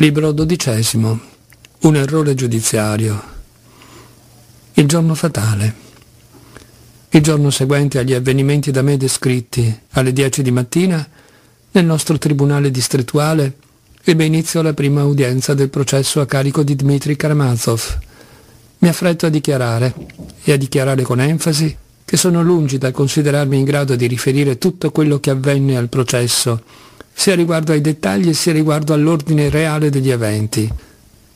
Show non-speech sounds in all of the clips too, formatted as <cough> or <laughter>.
Libro dodicesimo. Un errore giudiziario. Il giorno fatale. Il giorno seguente agli avvenimenti da me descritti, alle 10 di mattina, nel nostro tribunale distrettuale, ebbe inizio la prima udienza del processo a carico di Dmitri Karamazov. Mi affretto a dichiarare, e a dichiarare con enfasi, che sono lungi dal considerarmi in grado di riferire tutto quello che avvenne al processo sia riguardo ai dettagli sia riguardo all'ordine reale degli eventi.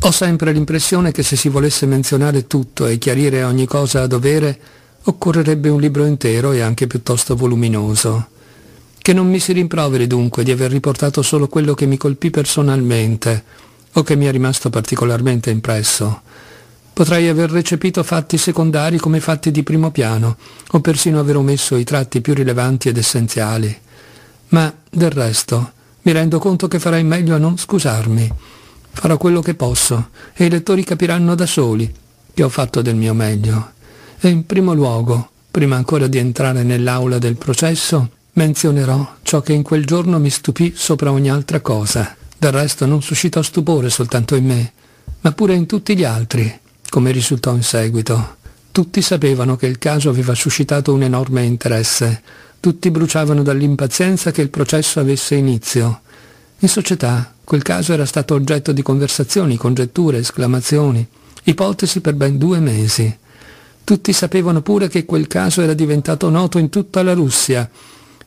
Ho sempre l'impressione che se si volesse menzionare tutto e chiarire ogni cosa a dovere, occorrerebbe un libro intero e anche piuttosto voluminoso. Che non mi si rimproveri dunque di aver riportato solo quello che mi colpì personalmente o che mi è rimasto particolarmente impresso. Potrei aver recepito fatti secondari come fatti di primo piano o persino aver omesso i tratti più rilevanti ed essenziali ma del resto mi rendo conto che farei meglio a non scusarmi. Farò quello che posso e i lettori capiranno da soli che ho fatto del mio meglio. E in primo luogo, prima ancora di entrare nell'aula del processo, menzionerò ciò che in quel giorno mi stupì sopra ogni altra cosa. Del resto non suscitò stupore soltanto in me, ma pure in tutti gli altri, come risultò in seguito. Tutti sapevano che il caso aveva suscitato un enorme interesse, tutti bruciavano dall'impazienza che il processo avesse inizio. In società quel caso era stato oggetto di conversazioni, congetture, esclamazioni, ipotesi per ben due mesi. Tutti sapevano pure che quel caso era diventato noto in tutta la Russia,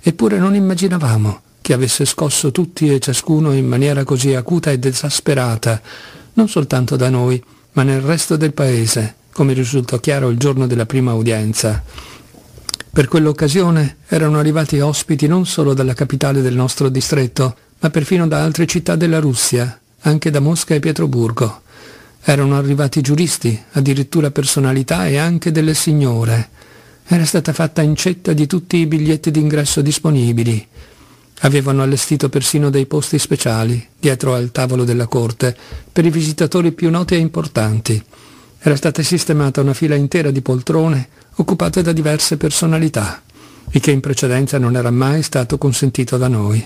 eppure non immaginavamo che avesse scosso tutti e ciascuno in maniera così acuta e esasperata, non soltanto da noi, ma nel resto del paese, come risultò chiaro il giorno della prima udienza. Per quell'occasione erano arrivati ospiti non solo dalla capitale del nostro distretto, ma perfino da altre città della Russia, anche da Mosca e Pietroburgo. Erano arrivati giuristi, addirittura personalità e anche delle signore. Era stata fatta incetta di tutti i biglietti d'ingresso disponibili. Avevano allestito persino dei posti speciali, dietro al tavolo della corte, per i visitatori più noti e importanti. Era stata sistemata una fila intera di poltrone occupate da diverse personalità, il che in precedenza non era mai stato consentito da noi.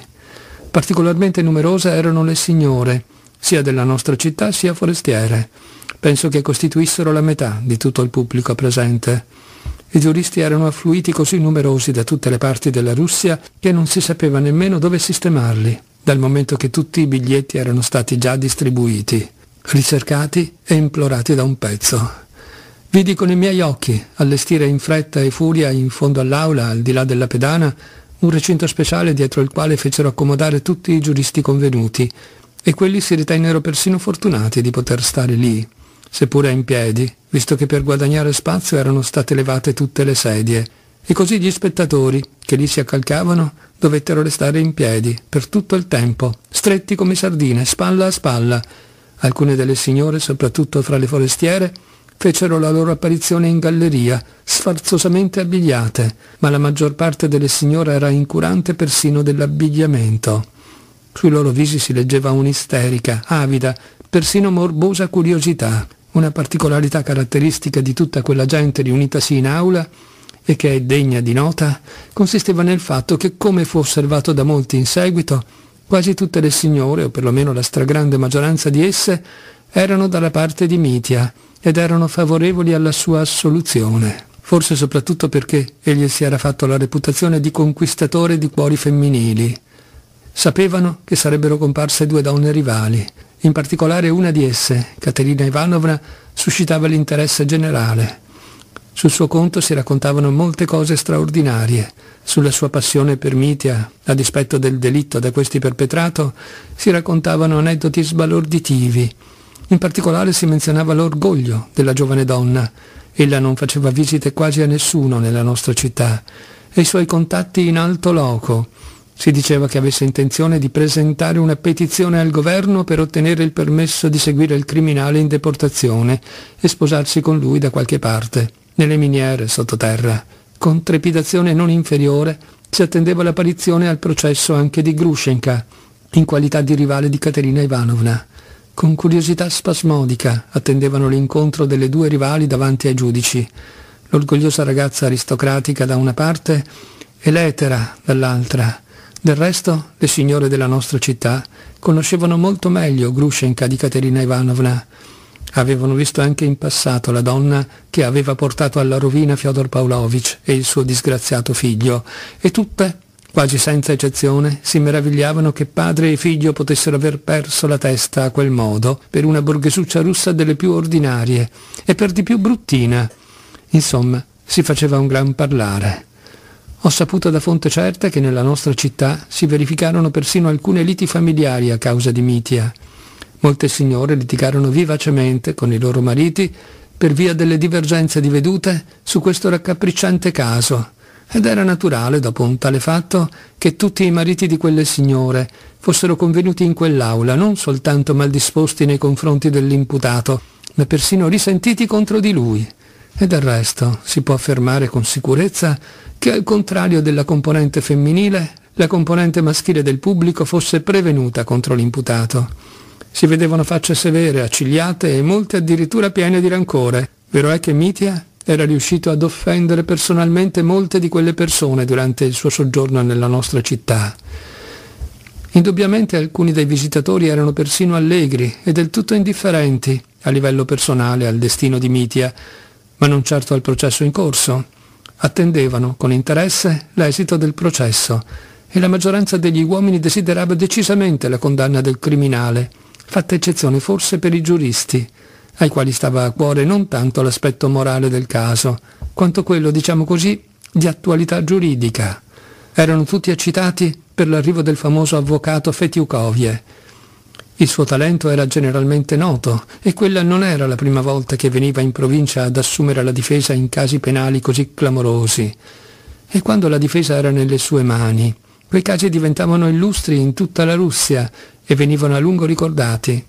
Particolarmente numerose erano le signore, sia della nostra città sia forestiere. Penso che costituissero la metà di tutto il pubblico presente. I giuristi erano affluiti così numerosi da tutte le parti della Russia che non si sapeva nemmeno dove sistemarli, dal momento che tutti i biglietti erano stati già distribuiti, ricercati e implorati da un pezzo. Vidi con i miei occhi allestire in fretta e furia in fondo all'aula, al di là della pedana, un recinto speciale dietro il quale fecero accomodare tutti i giuristi convenuti, e quelli si ritennero persino fortunati di poter stare lì, seppure in piedi, visto che per guadagnare spazio erano state levate tutte le sedie, e così gli spettatori, che lì si accalcavano, dovettero restare in piedi per tutto il tempo, stretti come sardine, spalla a spalla. Alcune delle signore, soprattutto fra le forestiere, fecero la loro apparizione in galleria, sfarzosamente abbigliate, ma la maggior parte delle signore era incurante persino dell'abbigliamento. Sui loro visi si leggeva un'isterica, avida, persino morbosa curiosità. Una particolarità caratteristica di tutta quella gente riunitasi in aula e che è degna di nota, consisteva nel fatto che, come fu osservato da molti in seguito, quasi tutte le signore, o perlomeno la stragrande maggioranza di esse, erano dalla parte di Mitia, ed erano favorevoli alla sua assoluzione, forse soprattutto perché egli si era fatto la reputazione di conquistatore di cuori femminili. Sapevano che sarebbero comparse due donne rivali, in particolare una di esse, Caterina Ivanovna, suscitava l'interesse generale. Sul suo conto si raccontavano molte cose straordinarie, sulla sua passione per Mitia, a dispetto del delitto da questi perpetrato, si raccontavano aneddoti sbalorditivi, in particolare si menzionava l'orgoglio della giovane donna. Ella non faceva visite quasi a nessuno nella nostra città e i suoi contatti in alto loco. Si diceva che avesse intenzione di presentare una petizione al governo per ottenere il permesso di seguire il criminale in deportazione e sposarsi con lui da qualche parte, nelle miniere sottoterra. Con trepidazione non inferiore si attendeva l'apparizione al processo anche di Grushenka, in qualità di rivale di Caterina Ivanovna. Con curiosità spasmodica attendevano l'incontro delle due rivali davanti ai giudici, l'orgogliosa ragazza aristocratica da una parte e l'etera dall'altra. Del resto, le signore della nostra città conoscevano molto meglio Grushenka di Caterina Ivanovna. Avevano visto anche in passato la donna che aveva portato alla rovina Fyodor Pavlovich e il suo disgraziato figlio, e tutte Quasi senza eccezione si meravigliavano che padre e figlio potessero aver perso la testa a quel modo per una borghesuccia russa delle più ordinarie e per di più bruttina. Insomma, si faceva un gran parlare. Ho saputo da fonte certa che nella nostra città si verificarono persino alcune liti familiari a causa di Mitia. Molte signore litigarono vivacemente con i loro mariti per via delle divergenze di vedute su questo raccapricciante caso ed era naturale, dopo un tale fatto, che tutti i mariti di quelle signore fossero convenuti in quell'aula non soltanto maldisposti nei confronti dell'imputato, ma persino risentiti contro di lui. E del resto si può affermare con sicurezza che al contrario della componente femminile, la componente maschile del pubblico fosse prevenuta contro l'imputato. Si vedevano facce severe, accigliate e molte addirittura piene di rancore. Vero è che Mitia era riuscito ad offendere personalmente molte di quelle persone durante il suo soggiorno nella nostra città. Indubbiamente alcuni dei visitatori erano persino allegri e del tutto indifferenti a livello personale al destino di Mitia, ma non certo al processo in corso. Attendevano con interesse l'esito del processo e la maggioranza degli uomini desiderava decisamente la condanna del criminale, fatta eccezione forse per i giuristi, ai quali stava a cuore non tanto l'aspetto morale del caso, quanto quello, diciamo così, di attualità giuridica. Erano tutti eccitati per l'arrivo del famoso avvocato Fetiukovie. Il suo talento era generalmente noto e quella non era la prima volta che veniva in provincia ad assumere la difesa in casi penali così clamorosi. E quando la difesa era nelle sue mani, quei casi diventavano illustri in tutta la Russia e venivano a lungo ricordati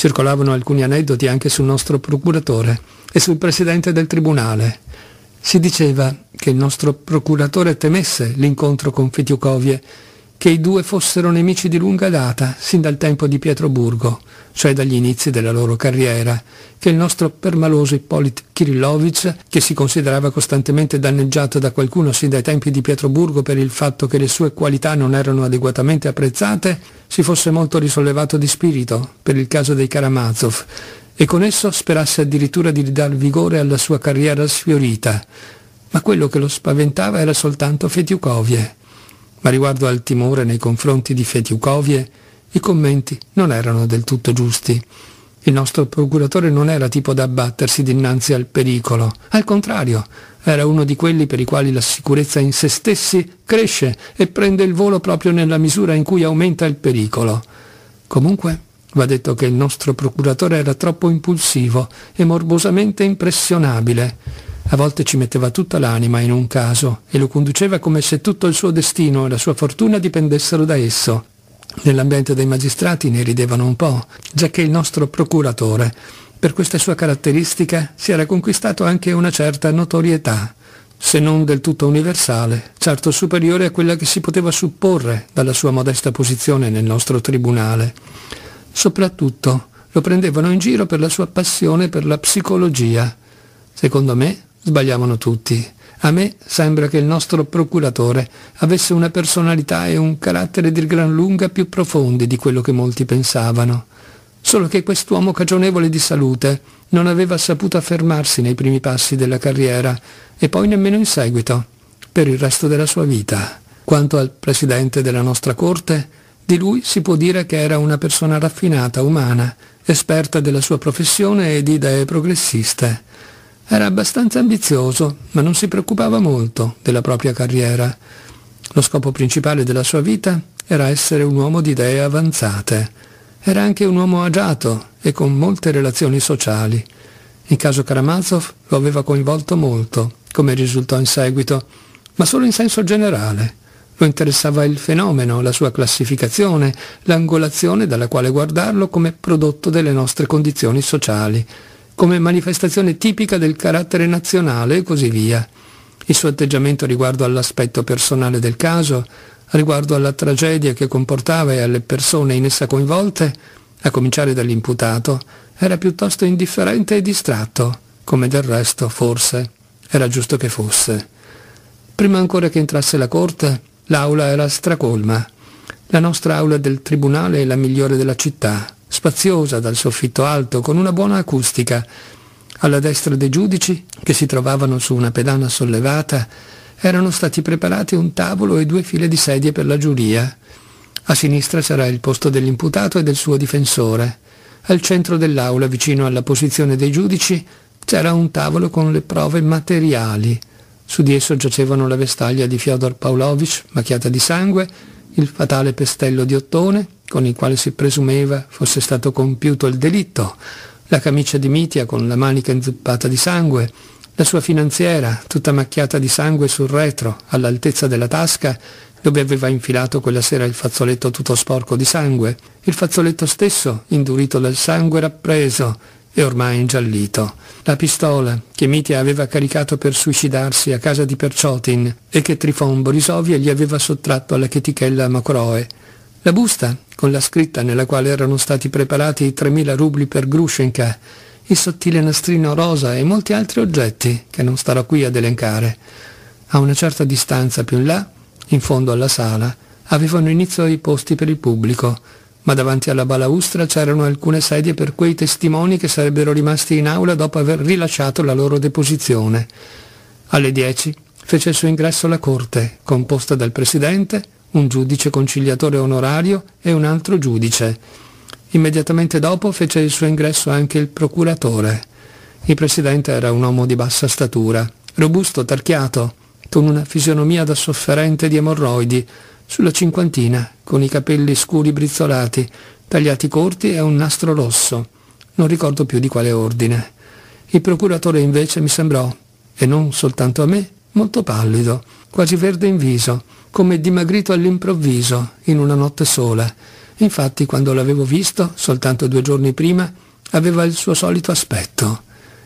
circolavano alcuni aneddoti anche sul nostro procuratore e sul presidente del tribunale. Si diceva che il nostro procuratore temesse l'incontro con Fitiukovie che i due fossero nemici di lunga data, sin dal tempo di Pietroburgo, cioè dagli inizi della loro carriera, che il nostro permaloso Ippolit Kirillovich, che si considerava costantemente danneggiato da qualcuno sin dai tempi di Pietroburgo per il fatto che le sue qualità non erano adeguatamente apprezzate, si fosse molto risollevato di spirito per il caso dei Karamazov e con esso sperasse addirittura di ridar vigore alla sua carriera sfiorita. Ma quello che lo spaventava era soltanto Fetiukovie ma riguardo al timore nei confronti di Fetiukovie i commenti non erano del tutto giusti. Il nostro procuratore non era tipo da abbattersi dinanzi al pericolo, al contrario, era uno di quelli per i quali la sicurezza in se stessi cresce e prende il volo proprio nella misura in cui aumenta il pericolo. Comunque, va detto che il nostro procuratore era troppo impulsivo e morbosamente impressionabile. A volte ci metteva tutta l'anima in un caso e lo conduceva come se tutto il suo destino e la sua fortuna dipendessero da esso. Nell'ambiente dei magistrati ne ridevano un po', giacché il nostro procuratore, per questa sua caratteristica, si era conquistato anche una certa notorietà, se non del tutto universale, certo superiore a quella che si poteva supporre dalla sua modesta posizione nel nostro tribunale. Soprattutto lo prendevano in giro per la sua passione per la psicologia. Secondo me Sbagliavano tutti. A me sembra che il nostro procuratore avesse una personalità e un carattere di gran lunga più profondi di quello che molti pensavano. Solo che quest'uomo cagionevole di salute non aveva saputo affermarsi nei primi passi della carriera e poi nemmeno in seguito, per il resto della sua vita. Quanto al presidente della nostra corte, di lui si può dire che era una persona raffinata, umana, esperta della sua professione e di idee progressiste. Era abbastanza ambizioso, ma non si preoccupava molto della propria carriera. Lo scopo principale della sua vita era essere un uomo di idee avanzate. Era anche un uomo agiato e con molte relazioni sociali. Il caso Karamazov lo aveva coinvolto molto, come risultò in seguito, ma solo in senso generale. Lo interessava il fenomeno, la sua classificazione, l'angolazione dalla quale guardarlo come prodotto delle nostre condizioni sociali, come manifestazione tipica del carattere nazionale e così via. Il suo atteggiamento riguardo all'aspetto personale del caso, riguardo alla tragedia che comportava e alle persone in essa coinvolte, a cominciare dall'imputato, era piuttosto indifferente e distratto, come del resto, forse, era giusto che fosse. Prima ancora che entrasse la corte, l'aula era stracolma. La nostra aula del tribunale è la migliore della città spaziosa dal soffitto alto, con una buona acustica. Alla destra dei giudici, che si trovavano su una pedana sollevata, erano stati preparati un tavolo e due file di sedie per la giuria. A sinistra sarà il posto dell'imputato e del suo difensore. Al centro dell'aula, vicino alla posizione dei giudici, c'era un tavolo con le prove materiali. Su di esso giacevano la vestaglia di Fyodor Pavlovich, macchiata di sangue, il fatale pestello di ottone, con il quale si presumeva fosse stato compiuto il delitto, la camicia di Mitia con la manica inzuppata di sangue, la sua finanziera, tutta macchiata di sangue sul retro, all'altezza della tasca, dove aveva infilato quella sera il fazzoletto tutto sporco di sangue, il fazzoletto stesso, indurito dal sangue rappreso e ormai ingiallito, la pistola che Mitia aveva caricato per suicidarsi a casa di Perciotin e che Trifon Borisovia gli aveva sottratto alla chetichella Macroe, la busta, con la scritta nella quale erano stati preparati i 3.000 rubli per Grushenka, il sottile nastrino rosa e molti altri oggetti che non starò qui ad elencare. A una certa distanza più in là, in fondo alla sala, avevano inizio i posti per il pubblico, ma davanti alla balaustra c'erano alcune sedie per quei testimoni che sarebbero rimasti in aula dopo aver rilasciato la loro deposizione. Alle 10 fece il suo ingresso la corte, composta dal presidente, un giudice conciliatore onorario e un altro giudice. Immediatamente dopo fece il suo ingresso anche il procuratore. Il presidente era un uomo di bassa statura, robusto, tarchiato, con una fisionomia da sofferente di emorroidi, sulla cinquantina, con i capelli scuri brizzolati, tagliati corti e un nastro rosso. Non ricordo più di quale ordine. Il procuratore invece mi sembrò, e non soltanto a me, molto pallido, quasi verde in viso, come dimagrito all'improvviso, in una notte sola. Infatti, quando l'avevo visto, soltanto due giorni prima, aveva il suo solito aspetto.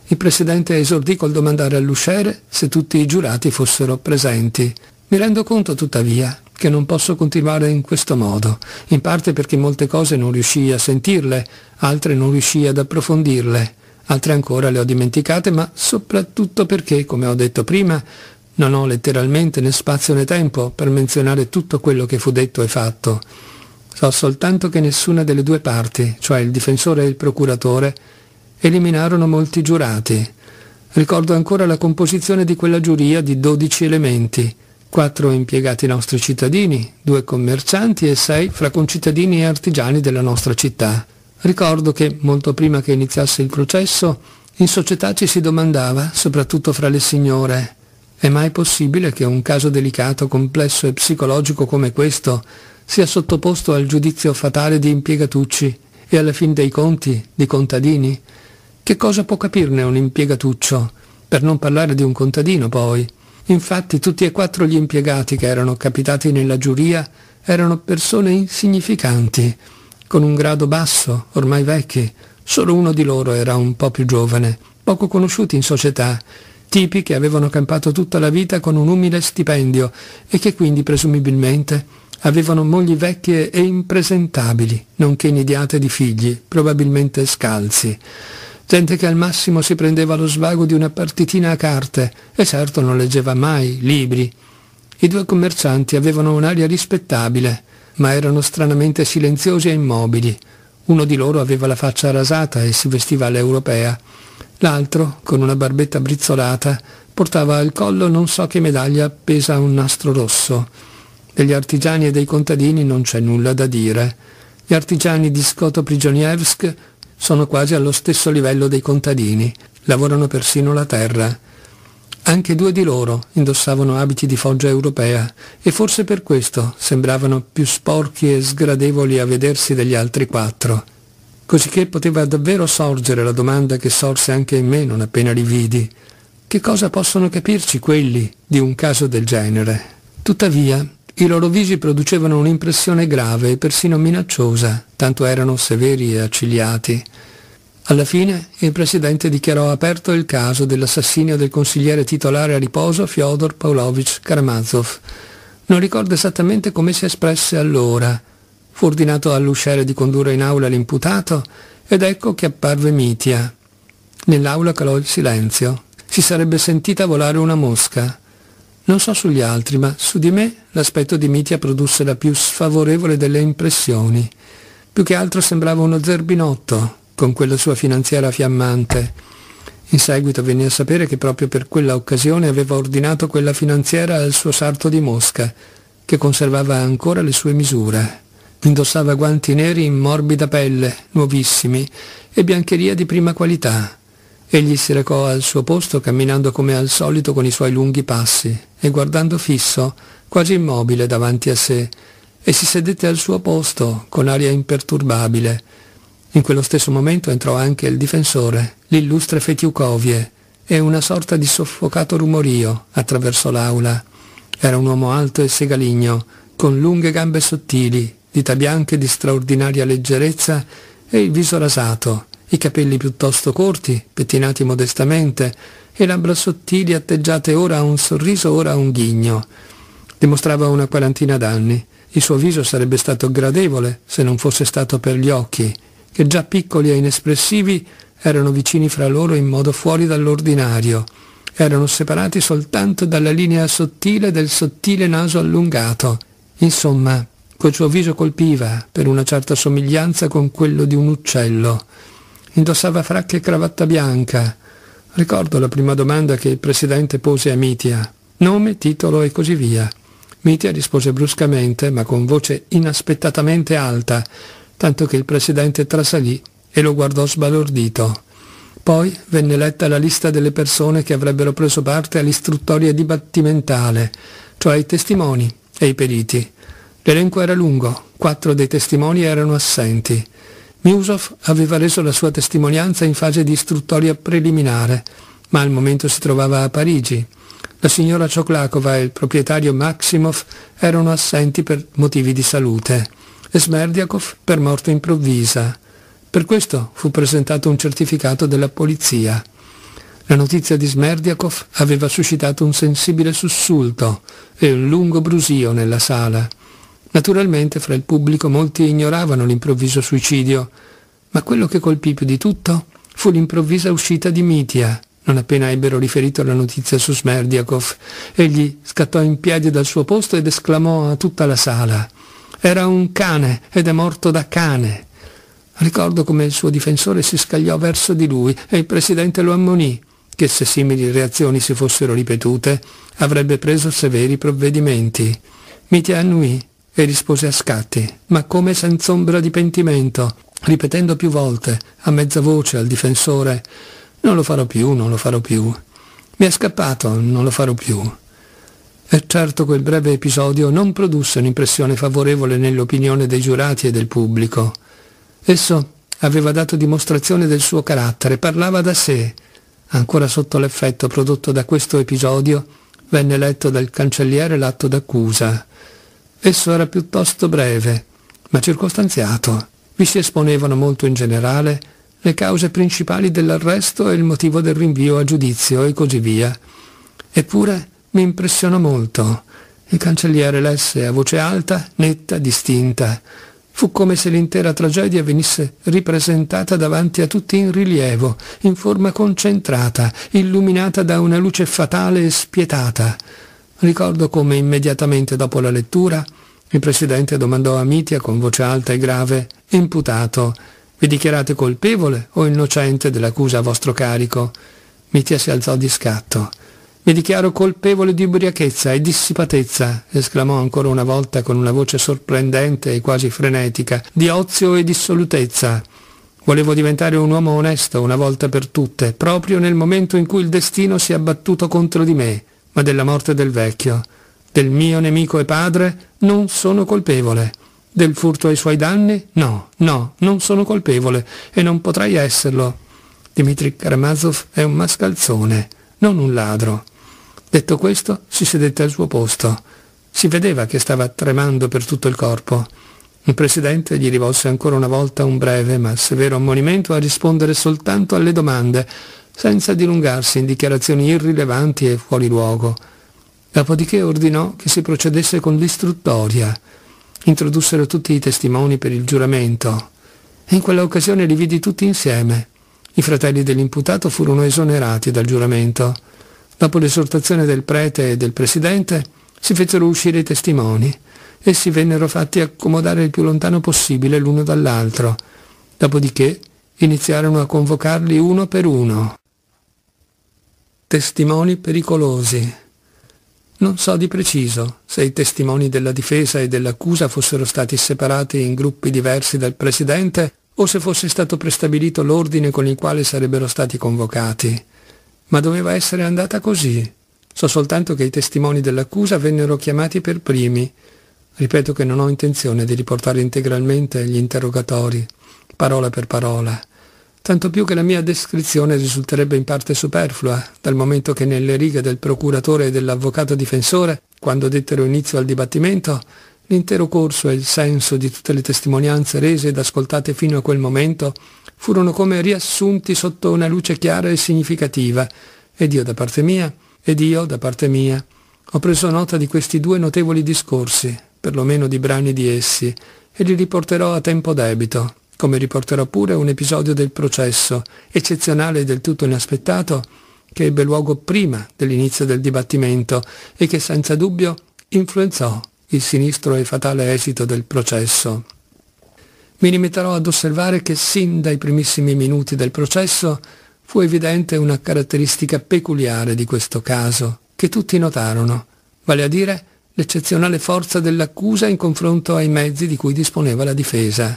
Il presidente esordì col domandare all'usciere se tutti i giurati fossero presenti. Mi rendo conto, tuttavia, che non posso continuare in questo modo, in parte perché molte cose non riuscii a sentirle, altre non riuscii ad approfondirle, altre ancora le ho dimenticate, ma soprattutto perché, come ho detto prima, non ho letteralmente né spazio né tempo per menzionare tutto quello che fu detto e fatto. So soltanto che nessuna delle due parti, cioè il difensore e il procuratore, eliminarono molti giurati. Ricordo ancora la composizione di quella giuria di 12 elementi, 4 impiegati nostri cittadini, 2 commercianti e 6 fra concittadini e artigiani della nostra città. Ricordo che, molto prima che iniziasse il processo, in società ci si domandava, soprattutto fra le signore, è mai possibile che un caso delicato, complesso e psicologico come questo sia sottoposto al giudizio fatale di impiegatucci e alla fin dei conti di contadini? Che cosa può capirne un impiegatuccio? Per non parlare di un contadino poi. Infatti tutti e quattro gli impiegati che erano capitati nella giuria erano persone insignificanti, con un grado basso, ormai vecchi. Solo uno di loro era un po' più giovane, poco conosciuti in società tipi che avevano campato tutta la vita con un umile stipendio e che quindi presumibilmente avevano mogli vecchie e impresentabili, nonché nidiate di figli, probabilmente scalzi. Gente che al massimo si prendeva lo svago di una partitina a carte e certo non leggeva mai libri. I due commercianti avevano un'aria rispettabile, ma erano stranamente silenziosi e immobili. Uno di loro aveva la faccia rasata e si vestiva all'europea L'altro, con una barbetta brizzolata, portava al collo non so che medaglia appesa a un nastro rosso. Degli artigiani e dei contadini non c'è nulla da dire. Gli artigiani di skoto sono quasi allo stesso livello dei contadini, lavorano persino la terra. Anche due di loro indossavano abiti di foggia europea e forse per questo sembravano più sporchi e sgradevoli a vedersi degli altri quattro cosicché poteva davvero sorgere la domanda che sorse anche in me non appena li vidi. Che cosa possono capirci quelli di un caso del genere? Tuttavia, i loro visi producevano un'impressione grave e persino minacciosa, tanto erano severi e accigliati. Alla fine il Presidente dichiarò aperto il caso dell'assassinio del consigliere titolare a riposo Fyodor Pavlovich Karamazov. Non ricordo esattamente come si espresse allora, Fu ordinato all'usciere di condurre in aula l'imputato ed ecco che apparve Mitia. Nell'aula calò il silenzio. Si sarebbe sentita volare una mosca. Non so sugli altri, ma su di me l'aspetto di Mitia produsse la più sfavorevole delle impressioni. Più che altro sembrava uno zerbinotto, con quella sua finanziera fiammante. In seguito venne a sapere che proprio per quella occasione aveva ordinato quella finanziera al suo sarto di Mosca, che conservava ancora le sue misure. Indossava guanti neri in morbida pelle, nuovissimi, e biancheria di prima qualità. Egli si recò al suo posto camminando come al solito con i suoi lunghi passi e guardando fisso, quasi immobile davanti a sé, e si sedette al suo posto con aria imperturbabile. In quello stesso momento entrò anche il difensore, l'illustre Fetiucovie, e una sorta di soffocato rumorio attraversò l'aula. Era un uomo alto e segaligno, con lunghe gambe sottili, dita bianche di straordinaria leggerezza e il viso rasato, i capelli piuttosto corti, pettinati modestamente, e labbra sottili atteggiate ora a un sorriso, ora a un ghigno. Dimostrava una quarantina d'anni. Il suo viso sarebbe stato gradevole se non fosse stato per gli occhi, che già piccoli e inespressivi erano vicini fra loro in modo fuori dall'ordinario. Erano separati soltanto dalla linea sottile del sottile naso allungato. Insomma, Quel suo viso colpiva per una certa somiglianza con quello di un uccello. Indossava fracche e cravatta bianca. Ricordo la prima domanda che il presidente pose a Mitia. Nome, titolo e così via. Mitia rispose bruscamente, ma con voce inaspettatamente alta, tanto che il presidente trasalì e lo guardò sbalordito. Poi venne letta la lista delle persone che avrebbero preso parte all'istruttoria dibattimentale, cioè i testimoni e i periti. L'elenco era lungo, quattro dei testimoni erano assenti. Miusov aveva reso la sua testimonianza in fase di istruttoria preliminare, ma al momento si trovava a Parigi. La signora Cioclacova e il proprietario Maximov erano assenti per motivi di salute e Smerdiakov per morte improvvisa. Per questo fu presentato un certificato della polizia. La notizia di Smerdiakov aveva suscitato un sensibile sussulto e un lungo brusio nella sala. Naturalmente fra il pubblico molti ignoravano l'improvviso suicidio, ma quello che colpì più di tutto fu l'improvvisa uscita di Mitia, non appena ebbero riferito la notizia su Smerdiakov. Egli scattò in piedi dal suo posto ed esclamò a tutta la sala «Era un cane ed è morto da cane!» Ricordo come il suo difensore si scagliò verso di lui e il presidente lo ammonì che se simili reazioni si fossero ripetute avrebbe preso severi provvedimenti. Mitia annuì e rispose a scatti, ma come senz'ombra di pentimento, ripetendo più volte, a mezza voce al difensore, non lo farò più, non lo farò più. Mi è scappato, non lo farò più. E certo quel breve episodio non produsse un'impressione favorevole nell'opinione dei giurati e del pubblico. Esso aveva dato dimostrazione del suo carattere, parlava da sé. Ancora sotto l'effetto prodotto da questo episodio, venne letto dal cancelliere l'atto d'accusa. Esso era piuttosto breve, ma circostanziato. Vi si esponevano molto in generale le cause principali dell'arresto e il motivo del rinvio a giudizio e così via. Eppure mi impressionò molto. Il cancelliere lesse a voce alta, netta, distinta. Fu come se l'intera tragedia venisse ripresentata davanti a tutti in rilievo, in forma concentrata, illuminata da una luce fatale e spietata. Ricordo come immediatamente dopo la lettura il Presidente domandò a Mitia con voce alta e grave, imputato, vi dichiarate colpevole o innocente dell'accusa a vostro carico? Mitia si alzò di scatto. Mi dichiaro colpevole di ubriachezza e dissipatezza, esclamò ancora una volta con una voce sorprendente e quasi frenetica, di ozio e dissolutezza. Volevo diventare un uomo onesto una volta per tutte, proprio nel momento in cui il destino si è abbattuto contro di me ma della morte del vecchio. Del mio nemico e padre non sono colpevole. Del furto ai suoi danni? No, no, non sono colpevole e non potrei esserlo. Dimitri Karamazov è un mascalzone, non un ladro. Detto questo, si sedette al suo posto. Si vedeva che stava tremando per tutto il corpo. Il presidente gli rivolse ancora una volta un breve ma severo ammonimento a rispondere soltanto alle domande, senza dilungarsi in dichiarazioni irrilevanti e fuori luogo. Dopodiché ordinò che si procedesse con l'istruttoria. Introdussero tutti i testimoni per il giuramento. E in quella occasione li vidi tutti insieme. I fratelli dell'imputato furono esonerati dal giuramento. Dopo l'esortazione del prete e del presidente, si fecero uscire i testimoni. Essi vennero fatti accomodare il più lontano possibile l'uno dall'altro. Dopodiché iniziarono a convocarli uno per uno. Testimoni pericolosi. Non so di preciso se i testimoni della difesa e dell'accusa fossero stati separati in gruppi diversi dal Presidente o se fosse stato prestabilito l'ordine con il quale sarebbero stati convocati. Ma doveva essere andata così. So soltanto che i testimoni dell'accusa vennero chiamati per primi. Ripeto che non ho intenzione di riportare integralmente gli interrogatori, parola per parola tanto più che la mia descrizione risulterebbe in parte superflua, dal momento che nelle righe del procuratore e dell'avvocato difensore, quando dettero inizio al dibattimento, l'intero corso e il senso di tutte le testimonianze rese ed ascoltate fino a quel momento furono come riassunti sotto una luce chiara e significativa, ed io da parte mia, ed io da parte mia, ho preso nota di questi due notevoli discorsi, perlomeno di brani di essi, e li riporterò a tempo debito, come riporterò pure un episodio del processo, eccezionale e del tutto inaspettato, che ebbe luogo prima dell'inizio del dibattimento e che senza dubbio influenzò il sinistro e fatale esito del processo. Mi limiterò ad osservare che sin dai primissimi minuti del processo fu evidente una caratteristica peculiare di questo caso, che tutti notarono, vale a dire l'eccezionale forza dell'accusa in confronto ai mezzi di cui disponeva la difesa.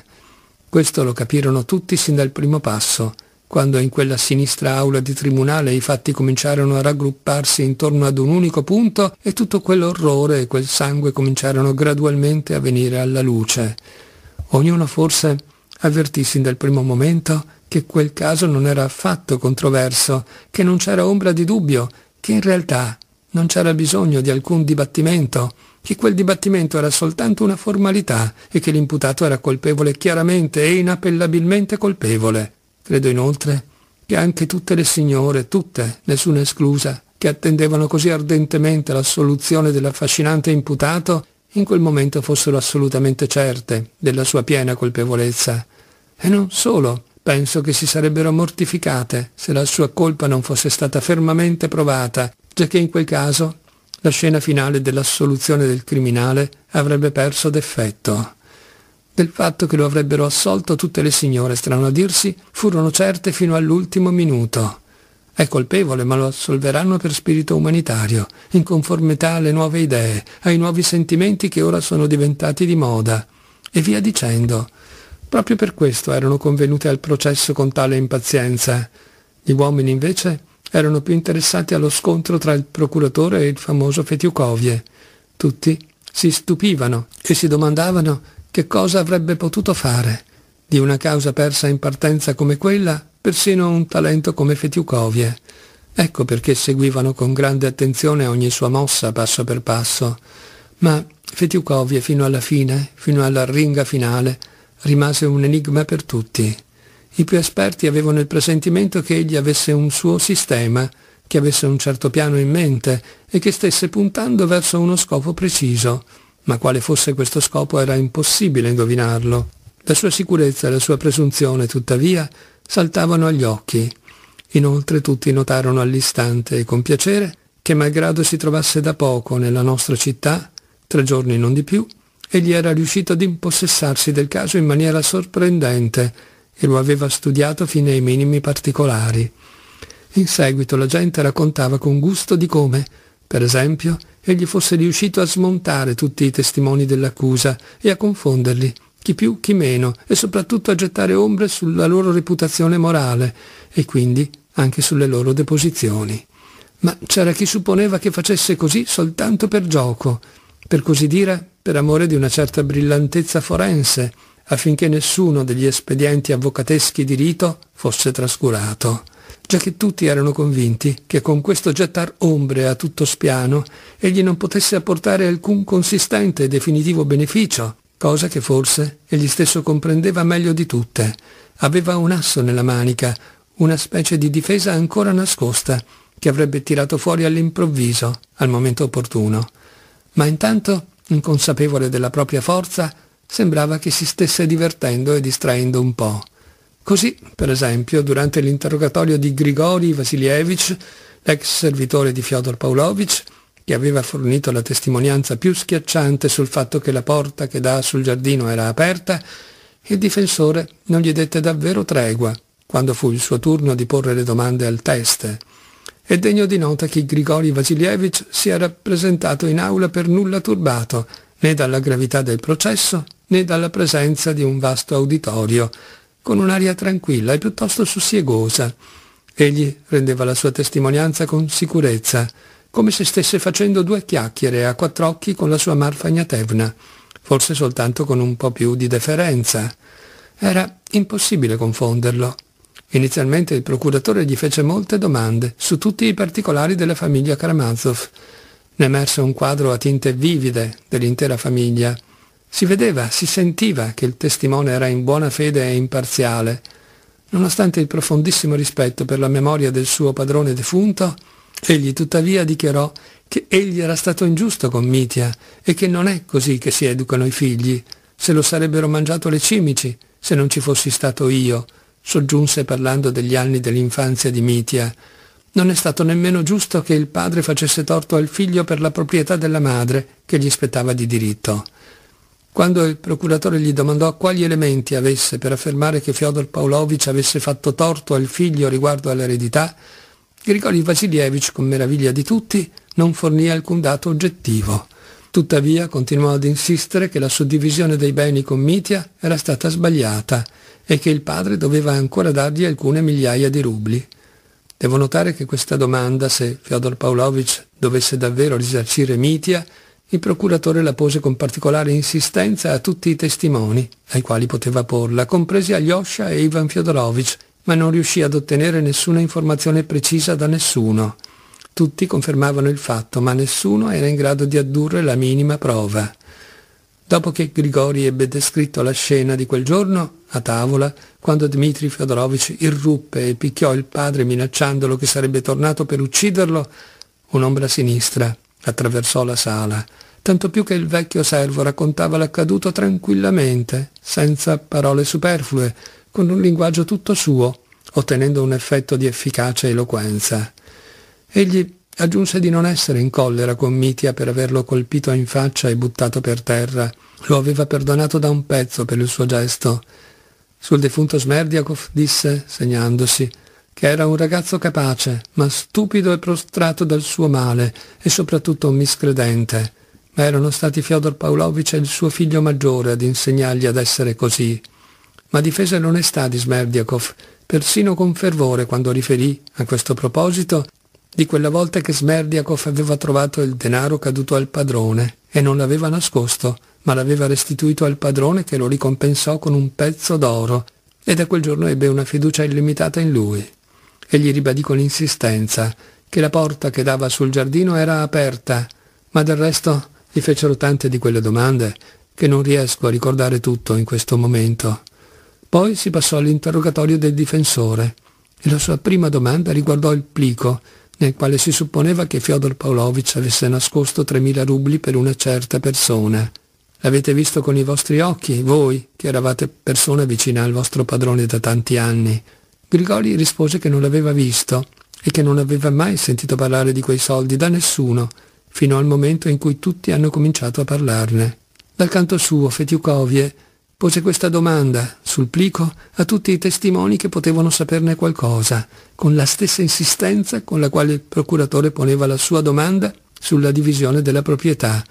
Questo lo capirono tutti sin dal primo passo, quando in quella sinistra aula di tribunale i fatti cominciarono a raggrupparsi intorno ad un unico punto e tutto quell'orrore e quel sangue cominciarono gradualmente a venire alla luce. Ognuno forse avvertì sin dal primo momento che quel caso non era affatto controverso, che non c'era ombra di dubbio, che in realtà non c'era bisogno di alcun dibattimento, che quel dibattimento era soltanto una formalità e che l'imputato era colpevole chiaramente e inappellabilmente colpevole. Credo inoltre che anche tutte le signore, tutte, nessuna esclusa, che attendevano così ardentemente l'assoluzione dell'affascinante imputato, in quel momento fossero assolutamente certe della sua piena colpevolezza. E non solo, penso che si sarebbero mortificate se la sua colpa non fosse stata fermamente provata, già che in quel caso la scena finale dell'assoluzione del criminale avrebbe perso d'effetto. Del fatto che lo avrebbero assolto tutte le signore, strano a dirsi, furono certe fino all'ultimo minuto. È colpevole, ma lo assolveranno per spirito umanitario, in conformità alle nuove idee, ai nuovi sentimenti che ora sono diventati di moda, e via dicendo. Proprio per questo erano convenute al processo con tale impazienza. Gli uomini invece erano più interessati allo scontro tra il procuratore e il famoso Fetiukovie. Tutti si stupivano e si domandavano che cosa avrebbe potuto fare. Di una causa persa in partenza come quella, persino un talento come Fetiukovie. Ecco perché seguivano con grande attenzione ogni sua mossa passo per passo. Ma Fetiukovie fino alla fine, fino alla ringa finale, rimase un enigma per tutti. I più esperti avevano il presentimento che egli avesse un suo sistema, che avesse un certo piano in mente e che stesse puntando verso uno scopo preciso, ma quale fosse questo scopo era impossibile indovinarlo. La sua sicurezza e la sua presunzione, tuttavia, saltavano agli occhi. Inoltre tutti notarono all'istante e con piacere che malgrado si trovasse da poco nella nostra città, tre giorni non di più, egli era riuscito ad impossessarsi del caso in maniera sorprendente e lo aveva studiato fino ai minimi particolari. In seguito la gente raccontava con gusto di come, per esempio, egli fosse riuscito a smontare tutti i testimoni dell'accusa e a confonderli, chi più chi meno, e soprattutto a gettare ombre sulla loro reputazione morale e quindi anche sulle loro deposizioni. Ma c'era chi supponeva che facesse così soltanto per gioco, per così dire per amore di una certa brillantezza forense, affinché nessuno degli espedienti avvocateschi di rito fosse trascurato, già che tutti erano convinti che con questo gettar ombre a tutto spiano egli non potesse apportare alcun consistente e definitivo beneficio, cosa che forse egli stesso comprendeva meglio di tutte. Aveva un asso nella manica, una specie di difesa ancora nascosta, che avrebbe tirato fuori all'improvviso, al momento opportuno. Ma intanto, inconsapevole della propria forza, Sembrava che si stesse divertendo e distraendo un po'. Così, per esempio, durante l'interrogatorio di Grigori Vasilievich, l'ex servitore di Fyodor Pavlovich, che aveva fornito la testimonianza più schiacciante sul fatto che la porta che dà sul giardino era aperta, il difensore non gli dette davvero tregua quando fu il suo turno di porre le domande al test. È degno di nota che Grigori Vasilievich si era presentato in aula per nulla turbato, né dalla gravità del processo né dalla presenza di un vasto auditorio, con un'aria tranquilla e piuttosto sussiegosa. Egli rendeva la sua testimonianza con sicurezza, come se stesse facendo due chiacchiere a quattro occhi con la sua Marfa Ignatevna, forse soltanto con un po' più di deferenza. Era impossibile confonderlo. Inizialmente il procuratore gli fece molte domande su tutti i particolari della famiglia Karamazov. Ne emerse un quadro a tinte vivide dell'intera famiglia, si vedeva, si sentiva che il testimone era in buona fede e imparziale. Nonostante il profondissimo rispetto per la memoria del suo padrone defunto, egli tuttavia dichiarò che egli era stato ingiusto con Mitia e che non è così che si educano i figli. Se lo sarebbero mangiato le cimici, se non ci fossi stato io, soggiunse parlando degli anni dell'infanzia di Mitia. Non è stato nemmeno giusto che il padre facesse torto al figlio per la proprietà della madre che gli spettava di diritto. Quando il procuratore gli domandò quali elementi avesse per affermare che Fyodor Pavlovich avesse fatto torto al figlio riguardo all'eredità, Grigori Vasilievich, con meraviglia di tutti, non fornì alcun dato oggettivo. Tuttavia continuò ad insistere che la suddivisione dei beni con Mitia era stata sbagliata e che il padre doveva ancora dargli alcune migliaia di rubli. Devo notare che questa domanda, se Fyodor Pavlovich dovesse davvero risarcire Mitia, il procuratore la pose con particolare insistenza a tutti i testimoni, ai quali poteva porla, compresi Alyosha e Ivan Fyodorovich, ma non riuscì ad ottenere nessuna informazione precisa da nessuno. Tutti confermavano il fatto, ma nessuno era in grado di addurre la minima prova. Dopo che Grigori ebbe descritto la scena di quel giorno, a tavola, quando Dmitri Fyodorovich irruppe e picchiò il padre minacciandolo che sarebbe tornato per ucciderlo, un'ombra sinistra Attraversò la sala, tanto più che il vecchio servo raccontava l'accaduto tranquillamente, senza parole superflue, con un linguaggio tutto suo, ottenendo un effetto di efficace eloquenza. Egli aggiunse di non essere in collera con Mitia per averlo colpito in faccia e buttato per terra. Lo aveva perdonato da un pezzo per il suo gesto. Sul defunto Smerdiakov disse, segnandosi, che era un ragazzo capace, ma stupido e prostrato dal suo male, e soprattutto miscredente. Ma erano stati Fyodor Pavlovich e il suo figlio maggiore ad insegnargli ad essere così. Ma difese l'onestà di Smerdiakov, persino con fervore quando riferì, a questo proposito, di quella volta che Smerdiakov aveva trovato il denaro caduto al padrone e non l'aveva nascosto, ma l'aveva restituito al padrone che lo ricompensò con un pezzo d'oro, e da quel giorno ebbe una fiducia illimitata in lui e gli ribadì con insistenza che la porta che dava sul giardino era aperta, ma del resto gli fecero tante di quelle domande che non riesco a ricordare tutto in questo momento. Poi si passò all'interrogatorio del difensore e la sua prima domanda riguardò il plico nel quale si supponeva che Fyodor Pavlovich avesse nascosto 3.000 rubli per una certa persona. L'avete visto con i vostri occhi, voi, che eravate persona vicina al vostro padrone da tanti anni. Grigoli rispose che non l'aveva visto e che non aveva mai sentito parlare di quei soldi da nessuno, fino al momento in cui tutti hanno cominciato a parlarne. Dal canto suo Fetiukovie pose questa domanda sul plico a tutti i testimoni che potevano saperne qualcosa, con la stessa insistenza con la quale il procuratore poneva la sua domanda sulla divisione della proprietà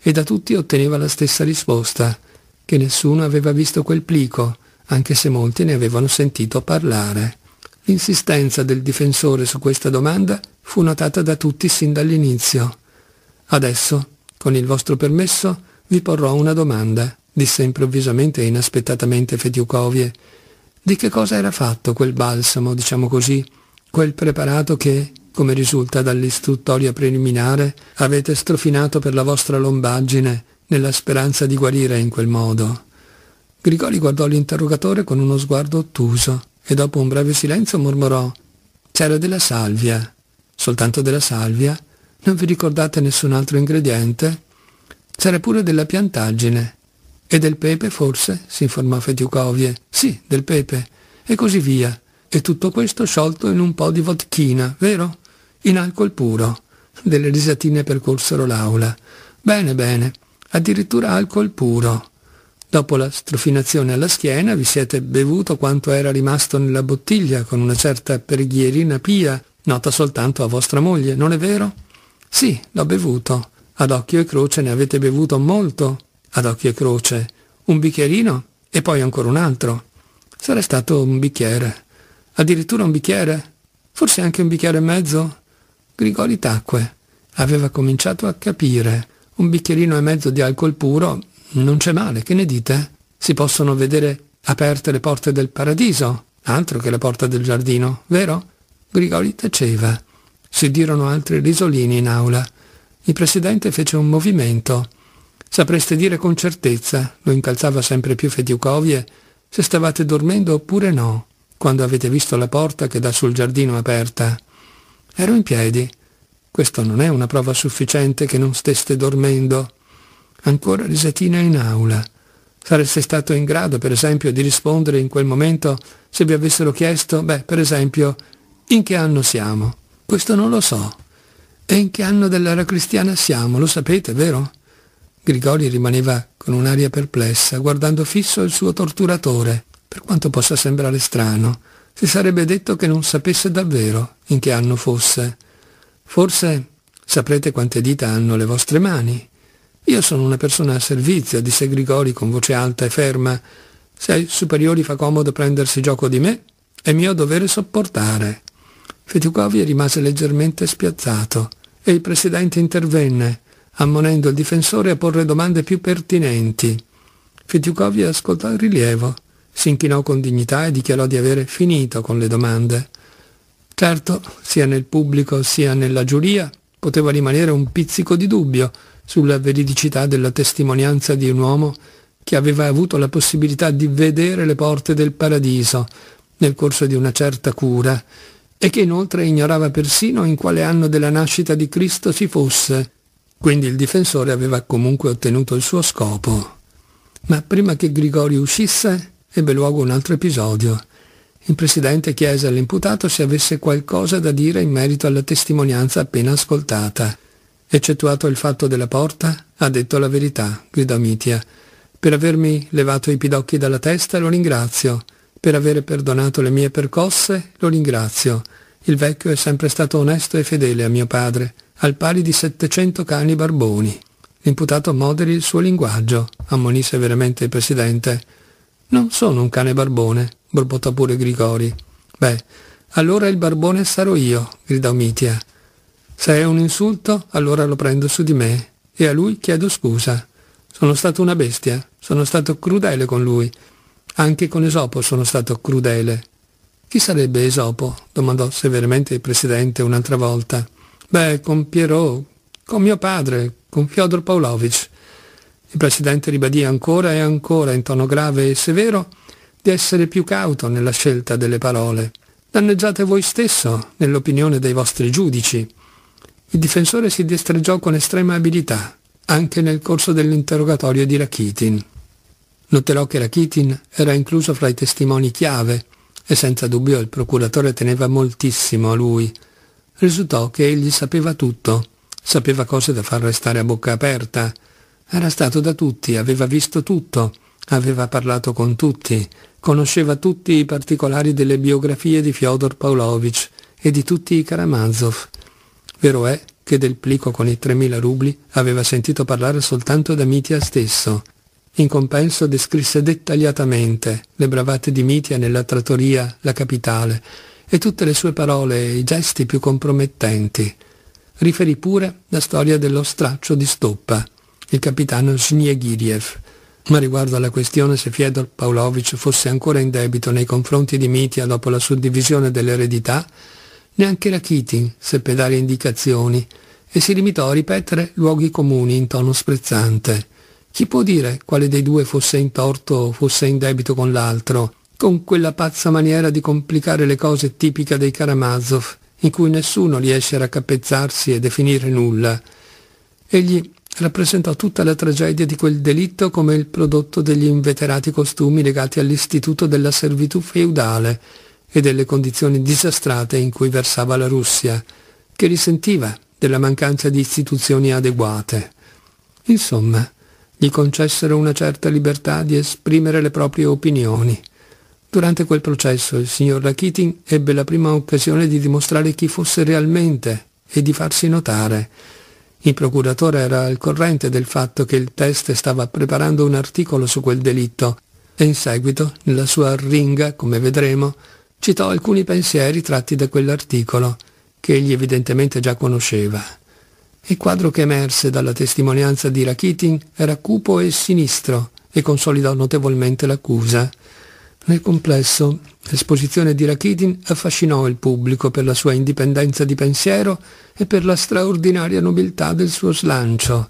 e da tutti otteneva la stessa risposta, che nessuno aveva visto quel plico anche se molti ne avevano sentito parlare. L'insistenza del difensore su questa domanda fu notata da tutti sin dall'inizio. Adesso, con il vostro permesso, vi porrò una domanda, disse improvvisamente e inaspettatamente Fetiukovie. Di che cosa era fatto quel balsamo, diciamo così, quel preparato che, come risulta dall'istruttoria preliminare, avete strofinato per la vostra lombaggine nella speranza di guarire in quel modo? Grigoli guardò l'interrogatore con uno sguardo ottuso e dopo un breve silenzio mormorò «C'era della salvia, soltanto della salvia? Non vi ricordate nessun altro ingrediente?» «C'era pure della piantaggine. E del pepe, forse?» si informò Fetiucovie. «Sì, del pepe. E così via. E tutto questo sciolto in un po' di vodchina, vero? In alcol puro». Delle risatine percorsero l'aula. «Bene, bene. Addirittura alcol puro». Dopo la strofinazione alla schiena vi siete bevuto quanto era rimasto nella bottiglia con una certa preghierina pia, nota soltanto a vostra moglie, non è vero? Sì, l'ho bevuto. Ad occhio e croce ne avete bevuto molto. Ad occhio e croce. Un bicchierino e poi ancora un altro. Sarà stato un bicchiere. Addirittura un bicchiere? Forse anche un bicchiere e mezzo? Grigori tacque. Aveva cominciato a capire. Un bicchierino e mezzo di alcol puro non c'è male, che ne dite? Si possono vedere aperte le porte del paradiso, altro che la porta del giardino, vero? Grigori taceva. Si dirono altri risolini in aula. Il presidente fece un movimento. Sapreste dire con certezza, lo incalzava sempre più Fetiucovie, se stavate dormendo oppure no, quando avete visto la porta che dà sul giardino aperta. Ero in piedi. Questo non è una prova sufficiente che non steste dormendo ancora risatina in aula. Sareste stato in grado, per esempio, di rispondere in quel momento se vi avessero chiesto, beh, per esempio, in che anno siamo? Questo non lo so. E in che anno dell'era cristiana siamo? Lo sapete, vero? Grigoli rimaneva con un'aria perplessa, guardando fisso il suo torturatore, per quanto possa sembrare strano. Si sarebbe detto che non sapesse davvero in che anno fosse. Forse saprete quante dita hanno le vostre mani, io sono una persona a servizio, disse Grigori con voce alta e ferma. Se ai superiori fa comodo prendersi gioco di me, è mio dovere sopportare. Fetucovi rimase leggermente spiazzato e il presidente intervenne, ammonendo il difensore a porre domande più pertinenti. Fetiukovi ascoltò il rilievo, si inchinò con dignità e dichiarò di avere finito con le domande. Certo, sia nel pubblico sia nella giuria poteva rimanere un pizzico di dubbio sulla veridicità della testimonianza di un uomo che aveva avuto la possibilità di vedere le porte del paradiso nel corso di una certa cura e che inoltre ignorava persino in quale anno della nascita di Cristo si fosse. Quindi il difensore aveva comunque ottenuto il suo scopo. Ma prima che Grigorio uscisse ebbe luogo un altro episodio. Il presidente chiese all'imputato se avesse qualcosa da dire in merito alla testimonianza appena ascoltata. Eccettuato il fatto della porta, ha detto la verità, gridò Mitia. Per avermi levato i pidocchi dalla testa lo ringrazio. Per aver perdonato le mie percosse lo ringrazio. Il vecchio è sempre stato onesto e fedele a mio padre, al pari di settecento cani barboni. L'imputato moderi il suo linguaggio, ammonì severamente il presidente. Non sono un cane barbone, borbottò pure Grigori. Beh, allora il barbone sarò io, gridò Mitia. Se è un insulto, allora lo prendo su di me e a lui chiedo scusa. Sono stato una bestia, sono stato crudele con lui. Anche con Esopo sono stato crudele. Chi sarebbe Esopo? domandò severamente il presidente un'altra volta. Beh, con Pierrot, con mio padre, con Fyodor Pavlovich. Il presidente ribadì ancora e ancora in tono grave e severo di essere più cauto nella scelta delle parole. Danneggiate voi stesso nell'opinione dei vostri giudici. Il difensore si destreggiò con estrema abilità, anche nel corso dell'interrogatorio di Rakitin. Noterò che Rakitin era incluso fra i testimoni chiave e senza dubbio il procuratore teneva moltissimo a lui. Risultò che egli sapeva tutto, sapeva cose da far restare a bocca aperta, era stato da tutti, aveva visto tutto, aveva parlato con tutti, conosceva tutti i particolari delle biografie di Fyodor Pavlovich e di tutti i Karamazov Vero è che del plico con i 3.000 rubli aveva sentito parlare soltanto da Mitia stesso. In compenso descrisse dettagliatamente le bravate di Mitia nella trattoria, la capitale, e tutte le sue parole e i gesti più compromettenti. Riferì pure la storia dello straccio di stoppa, il capitano Sniegiriev, ma riguardo alla questione se Fiedor Pavlovich fosse ancora in debito nei confronti di Mitia dopo la suddivisione dell'eredità, Neanche la Kitty seppe dare indicazioni e si limitò a ripetere luoghi comuni in tono sprezzante. Chi può dire quale dei due fosse in torto o fosse in debito con l'altro, con quella pazza maniera di complicare le cose tipica dei Karamazov, in cui nessuno riesce a raccapezzarsi e definire nulla. Egli rappresentò tutta la tragedia di quel delitto come il prodotto degli inveterati costumi legati all'istituto della servitù feudale, e delle condizioni disastrate in cui versava la Russia, che risentiva della mancanza di istituzioni adeguate. Insomma, gli concessero una certa libertà di esprimere le proprie opinioni. Durante quel processo il signor Rakitin ebbe la prima occasione di dimostrare chi fosse realmente e di farsi notare. Il procuratore era al corrente del fatto che il test stava preparando un articolo su quel delitto e in seguito, nella sua arringa, come vedremo, citò alcuni pensieri tratti da quell'articolo, che egli evidentemente già conosceva. Il quadro che emerse dalla testimonianza di Rakitin era cupo e sinistro e consolidò notevolmente l'accusa. Nel complesso, l'esposizione di Rakitin affascinò il pubblico per la sua indipendenza di pensiero e per la straordinaria nobiltà del suo slancio.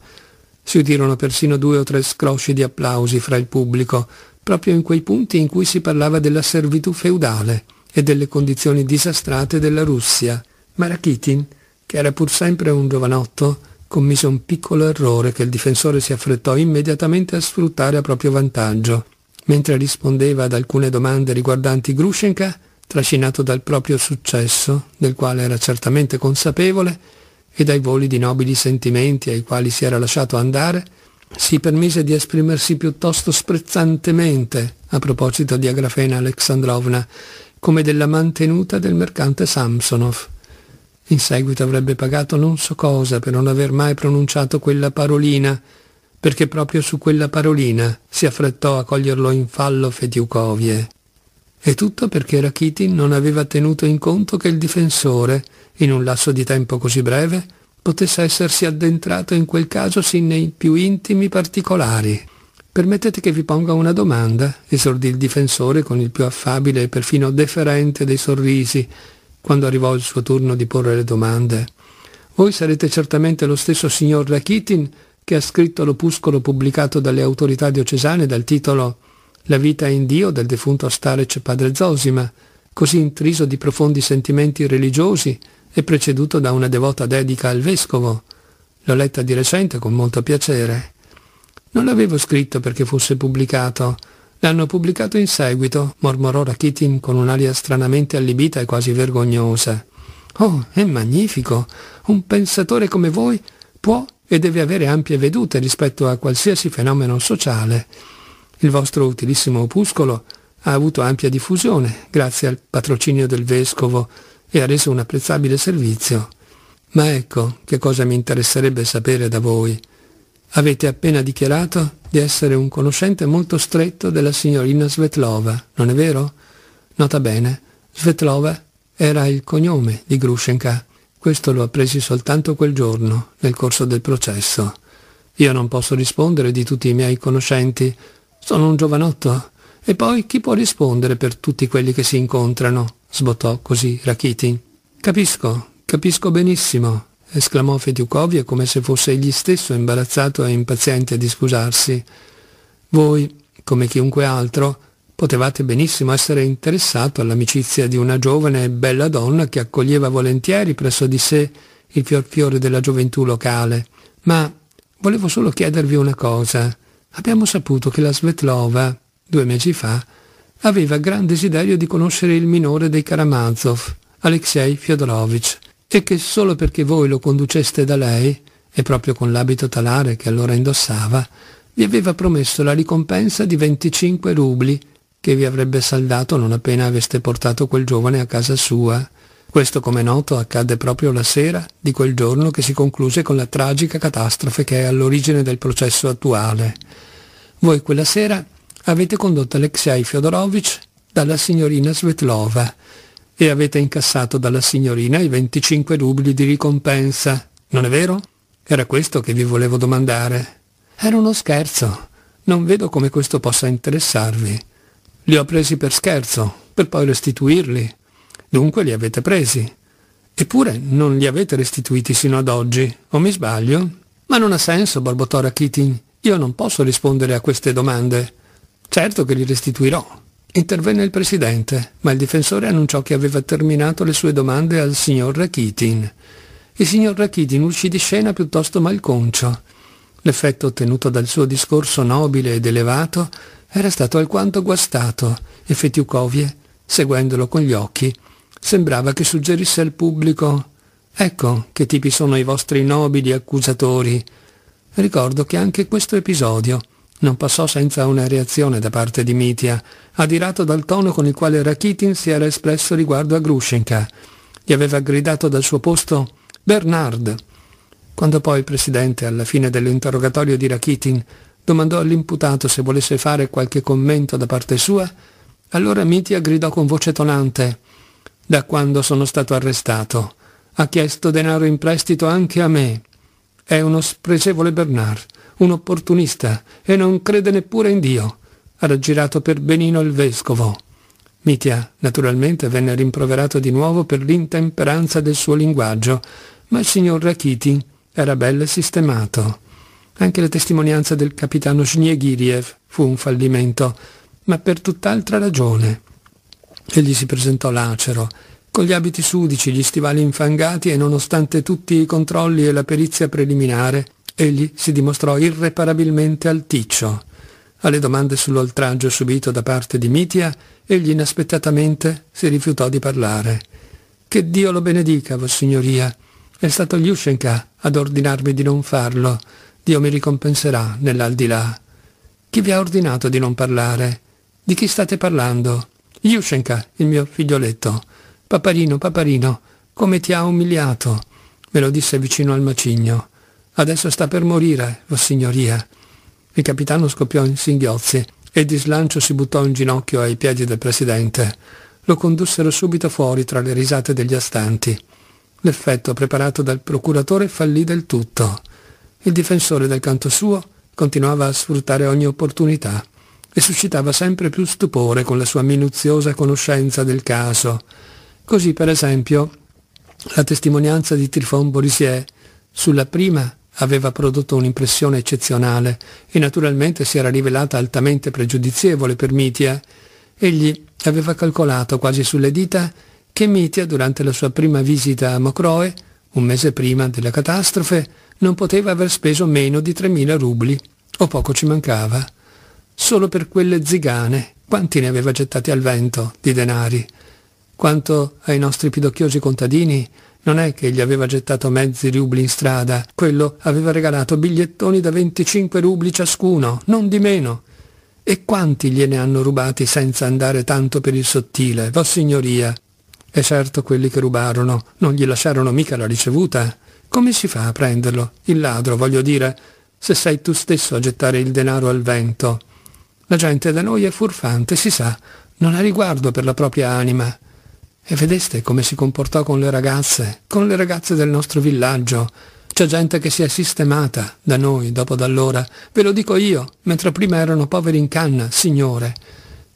Si udirono persino due o tre scrosci di applausi fra il pubblico, proprio in quei punti in cui si parlava della servitù feudale e delle condizioni disastrate della Russia, ma Rakitin, che era pur sempre un giovanotto, commise un piccolo errore che il difensore si affrettò immediatamente a sfruttare a proprio vantaggio. Mentre rispondeva ad alcune domande riguardanti Grushenka, trascinato dal proprio successo, del quale era certamente consapevole, e dai voli di nobili sentimenti ai quali si era lasciato andare, si permise di esprimersi piuttosto sprezzantemente a proposito di Agrafena Alexandrovna come della mantenuta del mercante Samsonov. In seguito avrebbe pagato non so cosa per non aver mai pronunciato quella parolina, perché proprio su quella parolina si affrettò a coglierlo in fallo Fetiukovie. E tutto perché Rakitin non aveva tenuto in conto che il difensore, in un lasso di tempo così breve, potesse essersi addentrato in quel caso sin nei più intimi particolari. Permettete che vi ponga una domanda, esordì il difensore con il più affabile e perfino deferente dei sorrisi, quando arrivò il suo turno di porre le domande. Voi sarete certamente lo stesso signor Rakitin che ha scritto l'opuscolo pubblicato dalle autorità diocesane dal titolo La vita in Dio del defunto Starec padre Zosima, così intriso di profondi sentimenti religiosi e preceduto da una devota dedica al vescovo. L'ho letta di recente con molto piacere. Non l'avevo scritto perché fosse pubblicato. L'hanno pubblicato in seguito, mormorò Rakitin con un'aria stranamente allibita e quasi vergognosa. Oh, è magnifico! Un pensatore come voi può e deve avere ampie vedute rispetto a qualsiasi fenomeno sociale. Il vostro utilissimo opuscolo ha avuto ampia diffusione grazie al patrocinio del vescovo e ha reso un apprezzabile servizio. Ma ecco che cosa mi interesserebbe sapere da voi. Avete appena dichiarato di essere un conoscente molto stretto della signorina Svetlova, non è vero? Nota bene, Svetlova era il cognome di Grushenka. Questo lo appresi soltanto quel giorno, nel corso del processo. Io non posso rispondere di tutti i miei conoscenti. Sono un giovanotto. E poi chi può rispondere per tutti quelli che si incontrano? sbottò così Rakitin. Capisco, capisco benissimo, esclamò Fetiukovia come se fosse egli stesso imbarazzato e impaziente di scusarsi. Voi, come chiunque altro, potevate benissimo essere interessato all'amicizia di una giovane e bella donna che accoglieva volentieri presso di sé il fior fiore della gioventù locale. Ma volevo solo chiedervi una cosa. Abbiamo saputo che la Svetlova, due mesi fa, aveva gran desiderio di conoscere il minore dei Karamazov, Alexei Fyodorovich e che solo perché voi lo conduceste da lei, e proprio con l'abito talare che allora indossava, vi aveva promesso la ricompensa di 25 rubli che vi avrebbe saldato non appena aveste portato quel giovane a casa sua. Questo, come noto, accadde proprio la sera di quel giorno che si concluse con la tragica catastrofe che è all'origine del processo attuale. Voi quella sera avete condotto Alexei Fyodorovich dalla signorina Svetlova, e avete incassato dalla signorina i 25 rubli di ricompensa, non è vero? Era questo che vi volevo domandare. Era uno scherzo. Non vedo come questo possa interessarvi. Li ho presi per scherzo, per poi restituirli. Dunque li avete presi. Eppure non li avete restituiti sino ad oggi, o mi sbaglio? Ma non ha senso, borbottò Rakitin. Io non posso rispondere a queste domande. Certo che li restituirò, Intervenne il presidente, ma il difensore annunciò che aveva terminato le sue domande al signor Rakitin. Il signor Rakitin uscì di scena piuttosto malconcio. L'effetto ottenuto dal suo discorso nobile ed elevato era stato alquanto guastato e Fetiukovie, seguendolo con gli occhi, sembrava che suggerisse al pubblico «Ecco che tipi sono i vostri nobili accusatori». Ricordo che anche questo episodio non passò senza una reazione da parte di Mitia, adirato dal tono con il quale Rakitin si era espresso riguardo a Grushenka. Gli aveva gridato dal suo posto «Bernard!». Quando poi il presidente, alla fine dell'interrogatorio di Rakitin, domandò all'imputato se volesse fare qualche commento da parte sua, allora Mitia gridò con voce tonante «Da quando sono stato arrestato, ha chiesto denaro in prestito anche a me. È uno spregevole Bernard un opportunista e non crede neppure in Dio. Ad aggirato per benino il vescovo. Mitia, naturalmente, venne rimproverato di nuovo per l'intemperanza del suo linguaggio, ma il signor Rakiti era bel sistemato. Anche la testimonianza del capitano Schneegiriev fu un fallimento, ma per tutt'altra ragione. Egli si presentò lacero, con gli abiti sudici, gli stivali infangati e nonostante tutti i controlli e la perizia preliminare, egli si dimostrò irreparabilmente alticcio. Alle domande sull'oltraggio subito da parte di Mitia, egli inaspettatamente si rifiutò di parlare. Che Dio lo benedica, Vossignoria. È stato Yushenka ad ordinarmi di non farlo. Dio mi ricompenserà nell'aldilà. Chi vi ha ordinato di non parlare? Di chi state parlando? Yushenka, il mio figlioletto. Paparino, paparino, come ti ha umiliato. Me lo disse vicino al macigno. Adesso sta per morire, Signoria. Il capitano scoppiò in singhiozzi e di slancio si buttò in ginocchio ai piedi del presidente. Lo condussero subito fuori tra le risate degli astanti. L'effetto preparato dal procuratore fallì del tutto. Il difensore del canto suo continuava a sfruttare ogni opportunità e suscitava sempre più stupore con la sua minuziosa conoscenza del caso. Così, per esempio, la testimonianza di Trifon Borisier sulla prima aveva prodotto un'impressione eccezionale e naturalmente si era rivelata altamente pregiudizievole per Mitia. Egli aveva calcolato quasi sulle dita che Mitia, durante la sua prima visita a Mocroe, un mese prima della catastrofe, non poteva aver speso meno di 3.000 rubli, o poco ci mancava. Solo per quelle zigane, quanti ne aveva gettati al vento di denari? Quanto ai nostri pidocchiosi contadini, non è che gli aveva gettato mezzi rubli in strada, quello aveva regalato bigliettoni da 25 rubli ciascuno, non di meno. E quanti gliene hanno rubati senza andare tanto per il sottile, vossignoria? E certo quelli che rubarono non gli lasciarono mica la ricevuta. Come si fa a prenderlo? Il ladro, voglio dire, se sei tu stesso a gettare il denaro al vento. La gente da noi è furfante, si sa, non ha riguardo per la propria anima. E vedeste come si comportò con le ragazze, con le ragazze del nostro villaggio. C'è gente che si è sistemata da noi dopo d'allora, ve lo dico io, mentre prima erano poveri in canna, signore.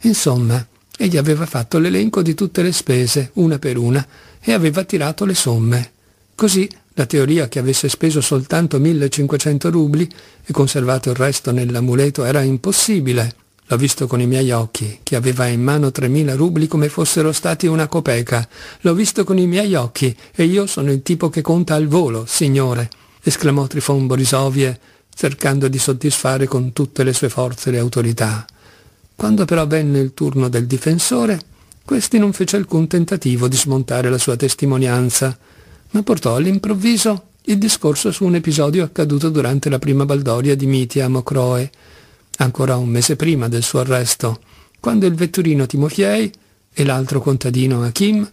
Insomma, egli aveva fatto l'elenco di tutte le spese, una per una, e aveva tirato le somme. Così la teoria che avesse speso soltanto 1500 rubli e conservato il resto nell'amuleto era impossibile. L'ho visto con i miei occhi, che aveva in mano 3.000 rubli come fossero stati una copeca. L'ho visto con i miei occhi e io sono il tipo che conta al volo, signore, esclamò Trifon Borisovie, cercando di soddisfare con tutte le sue forze le autorità. Quando però venne il turno del difensore, questi non fece alcun tentativo di smontare la sua testimonianza, ma portò all'improvviso il discorso su un episodio accaduto durante la prima baldoria di Mitia a Mocroe, ancora un mese prima del suo arresto, quando il vetturino Timofiei e l'altro contadino Hakim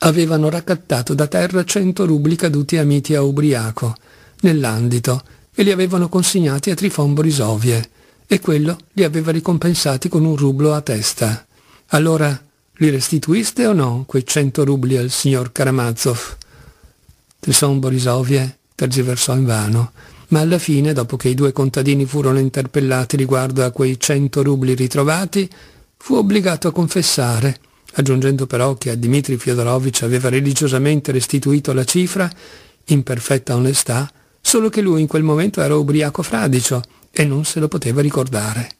avevano raccattato da terra cento rubli caduti a miti a Ubriaco, nell'andito, e li avevano consegnati a Trifon Borisovie, e quello li aveva ricompensati con un rublo a testa. Allora, li restituiste o no quei cento rubli al signor Karamazov? Trifon Borisovie tergiversò invano ma alla fine, dopo che i due contadini furono interpellati riguardo a quei cento rubli ritrovati, fu obbligato a confessare, aggiungendo però che a Dmitri Fiodorovich aveva religiosamente restituito la cifra, in perfetta onestà, solo che lui in quel momento era ubriaco fradicio e non se lo poteva ricordare.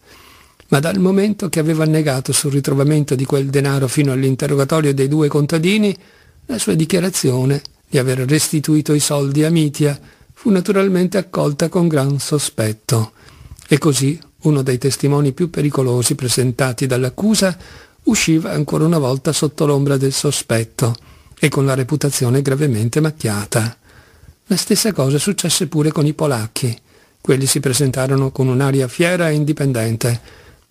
Ma dal momento che aveva negato sul ritrovamento di quel denaro fino all'interrogatorio dei due contadini, la sua dichiarazione di aver restituito i soldi a Mitia fu naturalmente accolta con gran sospetto. E così uno dei testimoni più pericolosi presentati dall'accusa usciva ancora una volta sotto l'ombra del sospetto e con la reputazione gravemente macchiata. La stessa cosa successe pure con i polacchi. Quelli si presentarono con un'aria fiera e indipendente.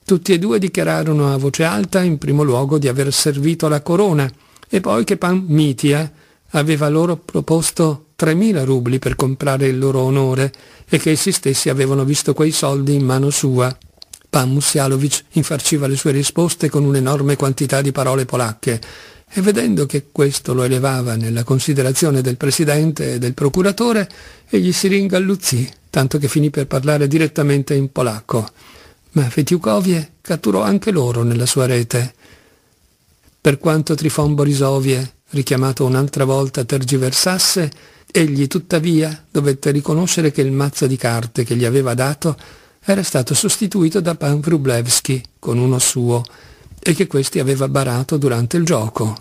Tutti e due dichiararono a voce alta in primo luogo di aver servito la corona e poi che Pan Mitia aveva loro proposto 3.000 rubli per comprare il loro onore e che essi stessi avevano visto quei soldi in mano sua. Pan Musialovic infarciva le sue risposte con un'enorme quantità di parole polacche e vedendo che questo lo elevava nella considerazione del presidente e del procuratore, egli si ringalluzzì, tanto che finì per parlare direttamente in polacco. Ma Fetiukovie catturò anche loro nella sua rete. Per quanto Trifon Borisovie, richiamato un'altra volta, tergiversasse, Egli tuttavia dovette riconoscere che il mazzo di carte che gli aveva dato era stato sostituito da Pan Vrublevski con uno suo e che questi aveva barato durante il gioco.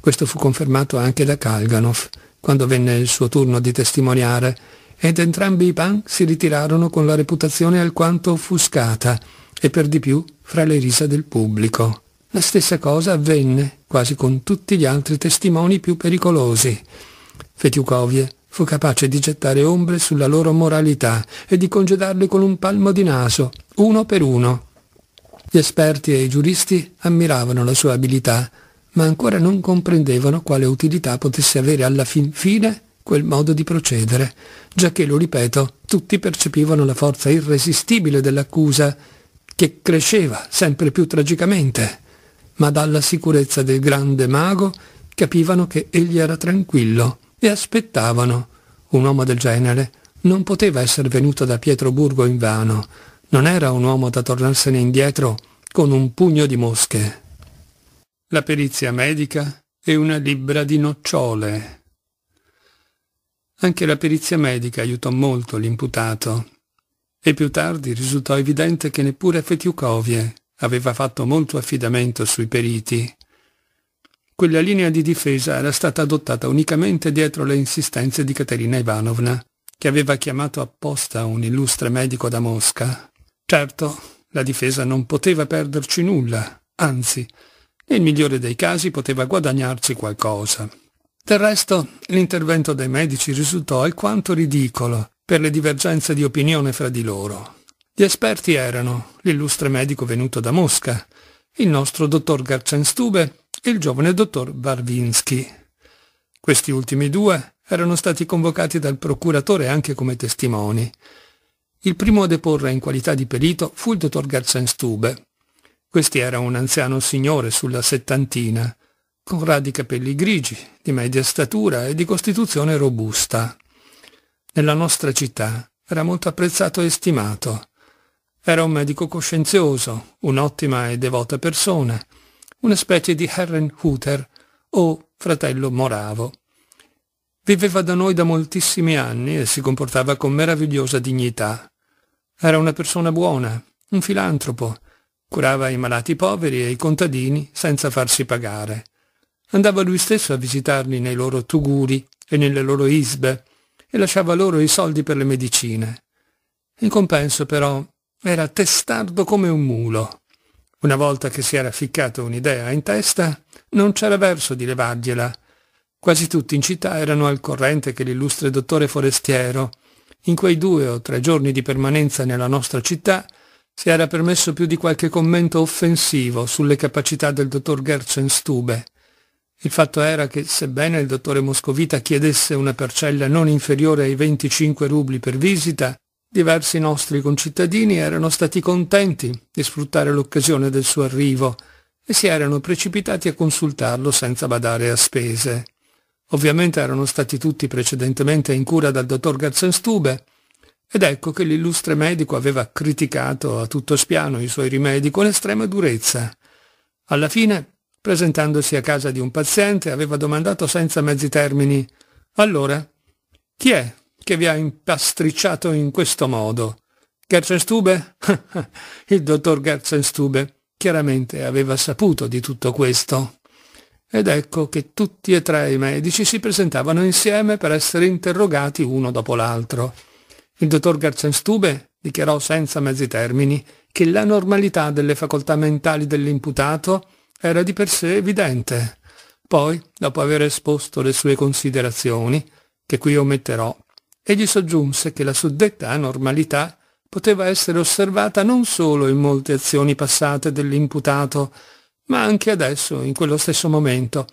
Questo fu confermato anche da Kalganov, quando venne il suo turno di testimoniare, ed entrambi i Pan si ritirarono con la reputazione alquanto offuscata e per di più fra le risa del pubblico. La stessa cosa avvenne quasi con tutti gli altri testimoni più pericolosi. Fetiukovie fu capace di gettare ombre sulla loro moralità e di congedarli con un palmo di naso, uno per uno. Gli esperti e i giuristi ammiravano la sua abilità, ma ancora non comprendevano quale utilità potesse avere alla fin fine quel modo di procedere, giacché, lo ripeto, tutti percepivano la forza irresistibile dell'accusa, che cresceva sempre più tragicamente. Ma dalla sicurezza del grande mago capivano che egli era tranquillo e aspettavano. Un uomo del genere non poteva essere venuto da Pietroburgo invano, non era un uomo da tornarsene indietro con un pugno di mosche. La perizia medica e una libbra di nocciole. Anche la perizia medica aiutò molto l'imputato e più tardi risultò evidente che neppure Fetiukovie aveva fatto molto affidamento sui periti. Quella linea di difesa era stata adottata unicamente dietro le insistenze di Caterina Ivanovna, che aveva chiamato apposta un illustre medico da Mosca. Certo, la difesa non poteva perderci nulla, anzi, nel migliore dei casi poteva guadagnarci qualcosa. Del resto, l'intervento dei medici risultò alquanto ridicolo per le divergenze di opinione fra di loro. Gli esperti erano l'illustre medico venuto da Mosca, il nostro dottor Garcenstube il giovane dottor Barvinsky. Questi ultimi due erano stati convocati dal procuratore anche come testimoni. Il primo a deporre in qualità di perito fu il dottor Gerzenstube. Questi era un anziano signore sulla settantina, con radi capelli grigi, di media statura e di costituzione robusta. Nella nostra città era molto apprezzato e stimato. Era un medico coscienzioso, un'ottima e devota persona, una specie di Herren Herrenhuter o fratello moravo. Viveva da noi da moltissimi anni e si comportava con meravigliosa dignità. Era una persona buona, un filantropo, curava i malati poveri e i contadini senza farsi pagare. Andava lui stesso a visitarli nei loro tuguri e nelle loro isbe e lasciava loro i soldi per le medicine. In compenso però era testardo come un mulo una volta che si era ficcato un'idea in testa, non c'era verso di levargliela. Quasi tutti in città erano al corrente che l'illustre dottore forestiero, in quei due o tre giorni di permanenza nella nostra città, si era permesso più di qualche commento offensivo sulle capacità del dottor Gerzen Il fatto era che, sebbene il dottore Moscovita chiedesse una parcella non inferiore ai 25 rubli per visita, Diversi nostri concittadini erano stati contenti di sfruttare l'occasione del suo arrivo e si erano precipitati a consultarlo senza badare a spese. Ovviamente erano stati tutti precedentemente in cura dal dottor Garzenstube, ed ecco che l'illustre medico aveva criticato a tutto spiano i suoi rimedi con estrema durezza. Alla fine, presentandosi a casa di un paziente, aveva domandato senza mezzi termini «Allora, chi è che vi ha impastricciato in questo modo. Gerzenstube? <laughs> Il dottor Gerzenstube chiaramente aveva saputo di tutto questo. Ed ecco che tutti e tre i medici si presentavano insieme per essere interrogati uno dopo l'altro. Il dottor Gerzenstube dichiarò senza mezzi termini che la normalità delle facoltà mentali dell'imputato era di per sé evidente. Poi, dopo aver esposto le sue considerazioni, che qui ometterò Egli soggiunse che la suddetta anormalità poteva essere osservata non solo in molte azioni passate dell'imputato, ma anche adesso, in quello stesso momento.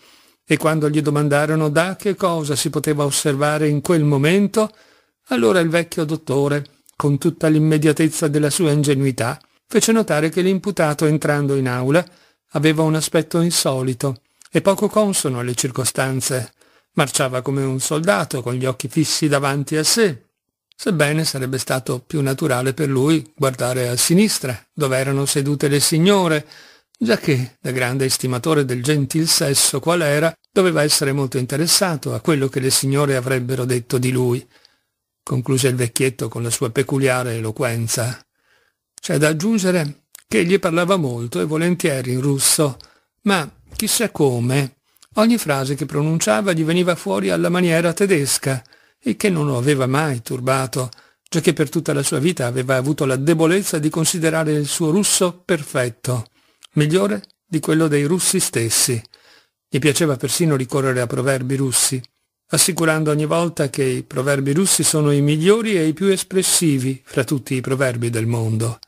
E quando gli domandarono da che cosa si poteva osservare in quel momento, allora il vecchio dottore, con tutta l'immediatezza della sua ingenuità, fece notare che l'imputato entrando in aula aveva un aspetto insolito e poco consono alle circostanze, Marciava come un soldato, con gli occhi fissi davanti a sé, sebbene sarebbe stato più naturale per lui guardare a sinistra, dove erano sedute le signore, giacché, da grande estimatore del gentil sesso qual era, doveva essere molto interessato a quello che le signore avrebbero detto di lui. Concluse il vecchietto con la sua peculiare eloquenza. C'è da aggiungere che egli parlava molto e volentieri in russo, ma chissà come, Ogni frase che pronunciava gli veniva fuori alla maniera tedesca, e che non lo aveva mai turbato, già che per tutta la sua vita aveva avuto la debolezza di considerare il suo russo perfetto, migliore di quello dei russi stessi. Gli piaceva persino ricorrere a proverbi russi, assicurando ogni volta che i proverbi russi sono i migliori e i più espressivi fra tutti i proverbi del mondo.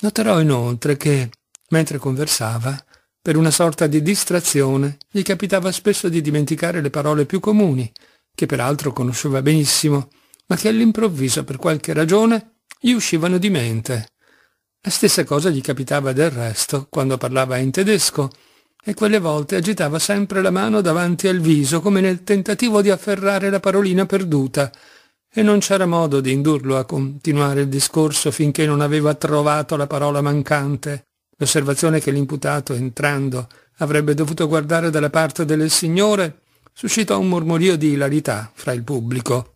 Noterò inoltre che, mentre conversava, per una sorta di distrazione gli capitava spesso di dimenticare le parole più comuni, che peraltro conosceva benissimo, ma che all'improvviso, per qualche ragione, gli uscivano di mente. La stessa cosa gli capitava del resto quando parlava in tedesco, e quelle volte agitava sempre la mano davanti al viso come nel tentativo di afferrare la parolina perduta, e non c'era modo di indurlo a continuare il discorso finché non aveva trovato la parola mancante. L'osservazione che l'imputato, entrando, avrebbe dovuto guardare dalla parte del Signore suscitò un mormorio di ilarità fra il pubblico.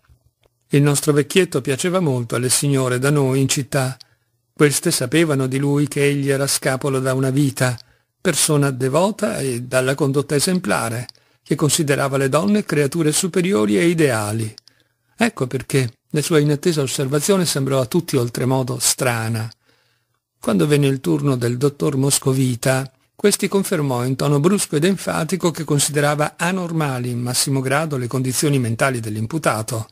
Il nostro vecchietto piaceva molto alle signore da noi in città. Queste sapevano di lui che egli era scapolo da una vita, persona devota e dalla condotta esemplare, che considerava le donne creature superiori e ideali. Ecco perché la sua inattesa osservazione sembrò a tutti oltremodo strana. Quando venne il turno del dottor Moscovita, questi confermò in tono brusco ed enfatico che considerava anormali in massimo grado le condizioni mentali dell'imputato.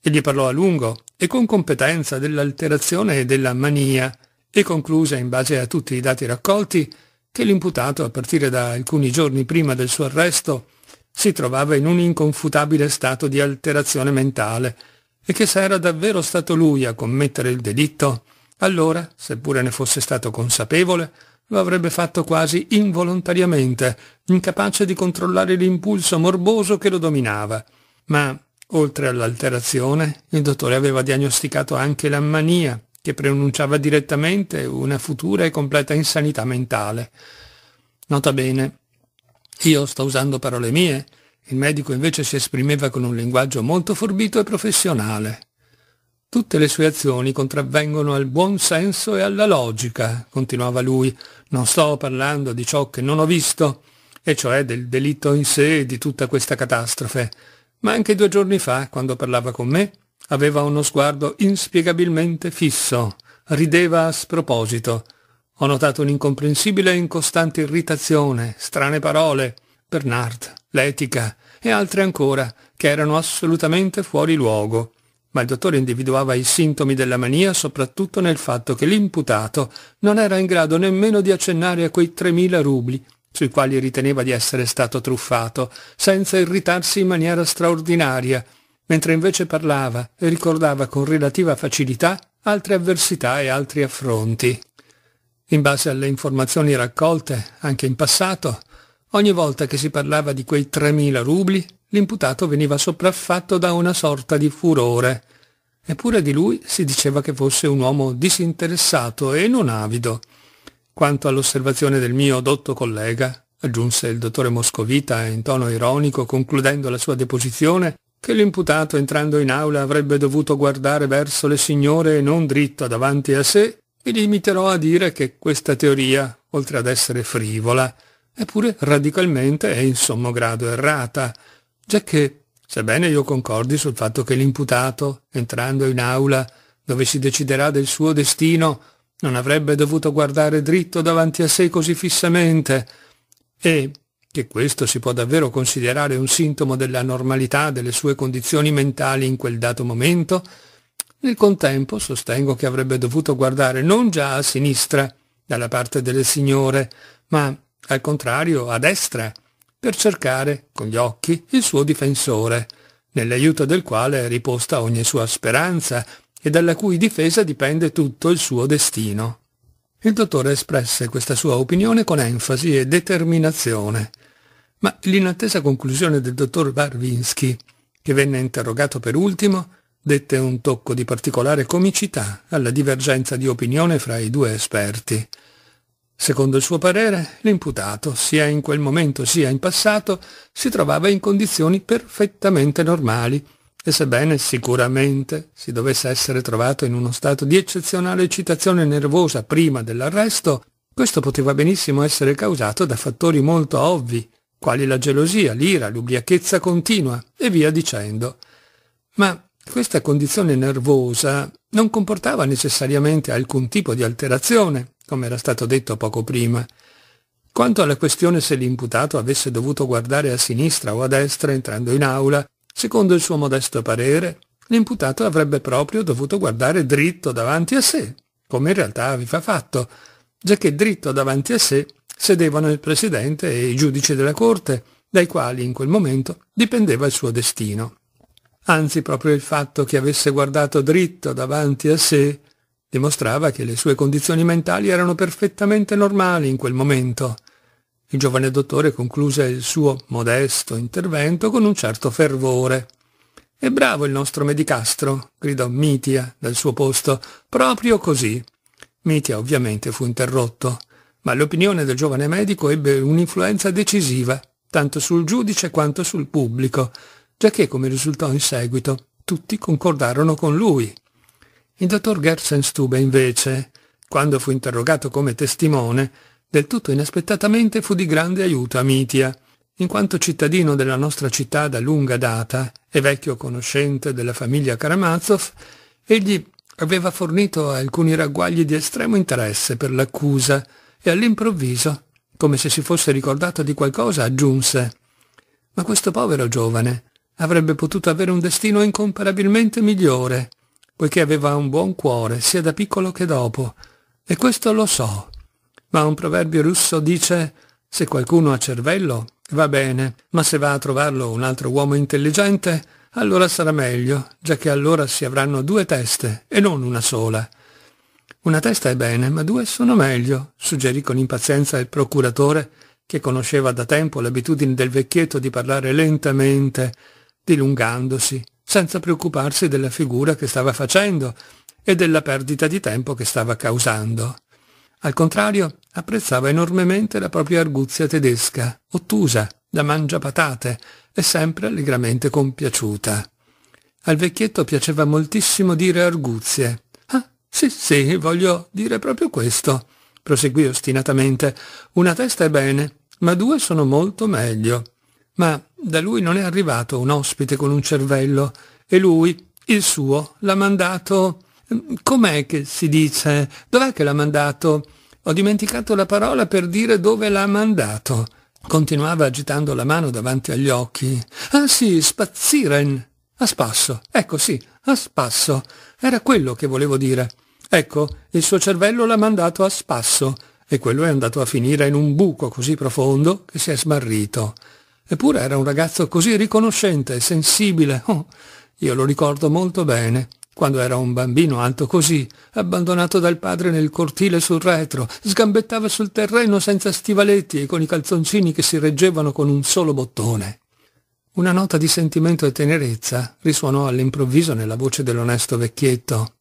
Egli parlò a lungo e con competenza dell'alterazione e della mania e concluse, in base a tutti i dati raccolti, che l'imputato, a partire da alcuni giorni prima del suo arresto, si trovava in un inconfutabile stato di alterazione mentale e che se era davvero stato lui a commettere il delitto, allora, seppure ne fosse stato consapevole, lo avrebbe fatto quasi involontariamente, incapace di controllare l'impulso morboso che lo dominava. Ma, oltre all'alterazione, il dottore aveva diagnosticato anche la mania, che preannunciava direttamente una futura e completa insanità mentale. Nota bene, io sto usando parole mie, il medico invece si esprimeva con un linguaggio molto forbito e professionale. Tutte le sue azioni contravvengono al buon senso e alla logica, continuava lui. Non sto parlando di ciò che non ho visto, e cioè del delitto in sé e di tutta questa catastrofe. Ma anche due giorni fa, quando parlava con me, aveva uno sguardo inspiegabilmente fisso, rideva a sproposito. Ho notato un'incomprensibile e incostante irritazione, strane parole, Bernard, l'etica e altre ancora, che erano assolutamente fuori luogo ma il dottore individuava i sintomi della mania soprattutto nel fatto che l'imputato non era in grado nemmeno di accennare a quei 3.000 rubli sui quali riteneva di essere stato truffato, senza irritarsi in maniera straordinaria, mentre invece parlava e ricordava con relativa facilità altre avversità e altri affronti. In base alle informazioni raccolte, anche in passato, ogni volta che si parlava di quei 3.000 rubli, l'imputato veniva sopraffatto da una sorta di furore. Eppure di lui si diceva che fosse un uomo disinteressato e non avido. Quanto all'osservazione del mio dotto collega, aggiunse il dottore Moscovita in tono ironico, concludendo la sua deposizione, che l'imputato entrando in aula avrebbe dovuto guardare verso le signore e non dritto davanti a sé, mi limiterò a dire che questa teoria, oltre ad essere frivola, è pure radicalmente e in sommo grado errata, Giacché, sebbene io concordi sul fatto che l'imputato, entrando in aula dove si deciderà del suo destino, non avrebbe dovuto guardare dritto davanti a sé così fissamente, e che questo si può davvero considerare un sintomo della normalità delle sue condizioni mentali in quel dato momento, nel contempo sostengo che avrebbe dovuto guardare non già a sinistra, dalla parte delle signore, ma al contrario a destra, per cercare, con gli occhi, il suo difensore, nell'aiuto del quale è riposta ogni sua speranza e dalla cui difesa dipende tutto il suo destino. Il dottore espresse questa sua opinione con enfasi e determinazione, ma l'inattesa conclusione del dottor Barvinsky, che venne interrogato per ultimo, dette un tocco di particolare comicità alla divergenza di opinione fra i due esperti. Secondo il suo parere, l'imputato, sia in quel momento sia in passato, si trovava in condizioni perfettamente normali e sebbene sicuramente si dovesse essere trovato in uno stato di eccezionale eccitazione nervosa prima dell'arresto, questo poteva benissimo essere causato da fattori molto ovvi, quali la gelosia, l'ira, l'ubriachezza continua e via dicendo. Ma questa condizione nervosa non comportava necessariamente alcun tipo di alterazione come era stato detto poco prima. Quanto alla questione se l'imputato avesse dovuto guardare a sinistra o a destra entrando in aula, secondo il suo modesto parere, l'imputato avrebbe proprio dovuto guardare dritto davanti a sé, come in realtà aveva fatto, giacché dritto davanti a sé sedevano il presidente e i giudici della corte, dai quali in quel momento dipendeva il suo destino. Anzi, proprio il fatto che avesse guardato dritto davanti a sé dimostrava che le sue condizioni mentali erano perfettamente normali in quel momento. Il giovane dottore concluse il suo modesto intervento con un certo fervore. E bravo il nostro medicastro!» gridò Mitia dal suo posto. «Proprio così!» Mitia ovviamente fu interrotto, ma l'opinione del giovane medico ebbe un'influenza decisiva, tanto sul giudice quanto sul pubblico, giacché, come risultò in seguito, tutti concordarono con lui. Il dottor Gersenstube, invece, quando fu interrogato come testimone, del tutto inaspettatamente fu di grande aiuto a Mitia, in quanto cittadino della nostra città da lunga data e vecchio conoscente della famiglia Karamazov, egli aveva fornito alcuni ragguagli di estremo interesse per l'accusa e all'improvviso, come se si fosse ricordato di qualcosa, aggiunse «Ma questo povero giovane avrebbe potuto avere un destino incomparabilmente migliore poiché aveva un buon cuore, sia da piccolo che dopo, e questo lo so. Ma un proverbio russo dice se qualcuno ha cervello, va bene, ma se va a trovarlo un altro uomo intelligente, allora sarà meglio, già che allora si avranno due teste e non una sola. Una testa è bene, ma due sono meglio, suggerì con impazienza il procuratore, che conosceva da tempo l'abitudine del vecchietto di parlare lentamente, dilungandosi senza preoccuparsi della figura che stava facendo e della perdita di tempo che stava causando. Al contrario, apprezzava enormemente la propria arguzia tedesca, ottusa, da mangiapatate, e sempre allegramente compiaciuta. Al vecchietto piaceva moltissimo dire arguzie. Ah, sì, sì, voglio dire proprio questo, proseguì ostinatamente. Una testa è bene, ma due sono molto meglio. Ma da lui non è arrivato un ospite con un cervello e lui, il suo, l'ha mandato... Mm, com'è che si dice? Dov'è che l'ha mandato? Ho dimenticato la parola per dire dove l'ha mandato. Continuava agitando la mano davanti agli occhi. Ah sì, spazziren. A spasso. Ecco sì, a spasso. Era quello che volevo dire. Ecco, il suo cervello l'ha mandato a spasso e quello è andato a finire in un buco così profondo che si è smarrito. Eppure era un ragazzo così riconoscente e sensibile. Oh, io lo ricordo molto bene, quando era un bambino alto così, abbandonato dal padre nel cortile sul retro, sgambettava sul terreno senza stivaletti e con i calzoncini che si reggevano con un solo bottone. Una nota di sentimento e tenerezza risuonò all'improvviso nella voce dell'onesto vecchietto.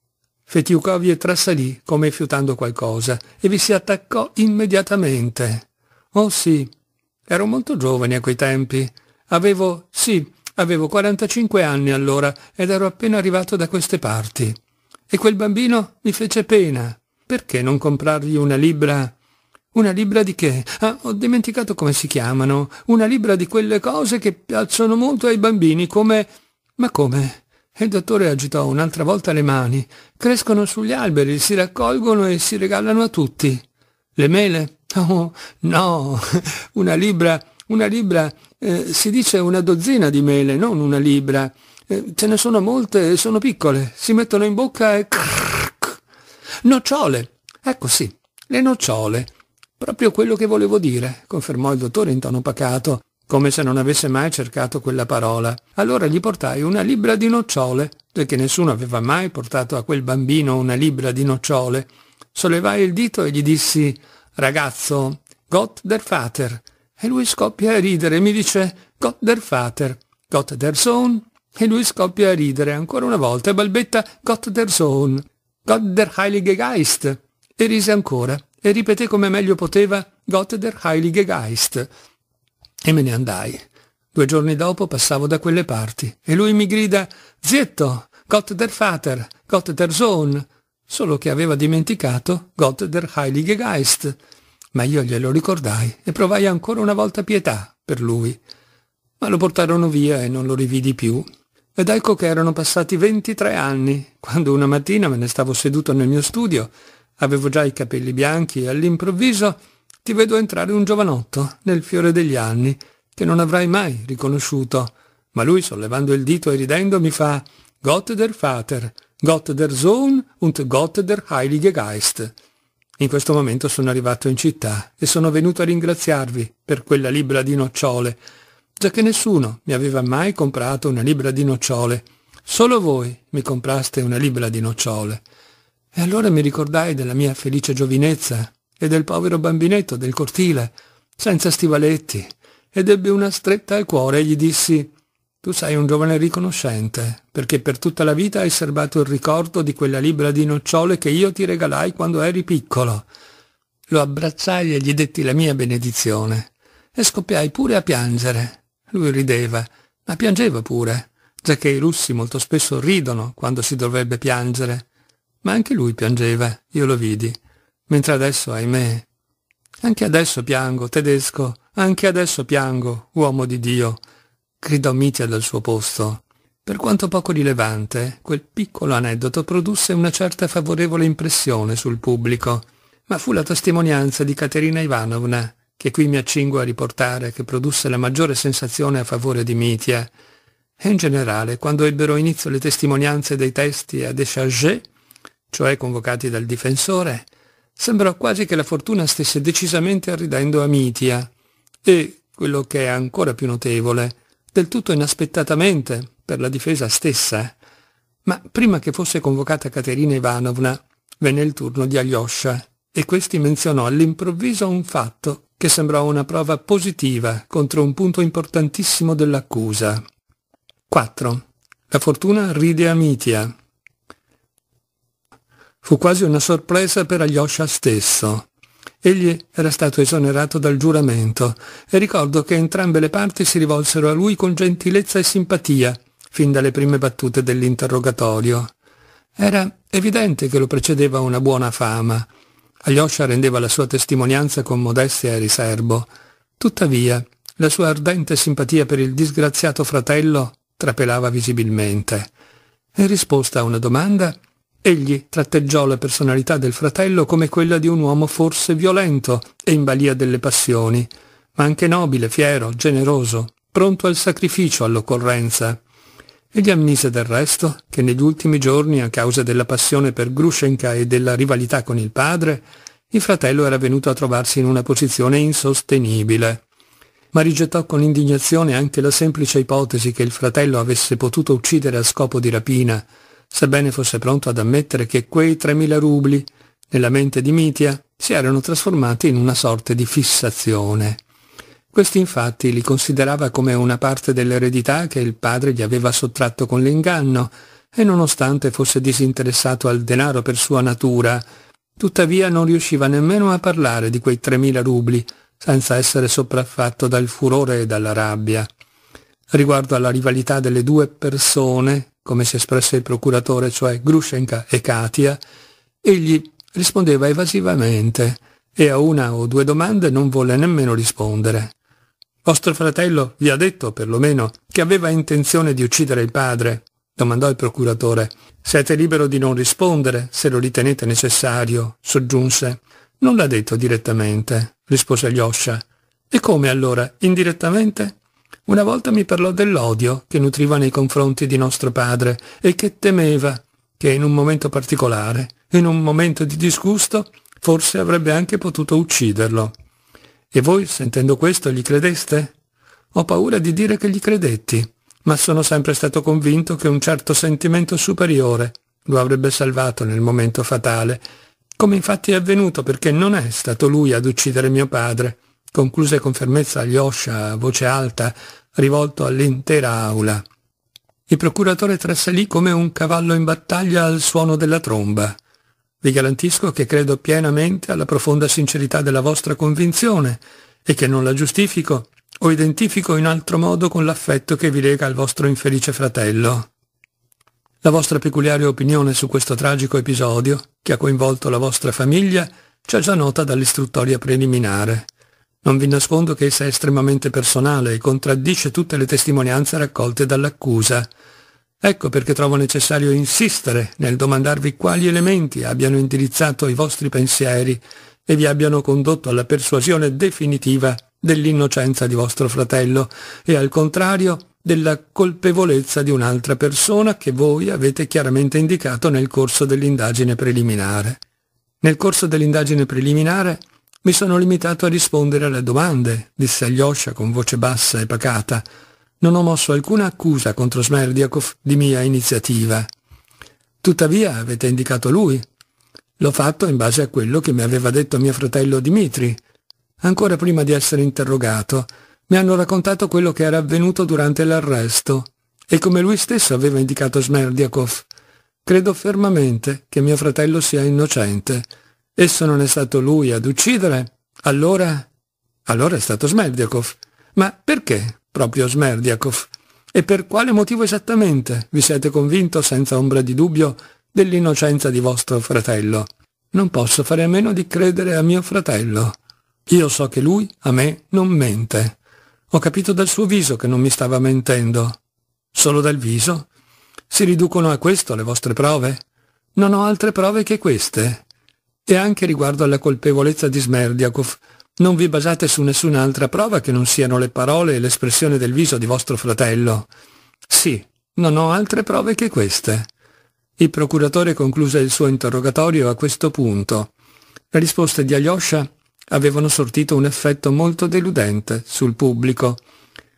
Fetiukovie trasalì come fiutando qualcosa e vi si attaccò immediatamente. Oh sì, Ero molto giovane a quei tempi. Avevo, sì, avevo 45 anni allora ed ero appena arrivato da queste parti. E quel bambino mi fece pena. Perché non comprargli una libra? Una libra di che? Ah, ho dimenticato come si chiamano. Una libra di quelle cose che piacciono molto ai bambini, come... Ma come? Il dottore agitò un'altra volta le mani. Crescono sugli alberi, si raccolgono e si regalano a tutti. Le mele? Oh, no, una libra, una libra eh, si dice una dozzina di mele, non una libra. Eh, ce ne sono molte, sono piccole, si mettono in bocca e... Nocciole, ecco sì, le nocciole. Proprio quello che volevo dire, confermò il dottore in tono pacato, come se non avesse mai cercato quella parola. Allora gli portai una libra di nocciole, perché nessuno aveva mai portato a quel bambino una libra di nocciole. Sollevai il dito e gli dissi ragazzo, Gott der Vater. E lui scoppia a ridere e mi dice Gott der Vater, Gott der Sohn. E lui scoppia a ridere ancora una volta e balbetta Gott der Sohn, Gott der Heilige Geist. E rise ancora e ripeté come meglio poteva Gott der Heilige Geist. E me ne andai. Due giorni dopo passavo da quelle parti e lui mi grida Zietto, Gott der Vater, Gott der Sohn, solo che aveva dimenticato Gott der Heilige Geist, ma io glielo ricordai e provai ancora una volta pietà per lui. Ma lo portarono via e non lo rividi più. Ed ecco che erano passati 23 anni, quando una mattina me ne stavo seduto nel mio studio, avevo già i capelli bianchi e all'improvviso ti vedo entrare un giovanotto nel fiore degli anni, che non avrai mai riconosciuto. Ma lui, sollevando il dito e ridendo, mi fa Gott der Vater, Gott der Sohn und Gott der Heilige Geist. In questo momento sono arrivato in città e sono venuto a ringraziarvi per quella libra di nocciole, già che nessuno mi aveva mai comprato una libra di nocciole. Solo voi mi compraste una libra di nocciole. E allora mi ricordai della mia felice giovinezza e del povero bambinetto del cortile, senza stivaletti, ed ebbe una stretta al cuore e gli dissi tu sei un giovane riconoscente, perché per tutta la vita hai serbato il ricordo di quella libra di nocciole che io ti regalai quando eri piccolo. Lo abbracciai e gli detti la mia benedizione. E scoppiai pure a piangere. Lui rideva, ma piangeva pure, giacché i russi molto spesso ridono quando si dovrebbe piangere. Ma anche lui piangeva, io lo vidi. Mentre adesso, ahimè... Anche adesso piango, tedesco, anche adesso piango, uomo di Dio gridò Mitya dal suo posto. Per quanto poco rilevante, quel piccolo aneddoto produsse una certa favorevole impressione sul pubblico, ma fu la testimonianza di Caterina Ivanovna, che qui mi accingo a riportare, che produsse la maggiore sensazione a favore di Mitia. E in generale, quando ebbero inizio le testimonianze dei testi a déchargé, cioè convocati dal difensore, sembrò quasi che la fortuna stesse decisamente arridendo a Mitia. E, quello che è ancora più notevole, del tutto inaspettatamente per la difesa stessa. Eh. Ma prima che fosse convocata Caterina Ivanovna, venne il turno di Alyosha e questi menzionò all'improvviso un fatto che sembrò una prova positiva contro un punto importantissimo dell'accusa. 4. La fortuna ride a Mitia. Fu quasi una sorpresa per Alyosha stesso. Egli era stato esonerato dal giuramento e ricordo che entrambe le parti si rivolsero a lui con gentilezza e simpatia, fin dalle prime battute dell'interrogatorio. Era evidente che lo precedeva una buona fama. Alyosha rendeva la sua testimonianza con modestia e riserbo. Tuttavia, la sua ardente simpatia per il disgraziato fratello trapelava visibilmente. In risposta a una domanda, Egli tratteggiò la personalità del fratello come quella di un uomo forse violento e in balia delle passioni, ma anche nobile, fiero, generoso, pronto al sacrificio all'occorrenza. Egli ammise del resto che negli ultimi giorni, a causa della passione per Grushenka e della rivalità con il padre, il fratello era venuto a trovarsi in una posizione insostenibile. Ma rigettò con indignazione anche la semplice ipotesi che il fratello avesse potuto uccidere a scopo di rapina, sebbene fosse pronto ad ammettere che quei 3.000 rubli, nella mente di Mitia, si erano trasformati in una sorta di fissazione. Questi infatti li considerava come una parte dell'eredità che il padre gli aveva sottratto con l'inganno, e nonostante fosse disinteressato al denaro per sua natura, tuttavia non riusciva nemmeno a parlare di quei 3.000 rubli, senza essere sopraffatto dal furore e dalla rabbia. Riguardo alla rivalità delle due persone, come si espresse il procuratore, cioè Grushenka e Katia, egli rispondeva evasivamente e a una o due domande non volle nemmeno rispondere. Vostro fratello vi ha detto, perlomeno, che aveva intenzione di uccidere il padre, domandò il procuratore. Siete libero di non rispondere, se lo ritenete necessario, soggiunse. Non l'ha detto direttamente, rispose Lyosha. E come allora, indirettamente? Una volta mi parlò dell'odio che nutriva nei confronti di nostro padre e che temeva che in un momento particolare, in un momento di disgusto, forse avrebbe anche potuto ucciderlo. E voi, sentendo questo, gli credeste? Ho paura di dire che gli credetti, ma sono sempre stato convinto che un certo sentimento superiore lo avrebbe salvato nel momento fatale, come infatti è avvenuto perché non è stato lui ad uccidere mio padre, concluse con fermezza agli Osha a voce alta, rivolto all'intera aula. Il procuratore trasalì come un cavallo in battaglia al suono della tromba. Vi garantisco che credo pienamente alla profonda sincerità della vostra convinzione e che non la giustifico o identifico in altro modo con l'affetto che vi lega al vostro infelice fratello. La vostra peculiare opinione su questo tragico episodio, che ha coinvolto la vostra famiglia, c'è già nota dall'istruttoria preliminare. Non vi nascondo che essa è estremamente personale e contraddice tutte le testimonianze raccolte dall'accusa. Ecco perché trovo necessario insistere nel domandarvi quali elementi abbiano indirizzato i vostri pensieri e vi abbiano condotto alla persuasione definitiva dell'innocenza di vostro fratello e al contrario della colpevolezza di un'altra persona che voi avete chiaramente indicato nel corso dell'indagine preliminare. Nel corso dell'indagine preliminare mi sono limitato a rispondere alle domande, disse Alyosha con voce bassa e pacata. Non ho mosso alcuna accusa contro Smerdiakov di mia iniziativa. Tuttavia avete indicato lui. L'ho fatto in base a quello che mi aveva detto mio fratello Dimitri. Ancora prima di essere interrogato, mi hanno raccontato quello che era avvenuto durante l'arresto e come lui stesso aveva indicato Smerdiakov. Credo fermamente che mio fratello sia innocente. Esso non è stato lui ad uccidere? Allora? Allora è stato Smerdiakov. Ma perché proprio Smerdiakov? E per quale motivo esattamente vi siete convinto, senza ombra di dubbio, dell'innocenza di vostro fratello? Non posso fare a meno di credere a mio fratello. Io so che lui a me non mente. Ho capito dal suo viso che non mi stava mentendo. Solo dal viso? Si riducono a questo le vostre prove? Non ho altre prove che queste. E anche riguardo alla colpevolezza di Smerdiakov, non vi basate su nessun'altra prova che non siano le parole e l'espressione del viso di vostro fratello. Sì, non ho altre prove che queste. Il procuratore concluse il suo interrogatorio a questo punto. Le risposte di Alyosha avevano sortito un effetto molto deludente sul pubblico.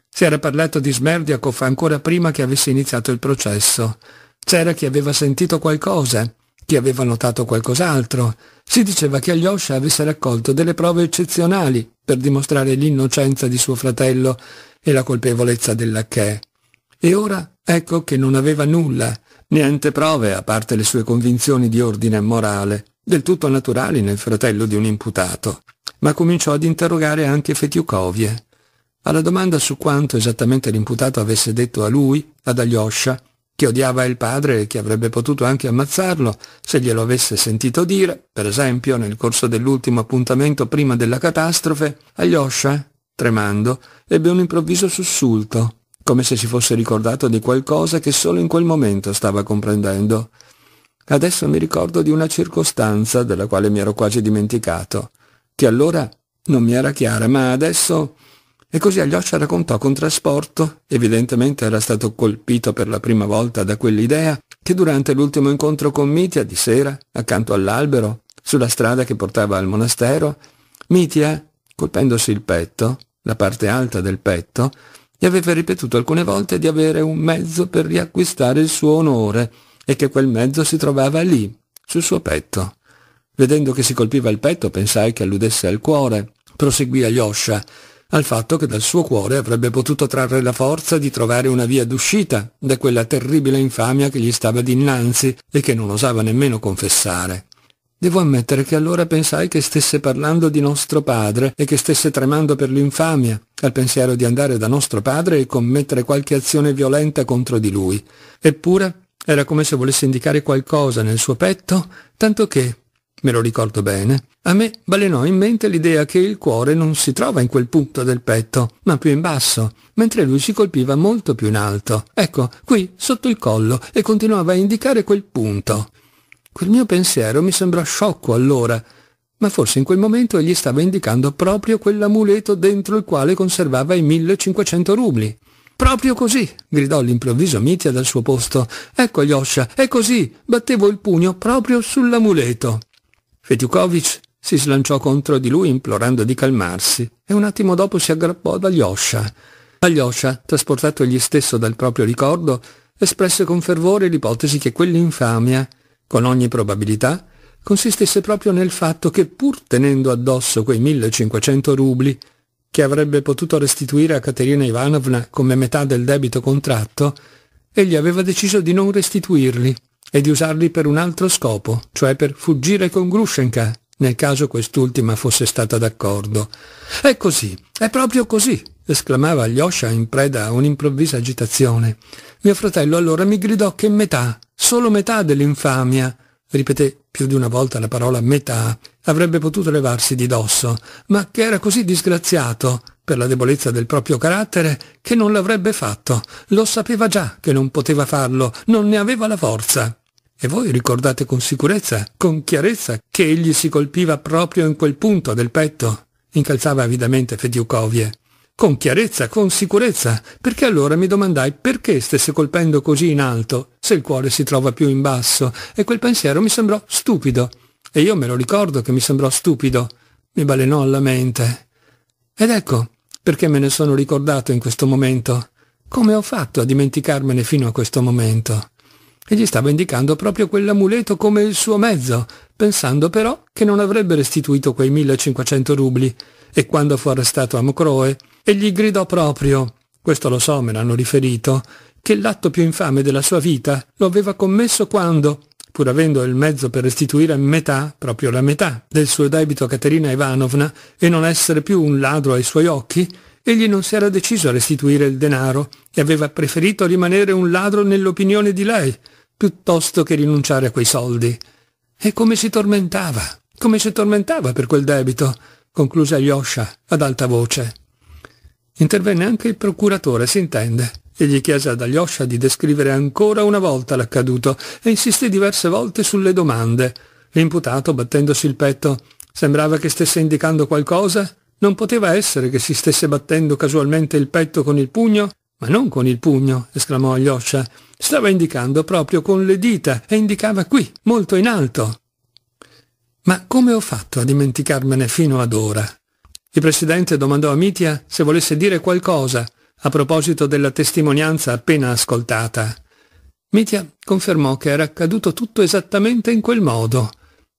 Si era parlato di Smerdiakov ancora prima che avesse iniziato il processo. C'era chi aveva sentito qualcosa, chi aveva notato qualcos'altro, si diceva che Alyosha avesse raccolto delle prove eccezionali per dimostrare l'innocenza di suo fratello e la colpevolezza della Che. E ora ecco che non aveva nulla, niente prove a parte le sue convinzioni di ordine morale, del tutto naturali nel fratello di un imputato. Ma cominciò ad interrogare anche Fetiukovie. Alla domanda su quanto esattamente l'imputato avesse detto a lui, ad Alyosha, che odiava il padre e che avrebbe potuto anche ammazzarlo se glielo avesse sentito dire, per esempio nel corso dell'ultimo appuntamento prima della catastrofe, Alyosha, tremando, ebbe un improvviso sussulto, come se si fosse ricordato di qualcosa che solo in quel momento stava comprendendo. Adesso mi ricordo di una circostanza della quale mi ero quasi dimenticato, che allora non mi era chiara, ma adesso e così Alyosha raccontò con trasporto, evidentemente era stato colpito per la prima volta da quell'idea, che durante l'ultimo incontro con Mitia di sera, accanto all'albero, sulla strada che portava al monastero, Mitia, colpendosi il petto, la parte alta del petto, gli aveva ripetuto alcune volte di avere un mezzo per riacquistare il suo onore e che quel mezzo si trovava lì, sul suo petto. Vedendo che si colpiva il petto pensai che alludesse al cuore, proseguì Alyosha, al fatto che dal suo cuore avrebbe potuto trarre la forza di trovare una via d'uscita da quella terribile infamia che gli stava dinanzi e che non osava nemmeno confessare. Devo ammettere che allora pensai che stesse parlando di nostro padre e che stesse tremando per l'infamia, al pensiero di andare da nostro padre e commettere qualche azione violenta contro di lui. Eppure era come se volesse indicare qualcosa nel suo petto, tanto che, me lo ricordo bene, a me balenò in mente l'idea che il cuore non si trova in quel punto del petto, ma più in basso, mentre lui si colpiva molto più in alto, ecco, qui, sotto il collo, e continuava a indicare quel punto. Quel mio pensiero mi sembrò sciocco allora, ma forse in quel momento egli stava indicando proprio quell'amuleto dentro il quale conservava i 1500 rubli. Proprio così, gridò all'improvviso Mitia dal suo posto. Ecco, Yosha, è così. Battevo il pugno proprio sull'amuleto. Fetiukovic si slanciò contro di lui implorando di calmarsi e un attimo dopo si aggrappò ad Alyosha. Alyosha, trasportato egli stesso dal proprio ricordo, espresse con fervore l'ipotesi che quell'infamia, con ogni probabilità, consistesse proprio nel fatto che pur tenendo addosso quei 1500 rubli, che avrebbe potuto restituire a Caterina Ivanovna come metà del debito contratto, egli aveva deciso di non restituirli e di usarli per un altro scopo, cioè per fuggire con Grushenka, nel caso quest'ultima fosse stata d'accordo. È così, è proprio così, esclamava Alyosha in preda a un'improvvisa agitazione. Mio fratello allora mi gridò che metà, solo metà dell'infamia, ripeté più di una volta la parola metà, avrebbe potuto levarsi di dosso, ma che era così disgraziato per la debolezza del proprio carattere, che non l'avrebbe fatto. Lo sapeva già che non poteva farlo, non ne aveva la forza. E voi ricordate con sicurezza, con chiarezza, che egli si colpiva proprio in quel punto del petto. Incalzava avidamente Fediukovie. Con chiarezza, con sicurezza, perché allora mi domandai perché stesse colpendo così in alto, se il cuore si trova più in basso, e quel pensiero mi sembrò stupido. E io me lo ricordo che mi sembrò stupido. Mi balenò alla mente. Ed ecco, perché me ne sono ricordato in questo momento. Come ho fatto a dimenticarmene fino a questo momento? E gli stava indicando proprio quell'amuleto come il suo mezzo, pensando però che non avrebbe restituito quei 1500 rubli. E quando fu arrestato a Mocroe, egli gridò proprio, questo lo so, me l'hanno riferito, che l'atto più infame della sua vita lo aveva commesso quando, pur avendo il mezzo per restituire metà, proprio la metà, del suo debito a Caterina Ivanovna e non essere più un ladro ai suoi occhi, egli non si era deciso a restituire il denaro e aveva preferito rimanere un ladro nell'opinione di lei, piuttosto che rinunciare a quei soldi. E come si tormentava, come si tormentava per quel debito, concluse Alyosha ad alta voce. Intervenne anche il procuratore, si intende e gli chiese ad Alyosha di descrivere ancora una volta l'accaduto e insisté diverse volte sulle domande. L'imputato, battendosi il petto, sembrava che stesse indicando qualcosa? Non poteva essere che si stesse battendo casualmente il petto con il pugno? Ma non con il pugno, esclamò Alyosha. Stava indicando proprio con le dita e indicava qui, molto in alto. Ma come ho fatto a dimenticarmene fino ad ora? Il presidente domandò a Mitia se volesse dire qualcosa, a proposito della testimonianza appena ascoltata. Mitya confermò che era accaduto tutto esattamente in quel modo,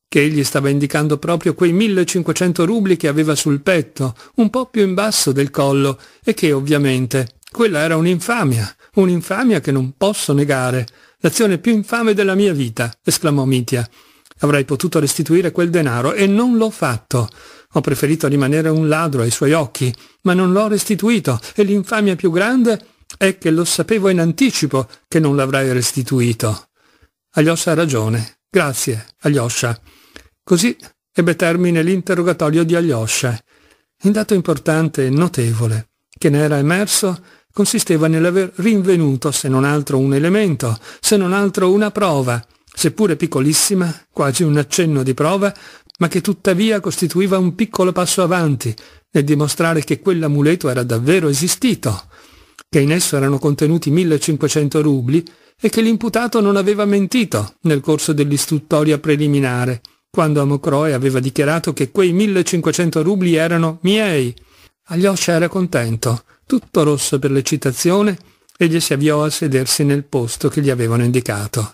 che egli stava indicando proprio quei 1500 rubli che aveva sul petto, un po' più in basso del collo, e che ovviamente quella era un'infamia, un'infamia che non posso negare, l'azione più infame della mia vita, esclamò Mitya. Avrei potuto restituire quel denaro e non l'ho fatto. Ho preferito rimanere un ladro ai suoi occhi, ma non l'ho restituito e l'infamia più grande è che lo sapevo in anticipo che non l'avrai restituito. Alyosha ha ragione. Grazie, Alyosha. Così ebbe termine l'interrogatorio di Alyosha. Un dato importante e notevole che ne era emerso consisteva nell'aver rinvenuto, se non altro un elemento, se non altro una prova, seppure piccolissima, quasi un accenno di prova, ma che tuttavia costituiva un piccolo passo avanti nel dimostrare che quell'amuleto era davvero esistito, che in esso erano contenuti 1500 rubli e che l'imputato non aveva mentito nel corso dell'istruttoria preliminare, quando Amocroe aveva dichiarato che quei 1500 rubli erano miei. Aglioscia era contento, tutto rosso per l'eccitazione, e gli si avviò a sedersi nel posto che gli avevano indicato.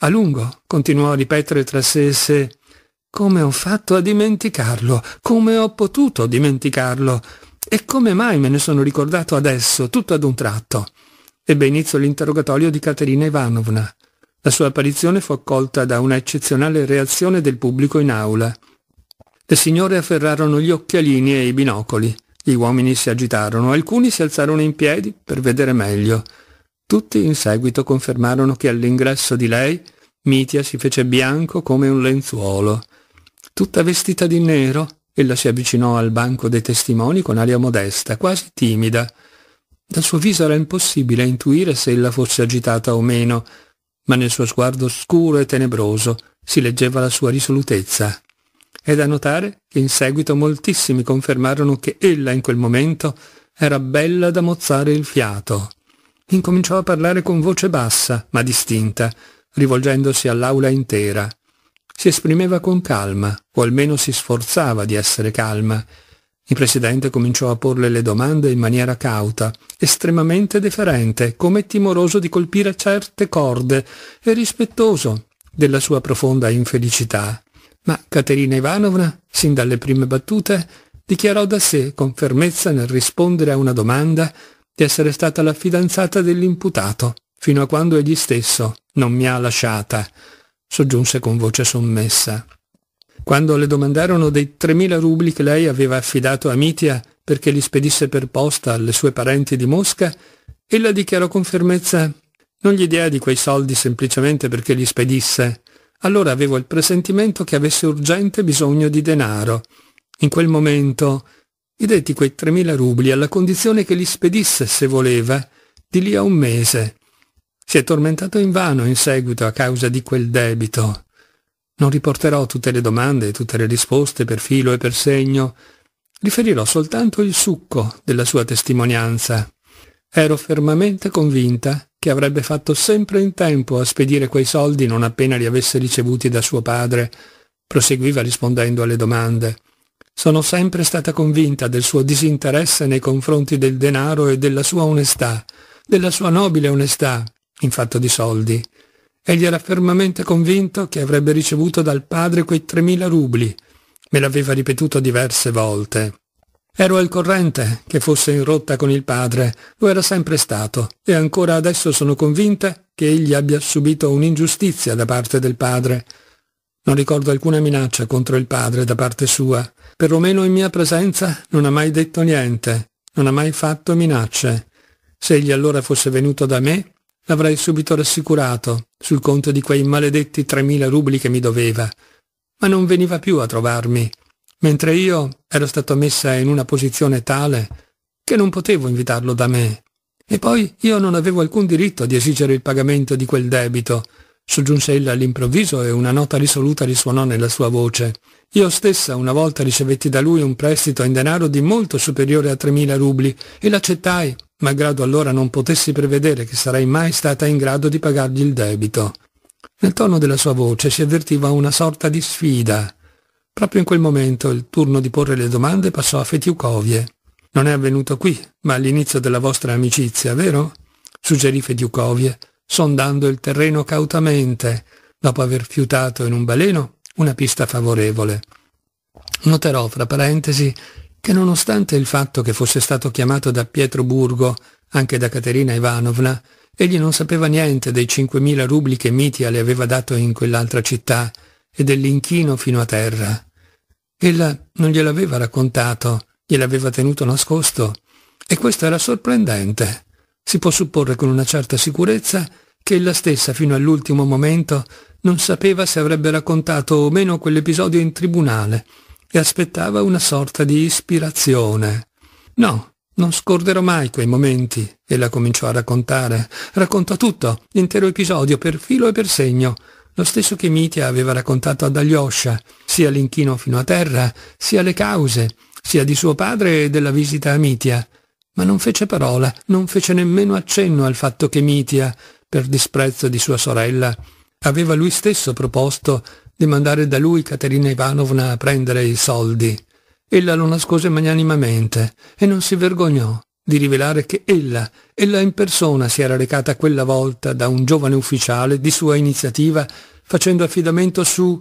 A lungo continuò a ripetere tra sé e sé come ho fatto a dimenticarlo? Come ho potuto dimenticarlo? E come mai me ne sono ricordato adesso, tutto ad un tratto? Ebbe inizio l'interrogatorio di Caterina Ivanovna. La sua apparizione fu accolta da una eccezionale reazione del pubblico in aula. Le signore afferrarono gli occhialini e i binocoli. Gli uomini si agitarono, alcuni si alzarono in piedi per vedere meglio. Tutti in seguito confermarono che all'ingresso di lei Mitia si fece bianco come un lenzuolo. Tutta vestita di nero, ella si avvicinò al banco dei testimoni con aria modesta, quasi timida. Dal suo viso era impossibile intuire se ella fosse agitata o meno, ma nel suo sguardo scuro e tenebroso si leggeva la sua risolutezza. È da notare che in seguito moltissimi confermarono che ella in quel momento era bella da mozzare il fiato. Incominciò a parlare con voce bassa, ma distinta, rivolgendosi all'aula intera si esprimeva con calma, o almeno si sforzava di essere calma. Il presidente cominciò a porle le domande in maniera cauta, estremamente deferente, come timoroso di colpire certe corde, e rispettoso della sua profonda infelicità. Ma Caterina Ivanovna, sin dalle prime battute, dichiarò da sé con fermezza nel rispondere a una domanda di essere stata la fidanzata dell'imputato, fino a quando egli stesso non mi ha lasciata soggiunse con voce sommessa. Quando le domandarono dei 3.000 rubli che lei aveva affidato a Mitia perché li spedisse per posta alle sue parenti di Mosca, ella dichiarò con fermezza «Non gli diedi quei soldi semplicemente perché li spedisse. Allora avevo il presentimento che avesse urgente bisogno di denaro. In quel momento gli detti quei 3.000 rubli alla condizione che li spedisse, se voleva, di lì a un mese, si è tormentato invano in seguito a causa di quel debito. Non riporterò tutte le domande e tutte le risposte per filo e per segno. Riferirò soltanto il succo della sua testimonianza. Ero fermamente convinta che avrebbe fatto sempre in tempo a spedire quei soldi non appena li avesse ricevuti da suo padre, proseguiva rispondendo alle domande. Sono sempre stata convinta del suo disinteresse nei confronti del denaro e della sua onestà, della sua nobile onestà in fatto di soldi. Egli era fermamente convinto che avrebbe ricevuto dal padre quei 3.000 rubli. Me l'aveva ripetuto diverse volte. Ero al corrente che fosse in rotta con il padre, lo era sempre stato, e ancora adesso sono convinta che egli abbia subito un'ingiustizia da parte del padre. Non ricordo alcuna minaccia contro il padre da parte sua, perlomeno in mia presenza non ha mai detto niente, non ha mai fatto minacce. Se egli allora fosse venuto da me, l'avrei subito rassicurato sul conto di quei maledetti 3.000 rubli che mi doveva, ma non veniva più a trovarmi, mentre io ero stata messa in una posizione tale che non potevo invitarlo da me. E poi io non avevo alcun diritto di esigere il pagamento di quel debito, soggiunse ella all'improvviso e una nota risoluta risuonò nella sua voce. Io stessa una volta ricevetti da lui un prestito in denaro di molto superiore a 3.000 rubli e l'accettai malgrado allora non potessi prevedere che sarei mai stata in grado di pagargli il debito. Nel tono della sua voce si avvertiva una sorta di sfida. Proprio in quel momento il turno di porre le domande passò a Fetiukovie. Non è avvenuto qui, ma all'inizio della vostra amicizia, vero? suggerì Fetiukovie, sondando il terreno cautamente, dopo aver fiutato in un baleno una pista favorevole. Noterò, fra parentesi, che nonostante il fatto che fosse stato chiamato da Pietroburgo, anche da Caterina Ivanovna, egli non sapeva niente dei 5.000 rubli che Mitia le aveva dato in quell'altra città e dell'inchino fino a terra. Ella non gliel'aveva raccontato, gliel'aveva tenuto nascosto, e questo era sorprendente. Si può supporre con una certa sicurezza che ella stessa fino all'ultimo momento non sapeva se avrebbe raccontato o meno quell'episodio in tribunale, e aspettava una sorta di ispirazione. No, non scorderò mai quei momenti, ella cominciò a raccontare. Racconta tutto, l'intero episodio, per filo e per segno. Lo stesso che Mitia aveva raccontato ad Alyosha, sia l'inchino fino a terra, sia le cause, sia di suo padre e della visita a Mitia. Ma non fece parola, non fece nemmeno accenno al fatto che Mitia, per disprezzo di sua sorella, aveva lui stesso proposto di mandare da lui Caterina Ivanovna a prendere i soldi. Ella lo nascose magnanimamente e non si vergognò di rivelare che ella, ella in persona si era recata quella volta da un giovane ufficiale di sua iniziativa facendo affidamento su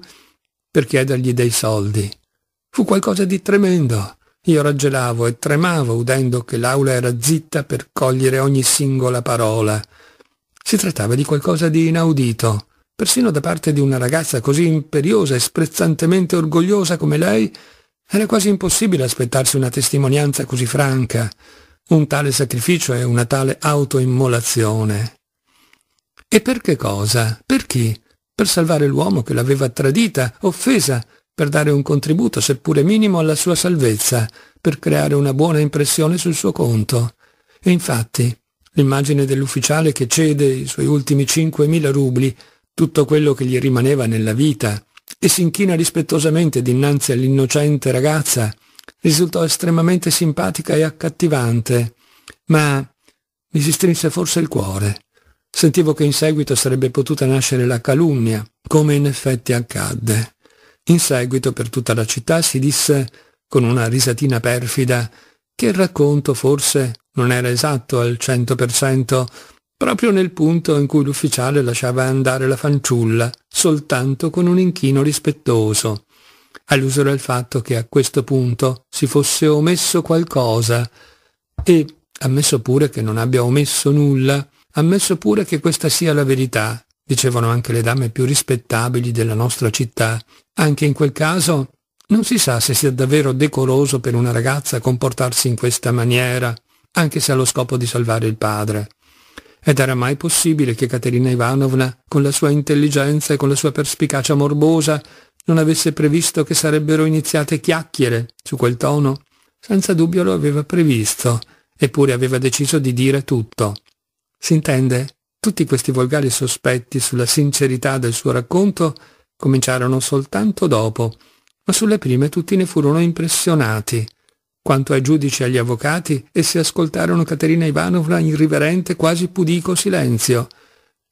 per chiedergli dei soldi. Fu qualcosa di tremendo. Io raggelavo e tremavo udendo che l'aula era zitta per cogliere ogni singola parola. Si trattava di qualcosa di inaudito. Persino da parte di una ragazza così imperiosa e sprezzantemente orgogliosa come lei, era quasi impossibile aspettarsi una testimonianza così franca, un tale sacrificio e una tale autoimmolazione. E per che cosa? Per chi? Per salvare l'uomo che l'aveva tradita, offesa, per dare un contributo, seppure minimo, alla sua salvezza, per creare una buona impressione sul suo conto. E infatti, l'immagine dell'ufficiale che cede i suoi ultimi 5.000 rubli tutto quello che gli rimaneva nella vita e si inchina rispettosamente dinanzi all'innocente ragazza, risultò estremamente simpatica e accattivante, ma mi si strinse forse il cuore. Sentivo che in seguito sarebbe potuta nascere la calunnia, come in effetti accadde. In seguito per tutta la città si disse, con una risatina perfida, che il racconto forse non era esatto al cento per cento, proprio nel punto in cui l'ufficiale lasciava andare la fanciulla, soltanto con un inchino rispettoso. Allusero al fatto che a questo punto si fosse omesso qualcosa e, ammesso pure che non abbia omesso nulla, ammesso pure che questa sia la verità, dicevano anche le dame più rispettabili della nostra città, anche in quel caso non si sa se sia davvero decoroso per una ragazza comportarsi in questa maniera, anche se allo scopo di salvare il padre. Ed era mai possibile che Caterina Ivanovna, con la sua intelligenza e con la sua perspicacia morbosa, non avesse previsto che sarebbero iniziate chiacchiere su quel tono? Senza dubbio lo aveva previsto, eppure aveva deciso di dire tutto. S'intende, tutti questi volgari sospetti sulla sincerità del suo racconto cominciarono soltanto dopo, ma sulle prime tutti ne furono impressionati. Quanto ai giudici e agli avvocati, essi ascoltarono Caterina Ivanovna in riverente, quasi pudico silenzio.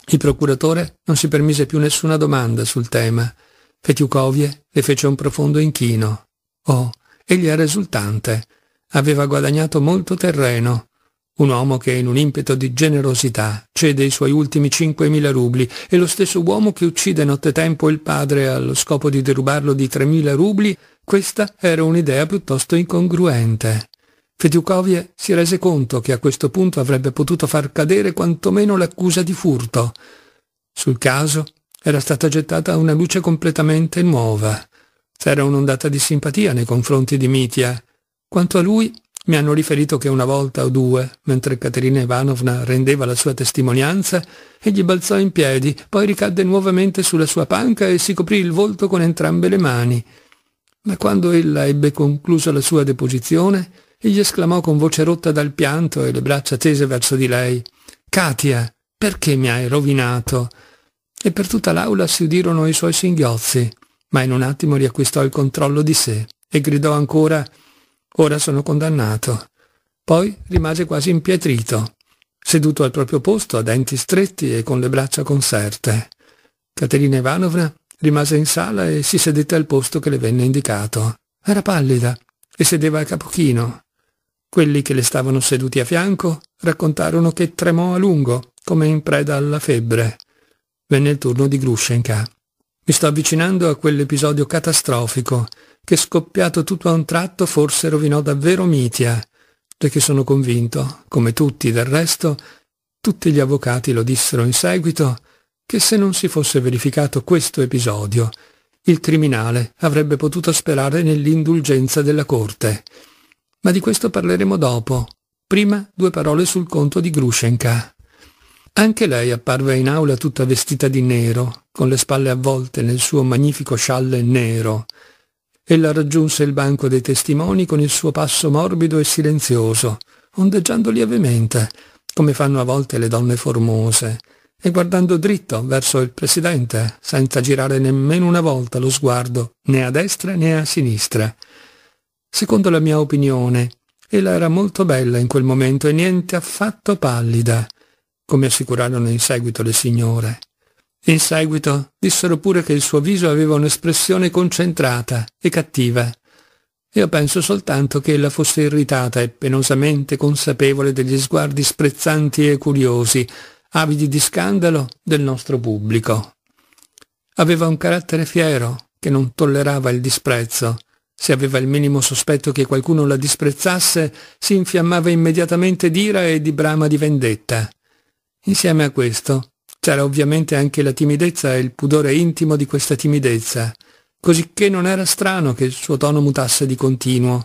Il procuratore non si permise più nessuna domanda sul tema. Fetiukovie le fece un profondo inchino. Oh, egli era esultante. Aveva guadagnato molto terreno. Un uomo che in un impeto di generosità cede i suoi ultimi 5.000 rubli e lo stesso uomo che uccide nottetempo il padre allo scopo di derubarlo di 3.000 rubli questa era un'idea piuttosto incongruente. Fetiukovie si rese conto che a questo punto avrebbe potuto far cadere quantomeno l'accusa di furto. Sul caso era stata gettata una luce completamente nuova. C'era un'ondata di simpatia nei confronti di Mitia. Quanto a lui, mi hanno riferito che una volta o due, mentre Caterina Ivanovna rendeva la sua testimonianza, egli balzò in piedi, poi ricadde nuovamente sulla sua panca e si coprì il volto con entrambe le mani. Ma quando ella ebbe conclusa la sua deposizione, egli esclamò con voce rotta dal pianto e le braccia tese verso di lei «Katia, perché mi hai rovinato?» E per tutta l'aula si udirono i suoi singhiozzi, ma in un attimo riacquistò il controllo di sé e gridò ancora «Ora sono condannato». Poi rimase quasi impietrito, seduto al proprio posto a denti stretti e con le braccia conserte. Caterina Ivanovna Rimase in sala e si sedette al posto che le venne indicato. Era pallida e sedeva a capochino. Quelli che le stavano seduti a fianco raccontarono che tremò a lungo, come in preda alla febbre. Venne il turno di Grushenka. Mi sto avvicinando a quell'episodio catastrofico che scoppiato tutto a un tratto forse rovinò davvero Mitia, perché sono convinto, come tutti del resto, tutti gli avvocati lo dissero in seguito, che se non si fosse verificato questo episodio, il criminale avrebbe potuto sperare nell'indulgenza della Corte. Ma di questo parleremo dopo. Prima due parole sul conto di Grushenka. Anche lei apparve in aula tutta vestita di nero, con le spalle avvolte nel suo magnifico scialle nero. Ella raggiunse il banco dei testimoni con il suo passo morbido e silenzioso, ondeggiando lievemente, come fanno a volte le donne formose, e guardando dritto verso il presidente, senza girare nemmeno una volta lo sguardo, né a destra né a sinistra. Secondo la mia opinione, ella era molto bella in quel momento e niente affatto pallida, come assicurarono in seguito le signore. In seguito dissero pure che il suo viso aveva un'espressione concentrata e cattiva. Io penso soltanto che ella fosse irritata e penosamente consapevole degli sguardi sprezzanti e curiosi avidi di scandalo del nostro pubblico. Aveva un carattere fiero che non tollerava il disprezzo. Se aveva il minimo sospetto che qualcuno la disprezzasse, si infiammava immediatamente d'ira e di brama di vendetta. Insieme a questo c'era ovviamente anche la timidezza e il pudore intimo di questa timidezza, cosicché non era strano che il suo tono mutasse di continuo,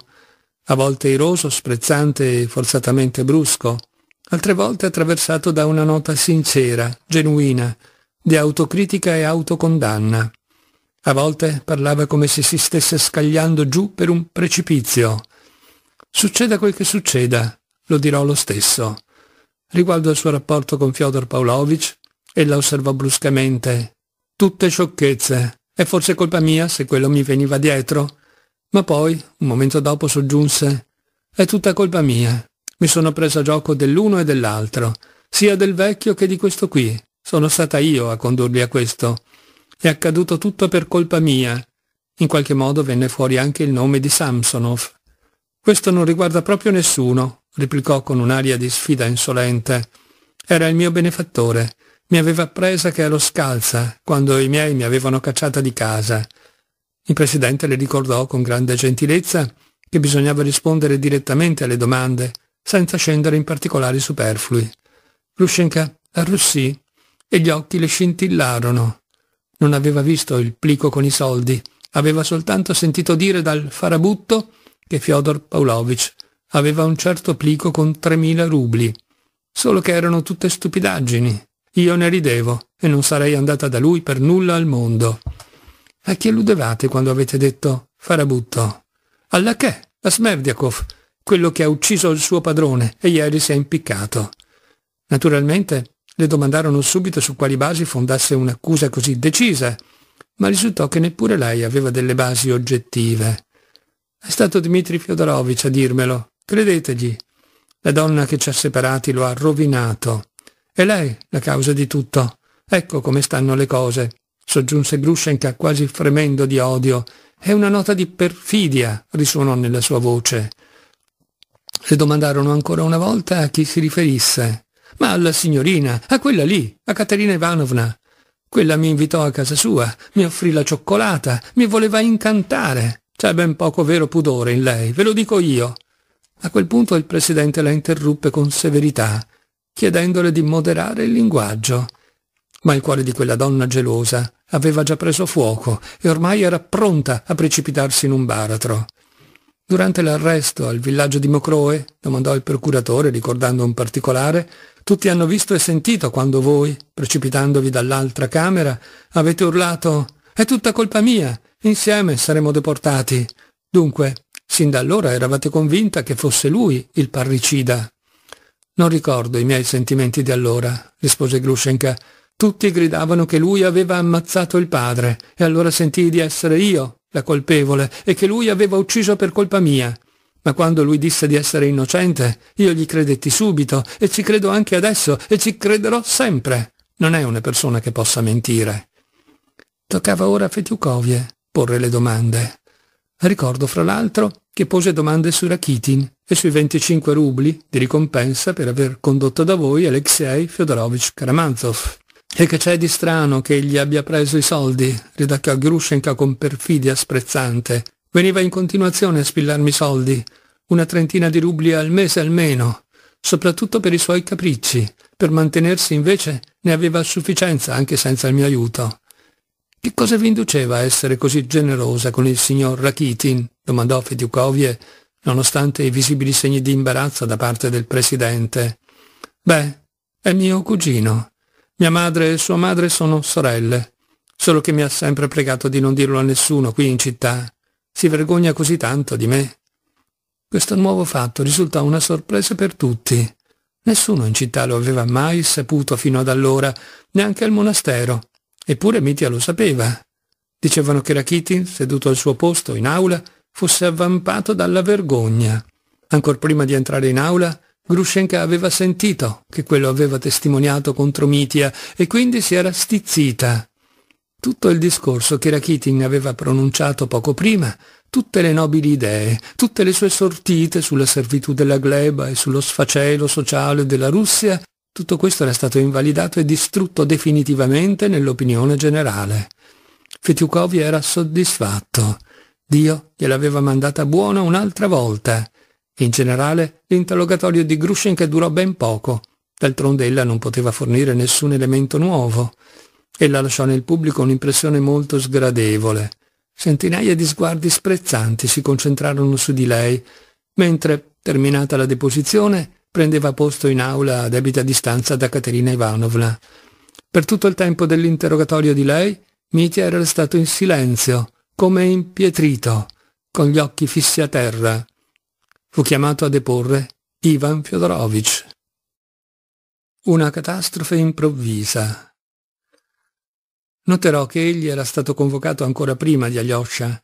a volte iroso, sprezzante e forzatamente brusco, altre volte attraversato da una nota sincera, genuina, di autocritica e autocondanna. A volte parlava come se si stesse scagliando giù per un precipizio. Succeda quel che succeda, lo dirò lo stesso. Riguardo al suo rapporto con Fyodor Pavlovich, ella osservò bruscamente. Tutte sciocchezze. È forse colpa mia se quello mi veniva dietro? Ma poi, un momento dopo, soggiunse. È tutta colpa mia. Mi sono preso gioco dell'uno e dell'altro, sia del vecchio che di questo qui. Sono stata io a condurli a questo. È accaduto tutto per colpa mia. In qualche modo venne fuori anche il nome di Samsonov. Questo non riguarda proprio nessuno, replicò con un'aria di sfida insolente. Era il mio benefattore. Mi aveva presa che ero scalza, quando i miei mi avevano cacciata di casa. Il presidente le ricordò con grande gentilezza che bisognava rispondere direttamente alle domande senza scendere in particolari superflui. Grushenka arrossì e gli occhi le scintillarono. Non aveva visto il plico con i soldi, aveva soltanto sentito dire dal farabutto che Fyodor Pavlovich aveva un certo plico con 3.000 rubli, solo che erano tutte stupidaggini. Io ne ridevo e non sarei andata da lui per nulla al mondo. A chi alludevate quando avete detto farabutto? Alla che? A Smevdiakov, quello che ha ucciso il suo padrone e ieri si è impiccato. Naturalmente le domandarono subito su quali basi fondasse un'accusa così decisa, ma risultò che neppure lei aveva delle basi oggettive. È stato Dmitri Fiodorovich a dirmelo, credetegli. La donna che ci ha separati lo ha rovinato. È lei la causa di tutto. Ecco come stanno le cose, soggiunse Grushenka quasi fremendo di odio, e una nota di perfidia risuonò nella sua voce. Le domandarono ancora una volta a chi si riferisse. Ma alla signorina, a quella lì, a Caterina Ivanovna. Quella mi invitò a casa sua, mi offrì la cioccolata, mi voleva incantare. C'è ben poco vero pudore in lei, ve lo dico io. A quel punto il presidente la interruppe con severità, chiedendole di moderare il linguaggio. Ma il cuore di quella donna gelosa aveva già preso fuoco e ormai era pronta a precipitarsi in un baratro. Durante l'arresto al villaggio di Mocroe, domandò il procuratore ricordando un particolare, tutti hanno visto e sentito quando voi, precipitandovi dall'altra camera, avete urlato «È tutta colpa mia! Insieme saremo deportati!» Dunque, sin da allora eravate convinta che fosse lui il parricida. «Non ricordo i miei sentimenti di allora», rispose Grushenka. «Tutti gridavano che lui aveva ammazzato il padre, e allora sentii di essere io la colpevole e che lui aveva ucciso per colpa mia. Ma quando lui disse di essere innocente, io gli credetti subito e ci credo anche adesso e ci crederò sempre. Non è una persona che possa mentire. Toccava ora a Fetiukovie porre le domande. Ricordo fra l'altro che pose domande su Rakitin e sui 25 rubli di ricompensa per aver condotto da voi Alexei Fyodorovich Karamazov. E che c'è di strano che egli abbia preso i soldi? ridacchiò Grushenka con perfidia sprezzante. Veniva in continuazione a spillarmi soldi, una trentina di rubli al mese almeno, soprattutto per i suoi capricci. Per mantenersi invece ne aveva a sufficienza anche senza il mio aiuto. Che cosa vi induceva a essere così generosa con il signor Rakitin? domandò Fediukovie, nonostante i visibili segni di imbarazzo da parte del presidente. Beh, è mio cugino. Mia madre e sua madre sono sorelle, solo che mi ha sempre pregato di non dirlo a nessuno qui in città. Si vergogna così tanto di me. Questo nuovo fatto risultò una sorpresa per tutti. Nessuno in città lo aveva mai saputo fino ad allora, neanche al monastero. Eppure Mitia lo sapeva. Dicevano che Rakitin, seduto al suo posto in aula, fosse avvampato dalla vergogna. Ancor prima di entrare in aula, Grushenka aveva sentito che quello aveva testimoniato contro Mitia e quindi si era stizzita. Tutto il discorso che Rakitin aveva pronunciato poco prima, tutte le nobili idee, tutte le sue sortite sulla servitù della gleba e sullo sfacelo sociale della Russia, tutto questo era stato invalidato e distrutto definitivamente nell'opinione generale. Fetiukovia era soddisfatto. Dio gliel'aveva mandata buona un'altra volta. In generale, l'interrogatorio di Grushenka durò ben poco. D'altronde ella non poteva fornire nessun elemento nuovo. Ella lasciò nel pubblico un'impressione molto sgradevole. Centinaia di sguardi sprezzanti si concentrarono su di lei, mentre, terminata la deposizione, prendeva posto in aula a debita distanza da Caterina Ivanovna. Per tutto il tempo dell'interrogatorio di lei, Mitya era stato in silenzio, come impietrito, con gli occhi fissi a terra, fu chiamato a deporre Ivan Fyodorovich. Una catastrofe improvvisa. Noterò che egli era stato convocato ancora prima di Alyosha,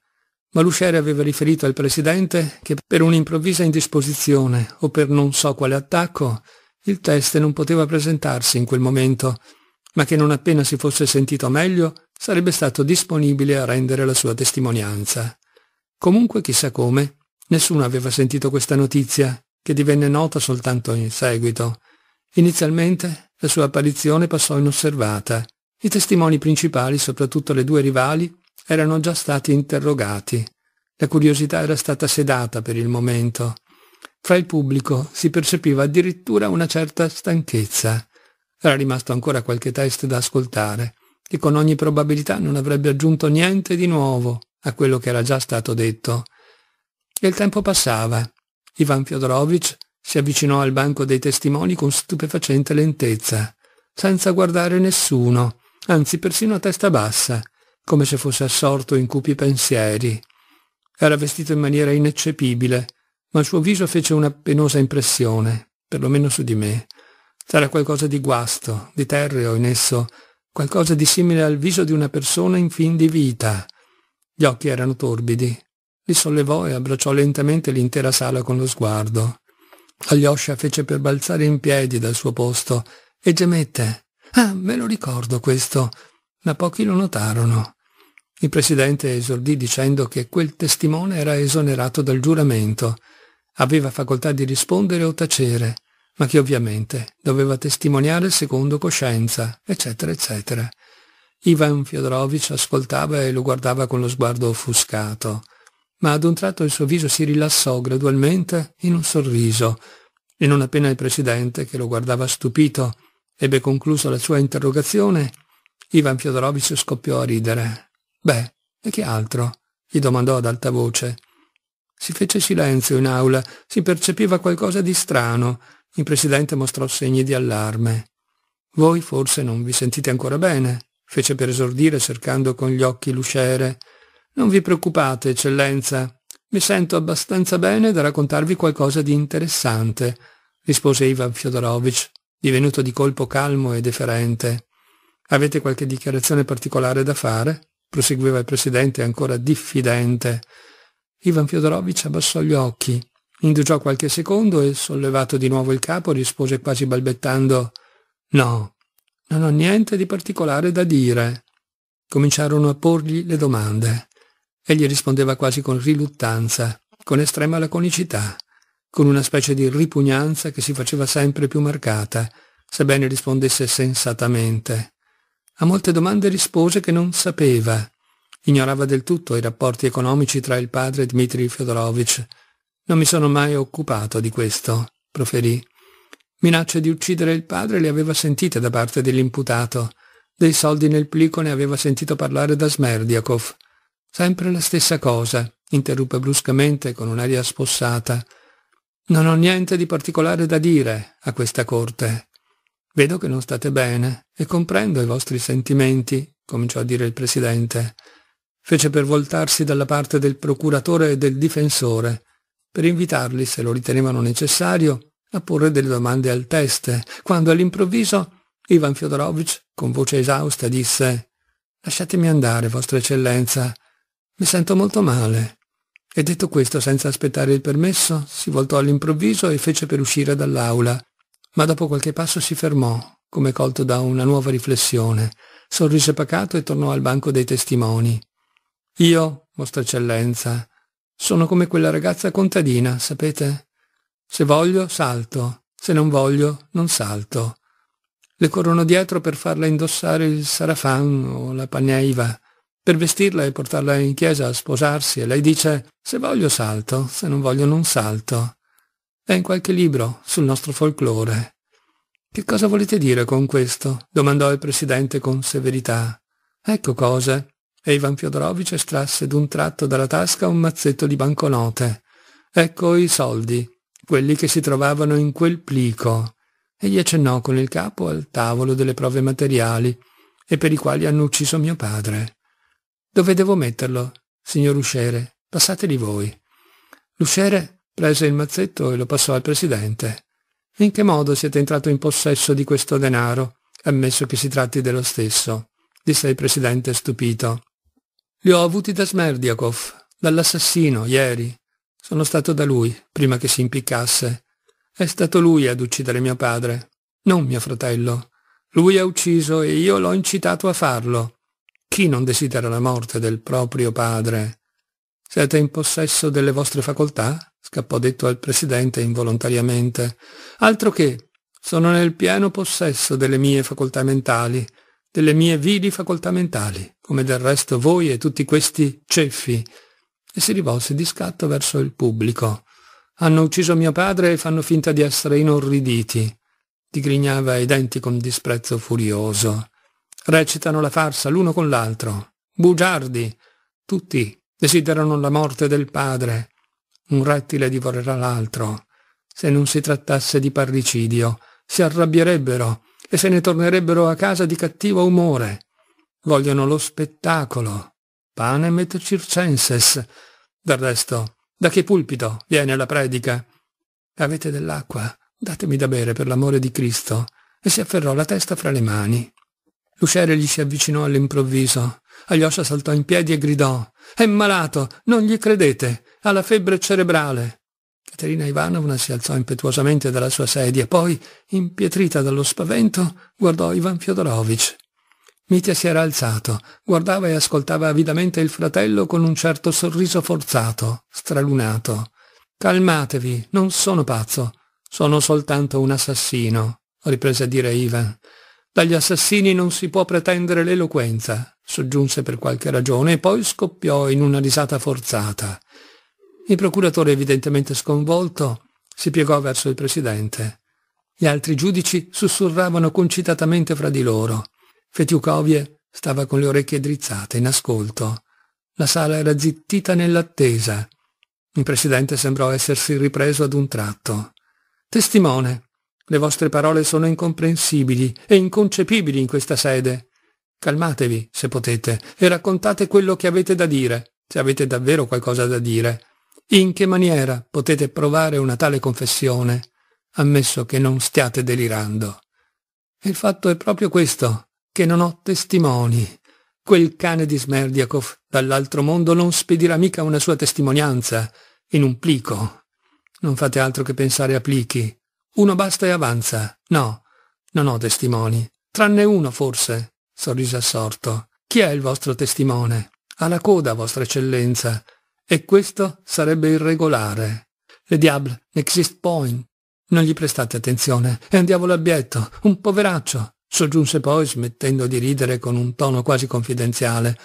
ma l'usciere aveva riferito al presidente che per un'improvvisa indisposizione o per non so quale attacco il teste non poteva presentarsi in quel momento, ma che non appena si fosse sentito meglio sarebbe stato disponibile a rendere la sua testimonianza. Comunque chissà come, Nessuno aveva sentito questa notizia, che divenne nota soltanto in seguito. Inizialmente la sua apparizione passò inosservata. I testimoni principali, soprattutto le due rivali, erano già stati interrogati. La curiosità era stata sedata per il momento. Fra il pubblico si percepiva addirittura una certa stanchezza. Era rimasto ancora qualche test da ascoltare, che con ogni probabilità non avrebbe aggiunto niente di nuovo a quello che era già stato detto. E il tempo passava. Ivan Fyodorovich si avvicinò al banco dei testimoni con stupefacente lentezza, senza guardare nessuno, anzi persino a testa bassa, come se fosse assorto in cupi pensieri. Era vestito in maniera ineccepibile, ma il suo viso fece una penosa impressione, perlomeno su di me. C'era qualcosa di guasto, di terreo in esso, qualcosa di simile al viso di una persona in fin di vita. Gli occhi erano torbidi, li sollevò e abbracciò lentamente l'intera sala con lo sguardo. Alyosha fece per balzare in piedi dal suo posto e gemette. Ah, me lo ricordo questo, ma pochi lo notarono. Il presidente esordì dicendo che quel testimone era esonerato dal giuramento. Aveva facoltà di rispondere o tacere, ma che ovviamente doveva testimoniare secondo coscienza, eccetera, eccetera. Ivan Fiodorovich ascoltava e lo guardava con lo sguardo offuscato ma ad un tratto il suo viso si rilassò gradualmente in un sorriso, e non appena il presidente, che lo guardava stupito, ebbe concluso la sua interrogazione, Ivan Fiodorovich scoppiò a ridere. Beh, e che altro? gli domandò ad alta voce. Si fece silenzio in aula, si percepiva qualcosa di strano. Il presidente mostrò segni di allarme. Voi forse non vi sentite ancora bene, fece per esordire cercando con gli occhi l'usciere. Non vi preoccupate, eccellenza. Mi sento abbastanza bene da raccontarvi qualcosa di interessante, rispose Ivan Fyodorovich, divenuto di colpo calmo e deferente. Avete qualche dichiarazione particolare da fare? proseguiva il presidente ancora diffidente. Ivan Fyodorovich abbassò gli occhi, indugiò qualche secondo e, sollevato di nuovo il capo, rispose quasi balbettando No, non ho niente di particolare da dire. Cominciarono a porgli le domande. Egli rispondeva quasi con riluttanza, con estrema laconicità, con una specie di ripugnanza che si faceva sempre più marcata, sebbene rispondesse sensatamente. A molte domande rispose che non sapeva. Ignorava del tutto i rapporti economici tra il padre e Dmitri Fyodorovich. Non mi sono mai occupato di questo, proferì. Minacce di uccidere il padre le aveva sentite da parte dell'imputato. Dei soldi nel plico ne aveva sentito parlare da Smerdiakov. Sempre la stessa cosa, interruppe bruscamente con un'aria spossata. Non ho niente di particolare da dire a questa corte. Vedo che non state bene e comprendo i vostri sentimenti, cominciò a dire il presidente. Fece per voltarsi dalla parte del procuratore e del difensore, per invitarli, se lo ritenevano necessario, a porre delle domande al teste, quando all'improvviso Ivan Fyodorovich, con voce esausta, disse «Lasciatemi andare, Vostra Eccellenza. Mi sento molto male. E detto questo, senza aspettare il permesso, si voltò all'improvviso e fece per uscire dall'aula, ma dopo qualche passo si fermò, come colto da una nuova riflessione, sorrise pacato e tornò al banco dei testimoni. Io, Vostra Eccellenza, sono come quella ragazza contadina, sapete? Se voglio, salto, se non voglio, non salto. Le corrono dietro per farla indossare il sarafan o la paneiva per vestirla e portarla in chiesa a sposarsi e lei dice se voglio salto, se non voglio non salto. È in qualche libro sul nostro folklore. Che cosa volete dire con questo? domandò il presidente con severità. Ecco cose. E Ivan Fiodorovic estrasse d'un tratto dalla tasca un mazzetto di banconote. Ecco i soldi, quelli che si trovavano in quel plico. Egli accennò con il capo al tavolo delle prove materiali e per i quali hanno ucciso mio padre. Dove devo metterlo, signor usciere? Passateli voi. L'usciere prese il mazzetto e lo passò al presidente. In che modo siete entrato in possesso di questo denaro, ammesso che si tratti dello stesso? disse il presidente stupito. Li ho avuti da Smerdiakov, dall'assassino, ieri. Sono stato da lui, prima che si impiccasse. È stato lui ad uccidere mio padre, non mio fratello. Lui ha ucciso e io l'ho incitato a farlo. Chi non desidera la morte del proprio padre? Siete in possesso delle vostre facoltà? scappò detto al presidente involontariamente. Altro che, sono nel pieno possesso delle mie facoltà mentali, delle mie vili facoltà mentali, come del resto voi e tutti questi ceffi. E si rivolse di scatto verso il pubblico. Hanno ucciso mio padre e fanno finta di essere inorriditi. Digrignava i denti con disprezzo furioso recitano la farsa l'uno con l'altro. Bugiardi! Tutti desiderano la morte del padre. Un rettile divorerà l'altro. Se non si trattasse di parricidio, si arrabbierebbero e se ne tornerebbero a casa di cattivo umore. Vogliono lo spettacolo. Panem et circenses. Del resto, da che pulpito viene la predica? Avete dell'acqua? Datemi da bere per l'amore di Cristo. E si afferrò la testa fra le mani. L'usciere gli si avvicinò all'improvviso. Alyosha saltò in piedi e gridò «È malato! Non gli credete! Ha la febbre cerebrale!» Caterina Ivanovna si alzò impetuosamente dalla sua sedia, poi, impietrita dallo spavento, guardò Ivan Fyodorovich. Mitya si era alzato, guardava e ascoltava avidamente il fratello con un certo sorriso forzato, stralunato. «Calmatevi, non sono pazzo, sono soltanto un assassino», riprese a dire Ivan. Dagli assassini non si può pretendere l'eloquenza, soggiunse per qualche ragione e poi scoppiò in una risata forzata. Il procuratore, evidentemente sconvolto, si piegò verso il presidente. Gli altri giudici sussurravano concitatamente fra di loro. Fetiukovie stava con le orecchie drizzate, in ascolto. La sala era zittita nell'attesa. Il presidente sembrò essersi ripreso ad un tratto. Testimone, le vostre parole sono incomprensibili e inconcepibili in questa sede. Calmatevi, se potete, e raccontate quello che avete da dire, se avete davvero qualcosa da dire. In che maniera potete provare una tale confessione, ammesso che non stiate delirando? Il fatto è proprio questo, che non ho testimoni. Quel cane di Smerdiakov dall'altro mondo non spedirà mica una sua testimonianza in un plico. Non fate altro che pensare a plichi, uno basta e avanza. No, non ho testimoni. Tranne uno, forse, sorrise assorto. Chi è il vostro testimone? Ha la coda, vostra eccellenza. E questo sarebbe irregolare. Le diable, n'exist point. Non gli prestate attenzione. È un diavolo abietto, un poveraccio, soggiunse poi, smettendo di ridere con un tono quasi confidenziale.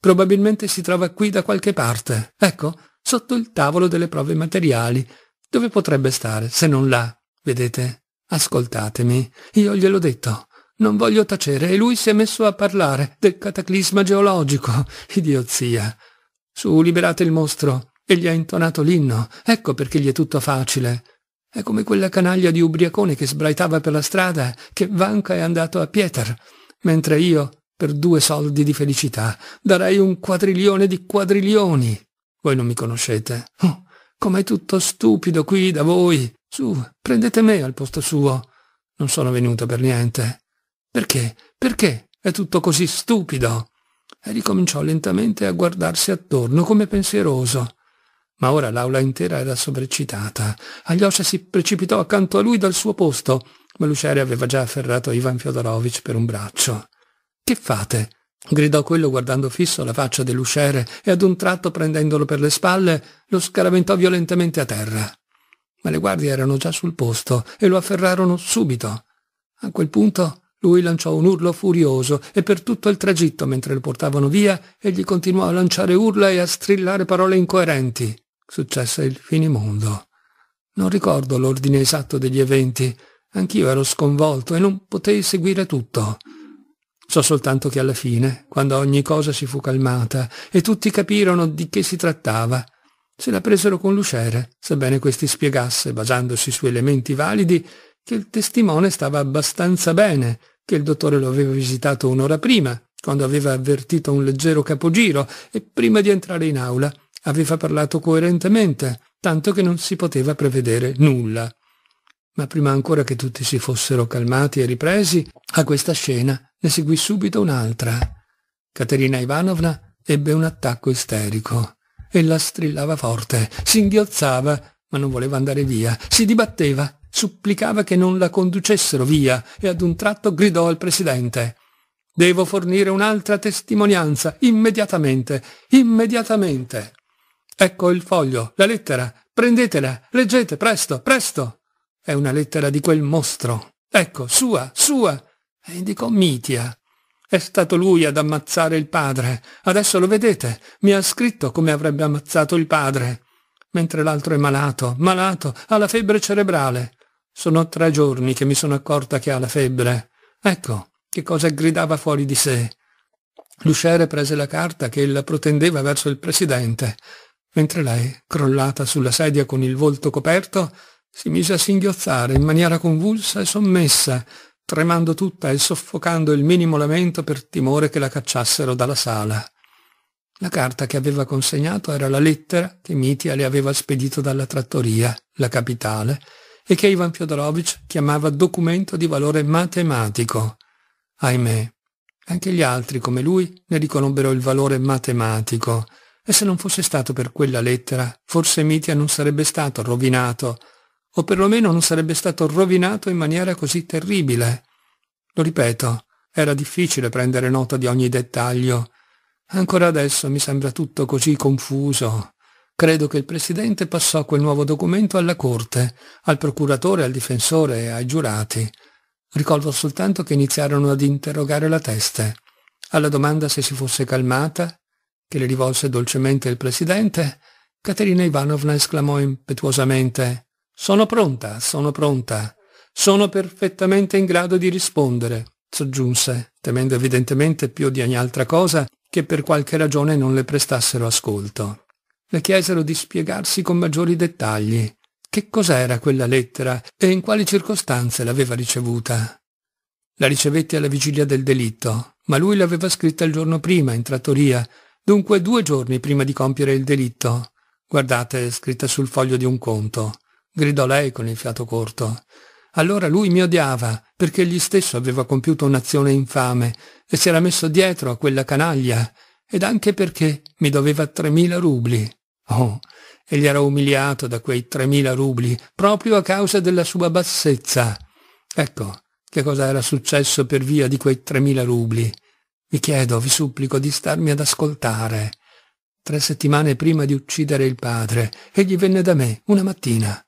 Probabilmente si trova qui da qualche parte. Ecco, sotto il tavolo delle prove materiali. Dove potrebbe stare, se non là? Vedete, ascoltatemi, io gliel'ho detto. Non voglio tacere e lui si è messo a parlare del cataclisma geologico. Idiozia. Su, liberate il mostro. E gli ha intonato l'inno. Ecco perché gli è tutto facile. È come quella canaglia di ubriacone che sbraitava per la strada, che Vanca è andato a Pieter, mentre io, per due soldi di felicità, darei un quadrilione di quadrilioni. Voi non mi conoscete. Oh, com'è tutto stupido qui da voi. Su, prendete me al posto suo. Non sono venuto per niente. Perché? Perché? È tutto così stupido. E ricominciò lentamente a guardarsi attorno come pensieroso. Ma ora l'aula intera era sobreccitata. Aglioscia si precipitò accanto a lui dal suo posto, ma Luciare aveva già afferrato Ivan Fiodorovich per un braccio. Che fate? gridò quello guardando fisso la faccia dell'usciere e ad un tratto prendendolo per le spalle lo scaraventò violentemente a terra ma le guardie erano già sul posto e lo afferrarono subito. A quel punto lui lanciò un urlo furioso e per tutto il tragitto mentre lo portavano via egli continuò a lanciare urla e a strillare parole incoerenti. Successe il finimondo. Non ricordo l'ordine esatto degli eventi. Anch'io ero sconvolto e non potei seguire tutto. So soltanto che alla fine, quando ogni cosa si fu calmata e tutti capirono di che si trattava, se la presero con l'usciere, sebbene questi spiegasse, basandosi su elementi validi, che il testimone stava abbastanza bene, che il dottore lo aveva visitato un'ora prima, quando aveva avvertito un leggero capogiro e prima di entrare in aula aveva parlato coerentemente, tanto che non si poteva prevedere nulla. Ma prima ancora che tutti si fossero calmati e ripresi, a questa scena ne seguì subito un'altra. Caterina Ivanovna ebbe un attacco isterico. Ella strillava forte, singhiozzava, ma non voleva andare via, si dibatteva, supplicava che non la conducessero via e ad un tratto gridò al presidente. Devo fornire un'altra testimonianza, immediatamente, immediatamente. Ecco il foglio, la lettera, prendetela, leggete, presto, presto. È una lettera di quel mostro. Ecco, sua, sua. E indicò Mitia. È stato lui ad ammazzare il padre. Adesso lo vedete, mi ha scritto come avrebbe ammazzato il padre. Mentre l'altro è malato, malato, ha la febbre cerebrale. Sono tre giorni che mi sono accorta che ha la febbre. Ecco che cosa gridava fuori di sé. L'usciere prese la carta che ella protendeva verso il presidente. Mentre lei, crollata sulla sedia con il volto coperto, si mise a singhiozzare in maniera convulsa e sommessa, tremando tutta e soffocando il minimo lamento per timore che la cacciassero dalla sala. La carta che aveva consegnato era la lettera che Mitia le aveva spedito dalla trattoria, la capitale, e che Ivan Fyodorovich chiamava documento di valore matematico. Ahimè, anche gli altri, come lui, ne riconobbero il valore matematico, e se non fosse stato per quella lettera, forse Mitia non sarebbe stato rovinato o perlomeno non sarebbe stato rovinato in maniera così terribile. Lo ripeto, era difficile prendere nota di ogni dettaglio. Ancora adesso mi sembra tutto così confuso. Credo che il Presidente passò quel nuovo documento alla Corte, al procuratore, al difensore e ai giurati. Ricordo soltanto che iniziarono ad interrogare la testa. Alla domanda se si fosse calmata, che le rivolse dolcemente il Presidente, Caterina Ivanovna esclamò impetuosamente sono pronta, sono pronta. Sono perfettamente in grado di rispondere, soggiunse, temendo evidentemente più di ogni altra cosa che per qualche ragione non le prestassero ascolto. Le chiesero di spiegarsi con maggiori dettagli. Che cos'era quella lettera e in quali circostanze l'aveva ricevuta? La ricevetti alla vigilia del delitto, ma lui l'aveva scritta il giorno prima, in trattoria, dunque due giorni prima di compiere il delitto. Guardate, scritta sul foglio di un conto gridò lei con il fiato corto. Allora lui mi odiava, perché egli stesso aveva compiuto un'azione infame e si era messo dietro a quella canaglia, ed anche perché mi doveva tremila rubli. Oh, egli era umiliato da quei tremila rubli proprio a causa della sua bassezza. Ecco che cosa era successo per via di quei tremila rubli. Vi chiedo, vi supplico di starmi ad ascoltare. Tre settimane prima di uccidere il padre, egli venne da me una mattina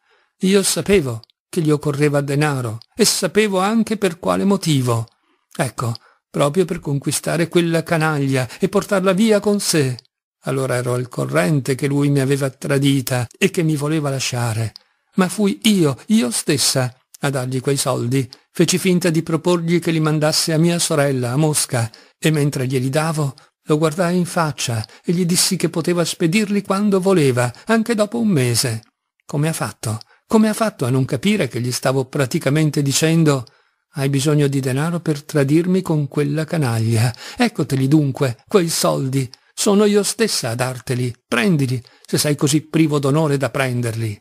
io sapevo che gli occorreva denaro e sapevo anche per quale motivo. Ecco, proprio per conquistare quella canaglia e portarla via con sé. Allora ero al corrente che lui mi aveva tradita e che mi voleva lasciare. Ma fui io, io stessa, a dargli quei soldi. Feci finta di proporgli che li mandasse a mia sorella, a Mosca, e mentre glieli davo, lo guardai in faccia e gli dissi che poteva spedirli quando voleva, anche dopo un mese. Come ha fatto? Come ha fatto a non capire che gli stavo praticamente dicendo «Hai bisogno di denaro per tradirmi con quella canaglia. Eccoteli dunque, quei soldi. Sono io stessa a darteli. Prendili, se sei così privo d'onore da prenderli».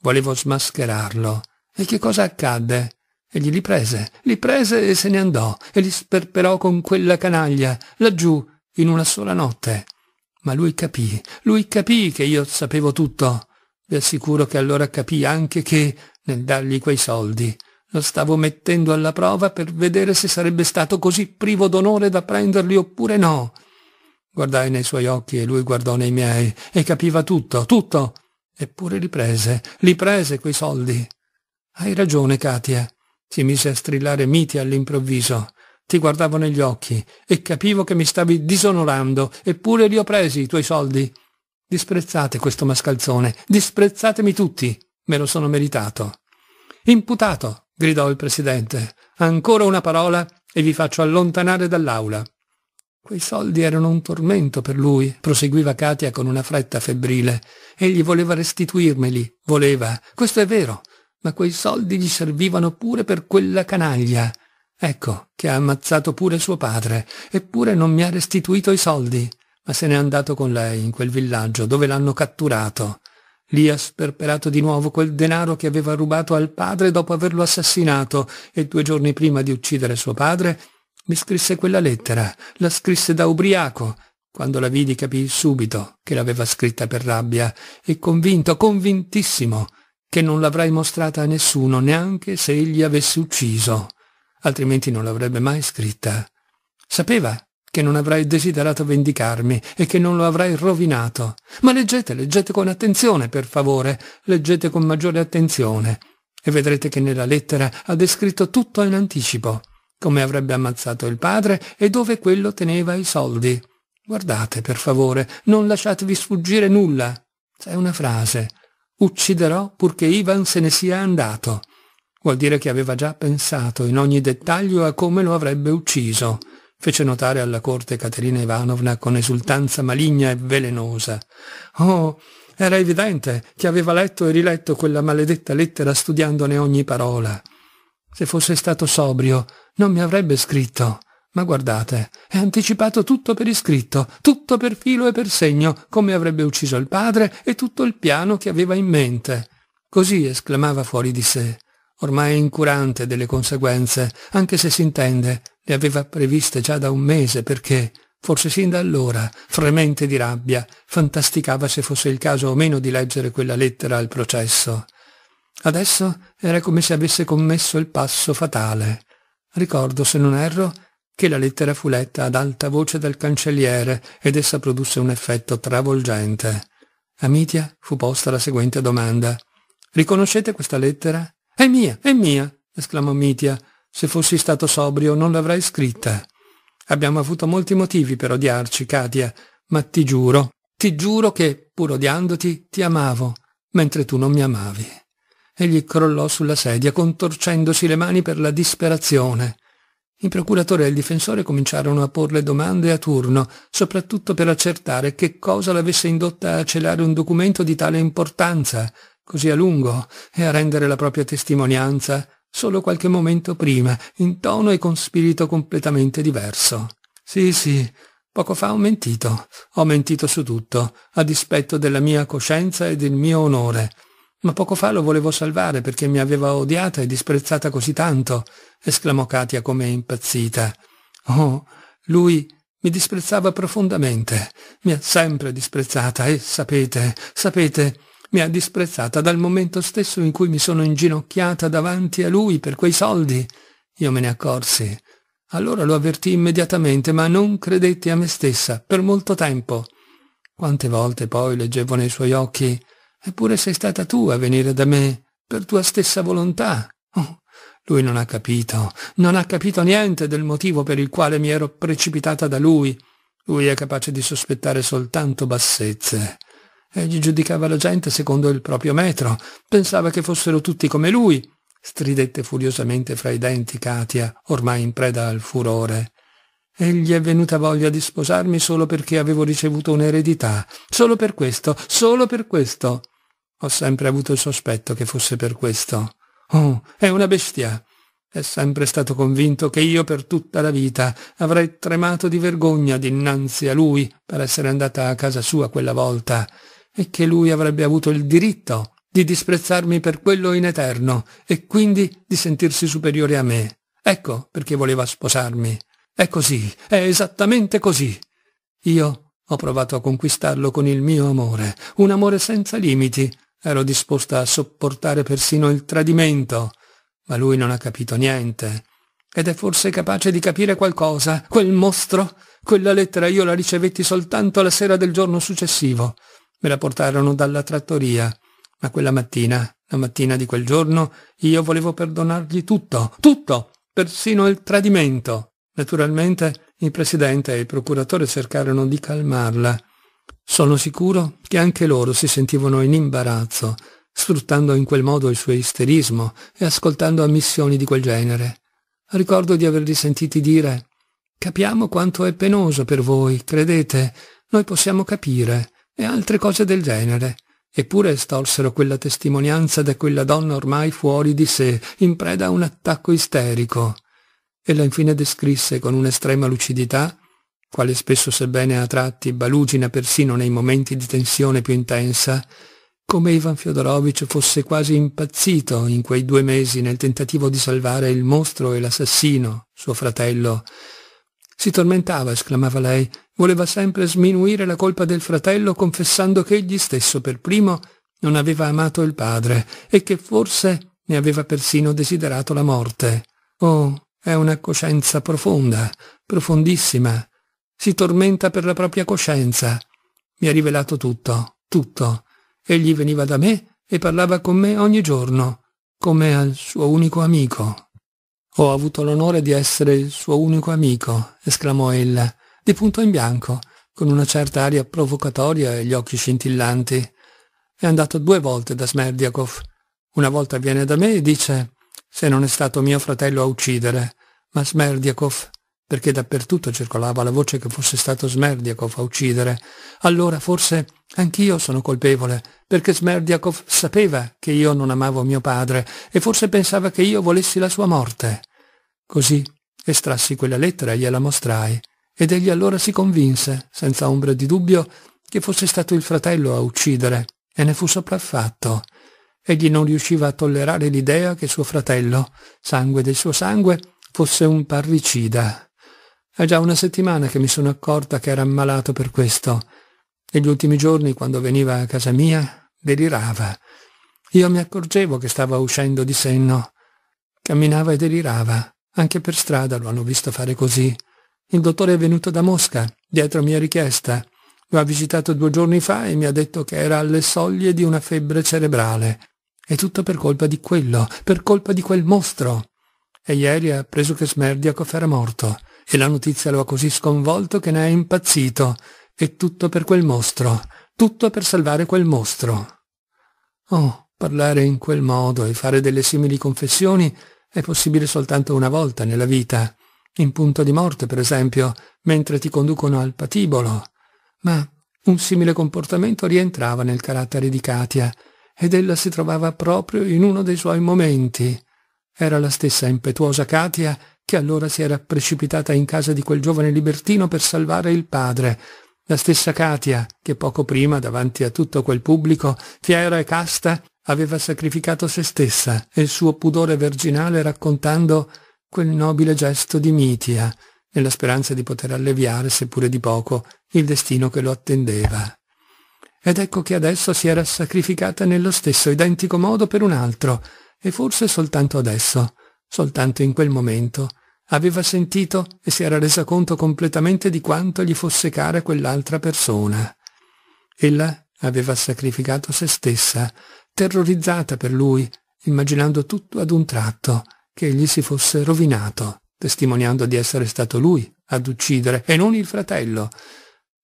Volevo smascherarlo. E che cosa accadde? Egli li prese, li prese e se ne andò, e li sperperò con quella canaglia, laggiù, in una sola notte. Ma lui capì, lui capì che io sapevo tutto. Vi assicuro che allora capii anche che, nel dargli quei soldi, lo stavo mettendo alla prova per vedere se sarebbe stato così privo d'onore da prenderli oppure no. Guardai nei suoi occhi e lui guardò nei miei e capiva tutto, tutto. Eppure li prese, li prese quei soldi. Hai ragione, Katia. Si mise a strillare Miti all'improvviso. Ti guardavo negli occhi e capivo che mi stavi disonorando, eppure li ho presi i tuoi soldi. Disprezzate questo mascalzone, disprezzatemi tutti, me lo sono meritato. Imputato, gridò il presidente, ancora una parola e vi faccio allontanare dall'aula. Quei soldi erano un tormento per lui, proseguiva Katia con una fretta febbrile. Egli voleva restituirmeli, voleva, questo è vero, ma quei soldi gli servivano pure per quella canaglia. Ecco, che ha ammazzato pure suo padre, eppure non mi ha restituito i soldi ma se n'è andato con lei in quel villaggio dove l'hanno catturato. Lì ha sperperato di nuovo quel denaro che aveva rubato al padre dopo averlo assassinato e due giorni prima di uccidere suo padre mi scrisse quella lettera, la scrisse da ubriaco. Quando la vidi capii subito che l'aveva scritta per rabbia e convinto, convintissimo, che non l'avrei mostrata a nessuno neanche se egli avesse ucciso, altrimenti non l'avrebbe mai scritta. Sapeva che non avrai desiderato vendicarmi e che non lo avrai rovinato. Ma leggete, leggete con attenzione, per favore, leggete con maggiore attenzione. E vedrete che nella lettera ha descritto tutto in anticipo, come avrebbe ammazzato il padre e dove quello teneva i soldi. Guardate, per favore, non lasciatevi sfuggire nulla. C'è una frase. Ucciderò purché Ivan se ne sia andato. Vuol dire che aveva già pensato in ogni dettaglio a come lo avrebbe ucciso fece notare alla corte Caterina Ivanovna con esultanza maligna e velenosa. Oh, era evidente che aveva letto e riletto quella maledetta lettera studiandone ogni parola. Se fosse stato sobrio, non mi avrebbe scritto. Ma guardate, è anticipato tutto per iscritto, tutto per filo e per segno, come avrebbe ucciso il padre e tutto il piano che aveva in mente. Così esclamava fuori di sé, ormai incurante delle conseguenze, anche se si intende le aveva previste già da un mese perché, forse sin da allora, fremente di rabbia, fantasticava se fosse il caso o meno di leggere quella lettera al processo. Adesso era come se avesse commesso il passo fatale. Ricordo, se non erro, che la lettera fu letta ad alta voce dal cancelliere ed essa produsse un effetto travolgente. A Mitia fu posta la seguente domanda. Riconoscete questa lettera? È mia, è mia, esclamò Mitia, se fossi stato sobrio non l'avrei scritta. Abbiamo avuto molti motivi per odiarci, Katia, ma ti giuro, ti giuro che, pur odiandoti, ti amavo, mentre tu non mi amavi. Egli crollò sulla sedia, contorcendosi le mani per la disperazione. Il procuratore e il difensore cominciarono a porle domande a turno, soprattutto per accertare che cosa l'avesse indotta a celare un documento di tale importanza, così a lungo, e a rendere la propria testimonianza solo qualche momento prima, in tono e con spirito completamente diverso. Sì, sì, poco fa ho mentito. Ho mentito su tutto, a dispetto della mia coscienza e del mio onore. Ma poco fa lo volevo salvare perché mi aveva odiata e disprezzata così tanto, esclamò Katia come impazzita. Oh, lui mi disprezzava profondamente, mi ha sempre disprezzata e sapete, sapete, mi ha disprezzata dal momento stesso in cui mi sono inginocchiata davanti a lui per quei soldi. Io me ne accorsi. Allora lo avvertì immediatamente, ma non credetti a me stessa, per molto tempo. Quante volte poi leggevo nei suoi occhi, eppure sei stata tu a venire da me, per tua stessa volontà. Oh, lui non ha capito, non ha capito niente del motivo per il quale mi ero precipitata da lui. Lui è capace di sospettare soltanto bassezze. Egli giudicava la gente secondo il proprio metro, pensava che fossero tutti come lui, stridette furiosamente fra i denti Katia, ormai in preda al furore. Egli è venuta voglia di sposarmi solo perché avevo ricevuto un'eredità, solo per questo, solo per questo. Ho sempre avuto il sospetto che fosse per questo. Oh, è una bestia. È sempre stato convinto che io per tutta la vita avrei tremato di vergogna dinanzi a lui per essere andata a casa sua quella volta e che lui avrebbe avuto il diritto di disprezzarmi per quello in eterno e quindi di sentirsi superiore a me. Ecco perché voleva sposarmi. È così, è esattamente così. Io ho provato a conquistarlo con il mio amore, un amore senza limiti. Ero disposta a sopportare persino il tradimento, ma lui non ha capito niente. Ed è forse capace di capire qualcosa, quel mostro? Quella lettera io la ricevetti soltanto la sera del giorno successivo. Me la portarono dalla trattoria, ma quella mattina, la mattina di quel giorno, io volevo perdonargli tutto, tutto, persino il tradimento. Naturalmente il presidente e il procuratore cercarono di calmarla. Sono sicuro che anche loro si sentivano in imbarazzo, sfruttando in quel modo il suo isterismo e ascoltando ammissioni di quel genere. Ricordo di averli sentiti dire Capiamo quanto è penoso per voi, credete, noi possiamo capire e altre cose del genere. Eppure stolsero quella testimonianza da quella donna ormai fuori di sé, in preda a un attacco isterico. Ella infine descrisse con un'estrema lucidità, quale spesso sebbene a tratti balugina persino nei momenti di tensione più intensa, come Ivan Fiodorovich fosse quasi impazzito in quei due mesi nel tentativo di salvare il mostro e l'assassino, suo fratello. Si tormentava, esclamava lei, voleva sempre sminuire la colpa del fratello confessando che egli stesso per primo non aveva amato il padre e che forse ne aveva persino desiderato la morte. Oh, è una coscienza profonda, profondissima. Si tormenta per la propria coscienza. Mi ha rivelato tutto, tutto. Egli veniva da me e parlava con me ogni giorno, come al suo unico amico. Ho avuto l'onore di essere il suo unico amico, esclamò ella, di punto in bianco, con una certa aria provocatoria e gli occhi scintillanti. È andato due volte da Smerdiakov. Una volta viene da me e dice se non è stato mio fratello a uccidere, ma Smerdiakov, perché dappertutto circolava la voce che fosse stato Smerdiakov a uccidere. Allora forse anch'io sono colpevole, perché Smerdiakov sapeva che io non amavo mio padre e forse pensava che io volessi la sua morte. Così estrassi quella lettera e gliela mostrai ed egli allora si convinse, senza ombra di dubbio, che fosse stato il fratello a uccidere, e ne fu sopraffatto. Egli non riusciva a tollerare l'idea che suo fratello, sangue del suo sangue, fosse un parricida. È già una settimana che mi sono accorta che era ammalato per questo. Negli ultimi giorni, quando veniva a casa mia, delirava. Io mi accorgevo che stava uscendo di senno. Camminava e delirava. Anche per strada lo hanno visto fare così. Il dottore è venuto da Mosca, dietro mia richiesta. Lo ha visitato due giorni fa e mi ha detto che era alle soglie di una febbre cerebrale. È tutto per colpa di quello, per colpa di quel mostro. E ieri ha preso che Smerdiakov era morto e la notizia lo ha così sconvolto che ne è impazzito. È tutto per quel mostro, tutto per salvare quel mostro. Oh, parlare in quel modo e fare delle simili confessioni è possibile soltanto una volta nella vita in punto di morte per esempio, mentre ti conducono al patibolo, ma un simile comportamento rientrava nel carattere di Katia ed ella si trovava proprio in uno dei suoi momenti. Era la stessa impetuosa Katia che allora si era precipitata in casa di quel giovane libertino per salvare il padre, la stessa Katia che poco prima, davanti a tutto quel pubblico, fiera e casta, aveva sacrificato se stessa e il suo pudore verginale raccontando quel nobile gesto di Mitia, nella speranza di poter alleviare, seppure di poco, il destino che lo attendeva. Ed ecco che adesso si era sacrificata nello stesso identico modo per un altro, e forse soltanto adesso, soltanto in quel momento, aveva sentito e si era resa conto completamente di quanto gli fosse cara quell'altra persona. Ella aveva sacrificato se stessa, terrorizzata per lui, immaginando tutto ad un tratto, che egli si fosse rovinato, testimoniando di essere stato lui ad uccidere e non il fratello.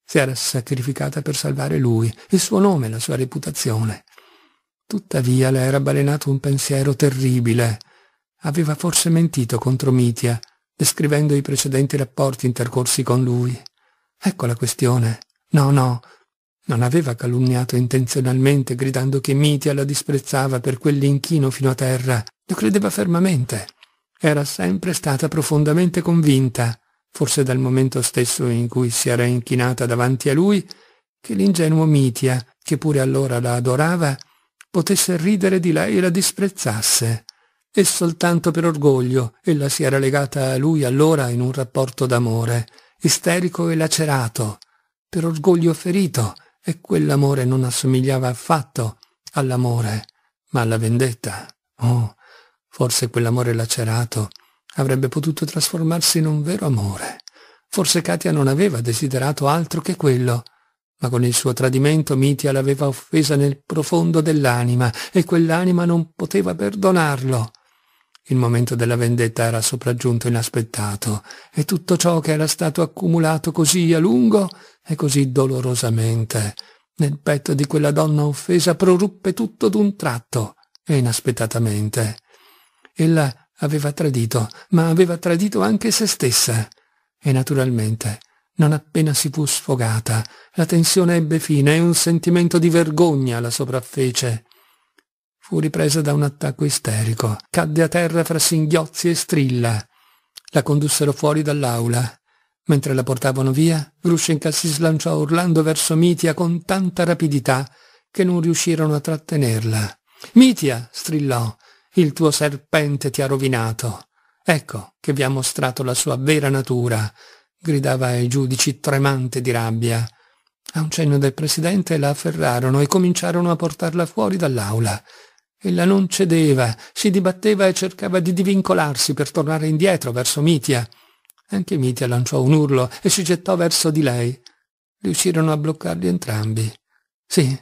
Si era sacrificata per salvare lui, il suo nome, la sua reputazione. Tuttavia le era balenato un pensiero terribile. Aveva forse mentito contro Mitia, descrivendo i precedenti rapporti intercorsi con lui. Ecco la questione. No, no, non aveva calunniato intenzionalmente gridando che Mitia la disprezzava per quell'inchino fino a terra. Lo credeva fermamente. Era sempre stata profondamente convinta, forse dal momento stesso in cui si era inchinata davanti a lui, che l'ingenuo Mitia, che pure allora la adorava, potesse ridere di lei e la disprezzasse. E soltanto per orgoglio ella si era legata a lui allora in un rapporto d'amore, isterico e lacerato. Per orgoglio ferito, e quell'amore non assomigliava affatto all'amore, ma alla vendetta. Oh, Forse quell'amore lacerato avrebbe potuto trasformarsi in un vero amore. Forse Katia non aveva desiderato altro che quello, ma con il suo tradimento Mitia l'aveva offesa nel profondo dell'anima e quell'anima non poteva perdonarlo. Il momento della vendetta era sopraggiunto inaspettato e tutto ciò che era stato accumulato così a lungo e così dolorosamente nel petto di quella donna offesa proruppe tutto d'un tratto e inaspettatamente. Ella aveva tradito, ma aveva tradito anche se stessa. E naturalmente, non appena si fu sfogata, la tensione ebbe fine e un sentimento di vergogna la sopraffece. Fu ripresa da un attacco isterico, cadde a terra fra singhiozzi e strilla. La condussero fuori dall'aula. Mentre la portavano via, Grushenka si slanciò urlando verso Mitia con tanta rapidità che non riuscirono a trattenerla. Mitia! strillò. Il tuo serpente ti ha rovinato. Ecco che vi ha mostrato la sua vera natura, gridava ai giudici tremante di rabbia. A un cenno del presidente la afferrarono e cominciarono a portarla fuori dall'aula. Ella non cedeva, si dibatteva e cercava di divincolarsi per tornare indietro verso Mitia. Anche Mitia lanciò un urlo e si gettò verso di lei. Riuscirono a bloccarli entrambi. Sì,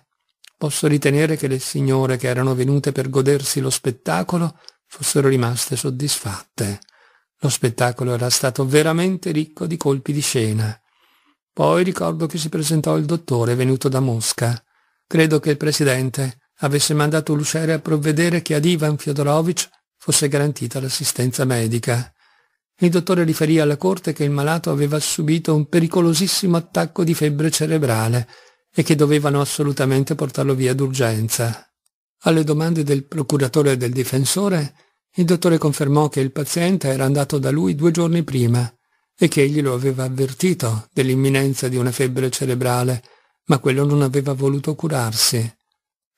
posso ritenere che le signore che erano venute per godersi lo spettacolo fossero rimaste soddisfatte. Lo spettacolo era stato veramente ricco di colpi di scena. Poi ricordo che si presentò il dottore venuto da Mosca. Credo che il presidente avesse mandato l'usciere a provvedere che ad Ivan Fyodorovich fosse garantita l'assistenza medica. Il dottore riferì alla corte che il malato aveva subito un pericolosissimo attacco di febbre cerebrale e che dovevano assolutamente portarlo via d'urgenza. Alle domande del procuratore e del difensore, il dottore confermò che il paziente era andato da lui due giorni prima e che egli lo aveva avvertito dell'imminenza di una febbre cerebrale, ma quello non aveva voluto curarsi.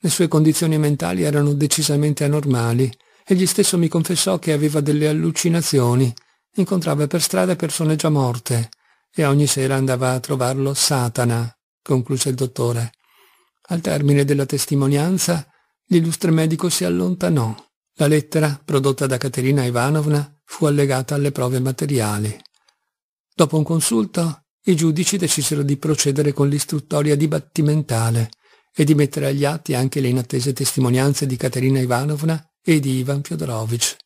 Le sue condizioni mentali erano decisamente anormali. Egli stesso mi confessò che aveva delle allucinazioni, incontrava per strada persone già morte e ogni sera andava a trovarlo Satana concluse il dottore. Al termine della testimonianza, l'illustre medico si allontanò. La lettera, prodotta da Caterina Ivanovna, fu allegata alle prove materiali. Dopo un consulto, i giudici decisero di procedere con l'istruttoria dibattimentale e di mettere agli atti anche le inattese testimonianze di Caterina Ivanovna e di Ivan Fyodorovich.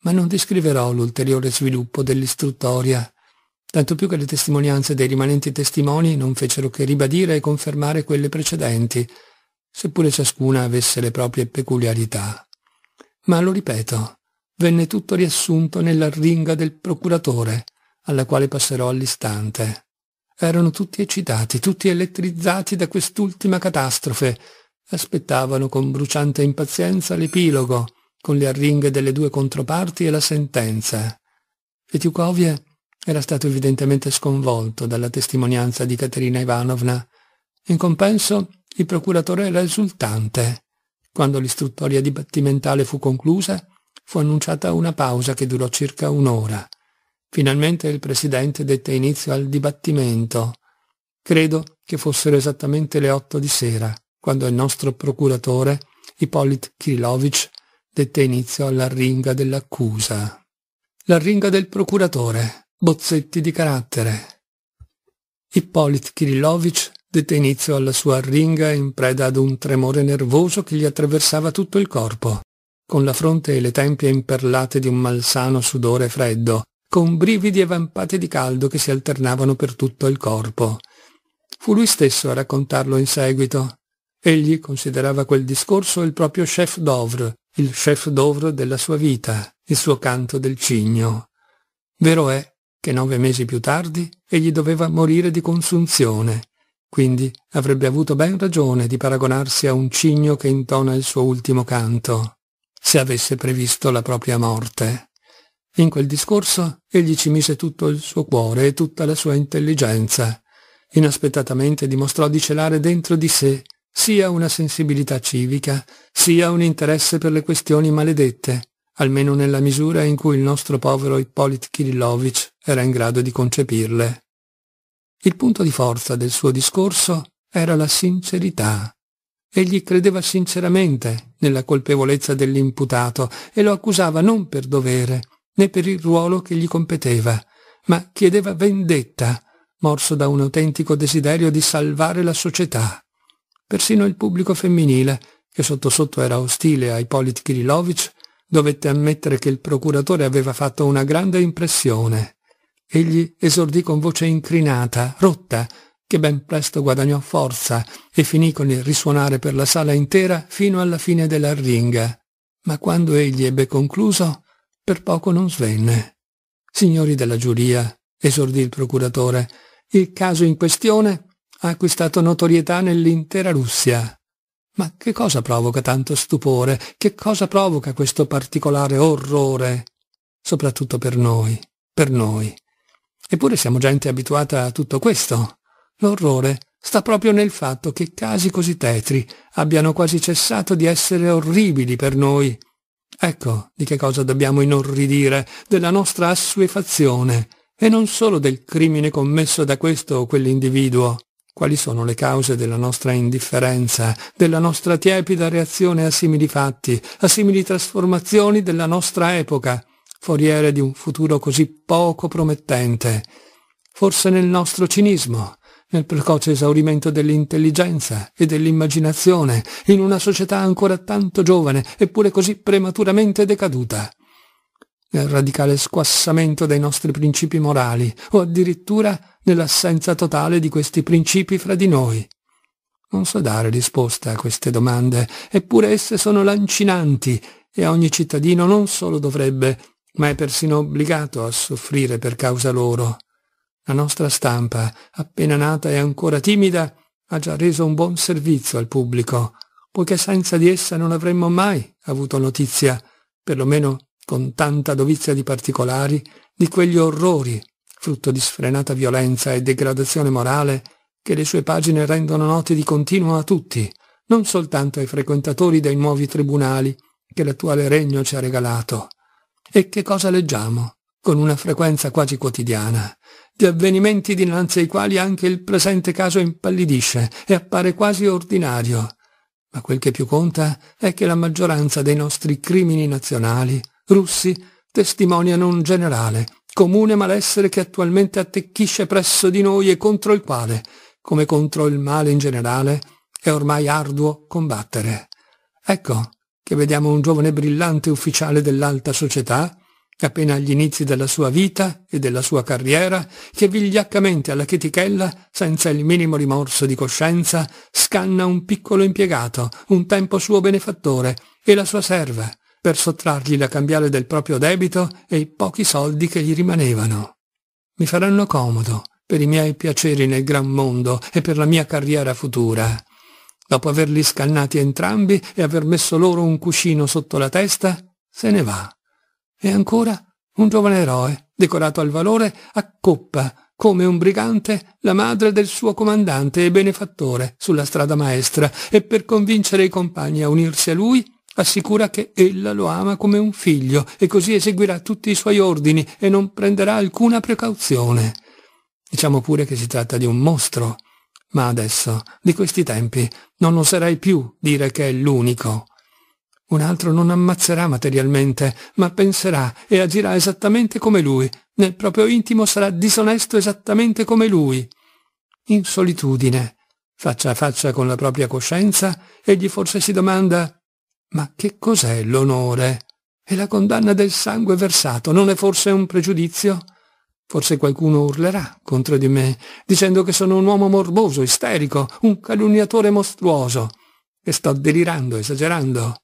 Ma non descriverò l'ulteriore sviluppo dell'istruttoria tanto più che le testimonianze dei rimanenti testimoni non fecero che ribadire e confermare quelle precedenti, seppure ciascuna avesse le proprie peculiarità. Ma lo ripeto, venne tutto riassunto nell'arringa del procuratore, alla quale passerò all'istante. Erano tutti eccitati, tutti elettrizzati da quest'ultima catastrofe. Aspettavano con bruciante impazienza l'epilogo, con le arringhe delle due controparti e la sentenza. Fetiukovie era stato evidentemente sconvolto dalla testimonianza di Caterina Ivanovna. In compenso, il procuratore era esultante. Quando l'istruttoria dibattimentale fu conclusa, fu annunciata una pausa che durò circa un'ora. Finalmente il presidente dette inizio al dibattimento. Credo che fossero esattamente le otto di sera, quando il nostro procuratore, Ippolit Kirilovich, dette inizio all'arringa dell'accusa. L'arringa del procuratore bozzetti di carattere. Ippolit Kirillovich dette inizio alla sua arringa in preda ad un tremore nervoso che gli attraversava tutto il corpo, con la fronte e le tempie imperlate di un malsano sudore freddo, con brividi e vampate di caldo che si alternavano per tutto il corpo. Fu lui stesso a raccontarlo in seguito. Egli considerava quel discorso il proprio chef d'oeuvre, il chef d'oeuvre della sua vita, il suo canto del cigno. Vero è che nove mesi più tardi egli doveva morire di consunzione, quindi avrebbe avuto ben ragione di paragonarsi a un cigno che intona il suo ultimo canto, se avesse previsto la propria morte. In quel discorso egli ci mise tutto il suo cuore e tutta la sua intelligenza. Inaspettatamente dimostrò di celare dentro di sé sia una sensibilità civica, sia un interesse per le questioni maledette, almeno nella misura in cui il nostro povero Ippolit Kirillovich era in grado di concepirle. Il punto di forza del suo discorso era la sincerità. Egli credeva sinceramente nella colpevolezza dell'imputato e lo accusava non per dovere, né per il ruolo che gli competeva, ma chiedeva vendetta, morso da un autentico desiderio di salvare la società. Persino il pubblico femminile, che sotto sotto era ostile a Ippolit Kirilovich, dovette ammettere che il procuratore aveva fatto una grande impressione egli esordì con voce incrinata, rotta, che ben presto guadagnò forza e finì con il risuonare per la sala intera fino alla fine dell'arringa. Ma quando egli ebbe concluso, per poco non svenne. Signori della giuria, esordì il procuratore, il caso in questione ha acquistato notorietà nell'intera Russia. Ma che cosa provoca tanto stupore? Che cosa provoca questo particolare orrore? Soprattutto per noi, per noi, Eppure siamo gente abituata a tutto questo. L'orrore sta proprio nel fatto che casi così tetri abbiano quasi cessato di essere orribili per noi. Ecco di che cosa dobbiamo inorridire, della nostra assuefazione, e non solo del crimine commesso da questo o quell'individuo. Quali sono le cause della nostra indifferenza, della nostra tiepida reazione a simili fatti, a simili trasformazioni della nostra epoca? foriere di un futuro così poco promettente. Forse nel nostro cinismo, nel precoce esaurimento dell'intelligenza e dell'immaginazione, in una società ancora tanto giovane eppure così prematuramente decaduta nel radicale squassamento dei nostri principi morali o addirittura nell'assenza totale di questi principi fra di noi? Non so dare risposta a queste domande, eppure esse sono lancinanti e ogni cittadino non solo dovrebbe, ma è persino obbligato a soffrire per causa loro. La nostra stampa, appena nata e ancora timida, ha già reso un buon servizio al pubblico, poiché senza di essa non avremmo mai avuto notizia, perlomeno con tanta dovizia di particolari, di quegli orrori, frutto di sfrenata violenza e degradazione morale, che le sue pagine rendono noti di continuo a tutti, non soltanto ai frequentatori dei nuovi tribunali che l'attuale regno ci ha regalato, e che cosa leggiamo, con una frequenza quasi quotidiana, di avvenimenti dinanzi ai quali anche il presente caso impallidisce e appare quasi ordinario. Ma quel che più conta è che la maggioranza dei nostri crimini nazionali, russi, testimoniano un generale, comune malessere che attualmente attecchisce presso di noi e contro il quale, come contro il male in generale, è ormai arduo combattere. Ecco, che vediamo un giovane brillante ufficiale dell'alta società, appena agli inizi della sua vita e della sua carriera, che vigliaccamente alla chetichella, senza il minimo rimorso di coscienza, scanna un piccolo impiegato, un tempo suo benefattore, e la sua serva, per sottrargli la cambiale del proprio debito e i pochi soldi che gli rimanevano. Mi faranno comodo per i miei piaceri nel gran mondo e per la mia carriera futura dopo averli scannati entrambi e aver messo loro un cuscino sotto la testa, se ne va. E ancora un giovane eroe, decorato al valore, accoppa, come un brigante, la madre del suo comandante e benefattore sulla strada maestra e per convincere i compagni a unirsi a lui assicura che ella lo ama come un figlio e così eseguirà tutti i suoi ordini e non prenderà alcuna precauzione. Diciamo pure che si tratta di un mostro, ma adesso, di questi tempi, non oserei più dire che è l'unico. Un altro non ammazzerà materialmente, ma penserà e agirà esattamente come lui, nel proprio intimo sarà disonesto esattamente come lui. In solitudine, faccia a faccia con la propria coscienza, egli forse si domanda «Ma che cos'è l'onore? E la condanna del sangue versato non è forse un pregiudizio?» Forse qualcuno urlerà contro di me, dicendo che sono un uomo morboso, isterico, un calunniatore mostruoso, che sto delirando, esagerando.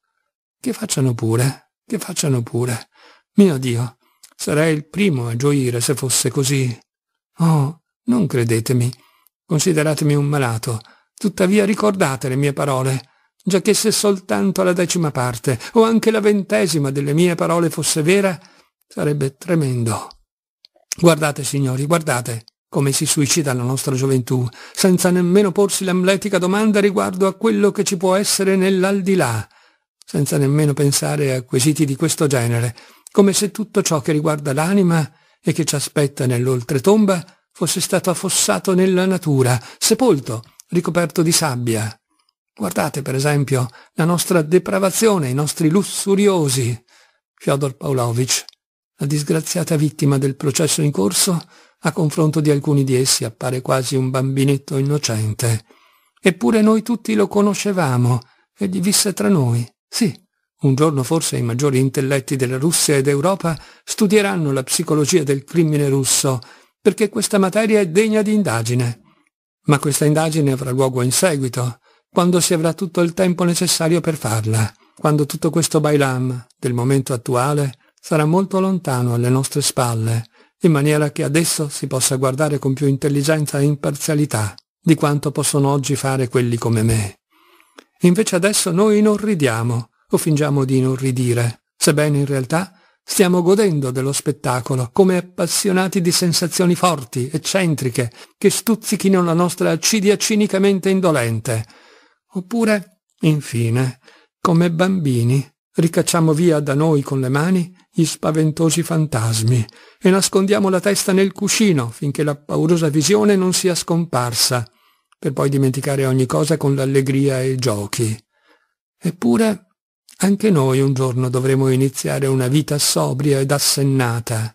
Che facciano pure, che facciano pure. Mio Dio, sarei il primo a gioire se fosse così. Oh, non credetemi. Consideratemi un malato. Tuttavia ricordate le mie parole, giacché se soltanto la decima parte o anche la ventesima delle mie parole fosse vera, sarebbe tremendo Guardate, signori, guardate come si suicida la nostra gioventù, senza nemmeno porsi l'amletica domanda riguardo a quello che ci può essere nell'aldilà, senza nemmeno pensare a quesiti di questo genere, come se tutto ciò che riguarda l'anima e che ci aspetta nell'oltretomba fosse stato affossato nella natura, sepolto, ricoperto di sabbia. Guardate, per esempio, la nostra depravazione, i nostri lussuriosi. Fyodor Pavlovich la disgraziata vittima del processo in corso, a confronto di alcuni di essi, appare quasi un bambinetto innocente. Eppure noi tutti lo conoscevamo, egli visse tra noi. Sì, un giorno forse i maggiori intelletti della Russia ed Europa studieranno la psicologia del crimine russo, perché questa materia è degna di indagine. Ma questa indagine avrà luogo in seguito, quando si avrà tutto il tempo necessario per farla, quando tutto questo bailam del momento attuale sarà molto lontano alle nostre spalle, in maniera che adesso si possa guardare con più intelligenza e imparzialità di quanto possono oggi fare quelli come me. Invece adesso noi inorridiamo o fingiamo di inorridire, sebbene in realtà stiamo godendo dello spettacolo come appassionati di sensazioni forti, eccentriche, che stuzzichino la nostra accidia cinicamente indolente. Oppure, infine, come bambini, ricacciamo via da noi con le mani gli spaventosi fantasmi e nascondiamo la testa nel cuscino finché la paurosa visione non sia scomparsa, per poi dimenticare ogni cosa con l'allegria e i giochi. Eppure anche noi un giorno dovremo iniziare una vita sobria ed assennata.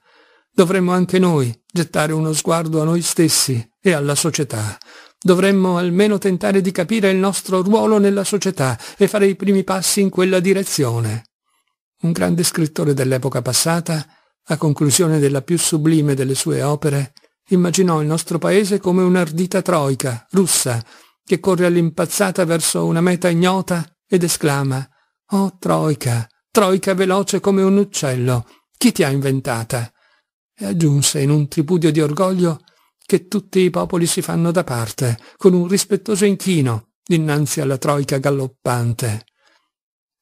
Dovremmo anche noi gettare uno sguardo a noi stessi e alla società. Dovremmo almeno tentare di capire il nostro ruolo nella società e fare i primi passi in quella direzione un grande scrittore dell'epoca passata, a conclusione della più sublime delle sue opere, immaginò il nostro paese come un'ardita troica, russa, che corre all'impazzata verso una meta ignota ed esclama «Oh troica, troica veloce come un uccello, chi ti ha inventata?» e aggiunse in un tripudio di orgoglio che tutti i popoli si fanno da parte, con un rispettoso inchino, dinanzi alla troica galloppante.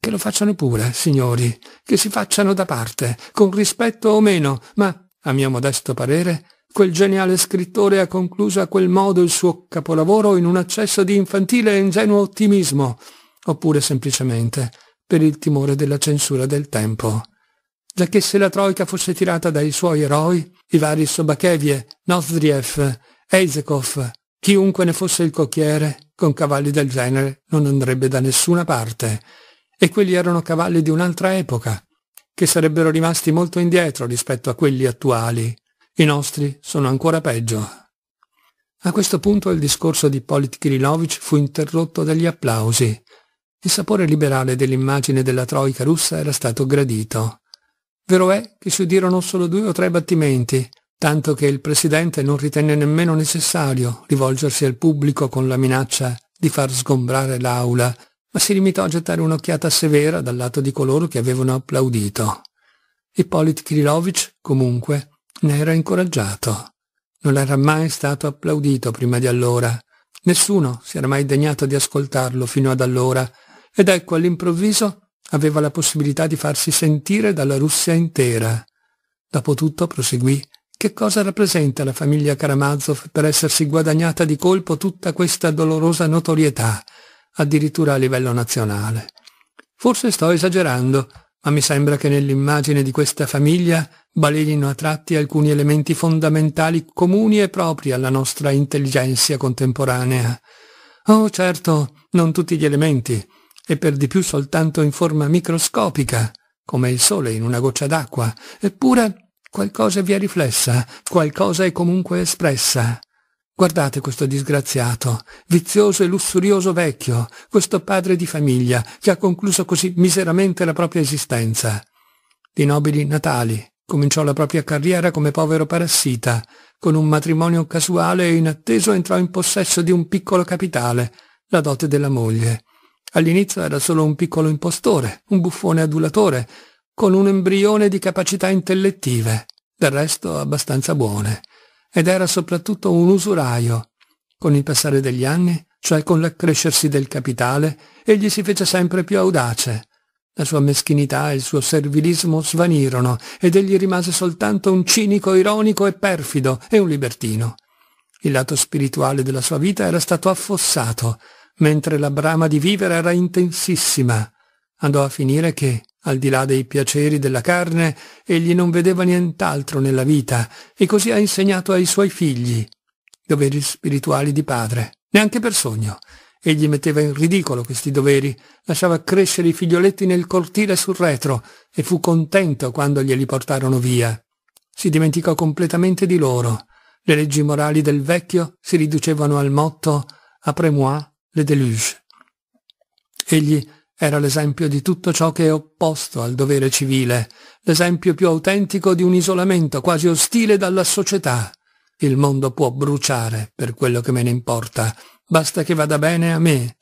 Che lo facciano pure, signori, che si facciano da parte, con rispetto o meno, ma, a mio modesto parere, quel geniale scrittore ha concluso a quel modo il suo capolavoro in un accesso di infantile e ingenuo ottimismo, oppure semplicemente per il timore della censura del tempo. Già che se la Troica fosse tirata dai suoi eroi, i vari Sobachevie, Nozdriev, Ezekov, chiunque ne fosse il cocchiere, con cavalli del genere non andrebbe da nessuna parte e quelli erano cavalli di un'altra epoca, che sarebbero rimasti molto indietro rispetto a quelli attuali. I nostri sono ancora peggio. A questo punto il discorso di Polit Kirilovich fu interrotto dagli applausi. Il sapore liberale dell'immagine della troica russa era stato gradito. Vero è che si udirono solo due o tre battimenti, tanto che il presidente non ritenne nemmeno necessario rivolgersi al pubblico con la minaccia di far sgombrare l'aula ma si limitò a gettare un'occhiata severa dal lato di coloro che avevano applaudito. Ippolit Kirilovich, comunque, ne era incoraggiato. Non era mai stato applaudito prima di allora. Nessuno si era mai degnato di ascoltarlo fino ad allora, ed ecco all'improvviso aveva la possibilità di farsi sentire dalla Russia intera. Dopotutto proseguì che cosa rappresenta la famiglia Karamazov per essersi guadagnata di colpo tutta questa dolorosa notorietà, addirittura a livello nazionale. Forse sto esagerando, ma mi sembra che nell'immagine di questa famiglia balenino a tratti alcuni elementi fondamentali comuni e propri alla nostra intelligenza contemporanea. Oh certo, non tutti gli elementi, e per di più soltanto in forma microscopica, come il sole in una goccia d'acqua, eppure qualcosa vi è riflessa, qualcosa è comunque espressa. Guardate questo disgraziato, vizioso e lussurioso vecchio, questo padre di famiglia che ha concluso così miseramente la propria esistenza. Di nobili natali, cominciò la propria carriera come povero parassita, con un matrimonio casuale e inatteso entrò in possesso di un piccolo capitale, la dote della moglie. All'inizio era solo un piccolo impostore, un buffone adulatore, con un embrione di capacità intellettive, del resto abbastanza buone ed era soprattutto un usuraio. Con il passare degli anni, cioè con l'accrescersi del capitale, egli si fece sempre più audace. La sua meschinità e il suo servilismo svanirono ed egli rimase soltanto un cinico ironico e perfido e un libertino. Il lato spirituale della sua vita era stato affossato, mentre la brama di vivere era intensissima. Andò a finire che, al di là dei piaceri della carne, egli non vedeva nient'altro nella vita e così ha insegnato ai suoi figli doveri spirituali di padre, neanche per sogno. Egli metteva in ridicolo questi doveri, lasciava crescere i figlioletti nel cortile sul retro e fu contento quando glieli portarono via. Si dimenticò completamente di loro. Le leggi morali del vecchio si riducevano al motto «Après moi, le deluge». Egli era l'esempio di tutto ciò che è opposto al dovere civile, l'esempio più autentico di un isolamento quasi ostile dalla società. Il mondo può bruciare, per quello che me ne importa, basta che vada bene a me.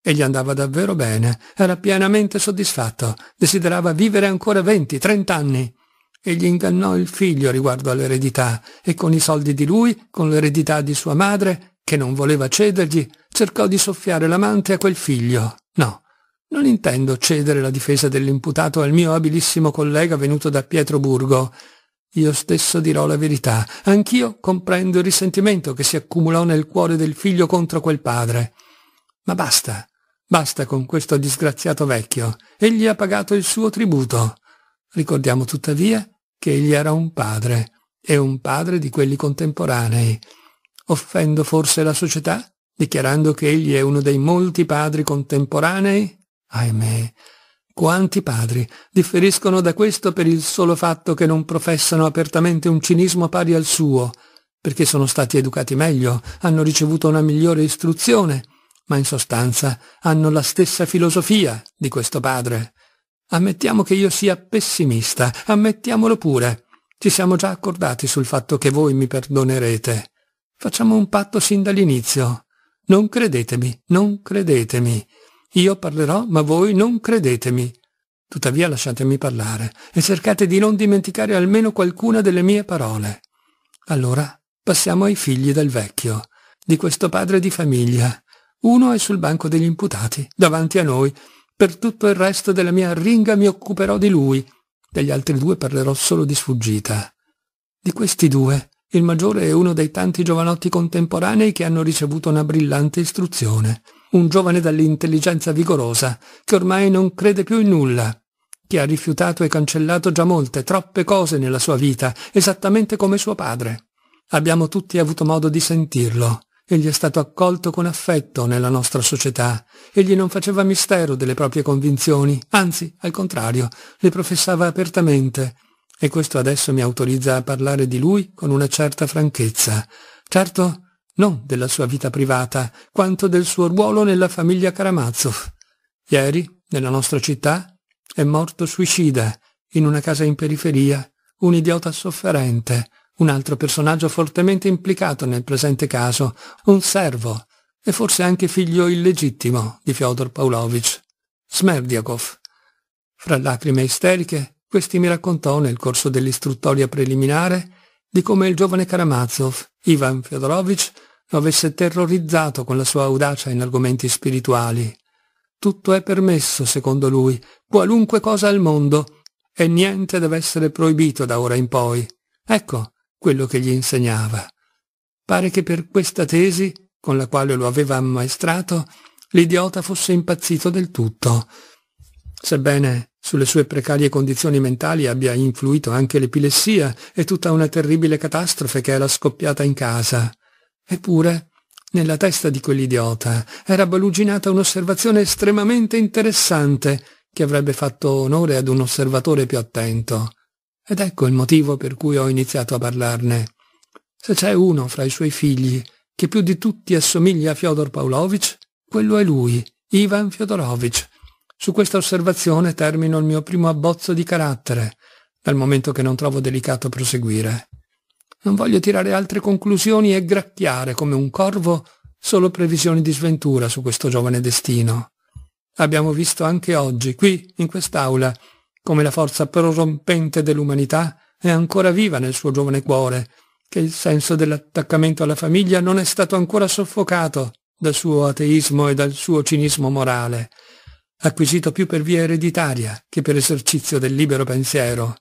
E gli andava davvero bene, era pienamente soddisfatto, desiderava vivere ancora venti, trent'anni. E gli ingannò il figlio riguardo all'eredità, e con i soldi di lui, con l'eredità di sua madre, che non voleva cedergli, cercò di soffiare l'amante a quel figlio. No, non intendo cedere la difesa dell'imputato al mio abilissimo collega venuto da Pietroburgo. Io stesso dirò la verità. Anch'io comprendo il risentimento che si accumulò nel cuore del figlio contro quel padre. Ma basta, basta con questo disgraziato vecchio. Egli ha pagato il suo tributo. Ricordiamo tuttavia che egli era un padre, e un padre di quelli contemporanei. Offendo forse la società, dichiarando che egli è uno dei molti padri contemporanei? Ahimè, quanti padri differiscono da questo per il solo fatto che non professano apertamente un cinismo pari al suo, perché sono stati educati meglio, hanno ricevuto una migliore istruzione, ma in sostanza hanno la stessa filosofia di questo padre. Ammettiamo che io sia pessimista, ammettiamolo pure. Ci siamo già accordati sul fatto che voi mi perdonerete. Facciamo un patto sin dall'inizio. Non credetemi, non credetemi. Io parlerò, ma voi non credetemi. Tuttavia lasciatemi parlare e cercate di non dimenticare almeno qualcuna delle mie parole. Allora passiamo ai figli del vecchio, di questo padre di famiglia. Uno è sul banco degli imputati, davanti a noi. Per tutto il resto della mia arringa mi occuperò di lui. Degli altri due parlerò solo di sfuggita. Di questi due, il maggiore è uno dei tanti giovanotti contemporanei che hanno ricevuto una brillante istruzione un giovane dall'intelligenza vigorosa, che ormai non crede più in nulla, che ha rifiutato e cancellato già molte, troppe cose nella sua vita, esattamente come suo padre. Abbiamo tutti avuto modo di sentirlo. Egli è stato accolto con affetto nella nostra società. Egli non faceva mistero delle proprie convinzioni, anzi, al contrario, le professava apertamente. E questo adesso mi autorizza a parlare di lui con una certa franchezza. Certo, non della sua vita privata, quanto del suo ruolo nella famiglia Karamazov. Ieri, nella nostra città, è morto suicida, in una casa in periferia, un idiota sofferente, un altro personaggio fortemente implicato nel presente caso, un servo, e forse anche figlio illegittimo di Fyodor Pavlovich, Smerdiakov. Fra lacrime isteriche, questi mi raccontò nel corso dell'istruttoria preliminare di come il giovane Karamazov, Ivan Fyodorovich, lo avesse terrorizzato con la sua audacia in argomenti spirituali. Tutto è permesso, secondo lui, qualunque cosa al mondo, e niente deve essere proibito da ora in poi. Ecco quello che gli insegnava. Pare che per questa tesi, con la quale lo aveva ammaestrato, l'idiota fosse impazzito del tutto. Sebbene sulle sue precarie condizioni mentali abbia influito anche l'epilessia e tutta una terribile catastrofe che era scoppiata in casa. Eppure, nella testa di quell'idiota era baluginata un'osservazione estremamente interessante che avrebbe fatto onore ad un osservatore più attento. Ed ecco il motivo per cui ho iniziato a parlarne. Se c'è uno fra i suoi figli che più di tutti assomiglia a Fyodor Pavlovich, quello è lui, Ivan Fyodorovich, su questa osservazione termino il mio primo abbozzo di carattere, dal momento che non trovo delicato proseguire. Non voglio tirare altre conclusioni e gracchiare come un corvo solo previsioni di sventura su questo giovane destino. Abbiamo visto anche oggi, qui, in quest'aula, come la forza prorompente dell'umanità è ancora viva nel suo giovane cuore, che il senso dell'attaccamento alla famiglia non è stato ancora soffocato dal suo ateismo e dal suo cinismo morale, acquisito più per via ereditaria che per esercizio del libero pensiero.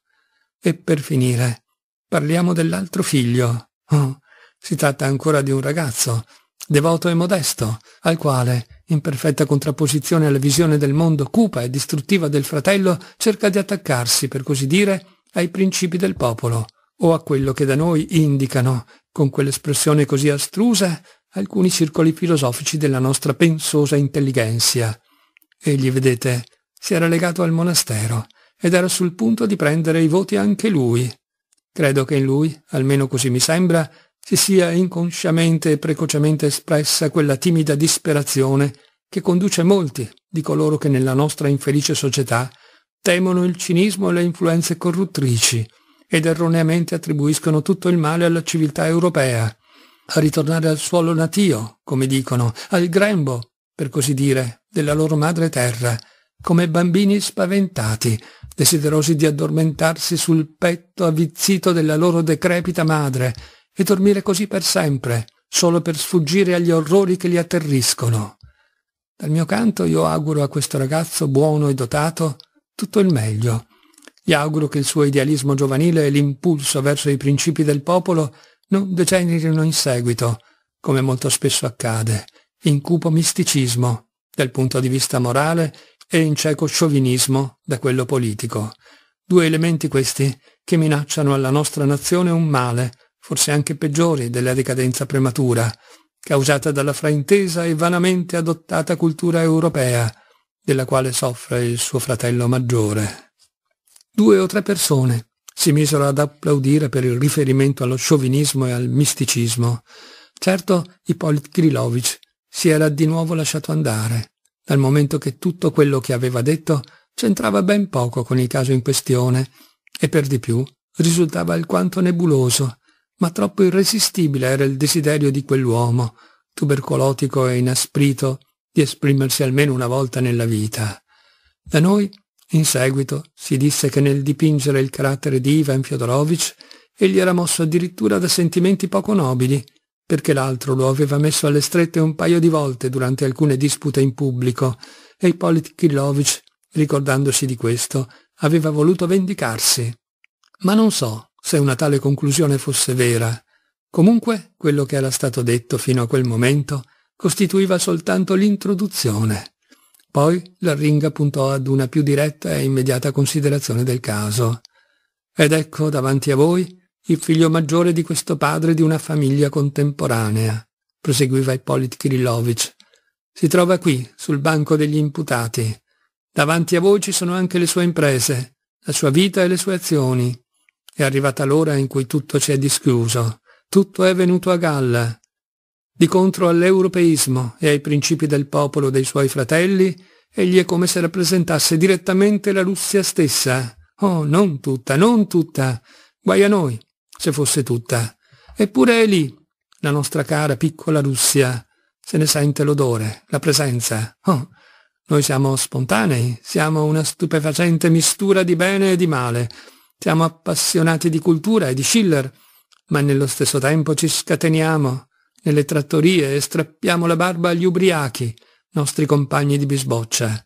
E per finire, parliamo dell'altro figlio. Oh, si tratta ancora di un ragazzo, devoto e modesto, al quale, in perfetta contrapposizione alla visione del mondo cupa e distruttiva del fratello, cerca di attaccarsi, per così dire, ai principi del popolo, o a quello che da noi indicano, con quell'espressione così astrusa, alcuni circoli filosofici della nostra pensosa intelligenza Egli, vedete, si era legato al monastero ed era sul punto di prendere i voti anche lui. Credo che in lui, almeno così mi sembra, si sia inconsciamente e precocemente espressa quella timida disperazione che conduce molti di coloro che nella nostra infelice società temono il cinismo e le influenze corruttrici ed erroneamente attribuiscono tutto il male alla civiltà europea, a ritornare al suolo natio, come dicono, al grembo per così dire, della loro madre terra, come bambini spaventati, desiderosi di addormentarsi sul petto avvizzito della loro decrepita madre e dormire così per sempre, solo per sfuggire agli orrori che li atterriscono. Dal mio canto io auguro a questo ragazzo buono e dotato tutto il meglio. Gli auguro che il suo idealismo giovanile e l'impulso verso i principi del popolo non degenerino in seguito, come molto spesso accade in cupo misticismo dal punto di vista morale e in cieco sciovinismo da quello politico. Due elementi questi che minacciano alla nostra nazione un male, forse anche peggiore della decadenza prematura, causata dalla fraintesa e vanamente adottata cultura europea, della quale soffre il suo fratello maggiore. Due o tre persone si misero ad applaudire per il riferimento allo sciovinismo e al misticismo. Certo, Ippolit Grilovich si era di nuovo lasciato andare, dal momento che tutto quello che aveva detto c'entrava ben poco con il caso in questione e per di più risultava alquanto nebuloso, ma troppo irresistibile era il desiderio di quell'uomo, tubercolotico e inasprito, di esprimersi almeno una volta nella vita. Da noi, in seguito, si disse che nel dipingere il carattere di Ivan Fyodorovich egli era mosso addirittura da sentimenti poco nobili perché l'altro lo aveva messo alle strette un paio di volte durante alcune dispute in pubblico e Ippolit Kilovich, ricordandosi di questo, aveva voluto vendicarsi. Ma non so se una tale conclusione fosse vera. Comunque, quello che era stato detto fino a quel momento costituiva soltanto l'introduzione. Poi l'arringa puntò ad una più diretta e immediata considerazione del caso. Ed ecco davanti a voi il figlio maggiore di questo padre di una famiglia contemporanea, proseguiva Ippolit Kirillovich. Si trova qui, sul banco degli imputati. Davanti a voi ci sono anche le sue imprese, la sua vita e le sue azioni. È arrivata l'ora in cui tutto ci è dischiuso, tutto è venuto a galla. Di contro all'europeismo e ai principi del popolo dei suoi fratelli, egli è come se rappresentasse direttamente la Russia stessa. Oh, non tutta, non tutta. Guai a noi se fosse tutta. Eppure è lì, la nostra cara piccola Russia, se ne sente l'odore, la presenza. Oh, noi siamo spontanei, siamo una stupefacente mistura di bene e di male, siamo appassionati di cultura e di Schiller, ma nello stesso tempo ci scateniamo nelle trattorie e strappiamo la barba agli ubriachi, nostri compagni di bisboccia.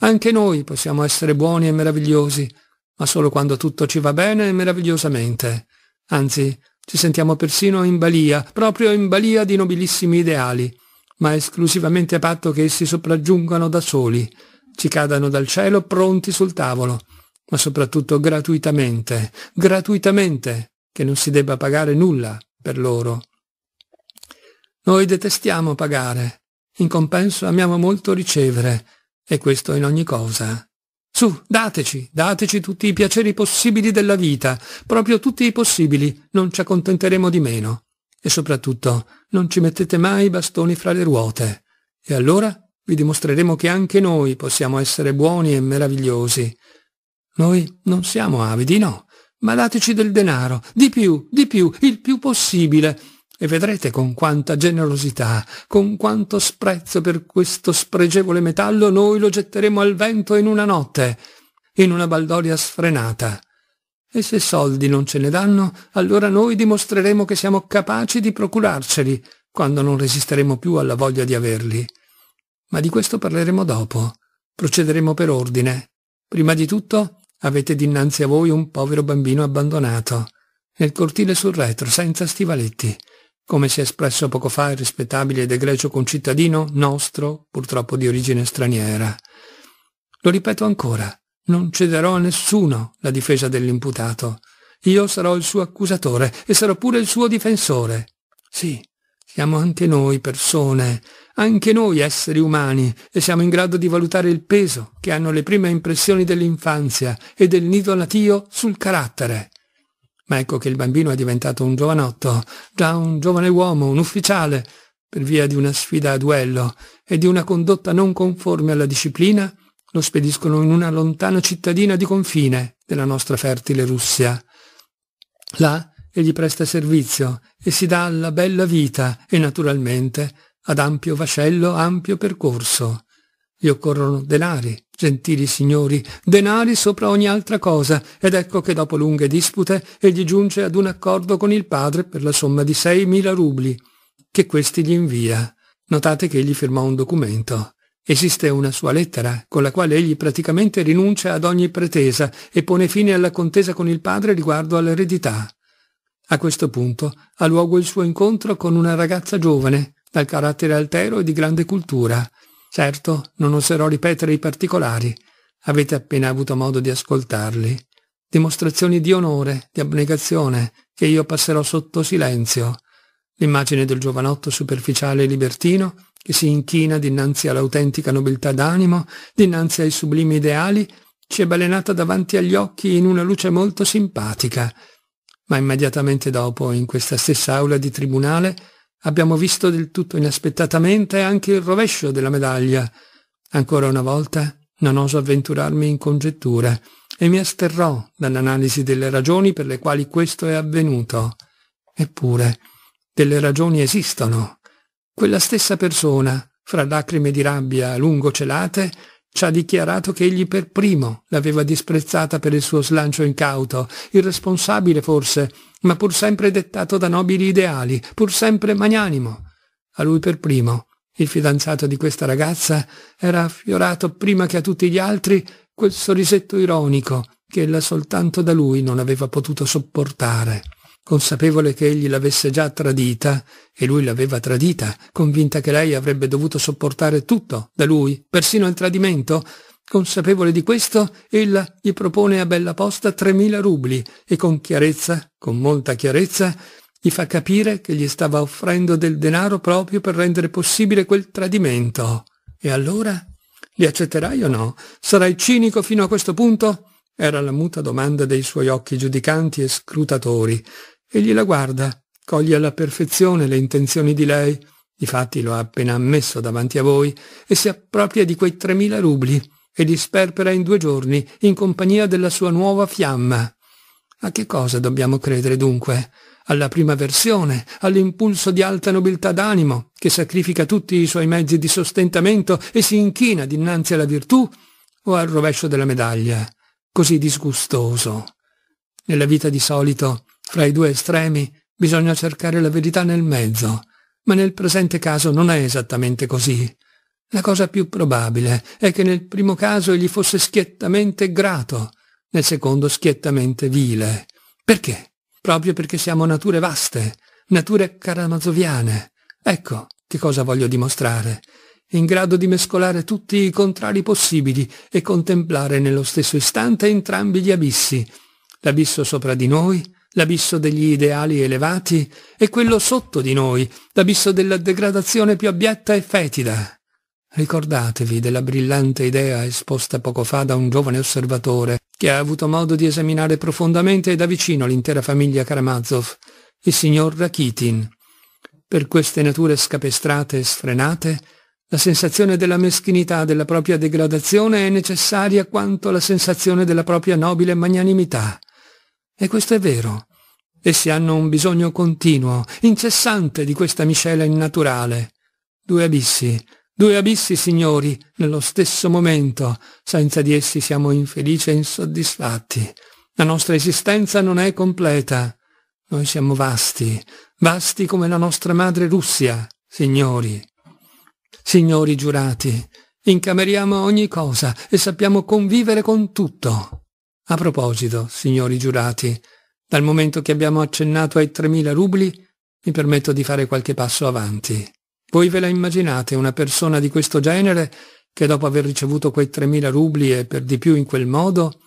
Anche noi possiamo essere buoni e meravigliosi, ma solo quando tutto ci va bene e meravigliosamente. Anzi, ci sentiamo persino in balia, proprio in balia di nobilissimi ideali, ma esclusivamente a patto che essi sopraggiungano da soli, ci cadano dal cielo pronti sul tavolo, ma soprattutto gratuitamente, gratuitamente, che non si debba pagare nulla per loro. Noi detestiamo pagare, in compenso amiamo molto ricevere, e questo in ogni cosa. Su, dateci, dateci tutti i piaceri possibili della vita, proprio tutti i possibili, non ci accontenteremo di meno. E soprattutto, non ci mettete mai i bastoni fra le ruote. E allora vi dimostreremo che anche noi possiamo essere buoni e meravigliosi. Noi non siamo avidi, no, ma dateci del denaro, di più, di più, il più possibile e vedrete con quanta generosità, con quanto sprezzo per questo spregevole metallo noi lo getteremo al vento in una notte, in una baldoria sfrenata. E se soldi non ce ne danno, allora noi dimostreremo che siamo capaci di procurarceli, quando non resisteremo più alla voglia di averli. Ma di questo parleremo dopo. Procederemo per ordine. Prima di tutto, avete dinanzi a voi un povero bambino abbandonato, nel cortile sul retro, senza stivaletti come si è espresso poco fa il rispettabile ed egregio concittadino nostro, purtroppo di origine straniera. Lo ripeto ancora, non cederò a nessuno la difesa dell'imputato. Io sarò il suo accusatore e sarò pure il suo difensore. Sì, siamo anche noi persone, anche noi esseri umani, e siamo in grado di valutare il peso che hanno le prime impressioni dell'infanzia e del nido natio sul carattere ma ecco che il bambino è diventato un giovanotto, già un giovane uomo, un ufficiale, per via di una sfida a duello e di una condotta non conforme alla disciplina, lo spediscono in una lontana cittadina di confine della nostra fertile Russia. Là egli presta servizio e si dà alla bella vita e naturalmente ad ampio vascello, ampio percorso. Gli occorrono denari, Gentili signori, denari sopra ogni altra cosa, ed ecco che dopo lunghe dispute egli giunge ad un accordo con il padre per la somma di 6.000 rubli, che questi gli invia. Notate che egli firmò un documento. Esiste una sua lettera, con la quale egli praticamente rinuncia ad ogni pretesa e pone fine alla contesa con il padre riguardo all'eredità. A questo punto ha luogo il suo incontro con una ragazza giovane, dal carattere altero e di grande cultura, Certo, non oserò ripetere i particolari. Avete appena avuto modo di ascoltarli. Dimostrazioni di onore, di abnegazione, che io passerò sotto silenzio. L'immagine del giovanotto superficiale e libertino, che si inchina dinanzi all'autentica nobiltà d'animo, dinanzi ai sublimi ideali, ci è balenata davanti agli occhi in una luce molto simpatica. Ma immediatamente dopo, in questa stessa aula di tribunale, abbiamo visto del tutto inaspettatamente anche il rovescio della medaglia. Ancora una volta non oso avventurarmi in congetture e mi asterrò dall'analisi delle ragioni per le quali questo è avvenuto. Eppure, delle ragioni esistono. Quella stessa persona, fra lacrime di rabbia a lungo celate, ci ha dichiarato che egli per primo l'aveva disprezzata per il suo slancio incauto, irresponsabile forse, ma pur sempre dettato da nobili ideali, pur sempre magnanimo. A lui per primo, il fidanzato di questa ragazza, era affiorato prima che a tutti gli altri quel sorrisetto ironico che ella soltanto da lui non aveva potuto sopportare. Consapevole che egli l'avesse già tradita, e lui l'aveva tradita, convinta che lei avrebbe dovuto sopportare tutto da lui, persino il tradimento, Consapevole di questo, ella gli propone a bella posta 3.000 rubli e con chiarezza, con molta chiarezza, gli fa capire che gli stava offrendo del denaro proprio per rendere possibile quel tradimento. E allora? Li accetterai o no? Sarai cinico fino a questo punto? Era la muta domanda dei suoi occhi giudicanti e scrutatori. Egli la guarda, coglie alla perfezione le intenzioni di lei, difatti lo ha appena ammesso davanti a voi, e si appropria di quei 3.000 rubli e li sperpera in due giorni in compagnia della sua nuova fiamma. A che cosa dobbiamo credere dunque? Alla prima versione, all'impulso di alta nobiltà d'animo, che sacrifica tutti i suoi mezzi di sostentamento e si inchina dinanzi alla virtù, o al rovescio della medaglia, così disgustoso? Nella vita di solito, fra i due estremi, bisogna cercare la verità nel mezzo, ma nel presente caso non è esattamente così. La cosa più probabile è che nel primo caso egli fosse schiettamente grato, nel secondo schiettamente vile. Perché? Proprio perché siamo nature vaste, nature caramazoviane. Ecco che cosa voglio dimostrare. In grado di mescolare tutti i contrari possibili e contemplare nello stesso istante entrambi gli abissi. L'abisso sopra di noi, l'abisso degli ideali elevati, e quello sotto di noi, l'abisso della degradazione più abietta e fetida. Ricordatevi della brillante idea esposta poco fa da un giovane osservatore che ha avuto modo di esaminare profondamente e da vicino l'intera famiglia Karamazov, il signor Rakitin. Per queste nature scapestrate e sfrenate, la sensazione della meschinità della propria degradazione è necessaria quanto la sensazione della propria nobile magnanimità. E questo è vero. Essi hanno un bisogno continuo, incessante di questa miscela innaturale. Due abissi, Due abissi, signori, nello stesso momento, senza di essi siamo infelici e insoddisfatti. La nostra esistenza non è completa. Noi siamo vasti, vasti come la nostra madre Russia, signori. Signori giurati, incameriamo ogni cosa e sappiamo convivere con tutto. A proposito, signori giurati, dal momento che abbiamo accennato ai 3.000 rubli, mi permetto di fare qualche passo avanti. Voi ve la immaginate una persona di questo genere che dopo aver ricevuto quei 3.000 rubli e per di più in quel modo,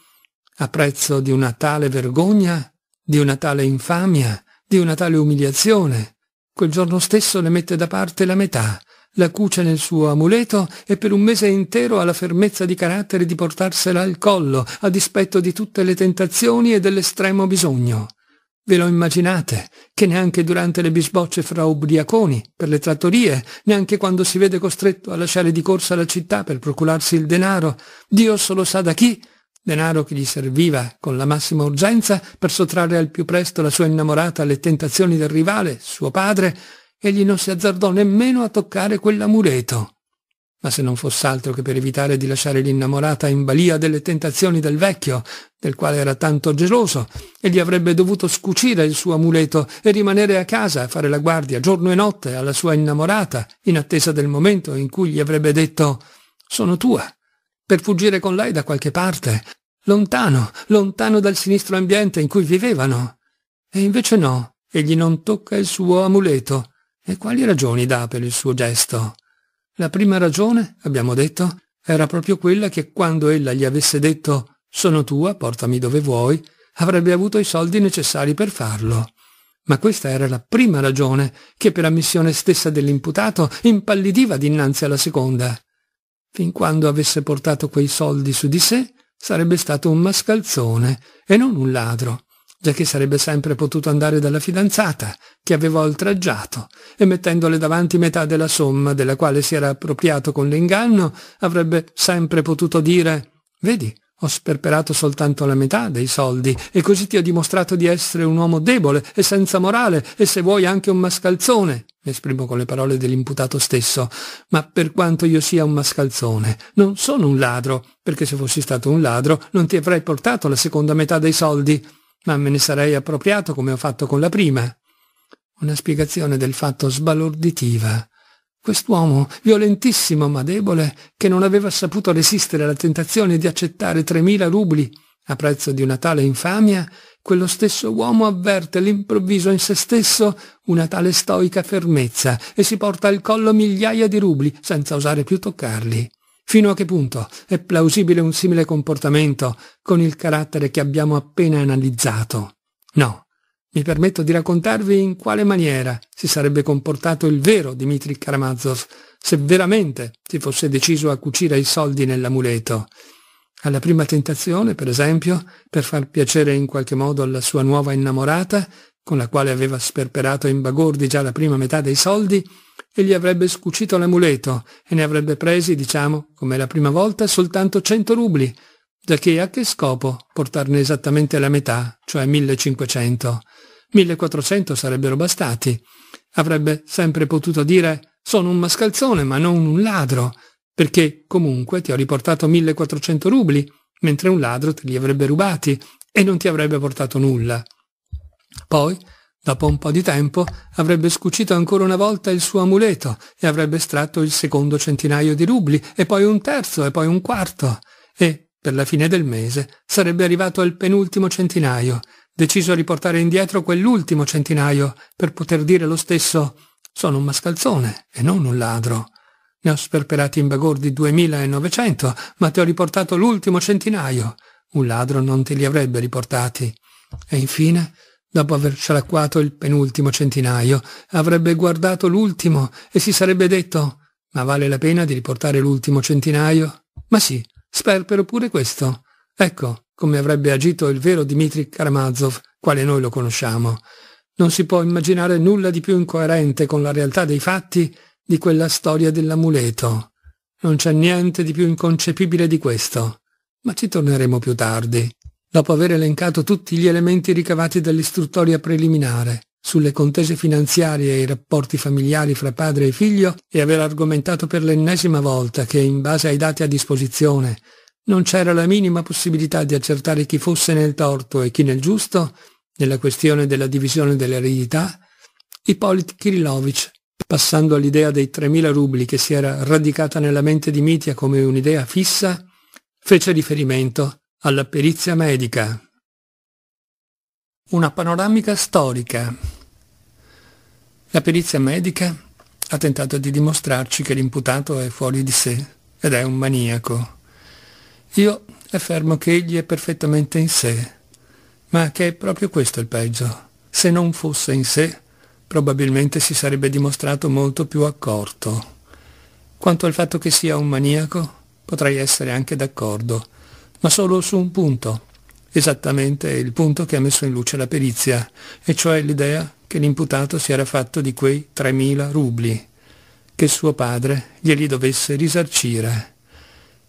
a prezzo di una tale vergogna, di una tale infamia, di una tale umiliazione, quel giorno stesso le mette da parte la metà, la cuce nel suo amuleto e per un mese intero ha la fermezza di carattere di portarsela al collo, a dispetto di tutte le tentazioni e dell'estremo bisogno. Ve lo immaginate che neanche durante le bisbocce fra ubriaconi, per le trattorie, neanche quando si vede costretto a lasciare di corsa la città per procurarsi il denaro, Dio solo sa da chi, denaro che gli serviva con la massima urgenza per sottrarre al più presto la sua innamorata alle tentazioni del rivale, suo padre, egli non si azzardò nemmeno a toccare quell'amuleto ma se non foss'altro che per evitare di lasciare l'innamorata in balia delle tentazioni del vecchio, del quale era tanto geloso, egli avrebbe dovuto scucire il suo amuleto e rimanere a casa a fare la guardia giorno e notte alla sua innamorata, in attesa del momento in cui gli avrebbe detto «Sono tua», per fuggire con lei da qualche parte, lontano, lontano dal sinistro ambiente in cui vivevano. E invece no, egli non tocca il suo amuleto. E quali ragioni dà per il suo gesto? La prima ragione, abbiamo detto, era proprio quella che quando ella gli avesse detto «sono tua, portami dove vuoi», avrebbe avuto i soldi necessari per farlo. Ma questa era la prima ragione che per ammissione stessa dell'imputato impallidiva dinanzi alla seconda. Fin quando avesse portato quei soldi su di sé, sarebbe stato un mascalzone e non un ladro già che sarebbe sempre potuto andare dalla fidanzata, che aveva oltraggiato, e mettendole davanti metà della somma della quale si era appropriato con l'inganno, avrebbe sempre potuto dire «Vedi, ho sperperato soltanto la metà dei soldi e così ti ho dimostrato di essere un uomo debole e senza morale e se vuoi anche un mascalzone. Mi esprimo con le parole dell'imputato stesso, ma per quanto io sia un mascalzone, non sono un ladro, perché se fossi stato un ladro non ti avrei portato la seconda metà dei soldi ma me ne sarei appropriato come ho fatto con la prima. Una spiegazione del fatto sbalorditiva. Quest'uomo, violentissimo ma debole, che non aveva saputo resistere alla tentazione di accettare 3.000 rubli a prezzo di una tale infamia, quello stesso uomo avverte all'improvviso in se stesso una tale stoica fermezza e si porta al collo migliaia di rubli senza osare più toccarli. Fino a che punto è plausibile un simile comportamento con il carattere che abbiamo appena analizzato? No. Mi permetto di raccontarvi in quale maniera si sarebbe comportato il vero Dimitri Karamazov se veramente si fosse deciso a cucire i soldi nell'amuleto. Alla prima tentazione, per esempio, per far piacere in qualche modo alla sua nuova innamorata, con la quale aveva sperperato in bagordi già la prima metà dei soldi, egli avrebbe scucito l'amuleto e ne avrebbe presi, diciamo, come la prima volta, soltanto 100 rubli, giacché a che scopo portarne esattamente la metà, cioè 1500? 1400 sarebbero bastati. Avrebbe sempre potuto dire sono un mascalzone ma non un ladro, perché comunque ti ho riportato 1400 rubli, mentre un ladro te li avrebbe rubati e non ti avrebbe portato nulla. Poi Dopo un po' di tempo avrebbe scucito ancora una volta il suo amuleto e avrebbe estratto il secondo centinaio di rubli e poi un terzo e poi un quarto. E, per la fine del mese, sarebbe arrivato al penultimo centinaio, deciso a riportare indietro quell'ultimo centinaio per poter dire lo stesso «Sono un mascalzone e non un ladro». Ne ho sperperati in bagor di 2900, ma ti ho riportato l'ultimo centinaio. Un ladro non te li avrebbe riportati. E infine dopo aver sciacquato il penultimo centinaio, avrebbe guardato l'ultimo e si sarebbe detto ma vale la pena di riportare l'ultimo centinaio? Ma sì, sperpero pure questo. Ecco come avrebbe agito il vero Dmitri Karamazov, quale noi lo conosciamo. Non si può immaginare nulla di più incoerente con la realtà dei fatti di quella storia dell'amuleto. Non c'è niente di più inconcepibile di questo, ma ci torneremo più tardi dopo aver elencato tutti gli elementi ricavati dall'istruttoria preliminare sulle contese finanziarie e i rapporti familiari fra padre e figlio e aver argomentato per l'ennesima volta che, in base ai dati a disposizione, non c'era la minima possibilità di accertare chi fosse nel torto e chi nel giusto, nella questione della divisione dell'eredità, Ippolit Kirillovich, passando all'idea dei 3.000 rubli che si era radicata nella mente di Mitia come un'idea fissa, fece riferimento alla perizia medica. Una panoramica storica. La perizia medica ha tentato di dimostrarci che l'imputato è fuori di sé ed è un maniaco. Io affermo che egli è perfettamente in sé, ma che è proprio questo il peggio. Se non fosse in sé, probabilmente si sarebbe dimostrato molto più accorto. Quanto al fatto che sia un maniaco, potrei essere anche d'accordo, ma solo su un punto, esattamente il punto che ha messo in luce la perizia, e cioè l'idea che l'imputato si era fatto di quei 3.000 rubli, che suo padre glieli dovesse risarcire.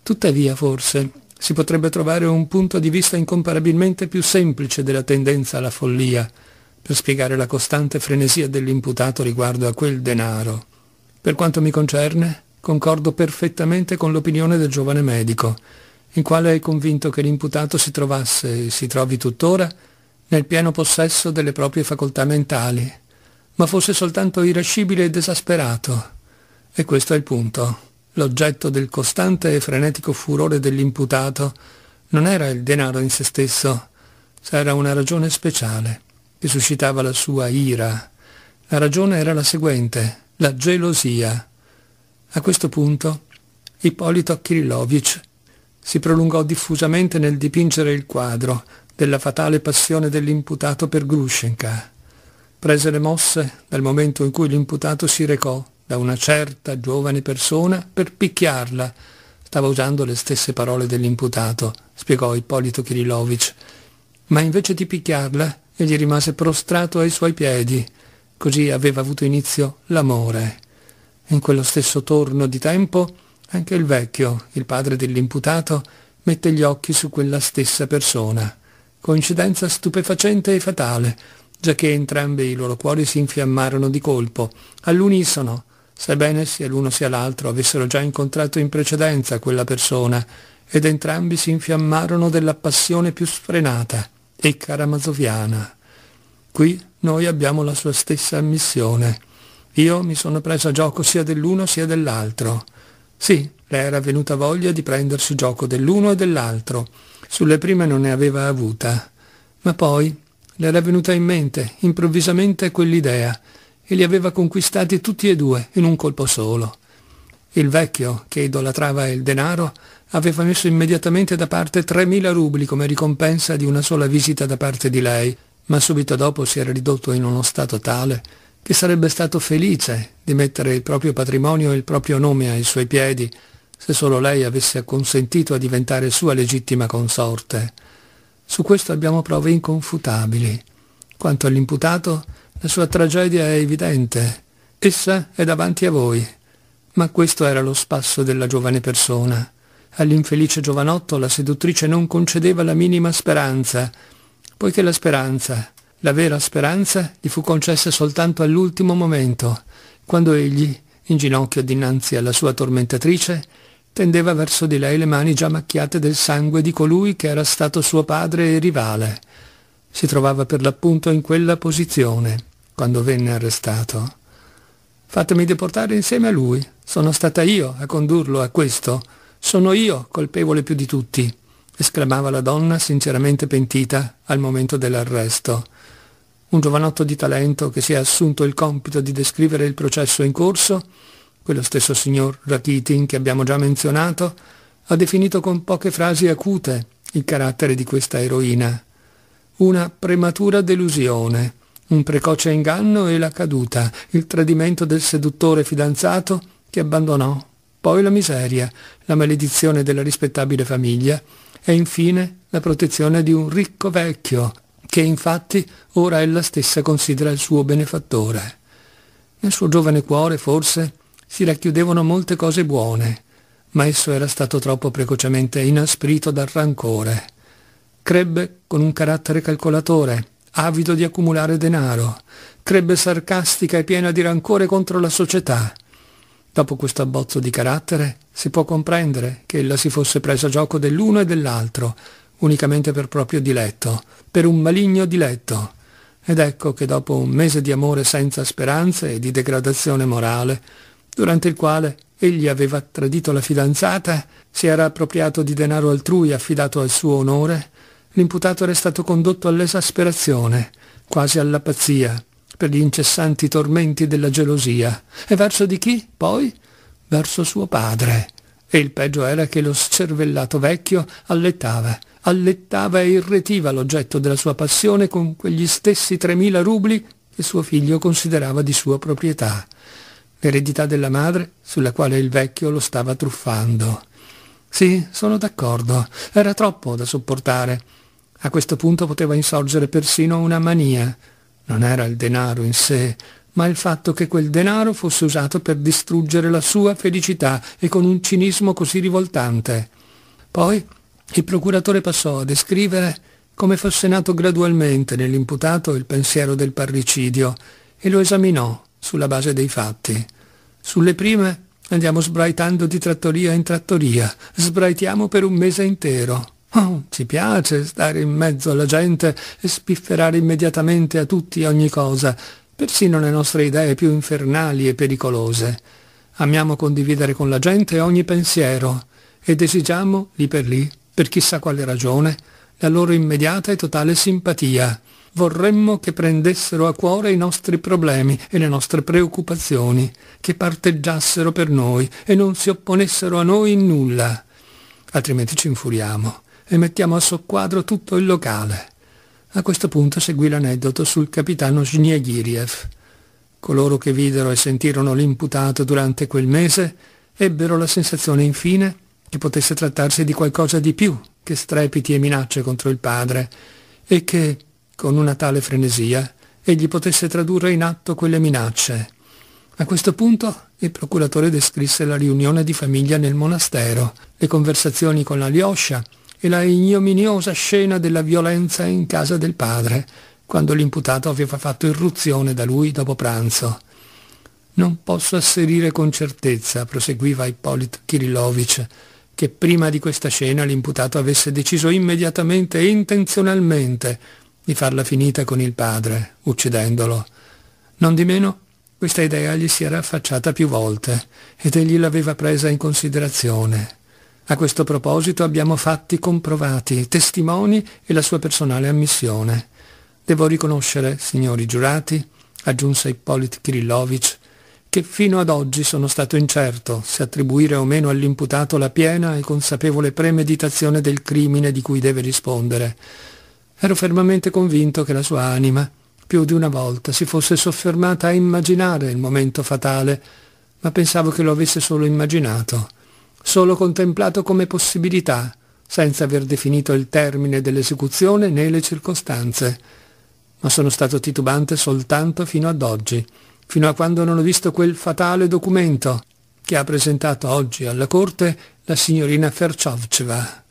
Tuttavia, forse, si potrebbe trovare un punto di vista incomparabilmente più semplice della tendenza alla follia, per spiegare la costante frenesia dell'imputato riguardo a quel denaro. Per quanto mi concerne, concordo perfettamente con l'opinione del giovane medico, il quale è convinto che l'imputato si trovasse e si trovi tuttora nel pieno possesso delle proprie facoltà mentali, ma fosse soltanto irascibile ed esasperato. E questo è il punto. L'oggetto del costante e frenetico furore dell'imputato non era il denaro in se stesso, c'era una ragione speciale che suscitava la sua ira. La ragione era la seguente, la gelosia. A questo punto Ippolito Kirillovich si prolungò diffusamente nel dipingere il quadro della fatale passione dell'imputato per Grushenka. Prese le mosse dal momento in cui l'imputato si recò da una certa giovane persona per picchiarla. Stava usando le stesse parole dell'imputato, spiegò Ippolito Kirilovich. Ma invece di picchiarla, egli rimase prostrato ai suoi piedi. Così aveva avuto inizio l'amore. In quello stesso torno di tempo, anche il vecchio, il padre dell'imputato, mette gli occhi su quella stessa persona. Coincidenza stupefacente e fatale, giacché entrambi i loro cuori si infiammarono di colpo, all'unisono, sebbene sia l'uno sia l'altro avessero già incontrato in precedenza quella persona, ed entrambi si infiammarono della passione più sfrenata e caramazoviana. Qui noi abbiamo la sua stessa ammissione. Io mi sono preso a gioco sia dell'uno sia dell'altro. Sì, le era venuta voglia di prendersi gioco dell'uno e dell'altro. Sulle prime non ne aveva avuta. Ma poi le era venuta in mente, improvvisamente, quell'idea, e li aveva conquistati tutti e due in un colpo solo. Il vecchio, che idolatrava il denaro, aveva messo immediatamente da parte 3.000 rubli come ricompensa di una sola visita da parte di lei, ma subito dopo si era ridotto in uno stato tale che sarebbe stato felice di mettere il proprio patrimonio e il proprio nome ai suoi piedi, se solo lei avesse acconsentito a diventare sua legittima consorte. Su questo abbiamo prove inconfutabili. Quanto all'imputato, la sua tragedia è evidente. Essa è davanti a voi. Ma questo era lo spasso della giovane persona. All'infelice giovanotto la seduttrice non concedeva la minima speranza, poiché la speranza la vera speranza gli fu concessa soltanto all'ultimo momento, quando egli, in ginocchio dinanzi alla sua tormentatrice, tendeva verso di lei le mani già macchiate del sangue di colui che era stato suo padre e rivale. Si trovava per l'appunto in quella posizione, quando venne arrestato. Fatemi deportare insieme a lui. Sono stata io a condurlo a questo. Sono io colpevole più di tutti esclamava la donna sinceramente pentita al momento dell'arresto. Un giovanotto di talento che si è assunto il compito di descrivere il processo in corso, quello stesso signor Rakitin che abbiamo già menzionato, ha definito con poche frasi acute il carattere di questa eroina. Una prematura delusione, un precoce inganno e la caduta, il tradimento del seduttore fidanzato che abbandonò, poi la miseria, la maledizione della rispettabile famiglia, e infine la protezione di un ricco vecchio, che infatti ora ella stessa considera il suo benefattore. Nel suo giovane cuore, forse, si racchiudevano molte cose buone, ma esso era stato troppo precocemente inasprito dal rancore. Crebbe con un carattere calcolatore, avido di accumulare denaro, crebbe sarcastica e piena di rancore contro la società, Dopo questo abbozzo di carattere, si può comprendere che ella si fosse presa gioco dell'uno e dell'altro, unicamente per proprio diletto, per un maligno diletto. Ed ecco che dopo un mese di amore senza speranze e di degradazione morale, durante il quale egli aveva tradito la fidanzata, si era appropriato di denaro altrui affidato al suo onore, l'imputato era stato condotto all'esasperazione, quasi alla pazzia, per gli incessanti tormenti della gelosia. E verso di chi, poi? Verso suo padre. E il peggio era che lo scervellato vecchio allettava, allettava e irretiva l'oggetto della sua passione con quegli stessi 3.000 rubli che suo figlio considerava di sua proprietà, l'eredità della madre sulla quale il vecchio lo stava truffando. Sì, sono d'accordo, era troppo da sopportare. A questo punto poteva insorgere persino una mania, non era il denaro in sé, ma il fatto che quel denaro fosse usato per distruggere la sua felicità e con un cinismo così rivoltante. Poi il procuratore passò a descrivere come fosse nato gradualmente nell'imputato il pensiero del parricidio e lo esaminò sulla base dei fatti. Sulle prime andiamo sbraitando di trattoria in trattoria, sbraitiamo per un mese intero. Oh, ci piace stare in mezzo alla gente e spifferare immediatamente a tutti ogni cosa, persino le nostre idee più infernali e pericolose. Amiamo condividere con la gente ogni pensiero e esigiamo, lì per lì, per chissà quale ragione, la loro immediata e totale simpatia. Vorremmo che prendessero a cuore i nostri problemi e le nostre preoccupazioni, che parteggiassero per noi e non si opponessero a noi in nulla. Altrimenti ci infuriamo e mettiamo a soqquadro tutto il locale. A questo punto seguì l'aneddoto sul capitano Sniegiriev. Coloro che videro e sentirono l'imputato durante quel mese ebbero la sensazione infine che potesse trattarsi di qualcosa di più che strepiti e minacce contro il padre e che, con una tale frenesia, egli potesse tradurre in atto quelle minacce. A questo punto il procuratore descrisse la riunione di famiglia nel monastero, le conversazioni con Alyosha, e la ignominiosa scena della violenza in casa del padre, quando l'imputato aveva fatto irruzione da lui dopo pranzo. Non posso asserire con certezza, proseguiva Ippolit Kirillovich, che prima di questa scena l'imputato avesse deciso immediatamente e intenzionalmente di farla finita con il padre, uccidendolo. Nondimeno, questa idea gli si era affacciata più volte ed egli l'aveva presa in considerazione. A questo proposito abbiamo fatti comprovati, testimoni e la sua personale ammissione. Devo riconoscere, signori giurati, aggiunse Ippolit Kirillovich, che fino ad oggi sono stato incerto se attribuire o meno all'imputato la piena e consapevole premeditazione del crimine di cui deve rispondere. Ero fermamente convinto che la sua anima, più di una volta, si fosse soffermata a immaginare il momento fatale, ma pensavo che lo avesse solo immaginato solo contemplato come possibilità, senza aver definito il termine dell'esecuzione né le circostanze. Ma sono stato titubante soltanto fino ad oggi, fino a quando non ho visto quel fatale documento che ha presentato oggi alla Corte la signorina Ferciovceva.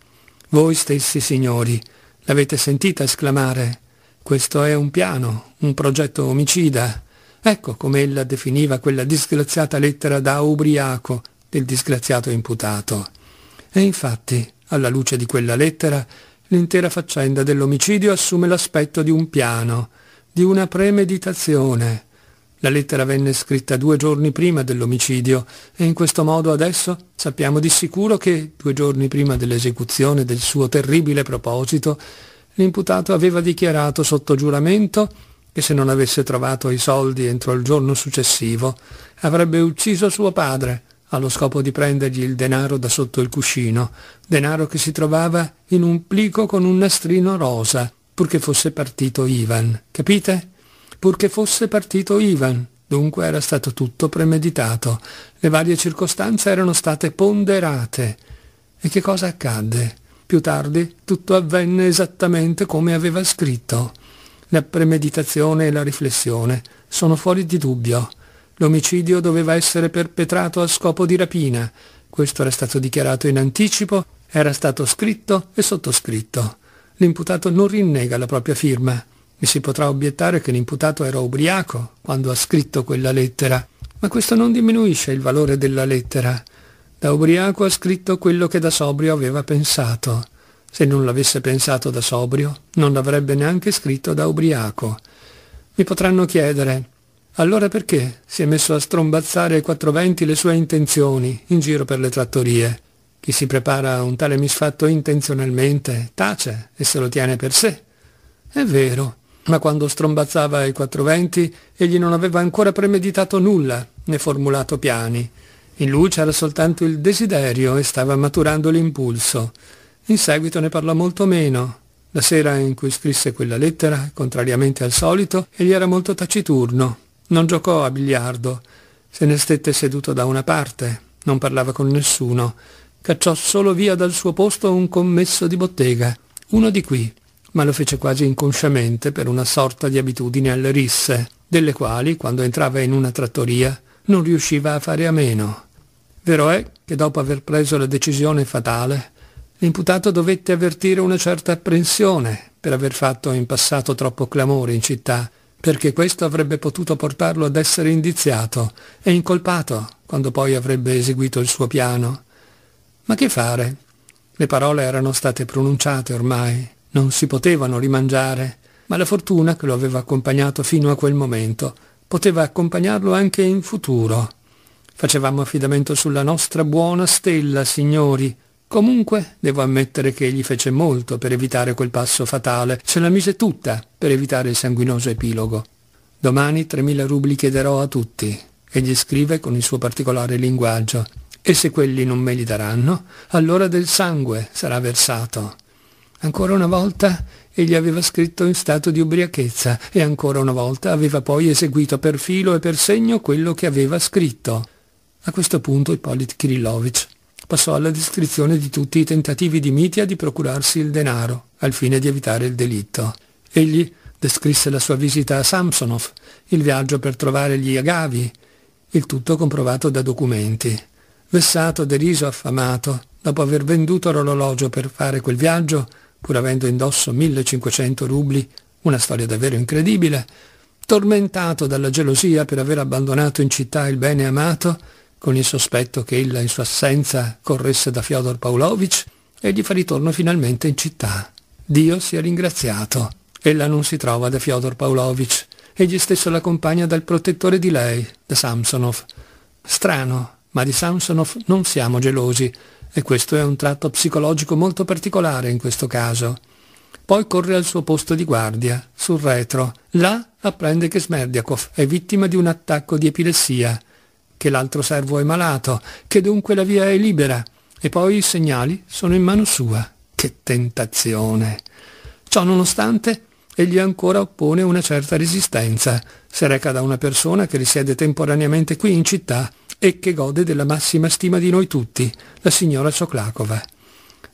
Voi stessi, signori, l'avete sentita esclamare. Questo è un piano, un progetto omicida. Ecco come ella definiva quella disgraziata lettera da ubriaco del disgraziato imputato. E infatti, alla luce di quella lettera, l'intera faccenda dell'omicidio assume l'aspetto di un piano, di una premeditazione. La lettera venne scritta due giorni prima dell'omicidio e in questo modo adesso sappiamo di sicuro che, due giorni prima dell'esecuzione del suo terribile proposito, l'imputato aveva dichiarato sotto giuramento che se non avesse trovato i soldi entro il giorno successivo avrebbe ucciso suo padre allo scopo di prendergli il denaro da sotto il cuscino, denaro che si trovava in un plico con un nastrino rosa, purché fosse partito Ivan, capite? Purché fosse partito Ivan. Dunque era stato tutto premeditato, le varie circostanze erano state ponderate. E che cosa accadde? Più tardi tutto avvenne esattamente come aveva scritto. La premeditazione e la riflessione sono fuori di dubbio L'omicidio doveva essere perpetrato a scopo di rapina. Questo era stato dichiarato in anticipo, era stato scritto e sottoscritto. L'imputato non rinnega la propria firma. Mi si potrà obiettare che l'imputato era ubriaco quando ha scritto quella lettera, ma questo non diminuisce il valore della lettera. Da ubriaco ha scritto quello che da sobrio aveva pensato. Se non l'avesse pensato da sobrio, non l'avrebbe neanche scritto da ubriaco. Mi potranno chiedere, allora perché si è messo a strombazzare ai quattro venti le sue intenzioni in giro per le trattorie? Chi si prepara a un tale misfatto intenzionalmente tace e se lo tiene per sé. È vero, ma quando strombazzava ai quattro venti egli non aveva ancora premeditato nulla né formulato piani. In lui c'era soltanto il desiderio e stava maturando l'impulso. In seguito ne parlò molto meno. La sera in cui scrisse quella lettera, contrariamente al solito, egli era molto taciturno, non giocò a biliardo, se ne stette seduto da una parte, non parlava con nessuno, cacciò solo via dal suo posto un commesso di bottega, uno di qui, ma lo fece quasi inconsciamente per una sorta di abitudine alle risse, delle quali, quando entrava in una trattoria, non riusciva a fare a meno. Vero è che dopo aver preso la decisione fatale, l'imputato dovette avvertire una certa apprensione per aver fatto in passato troppo clamore in città perché questo avrebbe potuto portarlo ad essere indiziato e incolpato quando poi avrebbe eseguito il suo piano. Ma che fare? Le parole erano state pronunciate ormai, non si potevano rimangiare, ma la fortuna che lo aveva accompagnato fino a quel momento poteva accompagnarlo anche in futuro. Facevamo affidamento sulla nostra buona stella, signori, Comunque, devo ammettere che egli fece molto per evitare quel passo fatale, se la mise tutta per evitare il sanguinoso epilogo. Domani 3.000 rubli chiederò a tutti. Egli scrive con il suo particolare linguaggio. E se quelli non me li daranno, allora del sangue sarà versato. Ancora una volta egli aveva scritto in stato di ubriachezza e ancora una volta aveva poi eseguito per filo e per segno quello che aveva scritto. A questo punto Ippolit Kirillovich passò alla descrizione di tutti i tentativi di Mitia di procurarsi il denaro, al fine di evitare il delitto. Egli descrisse la sua visita a Samsonov, il viaggio per trovare gli agavi, il tutto comprovato da documenti. Vessato, deriso, affamato, dopo aver venduto l'orologio per fare quel viaggio, pur avendo indosso 1500 rubli, una storia davvero incredibile, tormentato dalla gelosia per aver abbandonato in città il bene amato, con il sospetto che ella in sua assenza corresse da Fyodor Pavlovich, gli fa ritorno finalmente in città. Dio sia ringraziato. Ella non si trova da Fyodor Pavlovich. Egli stesso l'accompagna dal protettore di lei, da Samsonov. Strano, ma di Samsonov non siamo gelosi, e questo è un tratto psicologico molto particolare in questo caso. Poi corre al suo posto di guardia, sul retro. Là apprende che Smerdiakov è vittima di un attacco di epilessia che l'altro servo è malato, che dunque la via è libera, e poi i segnali sono in mano sua. Che tentazione! Ciò nonostante, egli ancora oppone una certa resistenza. Si reca da una persona che risiede temporaneamente qui in città e che gode della massima stima di noi tutti, la signora Soclacova.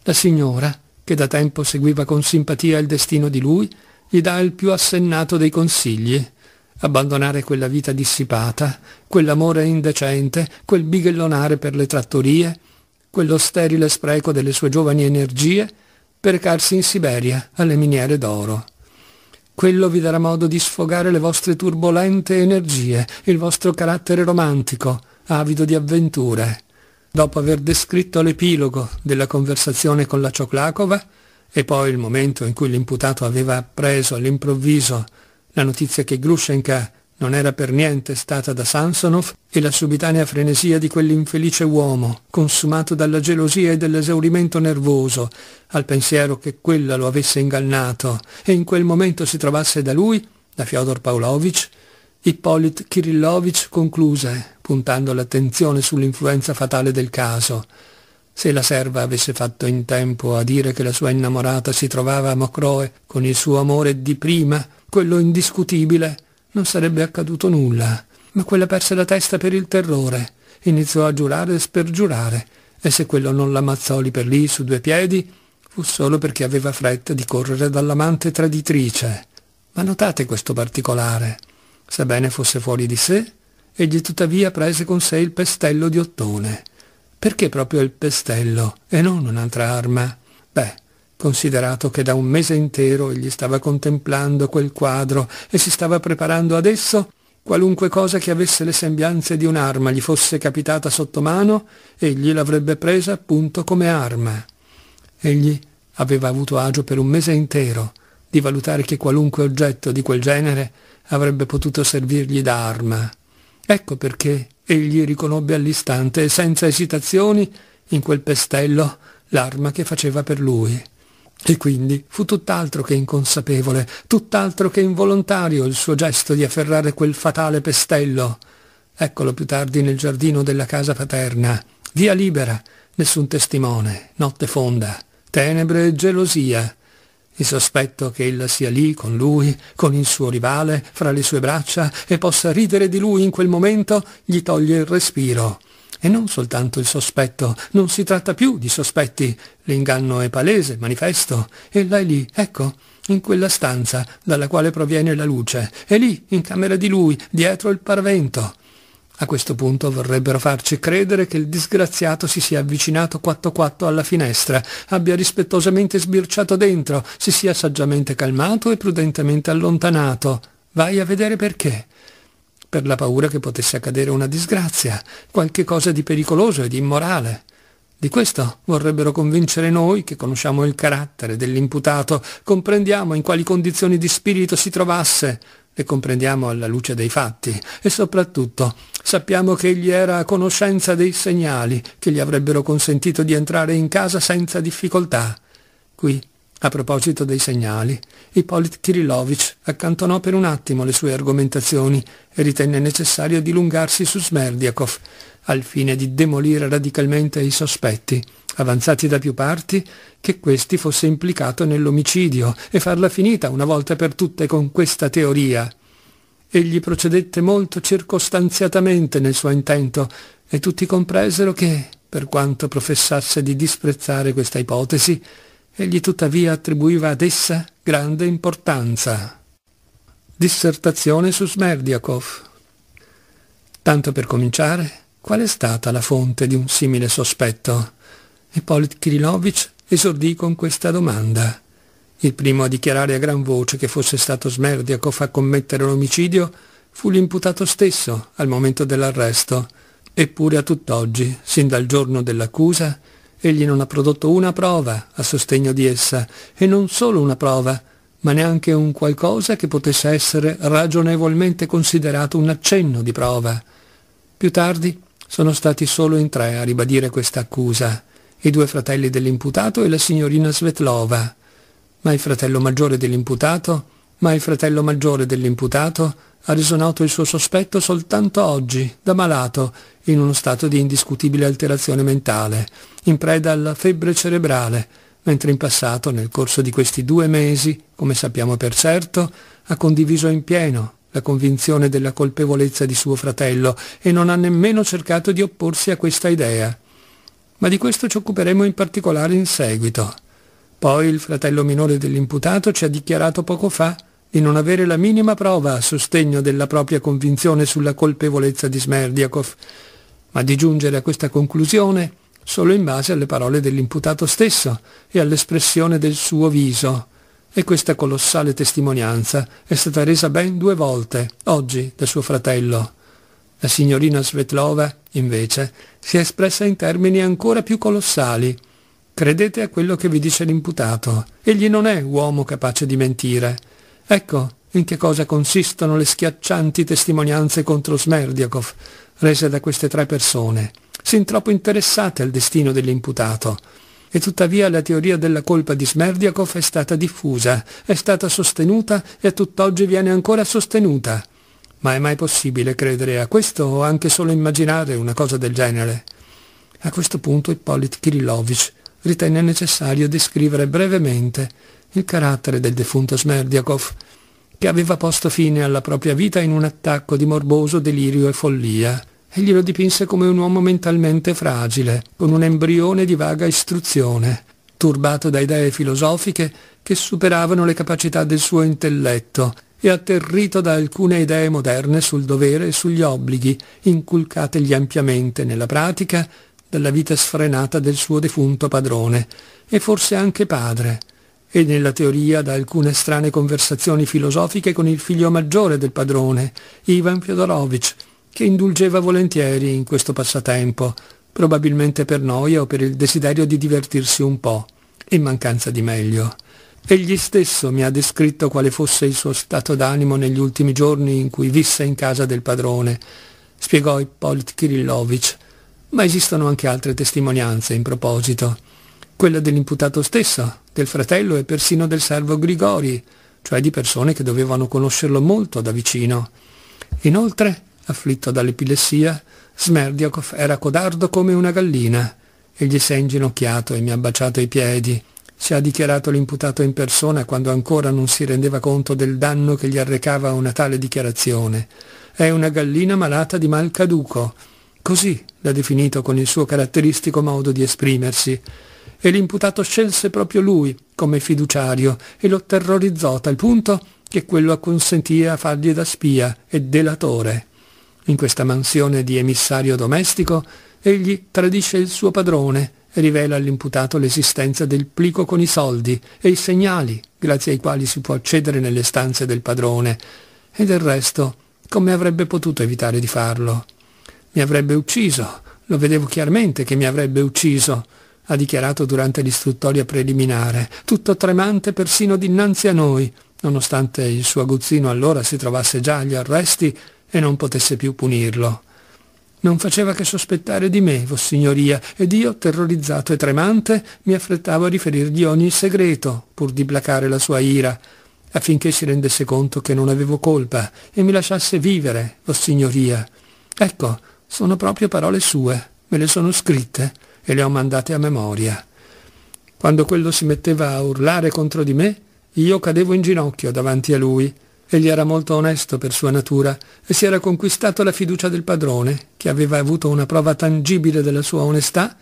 La signora, che da tempo seguiva con simpatia il destino di lui, gli dà il più assennato dei consigli abbandonare quella vita dissipata, quell'amore indecente, quel bighellonare per le trattorie, quello sterile spreco delle sue giovani energie, per recarsi in Siberia, alle miniere d'oro. Quello vi darà modo di sfogare le vostre turbolente energie, il vostro carattere romantico, avido di avventure. Dopo aver descritto l'epilogo della conversazione con la Cioclacova, e poi il momento in cui l'imputato aveva appreso all'improvviso la notizia che Grushenka non era per niente stata da Samsonov e la subitanea frenesia di quell'infelice uomo, consumato dalla gelosia e dall'esaurimento nervoso, al pensiero che quella lo avesse ingannato e in quel momento si trovasse da lui, da Fyodor Pavlovich, Ippolit Kirillovich concluse, puntando l'attenzione sull'influenza fatale del caso. Se la serva avesse fatto in tempo a dire che la sua innamorata si trovava a Mocroe con il suo amore di prima, quello indiscutibile, non sarebbe accaduto nulla. Ma quella perse la testa per il terrore. Iniziò a giurare e spergiurare. E se quello non l'ammazzò lì per lì su due piedi, fu solo perché aveva fretta di correre dall'amante traditrice. Ma notate questo particolare. Sebbene fosse fuori di sé, egli tuttavia prese con sé il pestello di ottone perché proprio il pestello e non un'altra arma? Beh, considerato che da un mese intero egli stava contemplando quel quadro e si stava preparando ad esso, qualunque cosa che avesse le sembianze di un'arma gli fosse capitata sotto mano, egli l'avrebbe presa appunto come arma. Egli aveva avuto agio per un mese intero di valutare che qualunque oggetto di quel genere avrebbe potuto servirgli da arma. Ecco perché egli riconobbe all'istante e senza esitazioni in quel pestello l'arma che faceva per lui. E quindi fu tutt'altro che inconsapevole, tutt'altro che involontario il suo gesto di afferrare quel fatale pestello. Eccolo più tardi nel giardino della casa paterna. Via libera, nessun testimone, notte fonda, tenebre e gelosia il sospetto che ella sia lì con lui, con il suo rivale, fra le sue braccia, e possa ridere di lui in quel momento, gli toglie il respiro. E non soltanto il sospetto, non si tratta più di sospetti, l'inganno è palese, manifesto, ella è lì, ecco, in quella stanza dalla quale proviene la luce, è lì, in camera di lui, dietro il parvento. A questo punto vorrebbero farci credere che il disgraziato si sia avvicinato quatto quatto alla finestra, abbia rispettosamente sbirciato dentro, si sia saggiamente calmato e prudentemente allontanato. Vai a vedere perché per la paura che potesse accadere una disgrazia, qualche cosa di pericoloso e di immorale. Di questo vorrebbero convincere noi che conosciamo il carattere dell'imputato, comprendiamo in quali condizioni di spirito si trovasse le comprendiamo alla luce dei fatti e soprattutto sappiamo che egli era a conoscenza dei segnali che gli avrebbero consentito di entrare in casa senza difficoltà. Qui, a proposito dei segnali, Ippolit Kirillovich accantonò per un attimo le sue argomentazioni e ritenne necessario dilungarsi su Smerdiakov, al fine di demolire radicalmente i sospetti, avanzati da più parti, che questi fosse implicato nell'omicidio e farla finita una volta per tutte con questa teoria. Egli procedette molto circostanziatamente nel suo intento e tutti compresero che, per quanto professasse di disprezzare questa ipotesi, egli tuttavia attribuiva ad essa grande importanza. Dissertazione su Smerdiakov. Tanto per cominciare, Qual è stata la fonte di un simile sospetto? Ippolit Kirilovich esordì con questa domanda. Il primo a dichiarare a gran voce che fosse stato Smerdiakov a commettere l'omicidio fu l'imputato stesso al momento dell'arresto, eppure a tutt'oggi, sin dal giorno dell'accusa, egli non ha prodotto una prova a sostegno di essa, e non solo una prova, ma neanche un qualcosa che potesse essere ragionevolmente considerato un accenno di prova. Più tardi sono stati solo in tre a ribadire questa accusa, i due fratelli dell'imputato e la signorina Svetlova. Ma il fratello maggiore dell'imputato, ma il fratello maggiore dell'imputato ha risonato il suo sospetto soltanto oggi, da malato, in uno stato di indiscutibile alterazione mentale, in preda alla febbre cerebrale, mentre in passato, nel corso di questi due mesi, come sappiamo per certo, ha condiviso in pieno la convinzione della colpevolezza di suo fratello e non ha nemmeno cercato di opporsi a questa idea. Ma di questo ci occuperemo in particolare in seguito. Poi il fratello minore dell'imputato ci ha dichiarato poco fa di non avere la minima prova a sostegno della propria convinzione sulla colpevolezza di Smerdiakov, ma di giungere a questa conclusione solo in base alle parole dell'imputato stesso e all'espressione del suo viso, e questa colossale testimonianza è stata resa ben due volte, oggi, da suo fratello. La signorina Svetlova, invece, si è espressa in termini ancora più colossali. Credete a quello che vi dice l'imputato. Egli non è uomo capace di mentire. Ecco in che cosa consistono le schiaccianti testimonianze contro Smerdiakov, rese da queste tre persone, sin troppo interessate al destino dell'imputato e tuttavia la teoria della colpa di Smerdiakov è stata diffusa, è stata sostenuta e a tutt'oggi viene ancora sostenuta. Ma è mai possibile credere a questo o anche solo immaginare una cosa del genere? A questo punto Ippolit Kirillovich ritenne necessario descrivere brevemente il carattere del defunto Smerdiakov, che aveva posto fine alla propria vita in un attacco di morboso delirio e follia. Egli lo dipinse come un uomo mentalmente fragile, con un embrione di vaga istruzione, turbato da idee filosofiche che superavano le capacità del suo intelletto e atterrito da alcune idee moderne sul dovere e sugli obblighi, inculcategli ampiamente nella pratica dalla vita sfrenata del suo defunto padrone, e forse anche padre, e nella teoria da alcune strane conversazioni filosofiche con il figlio maggiore del padrone, Ivan Fyodorovich, che indulgeva volentieri in questo passatempo, probabilmente per noia o per il desiderio di divertirsi un po', in mancanza di meglio. Egli stesso mi ha descritto quale fosse il suo stato d'animo negli ultimi giorni in cui visse in casa del padrone, spiegò Ippolit Kirillovich, ma esistono anche altre testimonianze in proposito. Quella dell'imputato stesso, del fratello e persino del servo Grigori, cioè di persone che dovevano conoscerlo molto da vicino. Inoltre afflitto dall'epilessia, Smerdiakov era codardo come una gallina. Egli si è inginocchiato e mi ha baciato i piedi. Si ha dichiarato l'imputato in persona quando ancora non si rendeva conto del danno che gli arrecava una tale dichiarazione. È una gallina malata di mal caduco. Così l'ha definito con il suo caratteristico modo di esprimersi. E l'imputato scelse proprio lui come fiduciario e lo terrorizzò a tal punto che quello acconsentì a fargli da spia e delatore. In questa mansione di emissario domestico, egli tradisce il suo padrone e rivela all'imputato l'esistenza del plico con i soldi e i segnali grazie ai quali si può accedere nelle stanze del padrone. E del resto, come avrebbe potuto evitare di farlo? Mi avrebbe ucciso, lo vedevo chiaramente che mi avrebbe ucciso, ha dichiarato durante l'istruttoria preliminare, tutto tremante persino dinanzi a noi, nonostante il suo aguzzino allora si trovasse già agli arresti e non potesse più punirlo. Non faceva che sospettare di me, Vossignoria, ed io, terrorizzato e tremante, mi affrettavo a riferirgli ogni segreto, pur di placare la sua ira, affinché si rendesse conto che non avevo colpa e mi lasciasse vivere, Vossignoria. Ecco, sono proprio parole sue, me le sono scritte e le ho mandate a memoria. Quando quello si metteva a urlare contro di me, io cadevo in ginocchio davanti a lui Egli era molto onesto per sua natura e si era conquistato la fiducia del padrone, che aveva avuto una prova tangibile della sua onestà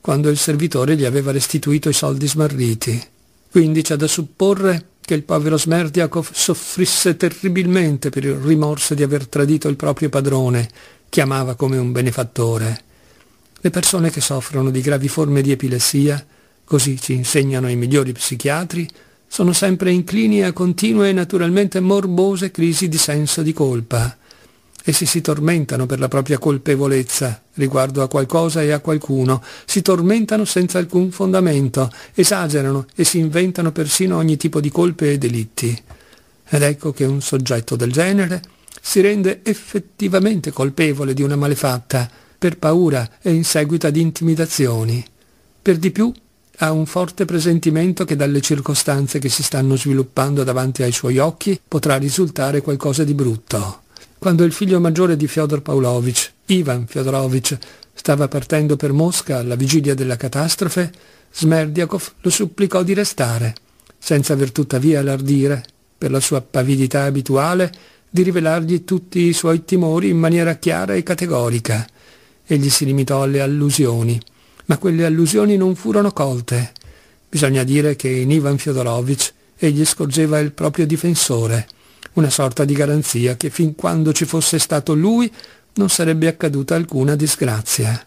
quando il servitore gli aveva restituito i soldi smarriti. Quindi c'è da supporre che il povero Smerdiakov soffrisse terribilmente per il rimorso di aver tradito il proprio padrone, che amava come un benefattore. Le persone che soffrono di gravi forme di epilessia, così ci insegnano i migliori psichiatri, sono sempre inclini a continue e naturalmente morbose crisi di senso di colpa. Essi si tormentano per la propria colpevolezza riguardo a qualcosa e a qualcuno, si tormentano senza alcun fondamento, esagerano e si inventano persino ogni tipo di colpe e delitti. Ed ecco che un soggetto del genere si rende effettivamente colpevole di una malefatta, per paura e in seguito ad intimidazioni. Per di più ha un forte presentimento che dalle circostanze che si stanno sviluppando davanti ai suoi occhi potrà risultare qualcosa di brutto. Quando il figlio maggiore di Fyodor Pavlovich, Ivan Fyodorovich, stava partendo per Mosca alla vigilia della catastrofe, Smerdiakov lo supplicò di restare, senza aver tuttavia l'ardire, per la sua pavidità abituale, di rivelargli tutti i suoi timori in maniera chiara e categorica. Egli si limitò alle allusioni ma quelle allusioni non furono colte. Bisogna dire che in Ivan Fyodorovich egli scorgeva il proprio difensore, una sorta di garanzia che fin quando ci fosse stato lui non sarebbe accaduta alcuna disgrazia.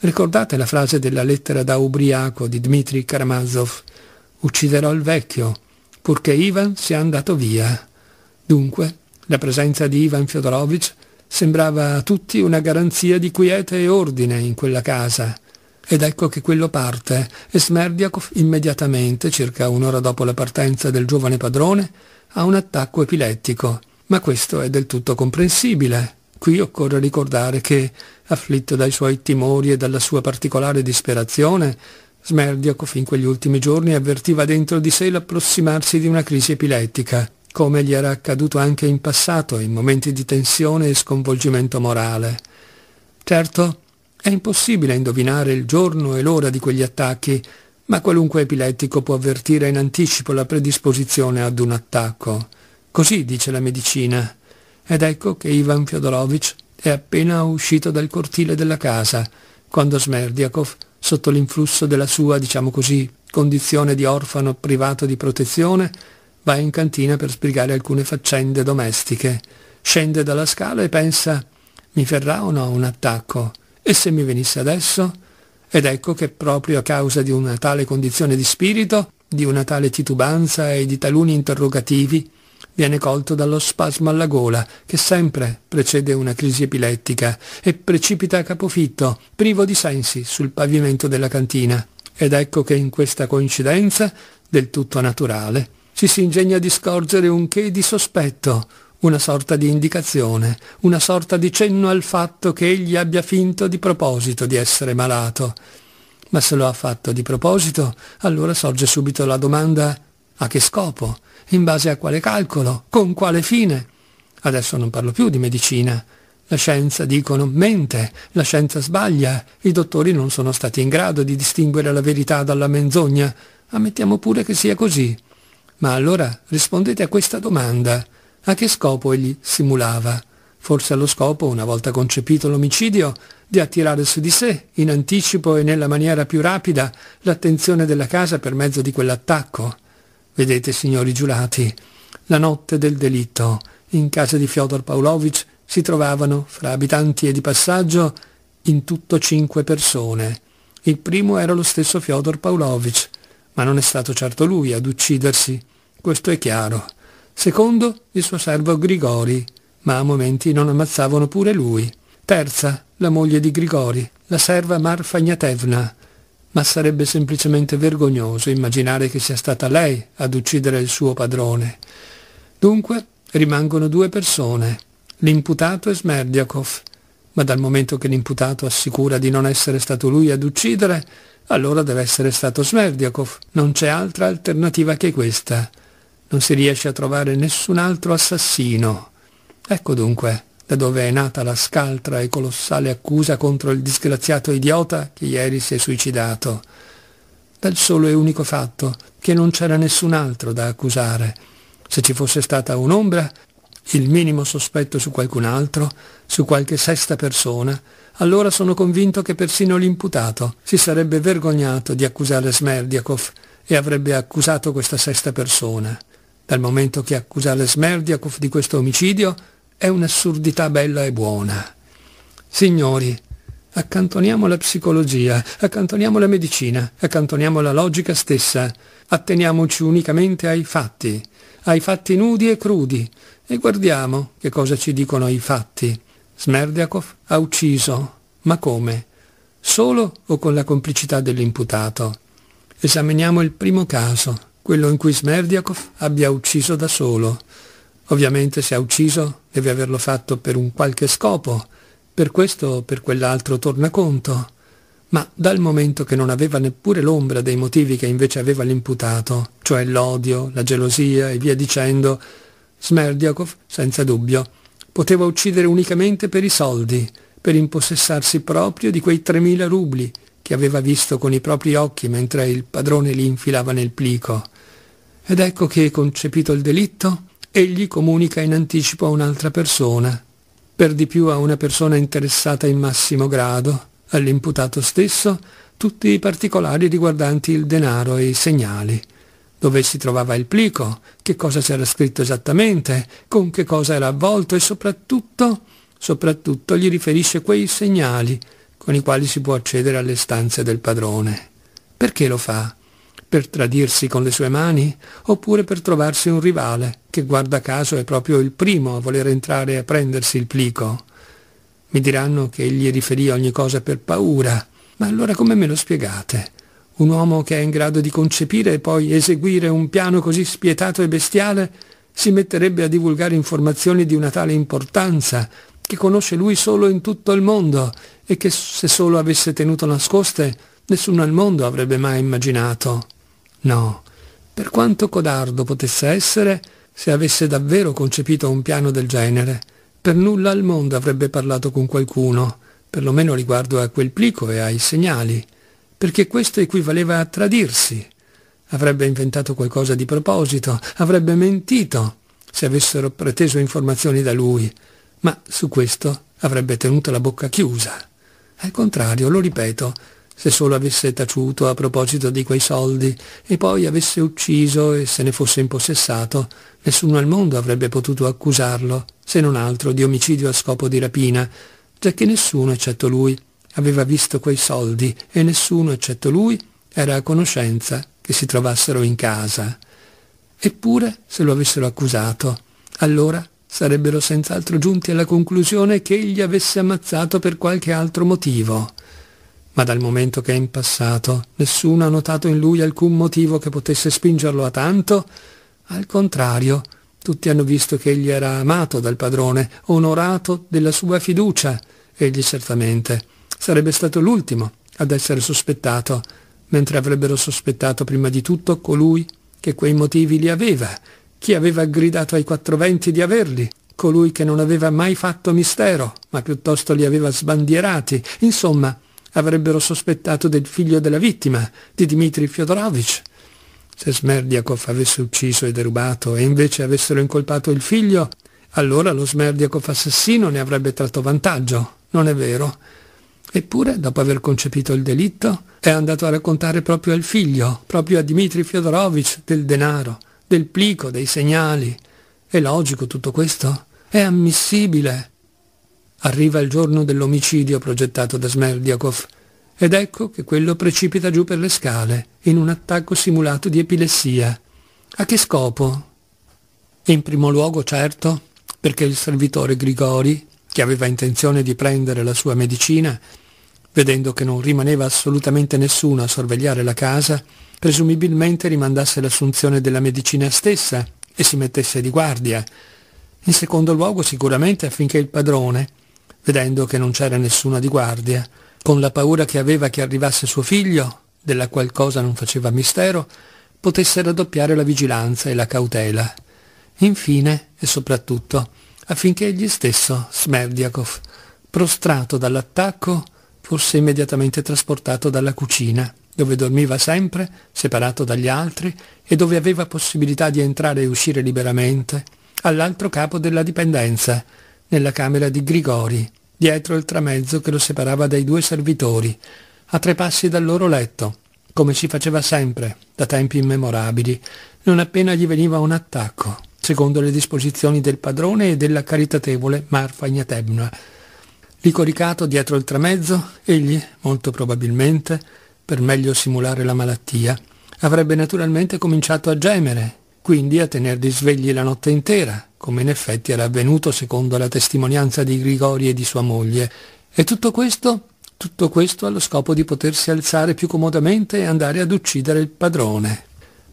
Ricordate la frase della lettera da ubriaco di Dmitri Karamazov? Ucciderò il vecchio, purché Ivan sia andato via. Dunque, la presenza di Ivan Fyodorovich sembrava a tutti una garanzia di quiete e ordine in quella casa, ed ecco che quello parte e Smerdiakov immediatamente, circa un'ora dopo la partenza del giovane padrone, ha un attacco epilettico. Ma questo è del tutto comprensibile. Qui occorre ricordare che, afflitto dai suoi timori e dalla sua particolare disperazione, Smerdiakov in quegli ultimi giorni avvertiva dentro di sé l'approssimarsi di una crisi epilettica, come gli era accaduto anche in passato, in momenti di tensione e sconvolgimento morale. Certo, è impossibile indovinare il giorno e l'ora di quegli attacchi, ma qualunque epilettico può avvertire in anticipo la predisposizione ad un attacco. Così dice la medicina. Ed ecco che Ivan Fyodorovich è appena uscito dal cortile della casa, quando Smerdiakov, sotto l'influsso della sua, diciamo così, condizione di orfano privato di protezione, va in cantina per spiegare alcune faccende domestiche. Scende dalla scala e pensa «Mi ferrà o no un attacco?» E se mi venisse adesso? Ed ecco che proprio a causa di una tale condizione di spirito, di una tale titubanza e di taluni interrogativi, viene colto dallo spasmo alla gola, che sempre precede una crisi epilettica, e precipita a capofitto, privo di sensi, sul pavimento della cantina. Ed ecco che in questa coincidenza, del tutto naturale, ci si ingegna di scorgere un che di sospetto, una sorta di indicazione, una sorta di cenno al fatto che egli abbia finto di proposito di essere malato. Ma se lo ha fatto di proposito, allora sorge subito la domanda a che scopo, in base a quale calcolo, con quale fine. Adesso non parlo più di medicina. La scienza, dicono, mente, la scienza sbaglia, i dottori non sono stati in grado di distinguere la verità dalla menzogna. Ammettiamo pure che sia così. Ma allora rispondete a questa domanda. A che scopo egli simulava? Forse allo scopo, una volta concepito l'omicidio, di attirare su di sé, in anticipo e nella maniera più rapida, l'attenzione della casa per mezzo di quell'attacco. Vedete, signori giurati, la notte del delitto, in casa di Fyodor Pavlovich si trovavano, fra abitanti e di passaggio, in tutto cinque persone. Il primo era lo stesso Fyodor Pavlovich, ma non è stato certo lui ad uccidersi, questo è chiaro. Secondo, il suo servo Grigori, ma a momenti non ammazzavano pure lui. Terza, la moglie di Grigori, la serva Marfa Ignatevna, ma sarebbe semplicemente vergognoso immaginare che sia stata lei ad uccidere il suo padrone. Dunque rimangono due persone, l'imputato e Smerdiakov, ma dal momento che l'imputato assicura di non essere stato lui ad uccidere, allora deve essere stato Smerdiakov, non c'è altra alternativa che questa non si riesce a trovare nessun altro assassino. Ecco dunque da dove è nata la scaltra e colossale accusa contro il disgraziato idiota che ieri si è suicidato. Dal solo e unico fatto che non c'era nessun altro da accusare. Se ci fosse stata un'ombra, il minimo sospetto su qualcun altro, su qualche sesta persona, allora sono convinto che persino l'imputato si sarebbe vergognato di accusare Smerdiakov e avrebbe accusato questa sesta persona dal momento che accusare Smerdiakov di questo omicidio è un'assurdità bella e buona. Signori, accantoniamo la psicologia, accantoniamo la medicina, accantoniamo la logica stessa, atteniamoci unicamente ai fatti, ai fatti nudi e crudi, e guardiamo che cosa ci dicono i fatti. Smerdiakov ha ucciso, ma come? Solo o con la complicità dell'imputato? Esaminiamo il primo caso, quello in cui Smerdiakov abbia ucciso da solo. Ovviamente se ha ucciso deve averlo fatto per un qualche scopo, per questo o per quell'altro tornaconto, ma dal momento che non aveva neppure l'ombra dei motivi che invece aveva l'imputato, cioè l'odio, la gelosia e via dicendo, Smerdiakov, senza dubbio, poteva uccidere unicamente per i soldi, per impossessarsi proprio di quei 3.000 rubli che aveva visto con i propri occhi mentre il padrone li infilava nel plico. Ed ecco che, concepito il delitto, egli comunica in anticipo a un'altra persona, per di più a una persona interessata in massimo grado, all'imputato stesso, tutti i particolari riguardanti il denaro e i segnali dove si trovava il plico, che cosa c'era scritto esattamente, con che cosa era avvolto e soprattutto, soprattutto gli riferisce quei segnali con i quali si può accedere alle stanze del padrone. Perché lo fa? per tradirsi con le sue mani, oppure per trovarsi un rivale, che guarda caso è proprio il primo a voler entrare a prendersi il plico. Mi diranno che egli riferì ogni cosa per paura, ma allora come me lo spiegate? Un uomo che è in grado di concepire e poi eseguire un piano così spietato e bestiale si metterebbe a divulgare informazioni di una tale importanza che conosce lui solo in tutto il mondo e che se solo avesse tenuto nascoste nessuno al mondo avrebbe mai immaginato. No, per quanto codardo potesse essere, se avesse davvero concepito un piano del genere, per nulla al mondo avrebbe parlato con qualcuno, perlomeno riguardo a quel plico e ai segnali, perché questo equivaleva a tradirsi. Avrebbe inventato qualcosa di proposito, avrebbe mentito, se avessero preteso informazioni da lui, ma su questo avrebbe tenuto la bocca chiusa. Al contrario, lo ripeto, se solo avesse taciuto a proposito di quei soldi e poi avesse ucciso e se ne fosse impossessato, nessuno al mondo avrebbe potuto accusarlo, se non altro di omicidio a scopo di rapina, giacché nessuno eccetto lui aveva visto quei soldi e nessuno eccetto lui era a conoscenza che si trovassero in casa. Eppure, se lo avessero accusato, allora sarebbero senz'altro giunti alla conclusione che egli avesse ammazzato per qualche altro motivo ma dal momento che è in passato nessuno ha notato in lui alcun motivo che potesse spingerlo a tanto, al contrario, tutti hanno visto che egli era amato dal padrone, onorato della sua fiducia. Egli certamente sarebbe stato l'ultimo ad essere sospettato, mentre avrebbero sospettato prima di tutto colui che quei motivi li aveva, chi aveva gridato ai quattro venti di averli, colui che non aveva mai fatto mistero, ma piuttosto li aveva sbandierati, insomma, avrebbero sospettato del figlio della vittima, di Dmitri Fyodorovich. Se Smerdiakov avesse ucciso e derubato e invece avessero incolpato il figlio, allora lo Smerdiakov assassino ne avrebbe tratto vantaggio, non è vero? Eppure, dopo aver concepito il delitto, è andato a raccontare proprio al figlio, proprio a Dmitri Fyodorovich, del denaro, del plico, dei segnali. È logico tutto questo? È ammissibile? Arriva il giorno dell'omicidio progettato da Smerdiakov ed ecco che quello precipita giù per le scale in un attacco simulato di epilessia. A che scopo? In primo luogo, certo, perché il servitore Grigori, che aveva intenzione di prendere la sua medicina, vedendo che non rimaneva assolutamente nessuno a sorvegliare la casa, presumibilmente rimandasse l'assunzione della medicina stessa e si mettesse di guardia. In secondo luogo sicuramente affinché il padrone, vedendo che non c'era nessuno di guardia, con la paura che aveva che arrivasse suo figlio, della qual cosa non faceva mistero, potesse raddoppiare la vigilanza e la cautela. Infine, e soprattutto, affinché egli stesso, Smerdiakov, prostrato dall'attacco, fosse immediatamente trasportato dalla cucina, dove dormiva sempre, separato dagli altri, e dove aveva possibilità di entrare e uscire liberamente, all'altro capo della dipendenza, nella camera di Grigori, dietro il tramezzo che lo separava dai due servitori, a tre passi dal loro letto, come si faceva sempre, da tempi immemorabili, non appena gli veniva un attacco, secondo le disposizioni del padrone e della caritatevole Marfa Ignatebna. Licoricato dietro il tramezzo, egli, molto probabilmente, per meglio simulare la malattia, avrebbe naturalmente cominciato a gemere, quindi a tener svegli la notte intera, come in effetti era avvenuto secondo la testimonianza di Grigori e di sua moglie. E tutto questo? Tutto questo allo scopo di potersi alzare più comodamente e andare ad uccidere il padrone.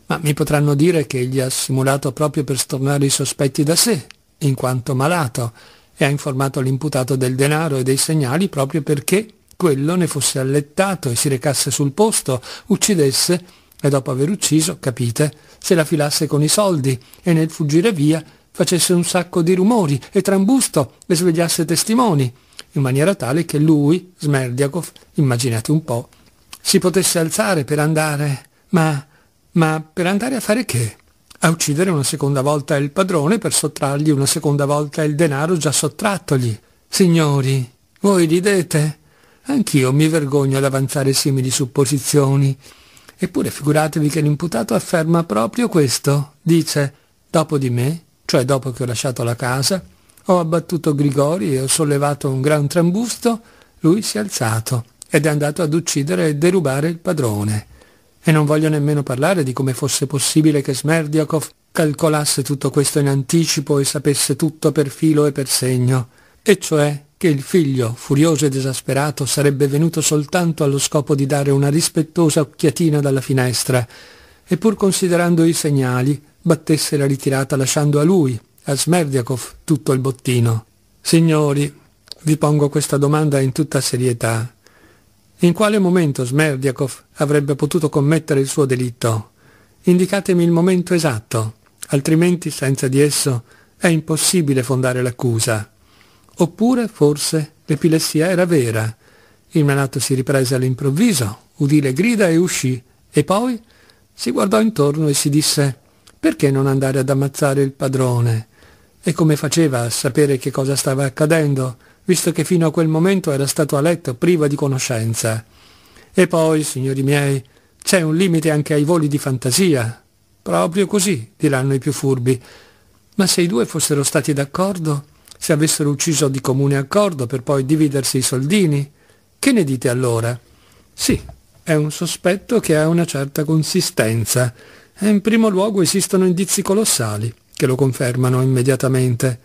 Ma mi potranno dire che egli ha simulato proprio per stornare i sospetti da sé, in quanto malato, e ha informato l'imputato del denaro e dei segnali proprio perché quello ne fosse allettato e si recasse sul posto, uccidesse e dopo aver ucciso, capite, se la filasse con i soldi e nel fuggire via facesse un sacco di rumori e trambusto e svegliasse testimoni, in maniera tale che lui, Smerdiakov, immaginate un po', si potesse alzare per andare... ma... ma per andare a fare che? A uccidere una seconda volta il padrone per sottrargli una seconda volta il denaro già sottrattogli. Signori, voi ridete? Anch'io mi vergogno ad avanzare simili supposizioni. Eppure figuratevi che l'imputato afferma proprio questo. Dice, dopo di me cioè dopo che ho lasciato la casa, ho abbattuto Grigori e ho sollevato un gran trambusto, lui si è alzato ed è andato ad uccidere e derubare il padrone. E non voglio nemmeno parlare di come fosse possibile che Smerdiakov calcolasse tutto questo in anticipo e sapesse tutto per filo e per segno, e cioè che il figlio, furioso ed esasperato, sarebbe venuto soltanto allo scopo di dare una rispettosa occhiatina dalla finestra, e pur considerando i segnali, battesse la ritirata lasciando a lui, a Smerdiakov, tutto il bottino. Signori, vi pongo questa domanda in tutta serietà. In quale momento Smerdiakov avrebbe potuto commettere il suo delitto? Indicatemi il momento esatto, altrimenti senza di esso è impossibile fondare l'accusa. Oppure, forse, l'epilessia era vera. Il manato si riprese all'improvviso, udì le grida e uscì, e poi si guardò intorno e si disse perché non andare ad ammazzare il padrone? E come faceva a sapere che cosa stava accadendo, visto che fino a quel momento era stato a letto priva di conoscenza? E poi, signori miei, c'è un limite anche ai voli di fantasia. Proprio così, diranno i più furbi. Ma se i due fossero stati d'accordo, se avessero ucciso di comune accordo per poi dividersi i soldini, che ne dite allora? Sì, è un sospetto che ha una certa consistenza in primo luogo esistono indizi colossali che lo confermano immediatamente.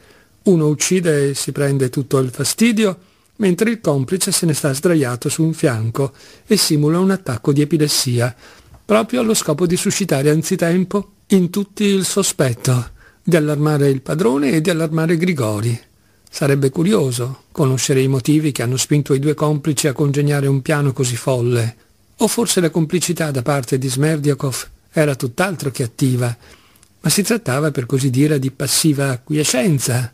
Uno uccide e si prende tutto il fastidio, mentre il complice se ne sta sdraiato su un fianco e simula un attacco di epilessia, proprio allo scopo di suscitare anzitempo in tutti il sospetto, di allarmare il padrone e di allarmare Grigori. Sarebbe curioso conoscere i motivi che hanno spinto i due complici a congegnare un piano così folle, o forse la complicità da parte di Smerdiakov era tutt'altro che attiva, ma si trattava per così dire di passiva acquiescenza.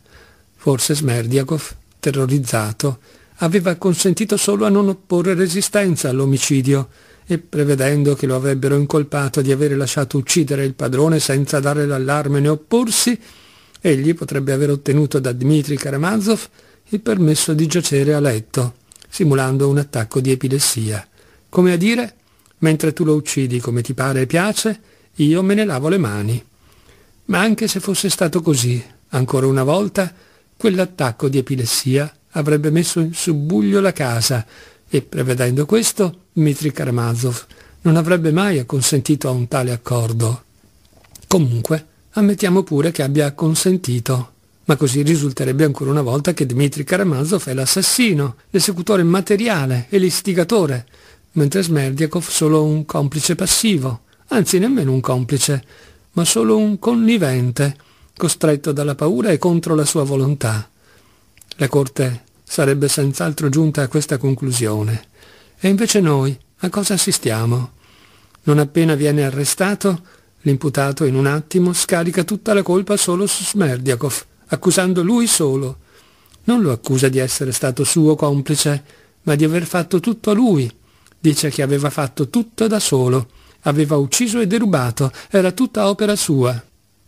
Forse Smerdiakov, terrorizzato, aveva consentito solo a non opporre resistenza all'omicidio e prevedendo che lo avrebbero incolpato di aver lasciato uccidere il padrone senza dare l'allarme né opporsi, egli potrebbe aver ottenuto da Dmitri Karamazov il permesso di giacere a letto, simulando un attacco di epilessia. Come a dire, Mentre tu lo uccidi come ti pare e piace, io me ne lavo le mani. Ma anche se fosse stato così, ancora una volta, quell'attacco di epilessia avrebbe messo in subbuglio la casa e, prevedendo questo, Dmitri Karamazov non avrebbe mai acconsentito a un tale accordo. Comunque, ammettiamo pure che abbia acconsentito. Ma così risulterebbe ancora una volta che Dmitri Karamazov è l'assassino, l'esecutore materiale e l'istigatore, mentre Smerdiakov solo un complice passivo, anzi nemmeno un complice, ma solo un connivente, costretto dalla paura e contro la sua volontà. La Corte sarebbe senz'altro giunta a questa conclusione. E invece noi a cosa assistiamo? Non appena viene arrestato, l'imputato in un attimo scarica tutta la colpa solo su Smerdiakov, accusando lui solo. Non lo accusa di essere stato suo complice, ma di aver fatto tutto a lui, Dice che aveva fatto tutto da solo. Aveva ucciso e derubato, era tutta opera sua.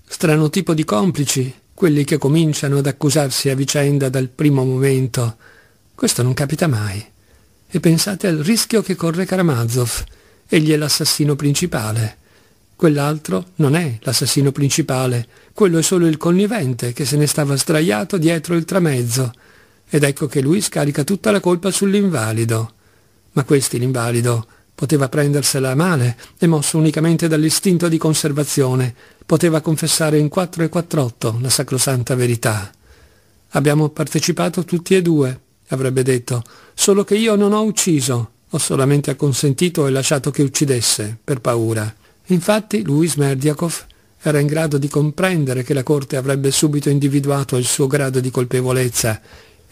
Strano tipo di complici, quelli che cominciano ad accusarsi a vicenda dal primo momento. Questo non capita mai. E pensate al rischio che corre Karamazov. Egli è l'assassino principale. Quell'altro non è l'assassino principale, quello è solo il connivente che se ne stava sdraiato dietro il tramezzo. Ed ecco che lui scarica tutta la colpa sull'invalido ma questi l'invalido poteva prendersela a male e mosso unicamente dall'istinto di conservazione poteva confessare in 4 e 48 la sacrosanta verità. Abbiamo partecipato tutti e due, avrebbe detto, solo che io non ho ucciso, ho solamente acconsentito e lasciato che uccidesse, per paura. Infatti lui, Smerdiakov, era in grado di comprendere che la Corte avrebbe subito individuato il suo grado di colpevolezza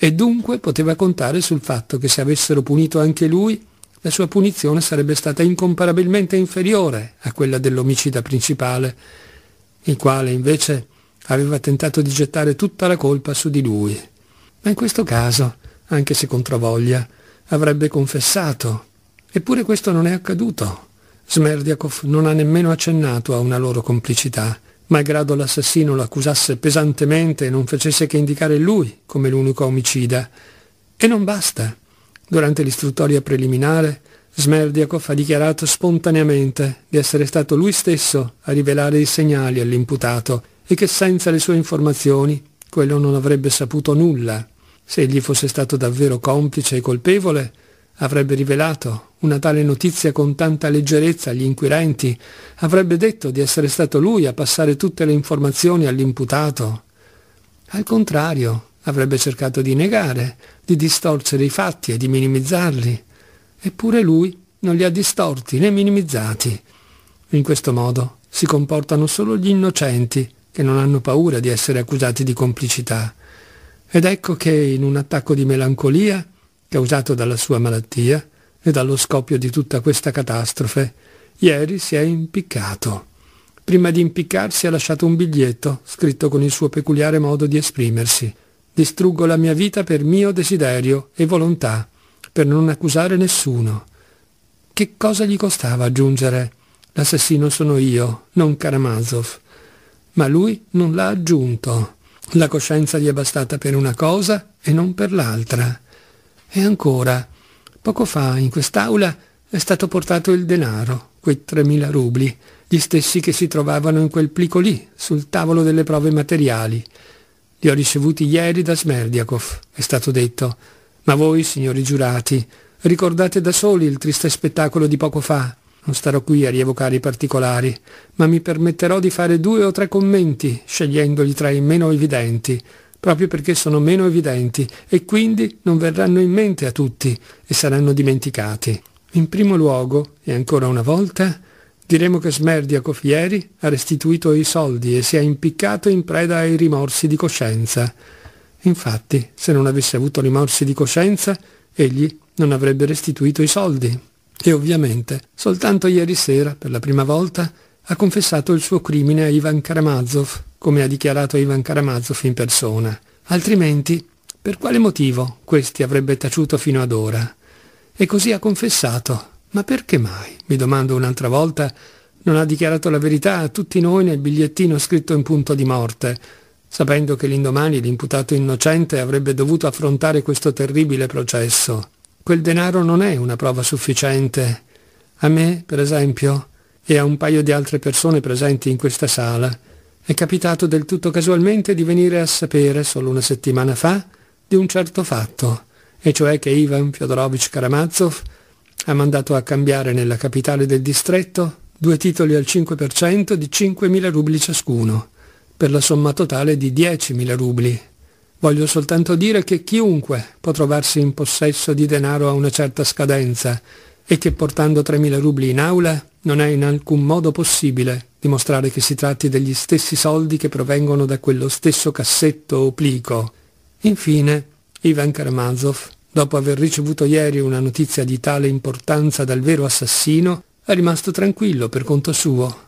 e dunque poteva contare sul fatto che se avessero punito anche lui, la sua punizione sarebbe stata incomparabilmente inferiore a quella dell'omicida principale, il quale invece aveva tentato di gettare tutta la colpa su di lui. Ma in questo caso, anche se controvoglia, avrebbe confessato. Eppure questo non è accaduto. Smerdiakov non ha nemmeno accennato a una loro complicità malgrado l'assassino lo accusasse pesantemente e non facesse che indicare lui come l'unico omicida. E non basta. Durante l'istruttoria preliminare, Smerdiakov ha dichiarato spontaneamente di essere stato lui stesso a rivelare i segnali all'imputato e che senza le sue informazioni quello non avrebbe saputo nulla. Se egli fosse stato davvero complice e colpevole, Avrebbe rivelato una tale notizia con tanta leggerezza agli inquirenti, avrebbe detto di essere stato lui a passare tutte le informazioni all'imputato. Al contrario, avrebbe cercato di negare, di distorcere i fatti e di minimizzarli. Eppure lui non li ha distorti né minimizzati. In questo modo si comportano solo gli innocenti, che non hanno paura di essere accusati di complicità. Ed ecco che, in un attacco di melancolia, causato dalla sua malattia e dallo scoppio di tutta questa catastrofe, ieri si è impiccato. Prima di impiccarsi ha lasciato un biglietto, scritto con il suo peculiare modo di esprimersi. Distruggo la mia vita per mio desiderio e volontà, per non accusare nessuno. Che cosa gli costava aggiungere? L'assassino sono io, non Karamazov. Ma lui non l'ha aggiunto. La coscienza gli è bastata per una cosa e non per l'altra. E ancora, poco fa in quest'aula è stato portato il denaro, quei 3.000 rubli, gli stessi che si trovavano in quel plico lì, sul tavolo delle prove materiali. Li ho ricevuti ieri da Smerdiakov, è stato detto. Ma voi, signori giurati, ricordate da soli il triste spettacolo di poco fa. Non starò qui a rievocare i particolari, ma mi permetterò di fare due o tre commenti, scegliendoli tra i meno evidenti, proprio perché sono meno evidenti e quindi non verranno in mente a tutti e saranno dimenticati. In primo luogo, e ancora una volta, diremo che Smerdiakov ieri ha restituito i soldi e si è impiccato in preda ai rimorsi di coscienza. Infatti, se non avesse avuto rimorsi di coscienza, egli non avrebbe restituito i soldi. E ovviamente, soltanto ieri sera, per la prima volta, ha confessato il suo crimine a Ivan Karamazov come ha dichiarato Ivan Karamazov in persona. Altrimenti, per quale motivo questi avrebbe taciuto fino ad ora? E così ha confessato. Ma perché mai, mi domando un'altra volta, non ha dichiarato la verità a tutti noi nel bigliettino scritto in punto di morte, sapendo che l'indomani l'imputato innocente avrebbe dovuto affrontare questo terribile processo? Quel denaro non è una prova sufficiente. A me, per esempio, e a un paio di altre persone presenti in questa sala, è capitato del tutto casualmente di venire a sapere, solo una settimana fa, di un certo fatto, e cioè che Ivan Fyodorovich Karamazov ha mandato a cambiare nella capitale del distretto due titoli al 5% di 5.000 rubli ciascuno, per la somma totale di 10.000 rubli. Voglio soltanto dire che chiunque può trovarsi in possesso di denaro a una certa scadenza, e che portando 3.000 rubli in aula non è in alcun modo possibile dimostrare che si tratti degli stessi soldi che provengono da quello stesso cassetto oplico. Infine, Ivan Karamazov, dopo aver ricevuto ieri una notizia di tale importanza dal vero assassino, è rimasto tranquillo per conto suo.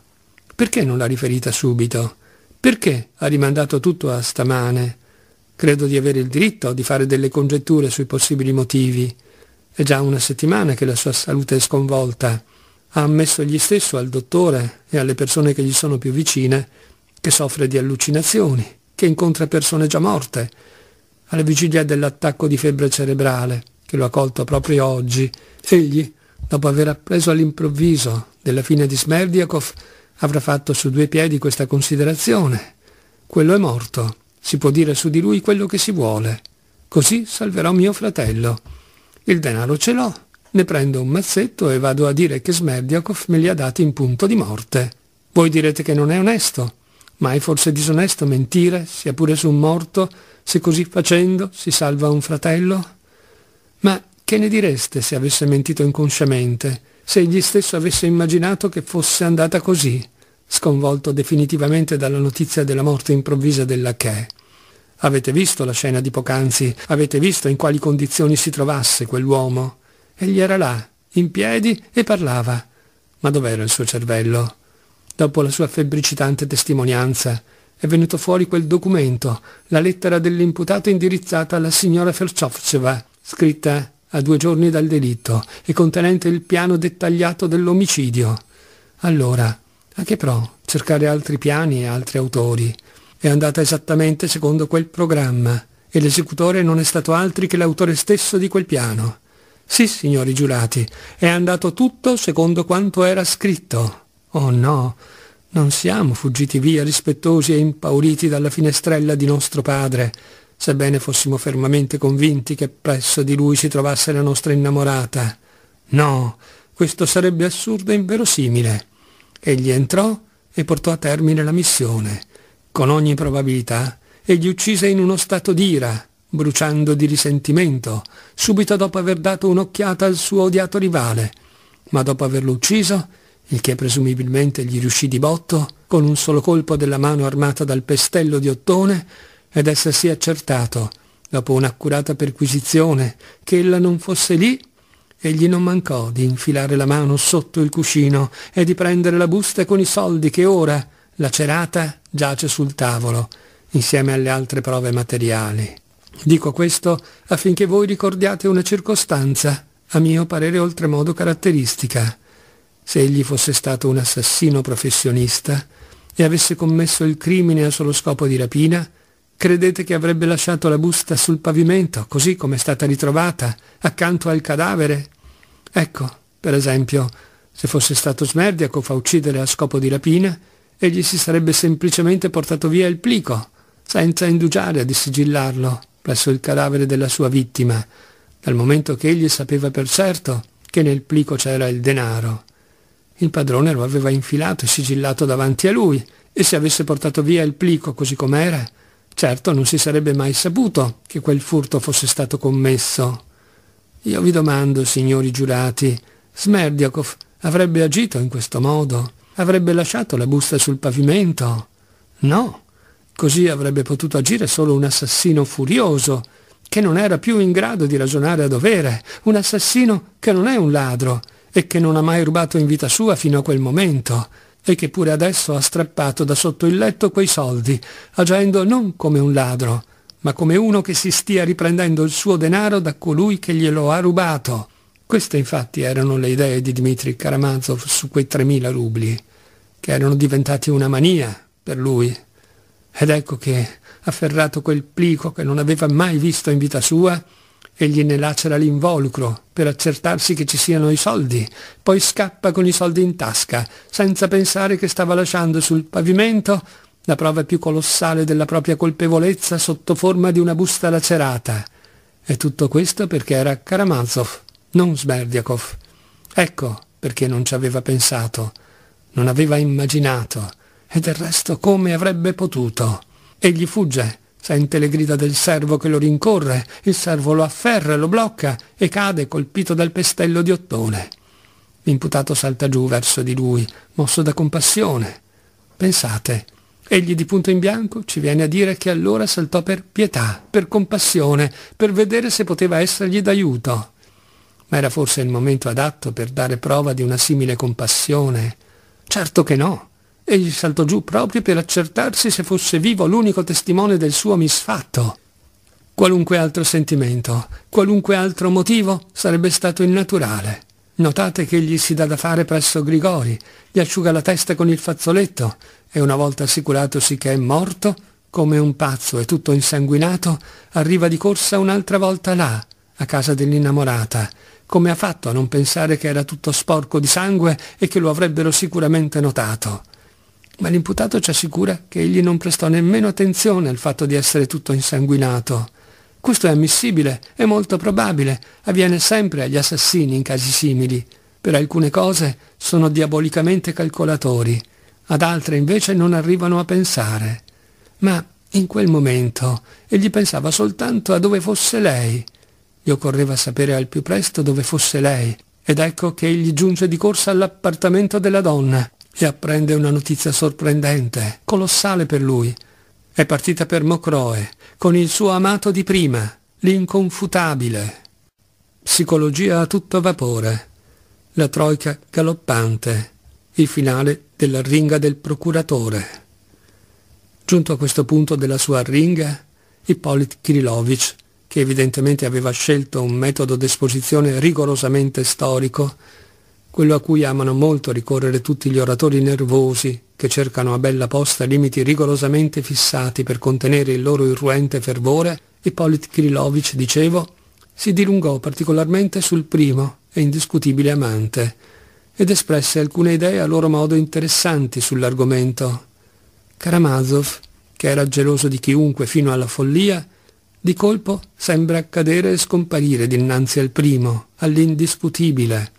Perché non l'ha riferita subito? Perché ha rimandato tutto a stamane? Credo di avere il diritto di fare delle congetture sui possibili motivi. È già una settimana che la sua salute è sconvolta. Ha ammesso egli stesso al dottore e alle persone che gli sono più vicine che soffre di allucinazioni, che incontra persone già morte, alla vigilia dell'attacco di febbre cerebrale che lo ha colto proprio oggi. Egli, dopo aver appreso all'improvviso della fine di Smerdiakov, avrà fatto su due piedi questa considerazione. Quello è morto, si può dire su di lui quello che si vuole. Così salverò mio fratello. Il denaro ce l'ho, ne prendo un mazzetto e vado a dire che Smerdiakov me li ha dati in punto di morte. Voi direte che non è onesto, ma è forse disonesto mentire, sia pure su un morto, se così facendo si salva un fratello? Ma che ne direste se avesse mentito inconsciamente, se egli stesso avesse immaginato che fosse andata così, sconvolto definitivamente dalla notizia della morte improvvisa della Che? Avete visto la scena di poc'anzi, avete visto in quali condizioni si trovasse quell'uomo. Egli era là, in piedi, e parlava. Ma dov'era il suo cervello? Dopo la sua febbricitante testimonianza, è venuto fuori quel documento, la lettera dell'imputato indirizzata alla signora Ferciovceva, scritta a due giorni dal delitto e contenente il piano dettagliato dell'omicidio. Allora, a che pro cercare altri piani e altri autori? è andata esattamente secondo quel programma e l'esecutore non è stato altri che l'autore stesso di quel piano. Sì, signori giurati, è andato tutto secondo quanto era scritto. Oh no, non siamo fuggiti via rispettosi e impauriti dalla finestrella di nostro padre, sebbene fossimo fermamente convinti che presso di lui si trovasse la nostra innamorata. No, questo sarebbe assurdo e inverosimile. Egli entrò e portò a termine la missione con ogni probabilità, egli uccise in uno stato d'ira, bruciando di risentimento, subito dopo aver dato un'occhiata al suo odiato rivale. Ma dopo averlo ucciso, il che presumibilmente gli riuscì di botto, con un solo colpo della mano armata dal pestello di ottone, ed essersi accertato, dopo un'accurata perquisizione, che ella non fosse lì, egli non mancò di infilare la mano sotto il cuscino e di prendere la busta con i soldi che ora, lacerata, giace sul tavolo, insieme alle altre prove materiali. Dico questo affinché voi ricordiate una circostanza, a mio parere oltremodo caratteristica. Se egli fosse stato un assassino professionista e avesse commesso il crimine a solo scopo di rapina, credete che avrebbe lasciato la busta sul pavimento, così come è stata ritrovata, accanto al cadavere? Ecco, per esempio, se fosse stato smerdiaco fa uccidere a scopo di rapina, egli si sarebbe semplicemente portato via il plico, senza indugiare a dissigillarlo presso il cadavere della sua vittima, dal momento che egli sapeva per certo che nel plico c'era il denaro. Il padrone lo aveva infilato e sigillato davanti a lui, e se avesse portato via il plico così com'era, certo non si sarebbe mai saputo che quel furto fosse stato commesso. Io vi domando, signori giurati, Smerdiakov avrebbe agito in questo modo? Avrebbe lasciato la busta sul pavimento? No. Così avrebbe potuto agire solo un assassino furioso, che non era più in grado di ragionare a dovere, un assassino che non è un ladro e che non ha mai rubato in vita sua fino a quel momento e che pure adesso ha strappato da sotto il letto quei soldi, agendo non come un ladro, ma come uno che si stia riprendendo il suo denaro da colui che glielo ha rubato. Queste infatti erano le idee di Dmitri Karamazov su quei 3.000 rubli, che erano diventati una mania per lui. Ed ecco che, afferrato quel plico che non aveva mai visto in vita sua, egli ne lacera l'involucro per accertarsi che ci siano i soldi, poi scappa con i soldi in tasca, senza pensare che stava lasciando sul pavimento la prova più colossale della propria colpevolezza sotto forma di una busta lacerata. E tutto questo perché era Karamazov non Smerdiakov. Ecco perché non ci aveva pensato, non aveva immaginato, e del resto come avrebbe potuto. Egli fugge, sente le grida del servo che lo rincorre, il servo lo afferra, lo blocca e cade colpito dal pestello di ottone. L'imputato salta giù verso di lui, mosso da compassione. Pensate, egli di punto in bianco ci viene a dire che allora saltò per pietà, per compassione, per vedere se poteva essergli d'aiuto. Ma era forse il momento adatto per dare prova di una simile compassione? Certo che no. Egli saltò giù proprio per accertarsi se fosse vivo l'unico testimone del suo misfatto. Qualunque altro sentimento, qualunque altro motivo sarebbe stato innaturale. Notate che egli si dà da fare presso Grigori, gli asciuga la testa con il fazzoletto e una volta assicuratosi che è morto, come un pazzo e tutto insanguinato, arriva di corsa un'altra volta là, a casa dell'innamorata, come ha fatto a non pensare che era tutto sporco di sangue e che lo avrebbero sicuramente notato? Ma l'imputato ci assicura che egli non prestò nemmeno attenzione al fatto di essere tutto insanguinato. Questo è ammissibile, è molto probabile, avviene sempre agli assassini in casi simili. Per alcune cose sono diabolicamente calcolatori, ad altre invece non arrivano a pensare. Ma in quel momento egli pensava soltanto a dove fosse lei, gli occorreva sapere al più presto dove fosse lei, ed ecco che egli giunge di corsa all'appartamento della donna e apprende una notizia sorprendente, colossale per lui. È partita per Mocroe, con il suo amato di prima, l'inconfutabile. Psicologia a tutto vapore. La troica galoppante. Il finale della ringa del procuratore. Giunto a questo punto della sua ringa, Ippolit Kirilovich che evidentemente aveva scelto un metodo d'esposizione rigorosamente storico, quello a cui amano molto ricorrere tutti gli oratori nervosi che cercano a bella posta limiti rigorosamente fissati per contenere il loro irruente fervore, Ippolit Kirilovich, dicevo, si dilungò particolarmente sul primo e indiscutibile amante ed espresse alcune idee a loro modo interessanti sull'argomento. Karamazov, che era geloso di chiunque fino alla follia, di colpo sembra cadere e scomparire dinanzi al primo, all'indiscutibile.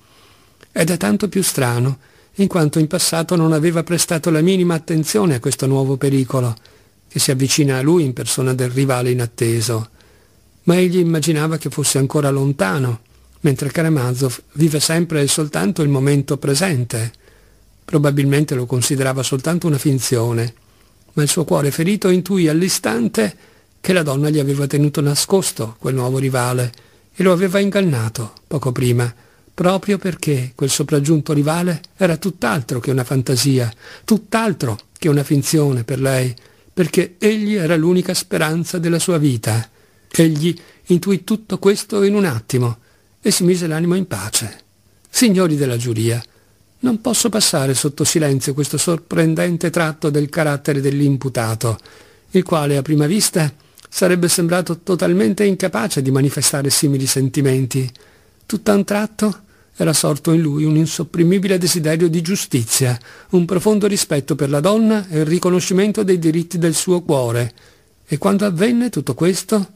Ed è tanto più strano, in quanto in passato non aveva prestato la minima attenzione a questo nuovo pericolo, che si avvicina a lui in persona del rivale inatteso. Ma egli immaginava che fosse ancora lontano, mentre Karamazov vive sempre e soltanto il momento presente. Probabilmente lo considerava soltanto una finzione, ma il suo cuore ferito intuì all'istante che la donna gli aveva tenuto nascosto quel nuovo rivale e lo aveva ingannato poco prima, proprio perché quel sopraggiunto rivale era tutt'altro che una fantasia, tutt'altro che una finzione per lei, perché egli era l'unica speranza della sua vita. Egli intuì tutto questo in un attimo e si mise l'animo in pace. Signori della giuria, non posso passare sotto silenzio questo sorprendente tratto del carattere dell'imputato, il quale a prima vista sarebbe sembrato totalmente incapace di manifestare simili sentimenti. Tutt'a un tratto era sorto in lui un insopprimibile desiderio di giustizia, un profondo rispetto per la donna e il riconoscimento dei diritti del suo cuore. E quando avvenne tutto questo?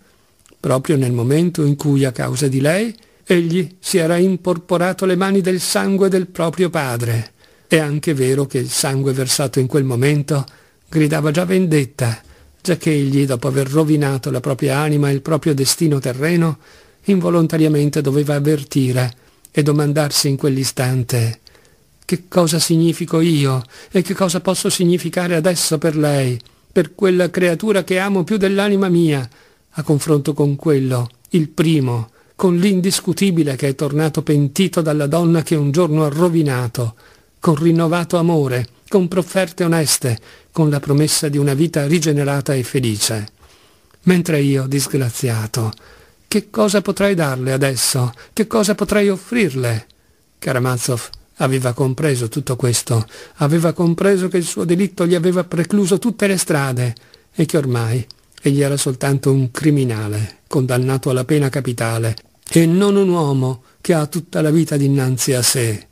Proprio nel momento in cui, a causa di lei, egli si era imporporato le mani del sangue del proprio padre. È anche vero che il sangue versato in quel momento gridava già vendetta giacché egli, dopo aver rovinato la propria anima e il proprio destino terreno, involontariamente doveva avvertire e domandarsi in quell'istante che cosa significo io e che cosa posso significare adesso per lei, per quella creatura che amo più dell'anima mia, a confronto con quello, il primo, con l'indiscutibile che è tornato pentito dalla donna che un giorno ha rovinato con rinnovato amore, con profferte oneste, con la promessa di una vita rigenerata e felice. Mentre io, disgraziato, che cosa potrei darle adesso? Che cosa potrei offrirle? Karamazov aveva compreso tutto questo, aveva compreso che il suo delitto gli aveva precluso tutte le strade e che ormai egli era soltanto un criminale, condannato alla pena capitale, e non un uomo che ha tutta la vita dinanzi a sé.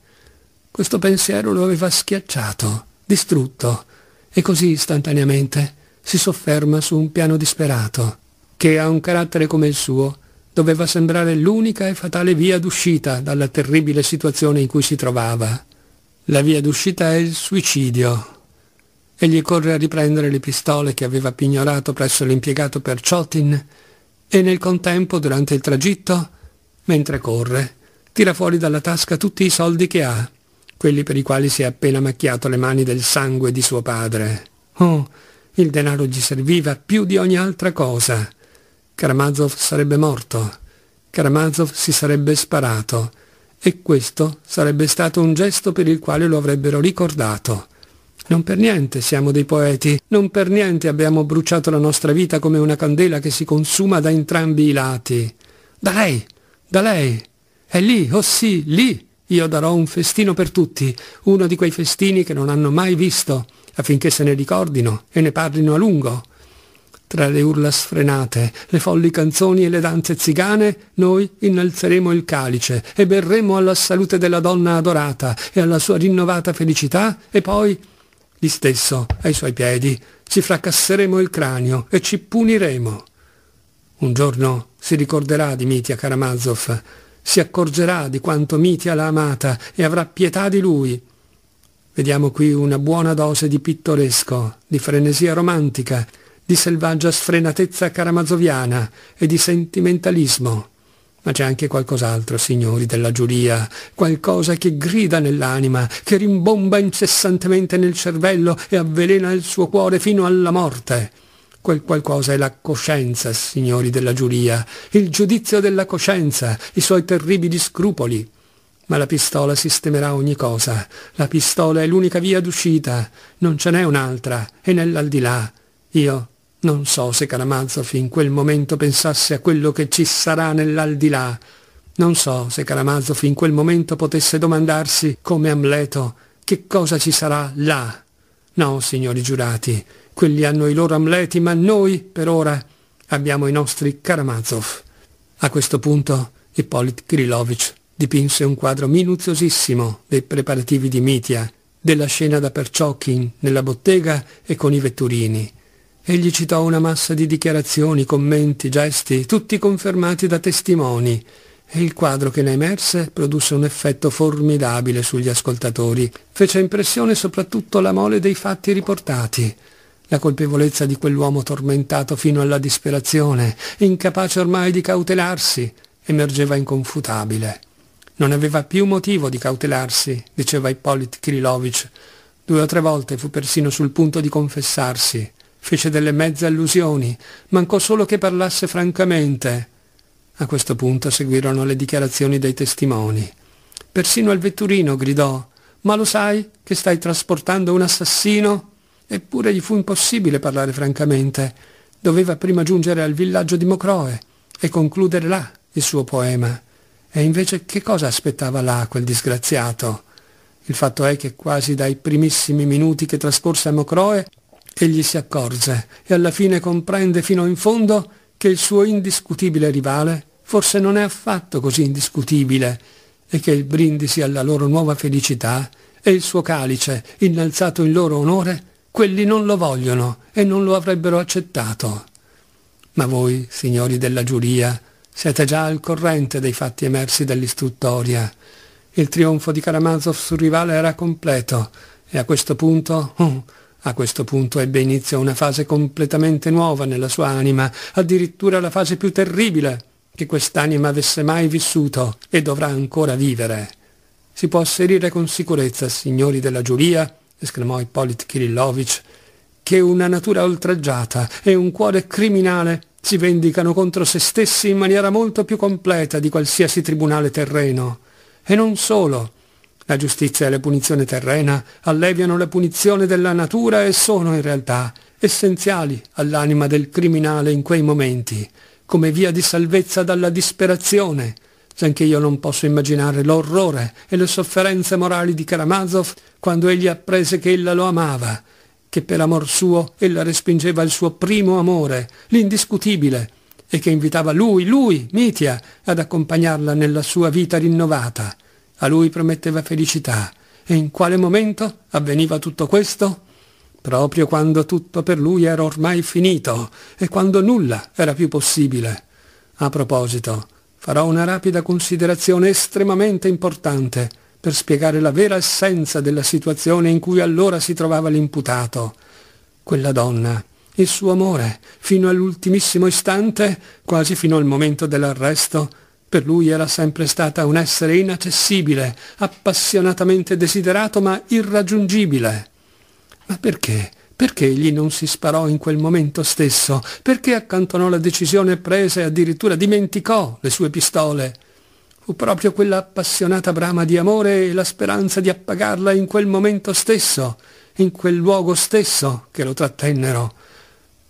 Questo pensiero lo aveva schiacciato, distrutto, e così istantaneamente si sofferma su un piano disperato, che a un carattere come il suo doveva sembrare l'unica e fatale via d'uscita dalla terribile situazione in cui si trovava. La via d'uscita è il suicidio. Egli corre a riprendere le pistole che aveva pignorato presso l'impiegato per Chotin e nel contempo, durante il tragitto, mentre corre, tira fuori dalla tasca tutti i soldi che ha quelli per i quali si è appena macchiato le mani del sangue di suo padre. Oh, il denaro gli serviva più di ogni altra cosa. Karamazov sarebbe morto. Karamazov si sarebbe sparato. E questo sarebbe stato un gesto per il quale lo avrebbero ricordato. Non per niente siamo dei poeti, non per niente abbiamo bruciato la nostra vita come una candela che si consuma da entrambi i lati. Da lei, da lei, è lì, oh sì, lì, io darò un festino per tutti, uno di quei festini che non hanno mai visto, affinché se ne ricordino e ne parlino a lungo. Tra le urla sfrenate, le folli canzoni e le danze zigane, noi innalzeremo il calice e berremo alla salute della donna adorata e alla sua rinnovata felicità e poi, lì stesso, ai suoi piedi, ci fracasseremo il cranio e ci puniremo. Un giorno si ricorderà di Mitia Karamazov si accorgerà di quanto Mitia l'ha amata e avrà pietà di lui. Vediamo qui una buona dose di pittoresco, di frenesia romantica, di selvaggia sfrenatezza caramazoviana e di sentimentalismo. Ma c'è anche qualcos'altro, signori della giuria, qualcosa che grida nell'anima, che rimbomba incessantemente nel cervello e avvelena il suo cuore fino alla morte. Quel qualcosa è la coscienza, signori della giuria, il giudizio della coscienza, i suoi terribili scrupoli. Ma la pistola sistemerà ogni cosa. La pistola è l'unica via d'uscita. Non ce n'è un'altra. E nell'aldilà. Io non so se Karamazov in quel momento pensasse a quello che ci sarà nell'aldilà. Non so se Karamazov in quel momento potesse domandarsi, come Amleto, che cosa ci sarà là. No, signori giurati, quelli hanno i loro Amleti, ma noi, per ora, abbiamo i nostri Karamazov. A questo punto Ippolit Kirilovich dipinse un quadro minuziosissimo dei preparativi di Mitia, della scena da Perciochin nella bottega e con i vetturini. Egli citò una massa di dichiarazioni, commenti, gesti, tutti confermati da testimoni, e il quadro che ne emerse produsse un effetto formidabile sugli ascoltatori. Fece impressione soprattutto la mole dei fatti riportati la colpevolezza di quell'uomo tormentato fino alla disperazione, incapace ormai di cautelarsi, emergeva inconfutabile. Non aveva più motivo di cautelarsi, diceva Ippolit Kirilovich. Due o tre volte fu persino sul punto di confessarsi. Fece delle mezze allusioni, mancò solo che parlasse francamente. A questo punto seguirono le dichiarazioni dei testimoni. Persino il vetturino gridò Ma lo sai che stai trasportando un assassino? Eppure gli fu impossibile parlare francamente. Doveva prima giungere al villaggio di Mocroe e concludere là il suo poema. E invece che cosa aspettava là quel disgraziato? Il fatto è che quasi dai primissimi minuti che trascorse a Mocroe egli si accorse e alla fine comprende fino in fondo che il suo indiscutibile rivale forse non è affatto così indiscutibile e che il brindisi alla loro nuova felicità e il suo calice, innalzato in loro onore, quelli non lo vogliono e non lo avrebbero accettato. Ma voi, signori della giuria, siete già al corrente dei fatti emersi dall'istruttoria. Il trionfo di Karamazov sul rivale era completo e a questo punto, uh, a questo punto ebbe inizio una fase completamente nuova nella sua anima, addirittura la fase più terribile che quest'anima avesse mai vissuto e dovrà ancora vivere. Si può asserire con sicurezza, signori della giuria, esclamò Hippolyt Kirillovich, che una natura oltraggiata e un cuore criminale si vendicano contro se stessi in maniera molto più completa di qualsiasi tribunale terreno. E non solo. La giustizia e la punizione terrena alleviano la punizione della natura e sono in realtà essenziali all'anima del criminale in quei momenti, come via di salvezza dalla disperazione, cioè, anche io non posso immaginare l'orrore e le sofferenze morali di Karamazov quando egli apprese che ella lo amava, che per amor suo ella respingeva il suo primo amore, l'indiscutibile, e che invitava lui, lui, Mitia, ad accompagnarla nella sua vita rinnovata. A lui prometteva felicità. E in quale momento avveniva tutto questo? Proprio quando tutto per lui era ormai finito e quando nulla era più possibile. A proposito, farò una rapida considerazione estremamente importante per spiegare la vera essenza della situazione in cui allora si trovava l'imputato. Quella donna, il suo amore, fino all'ultimissimo istante, quasi fino al momento dell'arresto, per lui era sempre stata un essere inaccessibile, appassionatamente desiderato ma irraggiungibile. Ma perché? Perché egli non si sparò in quel momento stesso? Perché accantonò la decisione presa e addirittura dimenticò le sue pistole? Fu proprio quella appassionata brama di amore e la speranza di appagarla in quel momento stesso, in quel luogo stesso, che lo trattennero.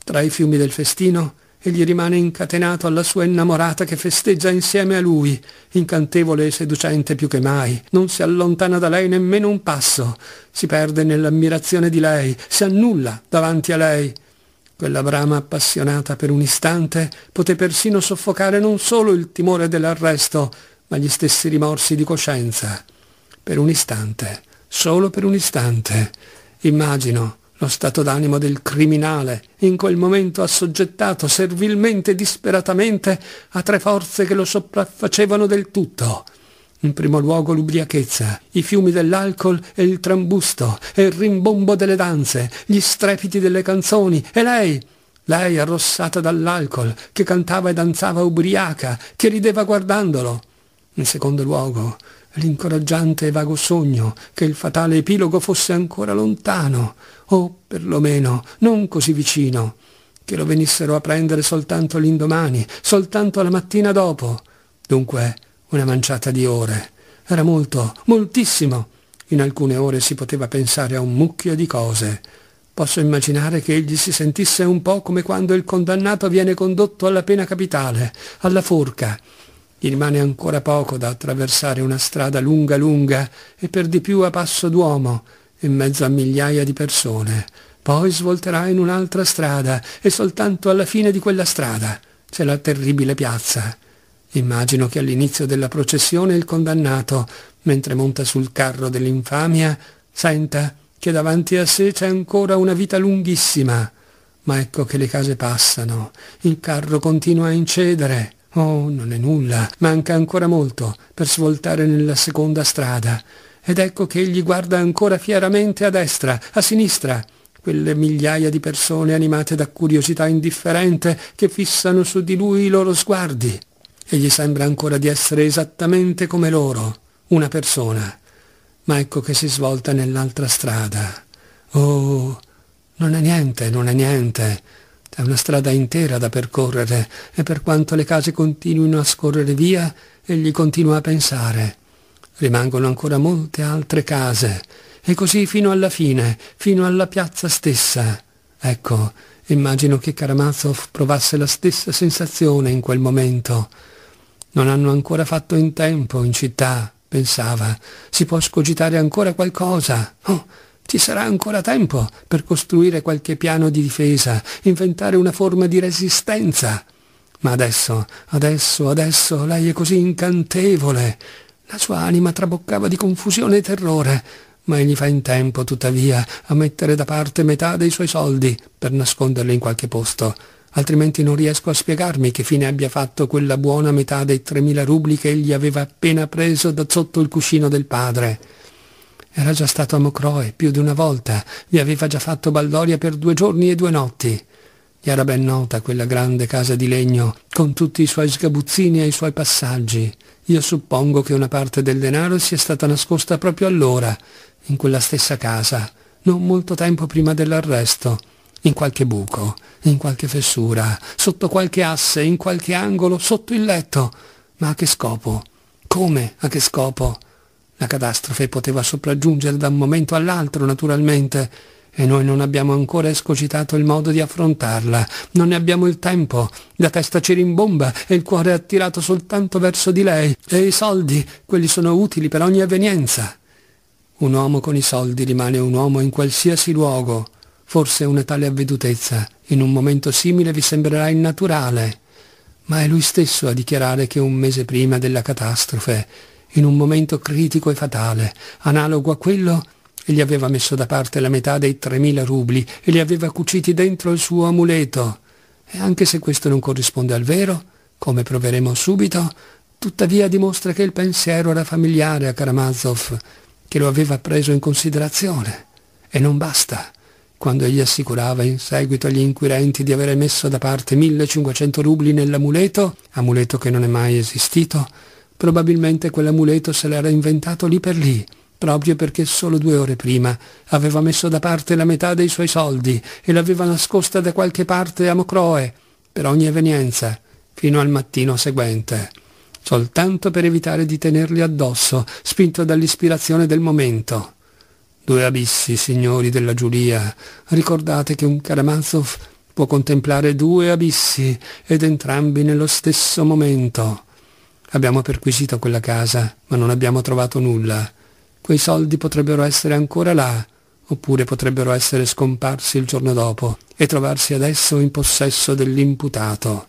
Tra i fiumi del festino Egli rimane incatenato alla sua innamorata che festeggia insieme a lui, incantevole e seducente più che mai, non si allontana da lei nemmeno un passo, si perde nell'ammirazione di lei, si annulla davanti a lei. Quella brama appassionata per un istante poté persino soffocare non solo il timore dell'arresto, ma gli stessi rimorsi di coscienza. Per un istante, solo per un istante, immagino lo stato d'animo del criminale, in quel momento assoggettato servilmente e disperatamente a tre forze che lo sopraffacevano del tutto. In primo luogo l'ubriachezza, i fiumi dell'alcol e il trambusto, e il rimbombo delle danze, gli strepiti delle canzoni, e lei, lei arrossata dall'alcol, che cantava e danzava ubriaca, che rideva guardandolo. In secondo luogo, l'incoraggiante e vago sogno che il fatale epilogo fosse ancora lontano, o perlomeno non così vicino, che lo venissero a prendere soltanto l'indomani, soltanto la mattina dopo. Dunque, una manciata di ore. Era molto, moltissimo. In alcune ore si poteva pensare a un mucchio di cose. Posso immaginare che egli si sentisse un po' come quando il condannato viene condotto alla pena capitale, alla forca, gli rimane ancora poco da attraversare una strada lunga lunga e per di più a passo d'uomo, in mezzo a migliaia di persone. Poi svolterà in un'altra strada e soltanto alla fine di quella strada c'è la terribile piazza. Immagino che all'inizio della processione il condannato, mentre monta sul carro dell'infamia, senta che davanti a sé c'è ancora una vita lunghissima. Ma ecco che le case passano, il carro continua a incedere, Oh, non è nulla, manca ancora molto per svoltare nella seconda strada. Ed ecco che egli guarda ancora fieramente a destra, a sinistra, quelle migliaia di persone animate da curiosità indifferente che fissano su di lui i loro sguardi. E gli sembra ancora di essere esattamente come loro, una persona. Ma ecco che si svolta nell'altra strada. Oh, non è niente, non è niente. C'è una strada intera da percorrere e per quanto le case continuino a scorrere via, egli continua a pensare. Rimangono ancora molte altre case e così fino alla fine, fino alla piazza stessa. Ecco, immagino che Karamazov provasse la stessa sensazione in quel momento. Non hanno ancora fatto in tempo in città, pensava. Si può scogitare ancora qualcosa. Oh, ci sarà ancora tempo per costruire qualche piano di difesa, inventare una forma di resistenza. Ma adesso, adesso, adesso lei è così incantevole. La sua anima traboccava di confusione e terrore, ma egli fa in tempo, tuttavia, a mettere da parte metà dei suoi soldi per nasconderli in qualche posto. Altrimenti non riesco a spiegarmi che fine abbia fatto quella buona metà dei 3.000 rubli che egli aveva appena preso da sotto il cuscino del padre. Era già stato a Mocroe più di una volta, vi aveva già fatto baldoria per due giorni e due notti. Gli era ben nota quella grande casa di legno, con tutti i suoi sgabuzzini e i suoi passaggi. Io suppongo che una parte del denaro sia stata nascosta proprio allora, in quella stessa casa, non molto tempo prima dell'arresto, in qualche buco, in qualche fessura, sotto qualche asse, in qualche angolo, sotto il letto. Ma a che scopo? Come a che scopo? La catastrofe poteva sopraggiungere da un momento all'altro, naturalmente, e noi non abbiamo ancora escogitato il modo di affrontarla. Non ne abbiamo il tempo. La testa ci rimbomba e il cuore è attirato soltanto verso di lei. E i soldi, quelli sono utili per ogni evenienza. Un uomo con i soldi rimane un uomo in qualsiasi luogo. Forse una tale avvedutezza, in un momento simile, vi sembrerà innaturale. Ma è lui stesso a dichiarare che un mese prima della catastrofe in un momento critico e fatale, analogo a quello gli aveva messo da parte la metà dei 3.000 rubli e li aveva cuciti dentro il suo amuleto. E anche se questo non corrisponde al vero, come proveremo subito, tuttavia dimostra che il pensiero era familiare a Karamazov, che lo aveva preso in considerazione. E non basta. Quando egli assicurava in seguito agli inquirenti di avere messo da parte 1500 rubli nell'amuleto, amuleto che non è mai esistito, Probabilmente quell'amuleto se l'era inventato lì per lì, proprio perché solo due ore prima aveva messo da parte la metà dei suoi soldi e l'aveva nascosta da qualche parte a Mocroe, per ogni evenienza, fino al mattino seguente, soltanto per evitare di tenerli addosso, spinto dall'ispirazione del momento. Due abissi, signori della Giulia, ricordate che un Karamazov può contemplare due abissi ed entrambi nello stesso momento. Abbiamo perquisito quella casa, ma non abbiamo trovato nulla. Quei soldi potrebbero essere ancora là, oppure potrebbero essere scomparsi il giorno dopo e trovarsi adesso in possesso dell'imputato.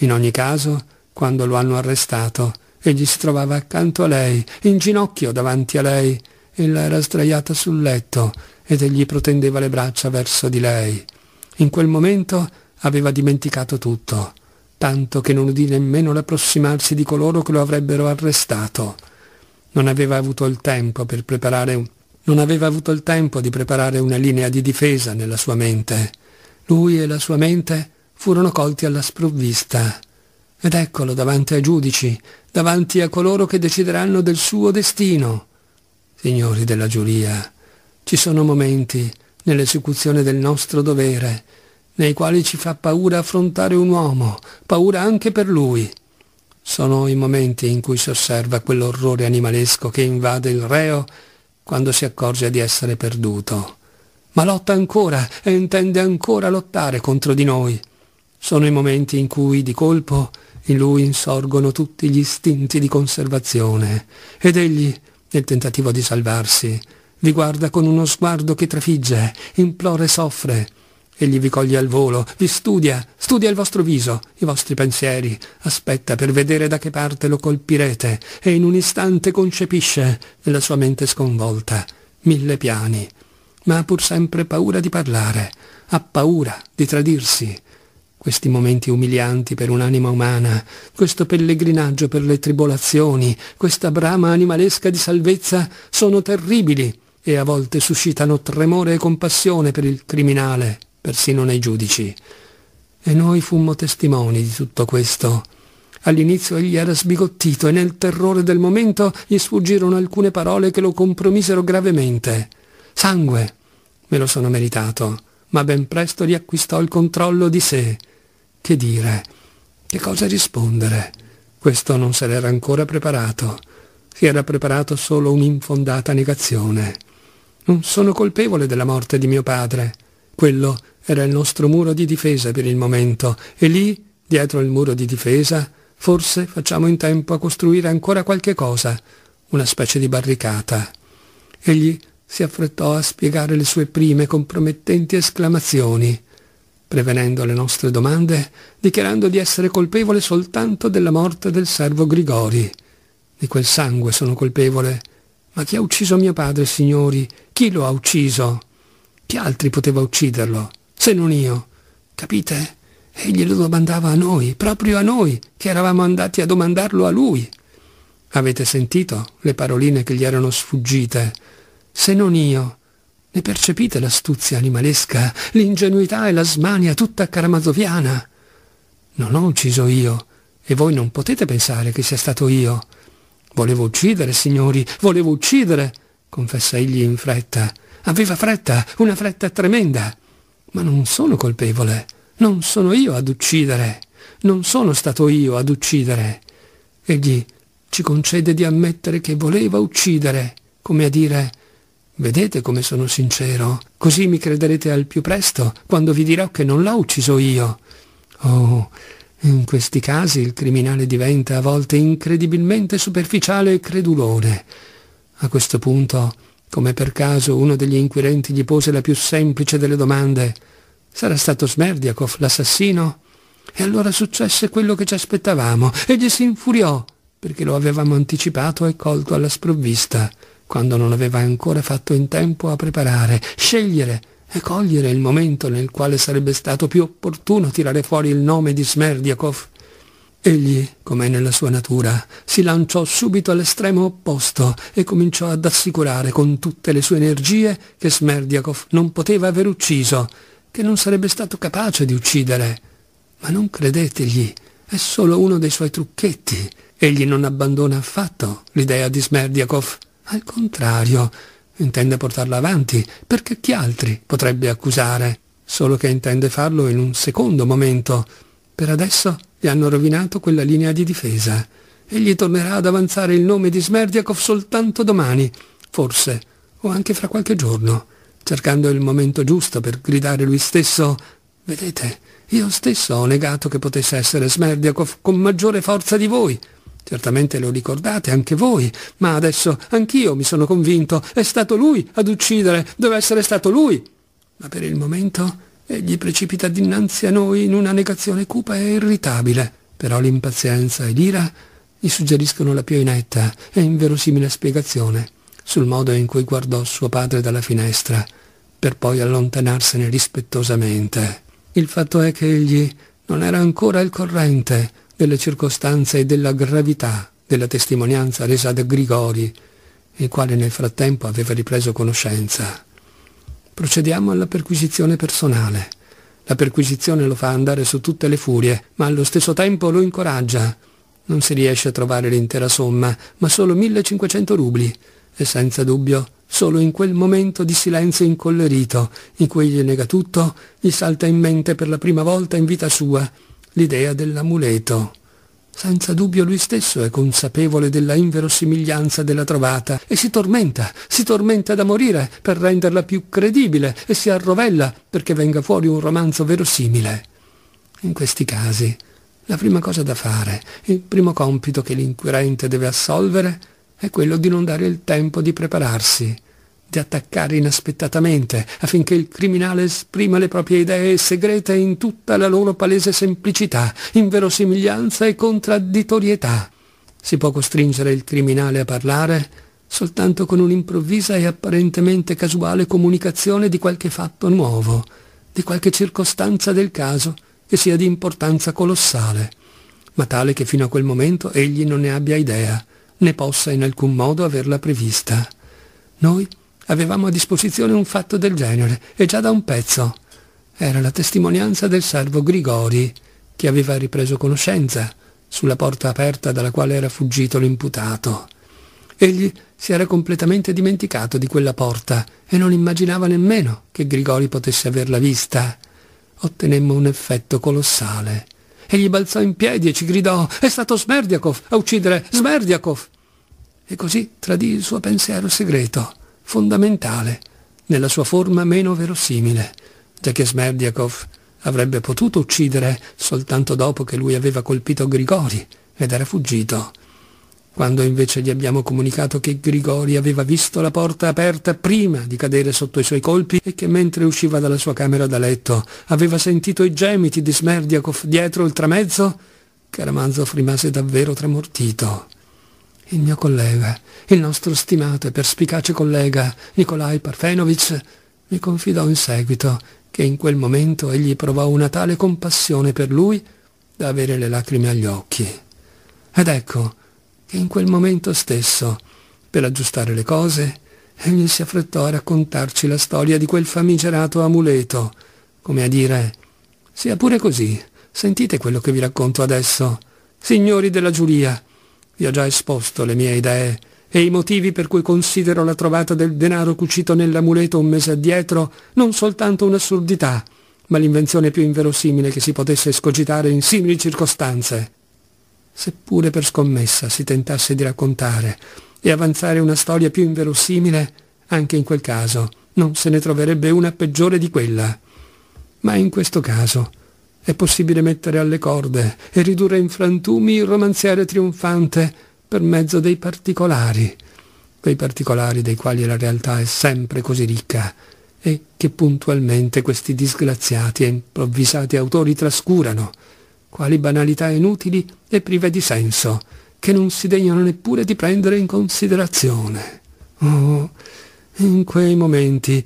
In ogni caso, quando lo hanno arrestato, egli si trovava accanto a lei, in ginocchio davanti a lei. Ella era sdraiata sul letto ed egli protendeva le braccia verso di lei. In quel momento aveva dimenticato tutto tanto che non udì nemmeno l'approssimarsi di coloro che lo avrebbero arrestato. Non aveva avuto il tempo per preparare un non aveva avuto il tempo di preparare una linea di difesa nella sua mente. Lui e la sua mente furono colti alla sprovvista. Ed eccolo davanti ai giudici, davanti a coloro che decideranno del suo destino. Signori della giuria, ci sono momenti nell'esecuzione del nostro dovere nei quali ci fa paura affrontare un uomo, paura anche per lui. Sono i momenti in cui si osserva quell'orrore animalesco che invade il reo quando si accorge di essere perduto. Ma lotta ancora e intende ancora lottare contro di noi. Sono i momenti in cui, di colpo, in lui insorgono tutti gli istinti di conservazione ed egli, nel tentativo di salvarsi, vi guarda con uno sguardo che trafigge, implora e soffre, egli vi coglie al volo, vi studia, studia il vostro viso, i vostri pensieri, aspetta per vedere da che parte lo colpirete e in un istante concepisce, nella sua mente sconvolta, mille piani. Ma ha pur sempre paura di parlare, ha paura di tradirsi. Questi momenti umilianti per un'anima umana, questo pellegrinaggio per le tribolazioni, questa brama animalesca di salvezza sono terribili e a volte suscitano tremore e compassione per il criminale persino nei giudici. E noi fummo testimoni di tutto questo. All'inizio egli era sbigottito e nel terrore del momento gli sfuggirono alcune parole che lo compromisero gravemente. Sangue, me lo sono meritato, ma ben presto riacquistò il controllo di sé. Che dire? Che cosa rispondere? Questo non se l'era ancora preparato. Si era preparato solo un'infondata negazione. Non sono colpevole della morte di mio padre. Quello era il nostro muro di difesa per il momento e lì, dietro il muro di difesa, forse facciamo in tempo a costruire ancora qualche cosa, una specie di barricata. Egli si affrettò a spiegare le sue prime compromettenti esclamazioni, prevenendo le nostre domande, dichiarando di essere colpevole soltanto della morte del servo Grigori. Di quel sangue sono colpevole. Ma chi ha ucciso mio padre, signori? Chi lo ha ucciso? Chi altri poteva ucciderlo? se non io. Capite? Egli lo domandava a noi, proprio a noi, che eravamo andati a domandarlo a lui. Avete sentito le paroline che gli erano sfuggite? Se non io. Ne percepite l'astuzia animalesca, l'ingenuità e la smania tutta caramazoviana? Non ho ucciso io, e voi non potete pensare che sia stato io. Volevo uccidere, signori, volevo uccidere, confessa egli in fretta. Aveva fretta, una fretta tremenda ma non sono colpevole, non sono io ad uccidere, non sono stato io ad uccidere. Egli ci concede di ammettere che voleva uccidere, come a dire, vedete come sono sincero, così mi crederete al più presto quando vi dirò che non l'ho ucciso io. Oh, in questi casi il criminale diventa a volte incredibilmente superficiale e credulone. A questo punto come per caso uno degli inquirenti gli pose la più semplice delle domande. Sarà stato Smerdiakov l'assassino? E allora successe quello che ci aspettavamo. Egli si infuriò, perché lo avevamo anticipato e colto alla sprovvista, quando non aveva ancora fatto in tempo a preparare, scegliere e cogliere il momento nel quale sarebbe stato più opportuno tirare fuori il nome di Smerdiakov. Egli, com'è nella sua natura, si lanciò subito all'estremo opposto e cominciò ad assicurare con tutte le sue energie che Smerdiakov non poteva aver ucciso, che non sarebbe stato capace di uccidere. Ma non credetegli, è solo uno dei suoi trucchetti. Egli non abbandona affatto l'idea di Smerdiakov. Al contrario, intende portarla avanti, perché chi altri potrebbe accusare? Solo che intende farlo in un secondo momento. Per adesso gli hanno rovinato quella linea di difesa. Egli tornerà ad avanzare il nome di Smerdiakov soltanto domani, forse, o anche fra qualche giorno, cercando il momento giusto per gridare lui stesso «Vedete, io stesso ho negato che potesse essere Smerdiakov con maggiore forza di voi». Certamente lo ricordate anche voi, ma adesso anch'io mi sono convinto, è stato lui ad uccidere, deve essere stato lui. Ma per il momento Egli precipita dinanzi a noi in una negazione cupa e irritabile, però l'impazienza e l'ira gli suggeriscono la più inetta e inverosimile spiegazione sul modo in cui guardò suo padre dalla finestra, per poi allontanarsene rispettosamente. Il fatto è che egli non era ancora al corrente delle circostanze e della gravità della testimonianza resa da Grigori, il quale nel frattempo aveva ripreso conoscenza. Procediamo alla perquisizione personale. La perquisizione lo fa andare su tutte le furie, ma allo stesso tempo lo incoraggia. Non si riesce a trovare l'intera somma, ma solo 1500 rubli. E senza dubbio, solo in quel momento di silenzio incollerito, in cui gli nega tutto, gli salta in mente per la prima volta in vita sua l'idea dell'amuleto. Senza dubbio lui stesso è consapevole della inverosimiglianza della trovata e si tormenta, si tormenta da morire per renderla più credibile e si arrovella perché venga fuori un romanzo verosimile. In questi casi, la prima cosa da fare, il primo compito che l'inquirente deve assolvere è quello di non dare il tempo di prepararsi di attaccare inaspettatamente, affinché il criminale esprima le proprie idee segrete in tutta la loro palese semplicità, inverosimiglianza e contraddittorietà. Si può costringere il criminale a parlare soltanto con un'improvvisa e apparentemente casuale comunicazione di qualche fatto nuovo, di qualche circostanza del caso che sia di importanza colossale, ma tale che fino a quel momento egli non ne abbia idea, né possa in alcun modo averla prevista. Noi avevamo a disposizione un fatto del genere, e già da un pezzo. Era la testimonianza del servo Grigori, che aveva ripreso conoscenza, sulla porta aperta dalla quale era fuggito l'imputato. Egli si era completamente dimenticato di quella porta e non immaginava nemmeno che Grigori potesse averla vista. Ottenemmo un effetto colossale. Egli balzò in piedi e ci gridò «È stato Smerdiakov a uccidere Smerdiakov!» E così tradì il suo pensiero segreto fondamentale, nella sua forma meno verosimile, giacché Smerdiakov avrebbe potuto uccidere soltanto dopo che lui aveva colpito Grigori ed era fuggito. Quando invece gli abbiamo comunicato che Grigori aveva visto la porta aperta prima di cadere sotto i suoi colpi e che mentre usciva dalla sua camera da letto aveva sentito i gemiti di Smerdiakov dietro il tramezzo, Karamazov rimase davvero tramortito il mio collega, il nostro stimato e perspicace collega Nikolai Parfenovic, mi confidò in seguito che in quel momento egli provò una tale compassione per lui da avere le lacrime agli occhi. Ed ecco che in quel momento stesso, per aggiustare le cose, egli si affrettò a raccontarci la storia di quel famigerato amuleto, come a dire, sia pure così, sentite quello che vi racconto adesso, signori della giuria, vi ho già esposto le mie idee e i motivi per cui considero la trovata del denaro cucito nell'amuleto un mese addietro non soltanto un'assurdità, ma l'invenzione più inverosimile che si potesse escogitare in simili circostanze. Seppure per scommessa si tentasse di raccontare e avanzare una storia più inverosimile, anche in quel caso non se ne troverebbe una peggiore di quella. Ma in questo caso è possibile mettere alle corde e ridurre in frantumi il romanziere trionfante per mezzo dei particolari, quei particolari dei quali la realtà è sempre così ricca e che puntualmente questi disgraziati e improvvisati autori trascurano, quali banalità inutili e prive di senso, che non si degnano neppure di prendere in considerazione. Oh, in quei momenti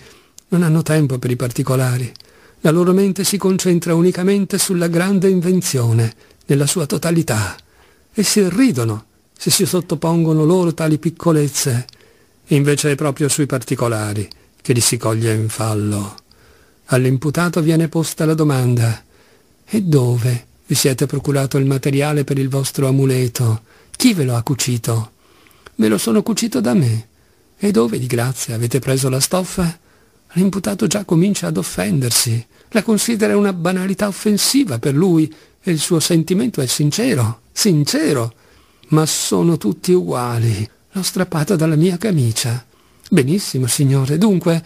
non hanno tempo per i particolari, la loro mente si concentra unicamente sulla grande invenzione, nella sua totalità. Essi ridono se si sottopongono loro tali piccolezze. Invece è proprio sui particolari che li si coglie in fallo. All'imputato viene posta la domanda «E dove vi siete procurato il materiale per il vostro amuleto? Chi ve lo ha cucito?» «Me lo sono cucito da me. E dove, di grazia, avete preso la stoffa?» l'imputato già comincia ad offendersi, la considera una banalità offensiva per lui e il suo sentimento è sincero, sincero. Ma sono tutti uguali. L'ho strappata dalla mia camicia. Benissimo, signore. Dunque,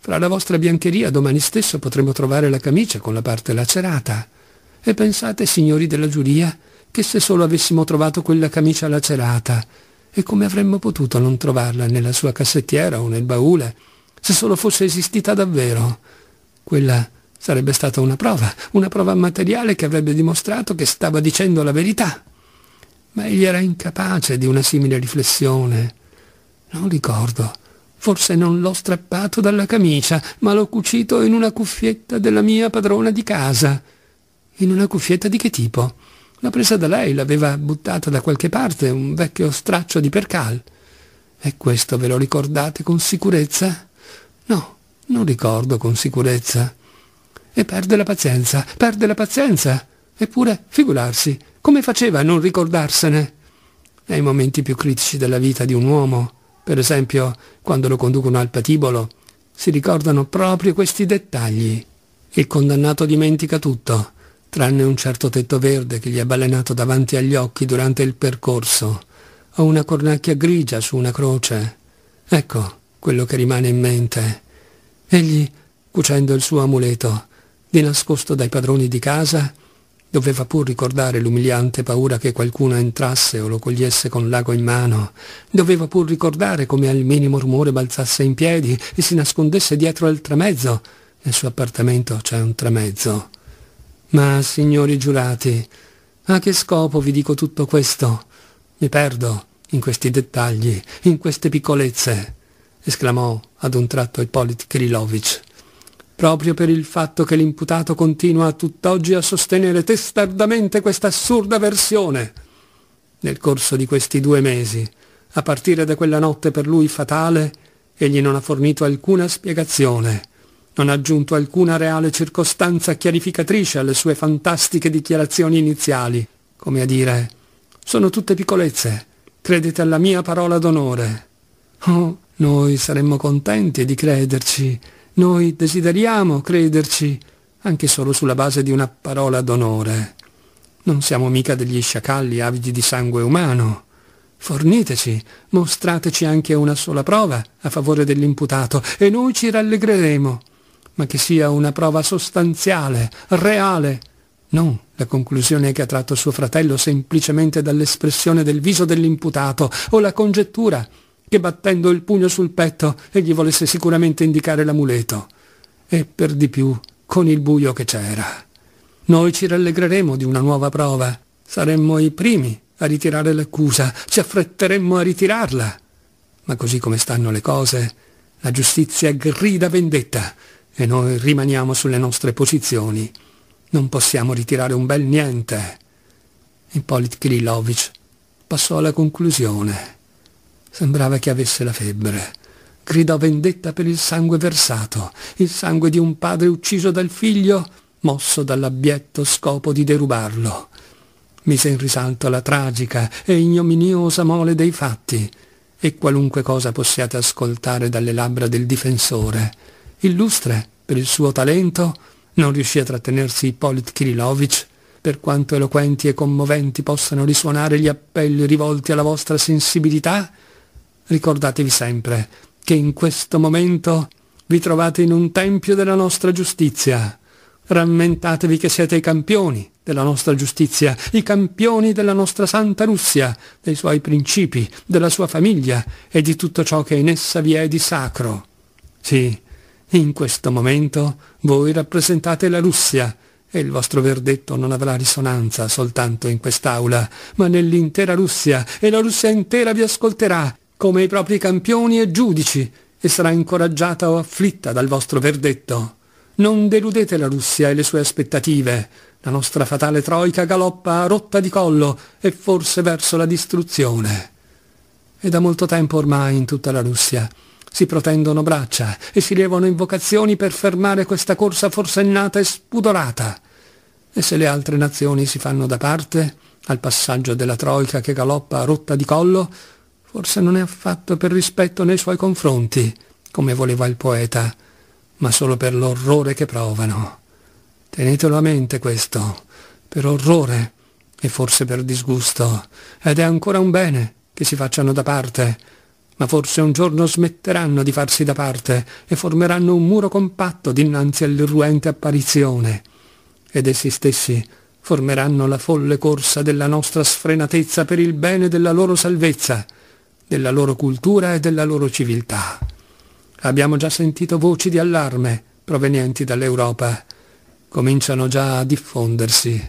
fra la vostra biancheria domani stesso potremo trovare la camicia con la parte lacerata. E pensate, signori della giuria, che se solo avessimo trovato quella camicia lacerata, e come avremmo potuto non trovarla nella sua cassettiera o nel baule, se solo fosse esistita davvero, quella sarebbe stata una prova, una prova materiale che avrebbe dimostrato che stava dicendo la verità. Ma egli era incapace di una simile riflessione. Non ricordo. Forse non l'ho strappato dalla camicia, ma l'ho cucito in una cuffietta della mia padrona di casa. In una cuffietta di che tipo? L'ha presa da lei, l'aveva buttata da qualche parte, un vecchio straccio di percal. E questo ve lo ricordate con sicurezza? No, non ricordo con sicurezza. E perde la pazienza, perde la pazienza. Eppure, figurarsi, come faceva a non ricordarsene? Nei momenti più critici della vita di un uomo, per esempio quando lo conducono al patibolo, si ricordano proprio questi dettagli. Il condannato dimentica tutto, tranne un certo tetto verde che gli è balenato davanti agli occhi durante il percorso, o una cornacchia grigia su una croce. Ecco, quello che rimane in mente. Egli, cucendo il suo amuleto, di nascosto dai padroni di casa, doveva pur ricordare l'umiliante paura che qualcuno entrasse o lo cogliesse con l'ago in mano, doveva pur ricordare come al minimo rumore balzasse in piedi e si nascondesse dietro al tramezzo. Nel suo appartamento c'è un tramezzo. Ma, signori giurati, a che scopo vi dico tutto questo? Mi perdo in questi dettagli, in queste piccolezze esclamò ad un tratto Ippolit Kirilovich, proprio per il fatto che l'imputato continua a tutt'oggi a sostenere testardamente questa assurda versione. Nel corso di questi due mesi, a partire da quella notte per lui fatale, egli non ha fornito alcuna spiegazione, non ha aggiunto alcuna reale circostanza chiarificatrice alle sue fantastiche dichiarazioni iniziali, come a dire, sono tutte piccolezze, credete alla mia parola d'onore. Oh, noi saremmo contenti di crederci, noi desideriamo crederci, anche solo sulla base di una parola d'onore. Non siamo mica degli sciacalli avidi di sangue umano. Forniteci, mostrateci anche una sola prova a favore dell'imputato e noi ci rallegreremo, ma che sia una prova sostanziale, reale, non la conclusione che ha tratto suo fratello semplicemente dall'espressione del viso dell'imputato o la congettura che battendo il pugno sul petto egli volesse sicuramente indicare l'amuleto. E per di più con il buio che c'era. Noi ci rallegreremo di una nuova prova. Saremmo i primi a ritirare l'accusa, ci affretteremmo a ritirarla. Ma così come stanno le cose, la giustizia grida vendetta e noi rimaniamo sulle nostre posizioni. Non possiamo ritirare un bel niente. Ippolit Kirilovich passò alla conclusione. Sembrava che avesse la febbre. Gridò vendetta per il sangue versato, il sangue di un padre ucciso dal figlio, mosso dall'abbietto scopo di derubarlo. Mise in risalto la tragica e ignominiosa mole dei fatti e qualunque cosa possiate ascoltare dalle labbra del difensore. Illustre per il suo talento, non riuscì a trattenersi Ippolit Kirilovich per quanto eloquenti e commoventi possano risuonare gli appelli rivolti alla vostra sensibilità, ricordatevi sempre che in questo momento vi trovate in un tempio della nostra giustizia. Rammentatevi che siete i campioni della nostra giustizia, i campioni della nostra Santa Russia, dei suoi principi, della sua famiglia e di tutto ciò che in essa vi è di sacro. Sì, in questo momento voi rappresentate la Russia e il vostro verdetto non avrà risonanza soltanto in quest'aula, ma nell'intera Russia e la Russia intera vi ascolterà come i propri campioni e giudici, e sarà incoraggiata o afflitta dal vostro verdetto. Non deludete la Russia e le sue aspettative. La nostra fatale troica galoppa a rotta di collo e forse verso la distruzione. E da molto tempo ormai in tutta la Russia si protendono braccia e si levano invocazioni per fermare questa corsa forsennata e spudorata. E se le altre nazioni si fanno da parte, al passaggio della Troica che galoppa a rotta di collo, Forse non è affatto per rispetto nei suoi confronti, come voleva il poeta, ma solo per l'orrore che provano. Tenetelo a mente questo, per orrore e forse per disgusto, ed è ancora un bene che si facciano da parte, ma forse un giorno smetteranno di farsi da parte e formeranno un muro compatto dinanzi all'irruente apparizione, ed essi stessi formeranno la folle corsa della nostra sfrenatezza per il bene della loro salvezza, della loro cultura e della loro civiltà. Abbiamo già sentito voci di allarme provenienti dall'Europa. Cominciano già a diffondersi.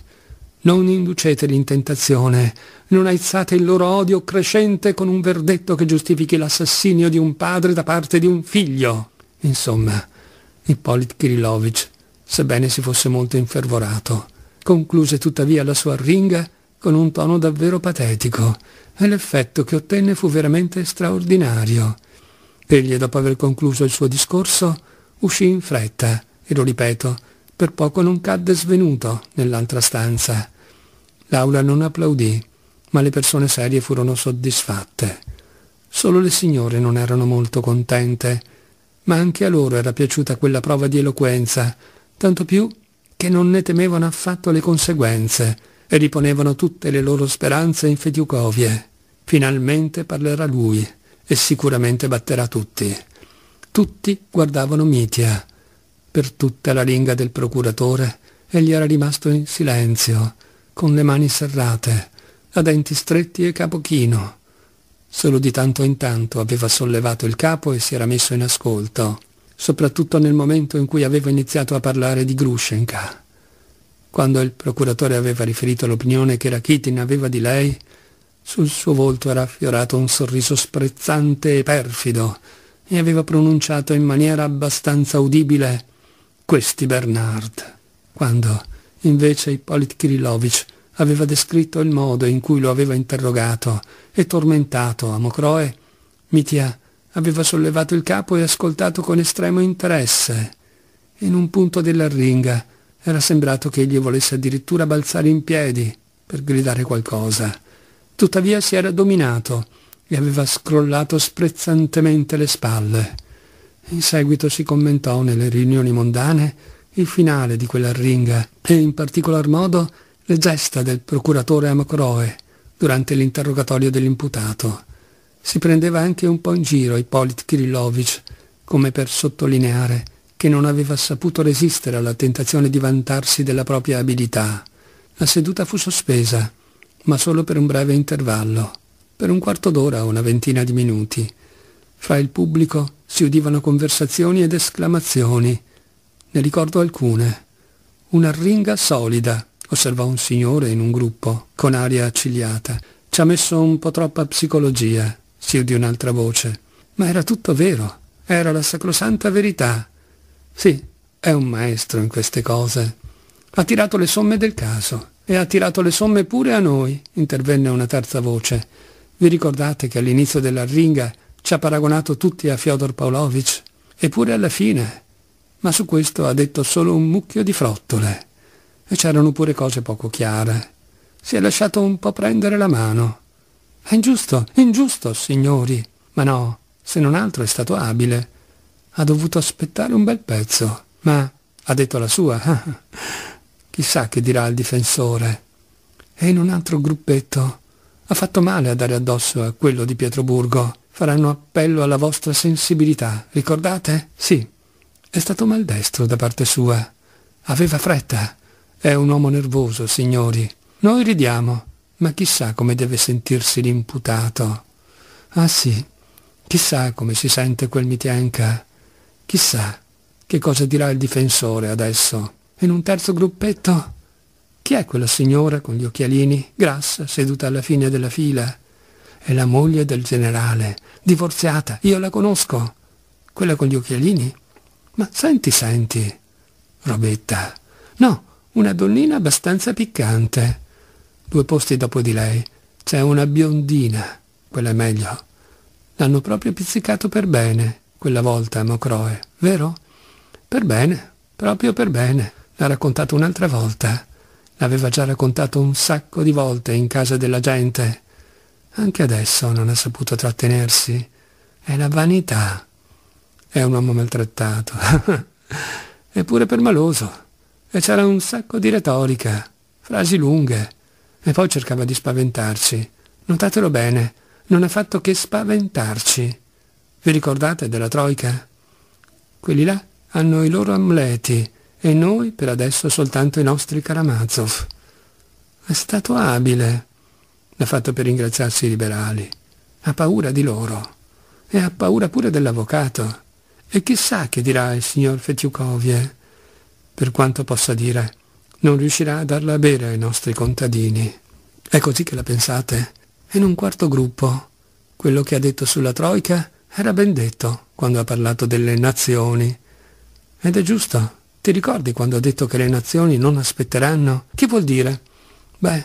Non induceteli in tentazione, non aizzate il loro odio crescente con un verdetto che giustifichi l'assassinio di un padre da parte di un figlio. Insomma, Ippolit Kirillovich, sebbene si fosse molto infervorato, concluse tuttavia la sua arringa con un tono davvero patetico e l'effetto che ottenne fu veramente straordinario. Egli, dopo aver concluso il suo discorso, uscì in fretta e, lo ripeto, per poco non cadde svenuto nell'altra stanza. L'aula non applaudì, ma le persone serie furono soddisfatte. Solo le signore non erano molto contente, ma anche a loro era piaciuta quella prova di eloquenza, tanto più che non ne temevano affatto le conseguenze e riponevano tutte le loro speranze in Fetiukovie. Finalmente parlerà lui e sicuramente batterà tutti. Tutti guardavano Mitia. Per tutta la linga del procuratore egli era rimasto in silenzio, con le mani serrate, a denti stretti e capo chino. Solo di tanto in tanto aveva sollevato il capo e si era messo in ascolto, soprattutto nel momento in cui aveva iniziato a parlare di Grushenka. Quando il procuratore aveva riferito l'opinione che Rakitin aveva di lei, sul suo volto era affiorato un sorriso sprezzante e perfido e aveva pronunciato in maniera abbastanza udibile «Questi Bernard», quando invece Ippolit Kirillovich aveva descritto il modo in cui lo aveva interrogato e tormentato a Mocroe, Mitia aveva sollevato il capo e ascoltato con estremo interesse. In un punto dell'arringa era sembrato che egli volesse addirittura balzare in piedi per gridare qualcosa. Tuttavia si era dominato e aveva scrollato sprezzantemente le spalle. In seguito si commentò nelle riunioni mondane il finale di quell'arringa e in particolar modo le gesta del procuratore Amacroe durante l'interrogatorio dell'imputato. Si prendeva anche un po' in giro Ippolit Kirillovich, come per sottolineare che non aveva saputo resistere alla tentazione di vantarsi della propria abilità. La seduta fu sospesa ma solo per un breve intervallo, per un quarto d'ora o una ventina di minuti. Fra il pubblico si udivano conversazioni ed esclamazioni. Ne ricordo alcune. Una ringa solida, osservò un signore in un gruppo, con aria accigliata. Ci ha messo un po' troppa psicologia, si udì un'altra voce. Ma era tutto vero, era la sacrosanta verità. Sì, è un maestro in queste cose. Ha tirato le somme del caso e ha tirato le somme pure a noi, intervenne una terza voce. Vi ricordate che all'inizio della ringa ci ha paragonato tutti a Fyodor Pavlovich? Eppure alla fine. Ma su questo ha detto solo un mucchio di frottole. E c'erano pure cose poco chiare. Si è lasciato un po' prendere la mano. È ingiusto, ingiusto, signori. Ma no, se non altro è stato abile. Ha dovuto aspettare un bel pezzo. Ma ha detto la sua. <laughs> Ah, Chissà che dirà il difensore. E in un altro gruppetto. Ha fatto male a dare addosso a quello di Pietroburgo. Faranno appello alla vostra sensibilità, ricordate? Sì. È stato maldestro da parte sua. Aveva fretta. È un uomo nervoso, signori. Noi ridiamo, ma chissà come deve sentirsi l'imputato. Ah sì, chissà come si sente quel mitianca. Chissà che cosa dirà il difensore adesso in un terzo gruppetto. Chi è quella signora con gli occhialini, grassa, seduta alla fine della fila? È la moglie del generale, divorziata, io la conosco. Quella con gli occhialini? Ma senti, senti. Robetta. No, una donnina abbastanza piccante. Due posti dopo di lei c'è una biondina, quella è meglio. L'hanno proprio pizzicato per bene, quella volta a Mocroe, vero? Per bene, proprio per bene l'ha raccontato un'altra volta, l'aveva già raccontato un sacco di volte in casa della gente. Anche adesso non ha saputo trattenersi. È la vanità. È un uomo maltrattato. <laughs> Eppure permaloso. E c'era un sacco di retorica, frasi lunghe. E poi cercava di spaventarci. Notatelo bene, non ha fatto che spaventarci. Vi ricordate della Troica? Quelli là hanno i loro amleti, e noi per adesso soltanto i nostri Karamazov. È stato abile. L'ha fatto per ringraziarsi i liberali. Ha paura di loro. E ha paura pure dell'avvocato. E chissà che dirà il signor Fetiukovie. Per quanto possa dire, non riuscirà a darla a bere ai nostri contadini. È così che la pensate? In un quarto gruppo. Quello che ha detto sulla Troica era ben detto quando ha parlato delle nazioni. Ed è giusto ti ricordi quando ho detto che le nazioni non aspetteranno? Che vuol dire? Beh,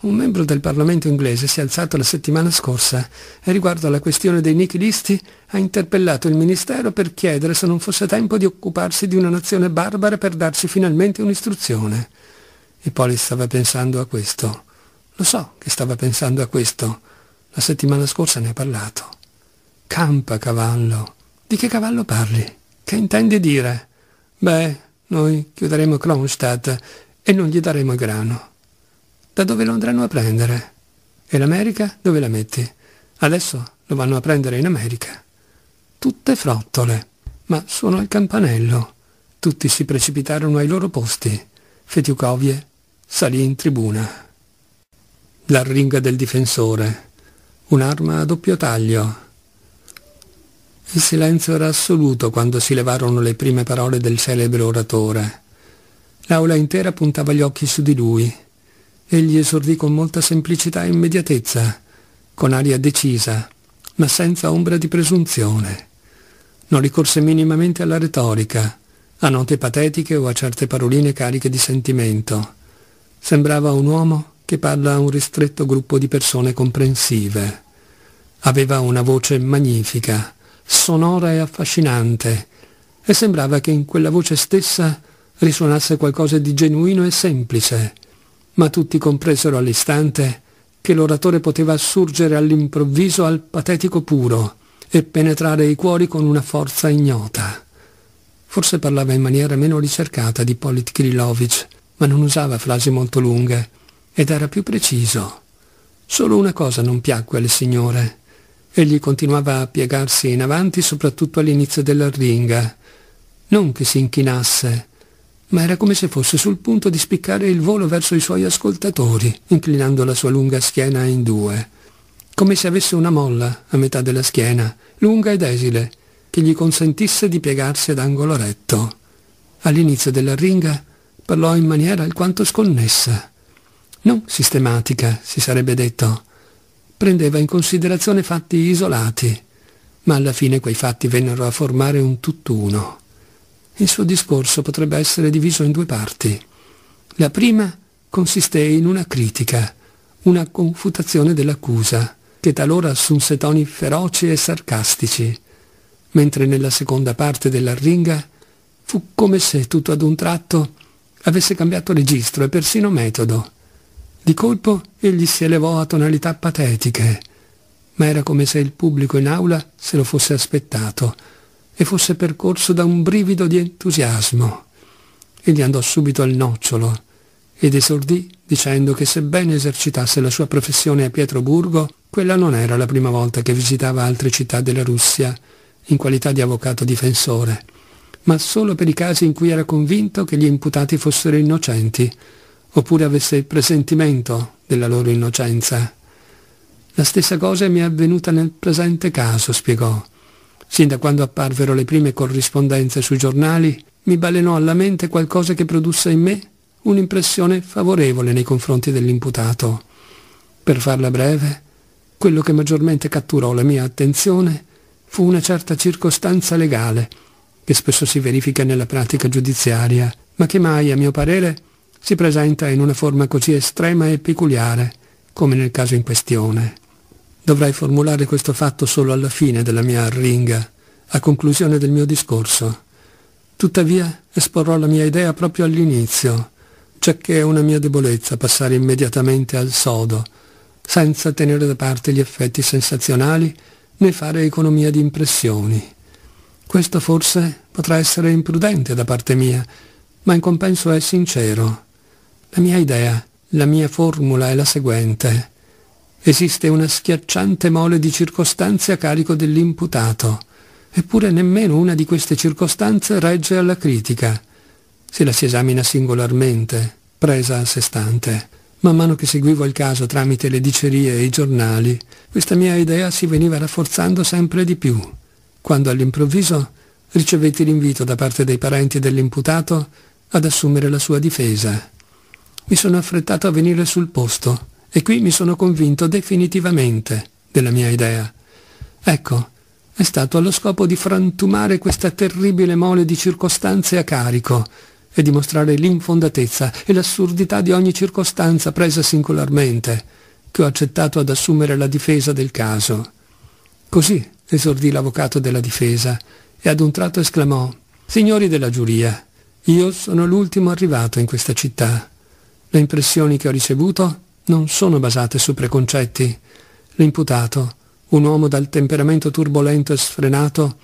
un membro del Parlamento inglese si è alzato la settimana scorsa e riguardo alla questione dei nichilisti ha interpellato il Ministero per chiedere se non fosse tempo di occuparsi di una nazione barbara per darci finalmente un'istruzione. Ippolis stava pensando a questo. Lo so che stava pensando a questo. La settimana scorsa ne ha parlato. Campa cavallo. Di che cavallo parli? Che intendi dire? Beh, noi chiuderemo Kronstadt e non gli daremo grano. Da dove lo andranno a prendere? E l'America dove la metti? Adesso lo vanno a prendere in America. Tutte frottole, ma suonò il campanello. Tutti si precipitarono ai loro posti. Fetiukovie salì in tribuna. L'arringa del difensore. Un'arma a doppio taglio, il silenzio era assoluto quando si levarono le prime parole del celebre oratore. L'aula intera puntava gli occhi su di lui. Egli esordì con molta semplicità e immediatezza, con aria decisa, ma senza ombra di presunzione. Non ricorse minimamente alla retorica, a note patetiche o a certe paroline cariche di sentimento. Sembrava un uomo che parla a un ristretto gruppo di persone comprensive. Aveva una voce magnifica, sonora e affascinante, e sembrava che in quella voce stessa risuonasse qualcosa di genuino e semplice, ma tutti compresero all'istante che l'oratore poteva assurgere all'improvviso al patetico puro e penetrare i cuori con una forza ignota. Forse parlava in maniera meno ricercata di Polit Kirilovich, ma non usava frasi molto lunghe ed era più preciso. Solo una cosa non piacque alle Signore. Egli continuava a piegarsi in avanti, soprattutto all'inizio dell'arringa. Non che si inchinasse, ma era come se fosse sul punto di spiccare il volo verso i suoi ascoltatori, inclinando la sua lunga schiena in due, come se avesse una molla a metà della schiena, lunga ed esile, che gli consentisse di piegarsi ad angolo retto. All'inizio della parlò in maniera alquanto sconnessa, non sistematica, si sarebbe detto, prendeva in considerazione fatti isolati, ma alla fine quei fatti vennero a formare un tutt'uno. Il suo discorso potrebbe essere diviso in due parti. La prima consisté in una critica, una confutazione dell'accusa, che talora assunse toni feroci e sarcastici, mentre nella seconda parte dell'arringa fu come se tutto ad un tratto avesse cambiato registro e persino metodo. Di colpo egli si elevò a tonalità patetiche, ma era come se il pubblico in aula se lo fosse aspettato e fosse percorso da un brivido di entusiasmo. Egli andò subito al nocciolo ed esordì dicendo che sebbene esercitasse la sua professione a Pietroburgo, quella non era la prima volta che visitava altre città della Russia in qualità di avvocato difensore, ma solo per i casi in cui era convinto che gli imputati fossero innocenti oppure avesse il presentimento della loro innocenza. La stessa cosa mi è avvenuta nel presente caso, spiegò. Sin da quando apparvero le prime corrispondenze sui giornali, mi balenò alla mente qualcosa che produsse in me un'impressione favorevole nei confronti dell'imputato. Per farla breve, quello che maggiormente catturò la mia attenzione fu una certa circostanza legale, che spesso si verifica nella pratica giudiziaria, ma che mai, a mio parere, si presenta in una forma così estrema e peculiare come nel caso in questione. Dovrai formulare questo fatto solo alla fine della mia arringa, a conclusione del mio discorso. Tuttavia esporrò la mia idea proprio all'inizio, giacché cioè è una mia debolezza passare immediatamente al sodo, senza tenere da parte gli effetti sensazionali né fare economia di impressioni. Questo forse potrà essere imprudente da parte mia, ma in compenso è sincero. La mia idea, la mia formula è la seguente. Esiste una schiacciante mole di circostanze a carico dell'imputato, eppure nemmeno una di queste circostanze regge alla critica, se la si esamina singolarmente, presa a sé stante. Man mano che seguivo il caso tramite le dicerie e i giornali, questa mia idea si veniva rafforzando sempre di più, quando all'improvviso ricevetti l'invito da parte dei parenti dell'imputato ad assumere la sua difesa mi sono affrettato a venire sul posto e qui mi sono convinto definitivamente della mia idea. Ecco, è stato allo scopo di frantumare questa terribile mole di circostanze a carico e dimostrare l'infondatezza e l'assurdità di ogni circostanza presa singolarmente, che ho accettato ad assumere la difesa del caso. Così esordì l'avvocato della difesa e ad un tratto esclamò Signori della giuria, io sono l'ultimo arrivato in questa città le impressioni che ho ricevuto non sono basate su preconcetti. L'imputato, un uomo dal temperamento turbolento e sfrenato,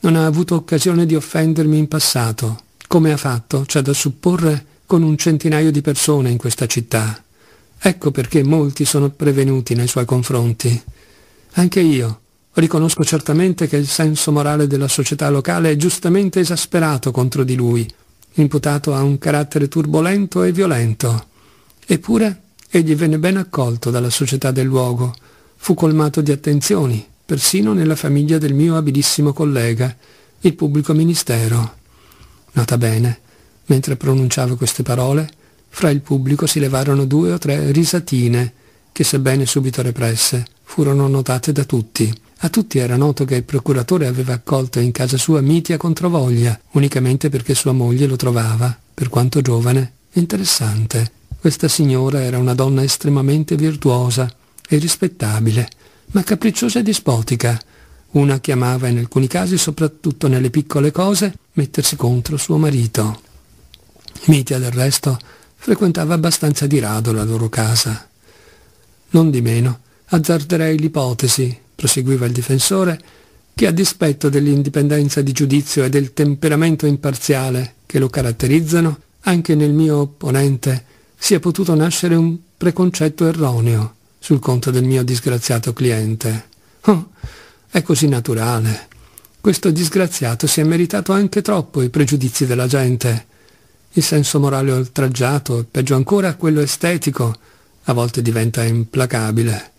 non ha avuto occasione di offendermi in passato, come ha fatto, c'è cioè, da supporre, con un centinaio di persone in questa città. Ecco perché molti sono prevenuti nei suoi confronti. Anche io riconosco certamente che il senso morale della società locale è giustamente esasperato contro di lui. L'imputato ha un carattere turbolento e violento. Eppure egli venne ben accolto dalla società del luogo, fu colmato di attenzioni, persino nella famiglia del mio abilissimo collega, il pubblico ministero. Nota bene, mentre pronunciavo queste parole, fra il pubblico si levarono due o tre risatine, che sebbene subito represse, furono notate da tutti. A tutti era noto che il procuratore aveva accolto in casa sua Mitia Controvoglia, unicamente perché sua moglie lo trovava, per quanto giovane, interessante. Questa signora era una donna estremamente virtuosa e rispettabile, ma capricciosa e dispotica. Una che amava in alcuni casi, soprattutto nelle piccole cose, mettersi contro suo marito. Mitia del resto frequentava abbastanza di rado la loro casa. Non di meno, azzarderei l'ipotesi, proseguiva il difensore, che a dispetto dell'indipendenza di giudizio e del temperamento imparziale che lo caratterizzano, anche nel mio opponente sia potuto nascere un preconcetto erroneo sul conto del mio disgraziato cliente. Oh, è così naturale. Questo disgraziato si è meritato anche troppo i pregiudizi della gente. Il senso morale oltraggiato, e peggio ancora quello estetico, a volte diventa implacabile.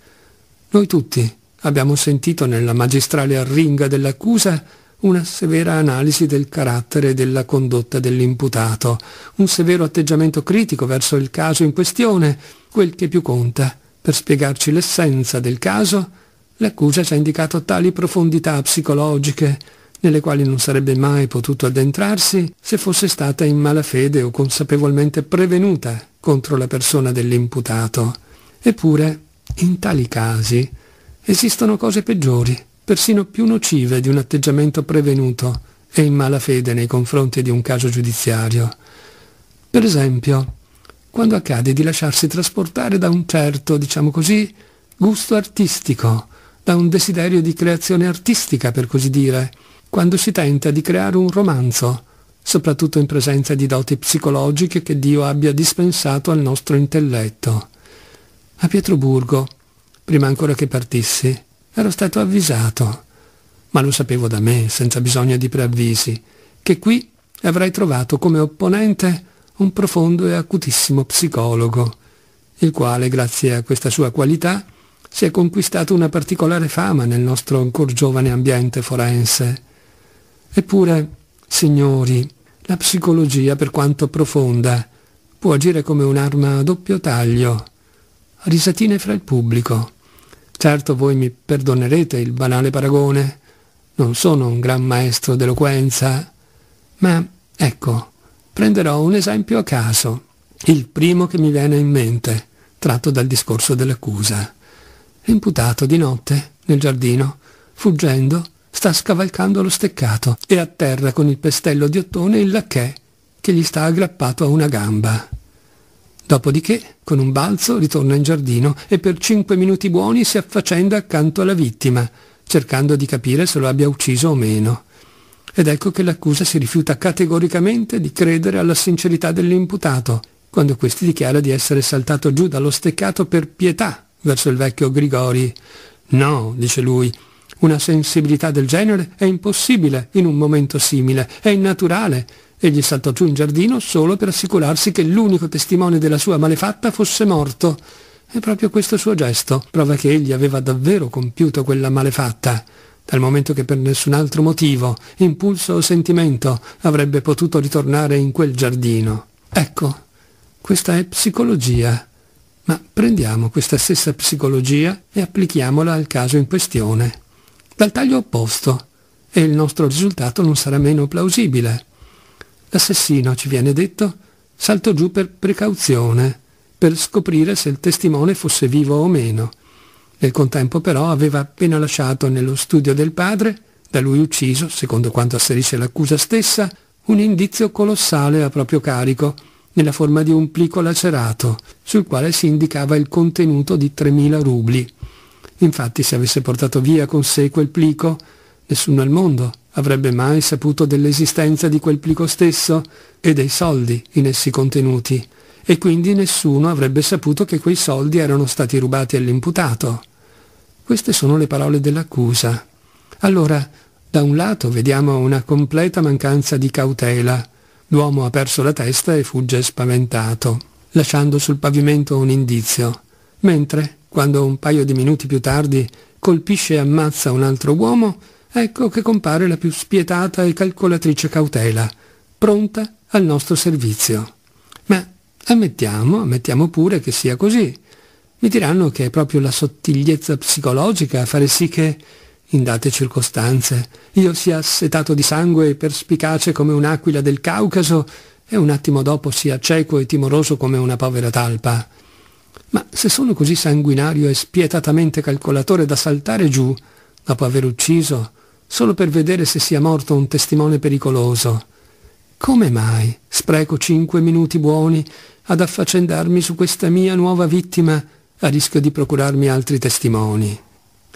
Noi tutti abbiamo sentito nella magistrale arringa dell'accusa una severa analisi del carattere e della condotta dell'imputato, un severo atteggiamento critico verso il caso in questione, quel che più conta. Per spiegarci l'essenza del caso, l'accusa ci ha indicato tali profondità psicologiche, nelle quali non sarebbe mai potuto addentrarsi se fosse stata in malafede o consapevolmente prevenuta contro la persona dell'imputato. Eppure, in tali casi, esistono cose peggiori persino più nocive di un atteggiamento prevenuto e in mala fede nei confronti di un caso giudiziario. Per esempio, quando accade di lasciarsi trasportare da un certo, diciamo così, gusto artistico, da un desiderio di creazione artistica, per così dire, quando si tenta di creare un romanzo, soprattutto in presenza di doti psicologiche che Dio abbia dispensato al nostro intelletto. A Pietroburgo, prima ancora che partissi, Ero stato avvisato, ma lo sapevo da me, senza bisogno di preavvisi, che qui avrei trovato come opponente un profondo e acutissimo psicologo, il quale, grazie a questa sua qualità, si è conquistato una particolare fama nel nostro ancor giovane ambiente forense. Eppure, signori, la psicologia, per quanto profonda, può agire come un'arma a doppio taglio. Risatine fra il pubblico Certo voi mi perdonerete il banale paragone, non sono un gran maestro d'eloquenza, ma ecco, prenderò un esempio a caso, il primo che mi viene in mente, tratto dal discorso dell'accusa. L'imputato di notte, nel giardino, fuggendo, sta scavalcando lo steccato e atterra con il pestello di ottone il lacchè che gli sta aggrappato a una gamba. Dopodiché, con un balzo, ritorna in giardino e per cinque minuti buoni si affaccenda accanto alla vittima, cercando di capire se lo abbia ucciso o meno. Ed ecco che l'accusa si rifiuta categoricamente di credere alla sincerità dell'imputato, quando questi dichiara di essere saltato giù dallo steccato per pietà verso il vecchio Grigori. No, dice lui, una sensibilità del genere è impossibile in un momento simile, è innaturale, Egli saltò giù in giardino solo per assicurarsi che l'unico testimone della sua malefatta fosse morto. E proprio questo suo gesto prova che egli aveva davvero compiuto quella malefatta, dal momento che per nessun altro motivo, impulso o sentimento, avrebbe potuto ritornare in quel giardino. Ecco, questa è psicologia. Ma prendiamo questa stessa psicologia e applichiamola al caso in questione. Dal taglio opposto, e il nostro risultato non sarà meno plausibile. L'assassino, ci viene detto, saltò giù per precauzione, per scoprire se il testimone fosse vivo o meno. Nel contempo però aveva appena lasciato nello studio del padre, da lui ucciso, secondo quanto asserisce l'accusa stessa, un indizio colossale a proprio carico, nella forma di un plico lacerato, sul quale si indicava il contenuto di 3.000 rubli. Infatti se avesse portato via con sé quel plico, Nessuno al mondo avrebbe mai saputo dell'esistenza di quel plico stesso e dei soldi in essi contenuti, e quindi nessuno avrebbe saputo che quei soldi erano stati rubati all'imputato. Queste sono le parole dell'accusa. Allora, da un lato vediamo una completa mancanza di cautela. L'uomo ha perso la testa e fugge spaventato, lasciando sul pavimento un indizio, mentre, quando un paio di minuti più tardi colpisce e ammazza un altro uomo, ecco che compare la più spietata e calcolatrice cautela, pronta al nostro servizio. Ma ammettiamo, ammettiamo pure che sia così. Mi diranno che è proprio la sottigliezza psicologica a fare sì che, in date circostanze, io sia assetato di sangue e perspicace come un'aquila del Caucaso e un attimo dopo sia cieco e timoroso come una povera talpa. Ma se sono così sanguinario e spietatamente calcolatore da saltare giù, dopo aver ucciso, solo per vedere se sia morto un testimone pericoloso. Come mai spreco cinque minuti buoni ad affaccendarmi su questa mia nuova vittima a rischio di procurarmi altri testimoni?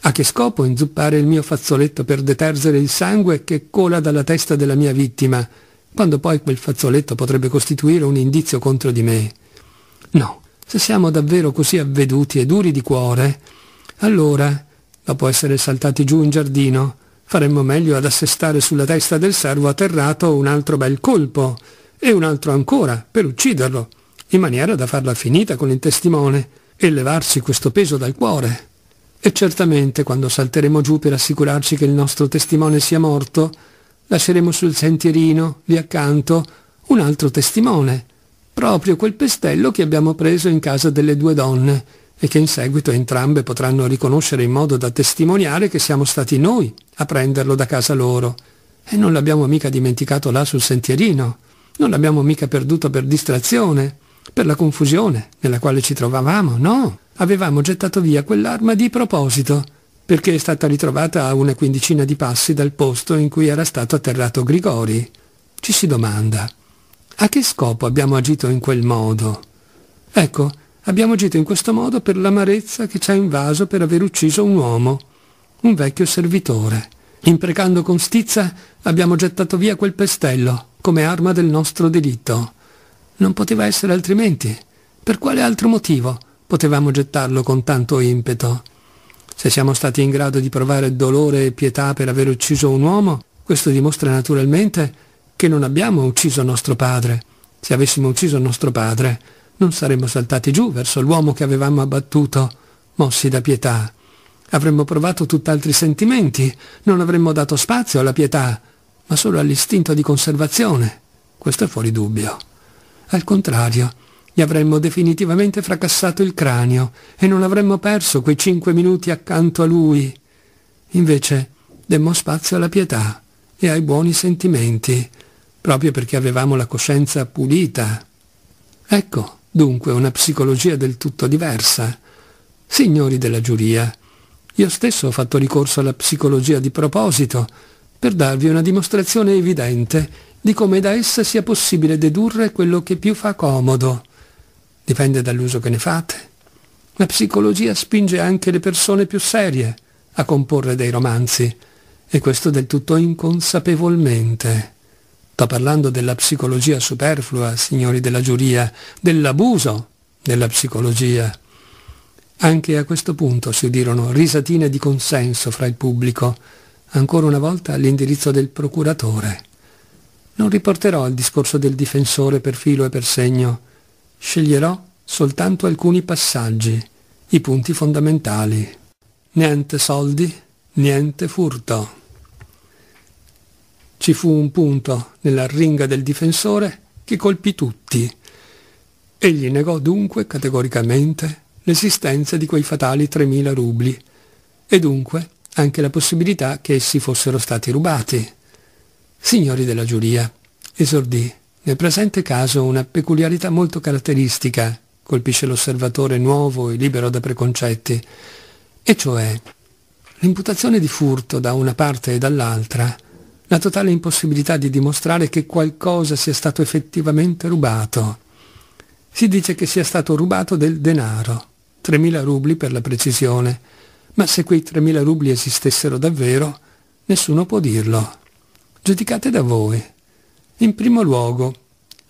A che scopo inzuppare il mio fazzoletto per detergere il sangue che cola dalla testa della mia vittima, quando poi quel fazzoletto potrebbe costituire un indizio contro di me? No, se siamo davvero così avveduti e duri di cuore, allora, dopo essere saltati giù in giardino, faremmo meglio ad assestare sulla testa del servo atterrato un altro bel colpo e un altro ancora per ucciderlo, in maniera da farla finita con il testimone e levarsi questo peso dal cuore. E certamente quando salteremo giù per assicurarci che il nostro testimone sia morto, lasceremo sul sentierino, lì accanto, un altro testimone, proprio quel pestello che abbiamo preso in casa delle due donne, e che in seguito entrambe potranno riconoscere in modo da testimoniare che siamo stati noi a prenderlo da casa loro. E non l'abbiamo mica dimenticato là sul sentierino, non l'abbiamo mica perduto per distrazione, per la confusione nella quale ci trovavamo, no. Avevamo gettato via quell'arma di proposito, perché è stata ritrovata a una quindicina di passi dal posto in cui era stato atterrato Grigori. Ci si domanda, a che scopo abbiamo agito in quel modo? Ecco, Abbiamo agito in questo modo per l'amarezza che ci ha invaso per aver ucciso un uomo, un vecchio servitore. Imprecando con stizza abbiamo gettato via quel pestello come arma del nostro delitto. Non poteva essere altrimenti. Per quale altro motivo potevamo gettarlo con tanto impeto? Se siamo stati in grado di provare dolore e pietà per aver ucciso un uomo, questo dimostra naturalmente che non abbiamo ucciso nostro padre. Se avessimo ucciso nostro padre, non saremmo saltati giù verso l'uomo che avevamo abbattuto, mossi da pietà. Avremmo provato tutt'altri sentimenti, non avremmo dato spazio alla pietà, ma solo all'istinto di conservazione. Questo è fuori dubbio. Al contrario, gli avremmo definitivamente fracassato il cranio e non avremmo perso quei cinque minuti accanto a lui. Invece, demmo spazio alla pietà e ai buoni sentimenti, proprio perché avevamo la coscienza pulita. Ecco, dunque una psicologia del tutto diversa. Signori della giuria, io stesso ho fatto ricorso alla psicologia di proposito per darvi una dimostrazione evidente di come da essa sia possibile dedurre quello che più fa comodo. Dipende dall'uso che ne fate. La psicologia spinge anche le persone più serie a comporre dei romanzi, e questo del tutto inconsapevolmente. Sto parlando della psicologia superflua, signori della giuria, dell'abuso della psicologia. Anche a questo punto si udirono risatine di consenso fra il pubblico, ancora una volta all'indirizzo del procuratore. Non riporterò il discorso del difensore per filo e per segno, sceglierò soltanto alcuni passaggi, i punti fondamentali. Niente soldi, niente furto. Ci fu un punto nella ringa del difensore che colpì tutti. Egli negò dunque categoricamente l'esistenza di quei fatali 3.000 rubli e dunque anche la possibilità che essi fossero stati rubati. Signori della giuria, esordì, nel presente caso una peculiarità molto caratteristica colpisce l'osservatore nuovo e libero da preconcetti, e cioè l'imputazione di furto da una parte e dall'altra la totale impossibilità di dimostrare che qualcosa sia stato effettivamente rubato. Si dice che sia stato rubato del denaro, 3.000 rubli per la precisione, ma se quei 3.000 rubli esistessero davvero, nessuno può dirlo. Giudicate da voi. In primo luogo,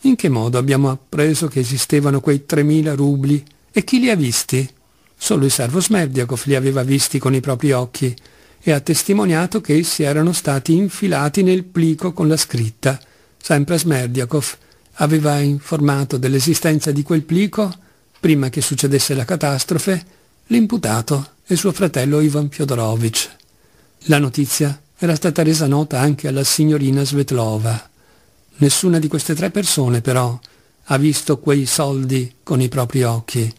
in che modo abbiamo appreso che esistevano quei 3.000 rubli e chi li ha visti? Solo il servo Smerdiakov li aveva visti con i propri occhi e ha testimoniato che essi erano stati infilati nel plico con la scritta. Sempre Smerdiakov aveva informato dell'esistenza di quel plico, prima che succedesse la catastrofe, l'imputato e suo fratello Ivan Fyodorovich. La notizia era stata resa nota anche alla signorina Svetlova. Nessuna di queste tre persone, però, ha visto quei soldi con i propri occhi.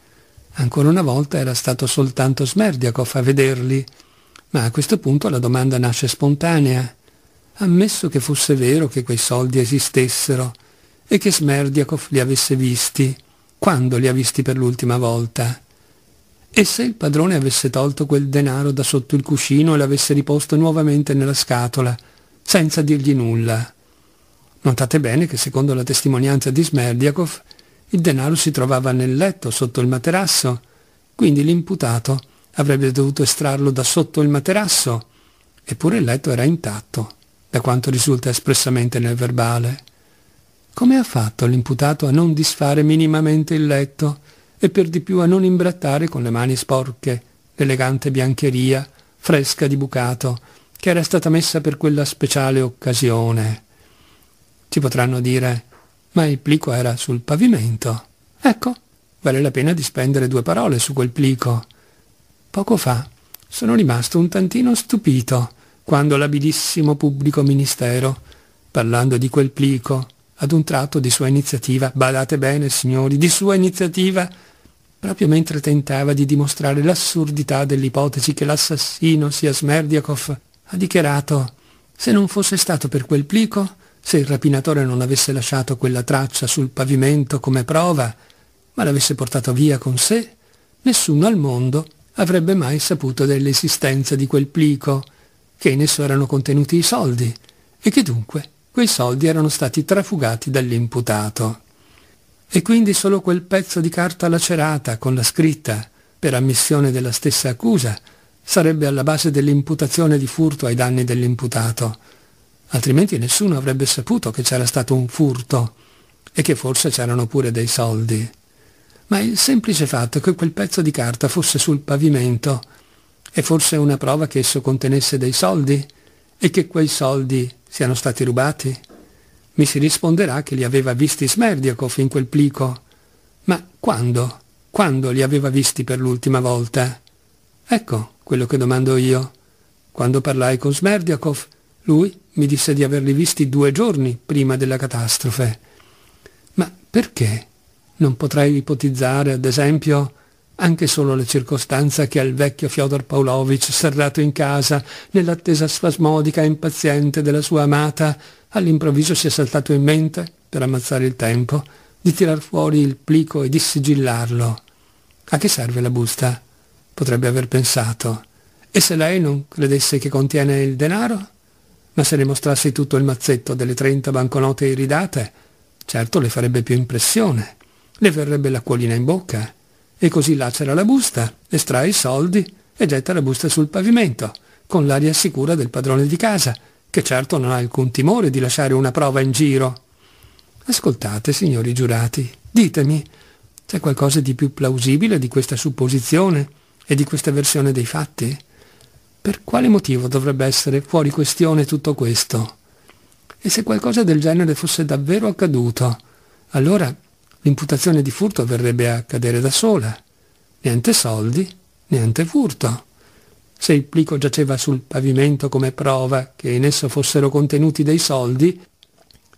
Ancora una volta era stato soltanto Smerdiakov a vederli, ma a questo punto la domanda nasce spontanea. Ammesso che fosse vero che quei soldi esistessero e che Smerdiakov li avesse visti, quando li ha visti per l'ultima volta? E se il padrone avesse tolto quel denaro da sotto il cuscino e l'avesse riposto nuovamente nella scatola, senza dirgli nulla? Notate bene che secondo la testimonianza di Smerdiakov il denaro si trovava nel letto sotto il materasso, quindi l'imputato avrebbe dovuto estrarlo da sotto il materasso, eppure il letto era intatto, da quanto risulta espressamente nel verbale. Come ha fatto l'imputato a non disfare minimamente il letto e per di più a non imbrattare con le mani sporche l'elegante biancheria fresca di bucato che era stata messa per quella speciale occasione? Ci potranno dire, ma il plico era sul pavimento. Ecco, vale la pena di spendere due parole su quel plico. Poco fa sono rimasto un tantino stupito quando l'abilissimo pubblico ministero, parlando di quel plico, ad un tratto di sua iniziativa, badate bene signori, di sua iniziativa, proprio mentre tentava di dimostrare l'assurdità dell'ipotesi che l'assassino sia Smerdiakov, ha dichiarato se non fosse stato per quel plico, se il rapinatore non avesse lasciato quella traccia sul pavimento come prova, ma l'avesse portato via con sé, nessuno al mondo avrebbe mai saputo dell'esistenza di quel plico, che in esso erano contenuti i soldi, e che dunque quei soldi erano stati trafugati dall'imputato. E quindi solo quel pezzo di carta lacerata con la scritta, per ammissione della stessa accusa, sarebbe alla base dell'imputazione di furto ai danni dell'imputato, altrimenti nessuno avrebbe saputo che c'era stato un furto e che forse c'erano pure dei soldi ma il semplice fatto che quel pezzo di carta fosse sul pavimento è forse una prova che esso contenesse dei soldi e che quei soldi siano stati rubati? Mi si risponderà che li aveva visti Smerdiakov in quel plico. Ma quando? Quando li aveva visti per l'ultima volta? Ecco quello che domando io. Quando parlai con Smerdiakov, lui mi disse di averli visti due giorni prima della catastrofe. Ma perché? Non potrei ipotizzare, ad esempio, anche solo la circostanza che al vecchio Fyodor Pavlovich, serrato in casa, nell'attesa spasmodica e impaziente della sua amata, all'improvviso sia saltato in mente, per ammazzare il tempo, di tirar fuori il plico e di sigillarlo. A che serve la busta? Potrebbe aver pensato. E se lei non credesse che contiene il denaro? Ma se le mostrassi tutto il mazzetto delle 30 banconote iridate, certo le farebbe più impressione le verrebbe l'acquolina in bocca. E così lacera la busta, estrae i soldi e getta la busta sul pavimento, con l'aria sicura del padrone di casa, che certo non ha alcun timore di lasciare una prova in giro. Ascoltate, signori giurati, ditemi, c'è qualcosa di più plausibile di questa supposizione e di questa versione dei fatti? Per quale motivo dovrebbe essere fuori questione tutto questo? E se qualcosa del genere fosse davvero accaduto, allora L'imputazione di furto verrebbe a cadere da sola. Niente soldi, niente furto. Se il plico giaceva sul pavimento come prova che in esso fossero contenuti dei soldi,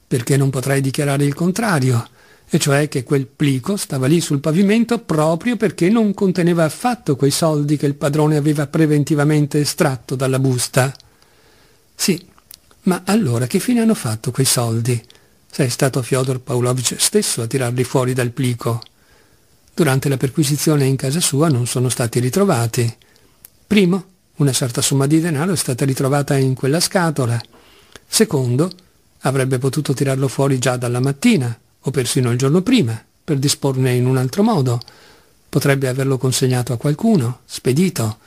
perché non potrei dichiarare il contrario, e cioè che quel plico stava lì sul pavimento proprio perché non conteneva affatto quei soldi che il padrone aveva preventivamente estratto dalla busta. Sì, ma allora che fine hanno fatto quei soldi? Sei stato Fyodor Pavlovich stesso a tirarli fuori dal plico. Durante la perquisizione in casa sua non sono stati ritrovati. Primo, una certa somma di denaro è stata ritrovata in quella scatola. Secondo, avrebbe potuto tirarlo fuori già dalla mattina o persino il giorno prima, per disporne in un altro modo. Potrebbe averlo consegnato a qualcuno, spedito.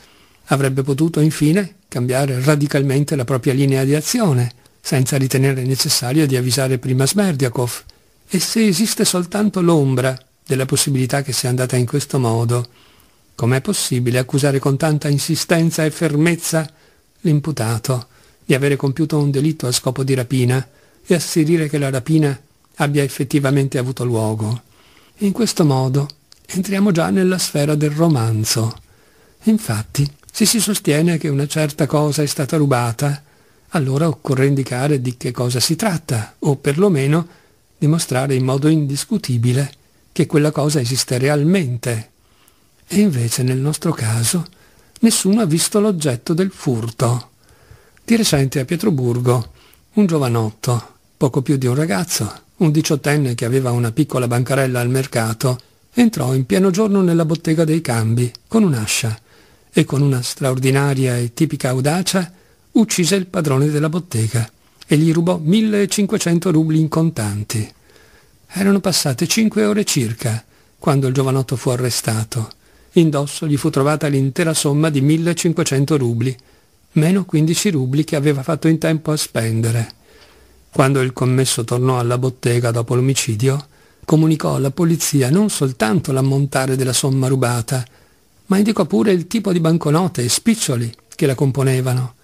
Avrebbe potuto infine cambiare radicalmente la propria linea di azione senza ritenere necessario di avvisare prima Smerdiakov, e se esiste soltanto l'ombra della possibilità che sia andata in questo modo, com'è possibile accusare con tanta insistenza e fermezza l'imputato di avere compiuto un delitto a scopo di rapina e asserire che la rapina abbia effettivamente avuto luogo? In questo modo entriamo già nella sfera del romanzo. Infatti, se si sostiene che una certa cosa è stata rubata, allora occorre indicare di che cosa si tratta o perlomeno dimostrare in modo indiscutibile che quella cosa esiste realmente. E invece nel nostro caso nessuno ha visto l'oggetto del furto. Di recente a Pietroburgo un giovanotto, poco più di un ragazzo, un diciottenne che aveva una piccola bancarella al mercato, entrò in pieno giorno nella bottega dei cambi con un'ascia e con una straordinaria e tipica audacia uccise il padrone della bottega e gli rubò 1500 rubli in contanti. Erano passate cinque ore circa quando il giovanotto fu arrestato. Indosso gli fu trovata l'intera somma di 1500 rubli, meno 15 rubli che aveva fatto in tempo a spendere. Quando il commesso tornò alla bottega dopo l'omicidio, comunicò alla polizia non soltanto l'ammontare della somma rubata, ma indicò pure il tipo di banconote e spiccioli che la componevano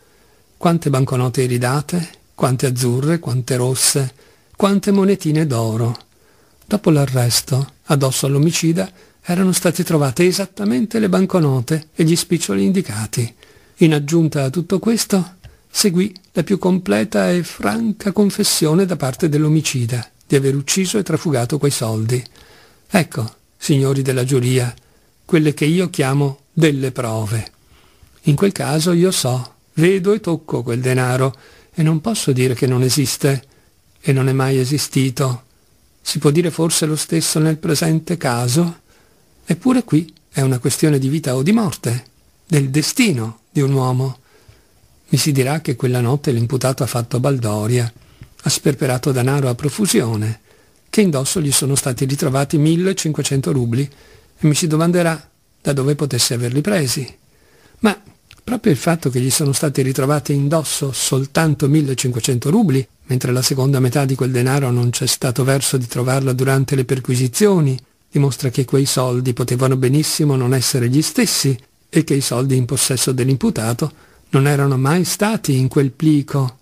quante banconote iridate, quante azzurre, quante rosse, quante monetine d'oro. Dopo l'arresto, addosso all'omicida, erano state trovate esattamente le banconote e gli spiccioli indicati. In aggiunta a tutto questo, seguì la più completa e franca confessione da parte dell'omicida di aver ucciso e trafugato quei soldi. Ecco, signori della giuria, quelle che io chiamo delle prove. In quel caso io so Vedo e tocco quel denaro e non posso dire che non esiste e non è mai esistito. Si può dire forse lo stesso nel presente caso? Eppure qui è una questione di vita o di morte, del destino di un uomo. Mi si dirà che quella notte l'imputato ha fatto baldoria, ha sperperato denaro a profusione, che indosso gli sono stati ritrovati 1500 rubli e mi si domanderà da dove potesse averli presi. Ma Proprio il fatto che gli sono stati ritrovati indosso soltanto 1500 rubli, mentre la seconda metà di quel denaro non c'è stato verso di trovarla durante le perquisizioni, dimostra che quei soldi potevano benissimo non essere gli stessi e che i soldi in possesso dell'imputato non erano mai stati in quel plico.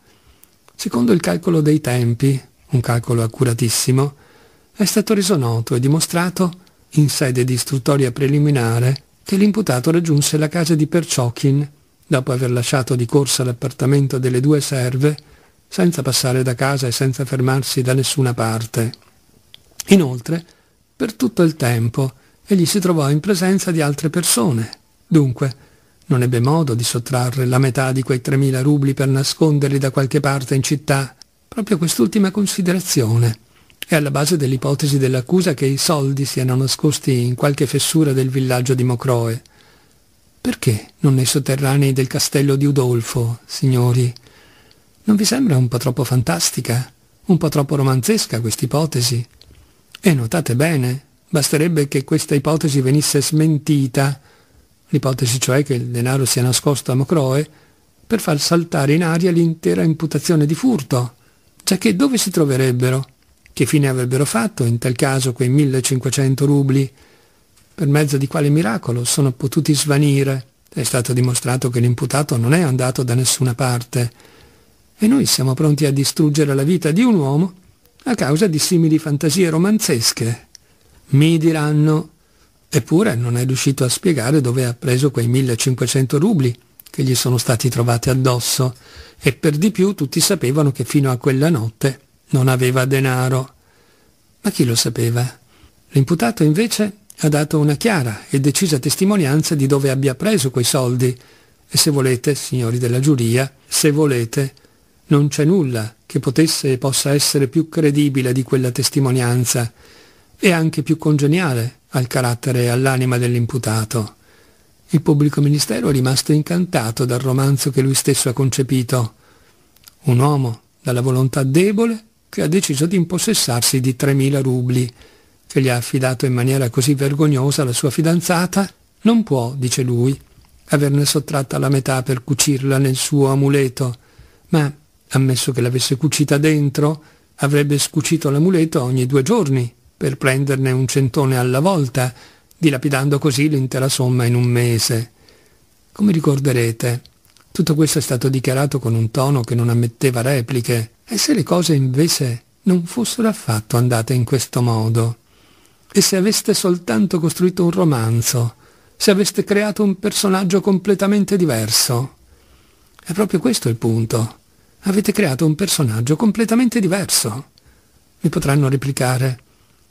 Secondo il calcolo dei tempi, un calcolo accuratissimo, è stato reso noto e dimostrato, in sede di istruttoria preliminare, che l'imputato raggiunse la casa di Perciochin, dopo aver lasciato di corsa l'appartamento delle due serve, senza passare da casa e senza fermarsi da nessuna parte. Inoltre, per tutto il tempo, egli si trovò in presenza di altre persone. Dunque, non ebbe modo di sottrarre la metà di quei 3.000 rubli per nasconderli da qualche parte in città. Proprio quest'ultima considerazione è alla base dell'ipotesi dell'accusa che i soldi siano nascosti in qualche fessura del villaggio di Mocroe. Perché non nei sotterranei del castello di Udolfo, signori? Non vi sembra un po' troppo fantastica, un po' troppo romanzesca questa ipotesi? E notate bene, basterebbe che questa ipotesi venisse smentita, l'ipotesi cioè che il denaro sia nascosto a Mocroe, per far saltare in aria l'intera imputazione di furto, giacché dove si troverebbero? Che fine avrebbero fatto in tal caso quei 1500 rubli? Per mezzo di quale miracolo sono potuti svanire? È stato dimostrato che l'imputato non è andato da nessuna parte. E noi siamo pronti a distruggere la vita di un uomo a causa di simili fantasie romanzesche. Mi diranno, eppure non è riuscito a spiegare dove ha preso quei 1500 rubli che gli sono stati trovati addosso, e per di più tutti sapevano che fino a quella notte non aveva denaro. Ma chi lo sapeva? L'imputato invece ha dato una chiara e decisa testimonianza di dove abbia preso quei soldi. E se volete, signori della giuria, se volete, non c'è nulla che potesse e possa essere più credibile di quella testimonianza e anche più congeniale al carattere e all'anima dell'imputato. Il pubblico ministero è rimasto incantato dal romanzo che lui stesso ha concepito. Un uomo dalla volontà debole che ha deciso di impossessarsi di 3.000 rubli, che gli ha affidato in maniera così vergognosa la sua fidanzata, non può, dice lui, averne sottratta la metà per cucirla nel suo amuleto, ma, ammesso che l'avesse cucita dentro, avrebbe scucito l'amuleto ogni due giorni per prenderne un centone alla volta, dilapidando così l'intera somma in un mese. Come ricorderete, tutto questo è stato dichiarato con un tono che non ammetteva repliche, e se le cose invece non fossero affatto andate in questo modo? E se aveste soltanto costruito un romanzo? Se aveste creato un personaggio completamente diverso? È proprio questo il punto. Avete creato un personaggio completamente diverso. Mi potranno replicare.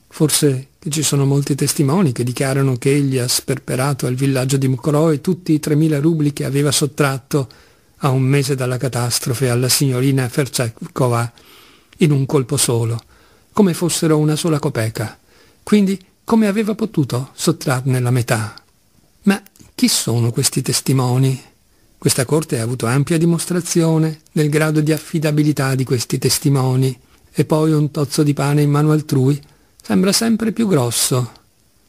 Forse ci sono molti testimoni che dichiarano che egli ha sperperato al villaggio di Mucroe tutti i 3.000 rubli che aveva sottratto a un mese dalla catastrofe alla signorina Ferchekova in un colpo solo, come fossero una sola copeca. Quindi come aveva potuto sottrarne la metà? Ma chi sono questi testimoni? Questa Corte ha avuto ampia dimostrazione del grado di affidabilità di questi testimoni e poi un tozzo di pane in mano altrui sembra sempre più grosso.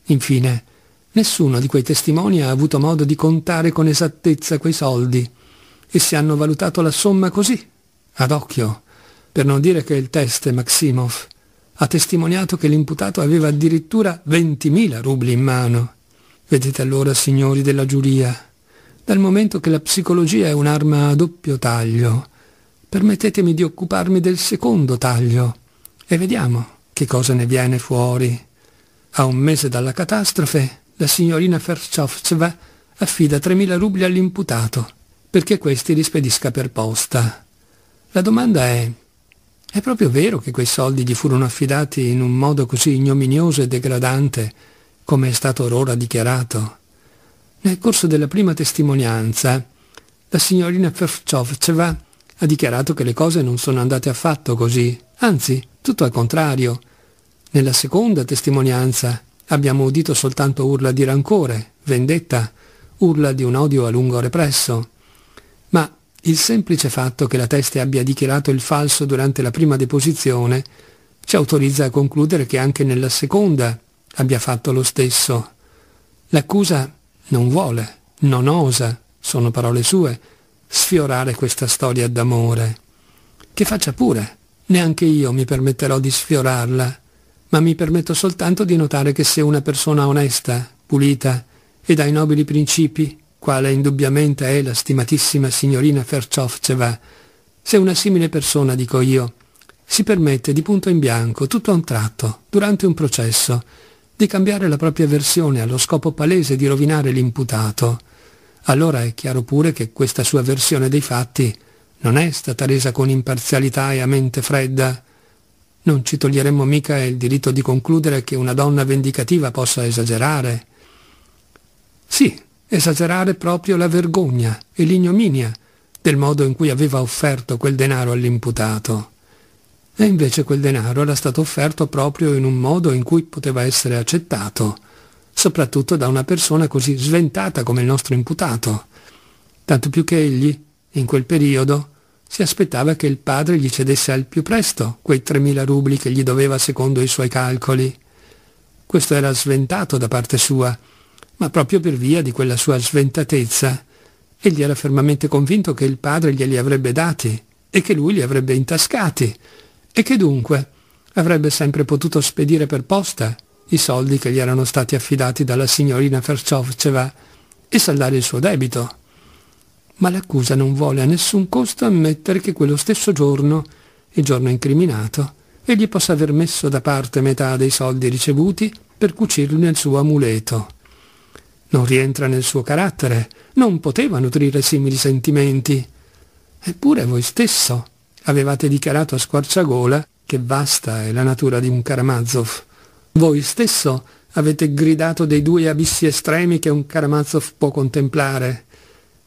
Infine, nessuno di quei testimoni ha avuto modo di contare con esattezza quei soldi Essi hanno valutato la somma così, ad occhio, per non dire che il test Maximov ha testimoniato che l'imputato aveva addirittura 20.000 rubli in mano. Vedete allora, signori della giuria, dal momento che la psicologia è un'arma a doppio taglio, permettetemi di occuparmi del secondo taglio e vediamo che cosa ne viene fuori. A un mese dalla catastrofe, la signorina Ferchowceva affida 3.000 rubli all'imputato perché questi li spedisca per posta. La domanda è, è proprio vero che quei soldi gli furono affidati in un modo così ignominioso e degradante come è stato or ora dichiarato? Nel corso della prima testimonianza, la signorina Ferchovceva ha dichiarato che le cose non sono andate affatto così, anzi, tutto al contrario. Nella seconda testimonianza abbiamo udito soltanto urla di rancore, vendetta, urla di un odio a lungo represso ma il semplice fatto che la testa abbia dichiarato il falso durante la prima deposizione ci autorizza a concludere che anche nella seconda abbia fatto lo stesso. L'accusa non vuole, non osa, sono parole sue, sfiorare questa storia d'amore. Che faccia pure, neanche io mi permetterò di sfiorarla, ma mi permetto soltanto di notare che se una persona onesta, pulita e dai nobili principi quale indubbiamente è la stimatissima signorina Ferciofceva, se una simile persona, dico io, si permette di punto in bianco, tutto a un tratto, durante un processo, di cambiare la propria versione allo scopo palese di rovinare l'imputato, allora è chiaro pure che questa sua versione dei fatti non è stata resa con imparzialità e a mente fredda. Non ci toglieremmo mica il diritto di concludere che una donna vendicativa possa esagerare. Sì, esagerare proprio la vergogna e l'ignominia del modo in cui aveva offerto quel denaro all'imputato. E invece quel denaro era stato offerto proprio in un modo in cui poteva essere accettato, soprattutto da una persona così sventata come il nostro imputato, tanto più che egli, in quel periodo, si aspettava che il padre gli cedesse al più presto quei 3.000 rubli che gli doveva secondo i suoi calcoli. Questo era sventato da parte sua, ma proprio per via di quella sua sventatezza. Egli era fermamente convinto che il padre glieli avrebbe dati e che lui li avrebbe intascati e che dunque avrebbe sempre potuto spedire per posta i soldi che gli erano stati affidati dalla signorina Ferciovceva e saldare il suo debito. Ma l'accusa non vuole a nessun costo ammettere che quello stesso giorno, il giorno incriminato, egli possa aver messo da parte metà dei soldi ricevuti per cucirli nel suo amuleto. Non rientra nel suo carattere, non poteva nutrire simili sentimenti. Eppure voi stesso avevate dichiarato a squarciagola che vasta è la natura di un Karamazov. Voi stesso avete gridato dei due abissi estremi che un Karamazov può contemplare.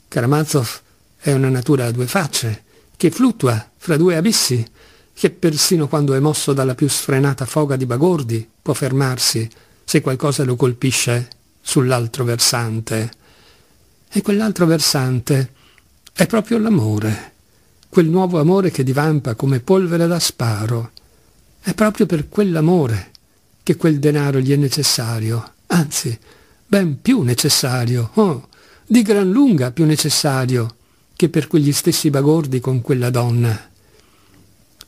Karamazov è una natura a due facce, che fluttua fra due abissi, che persino quando è mosso dalla più sfrenata foga di bagordi può fermarsi se qualcosa lo colpisce sull'altro versante. E quell'altro versante è proprio l'amore, quel nuovo amore che divampa come polvere da sparo. È proprio per quell'amore che quel denaro gli è necessario, anzi, ben più necessario, oh, di gran lunga più necessario che per quegli stessi bagordi con quella donna.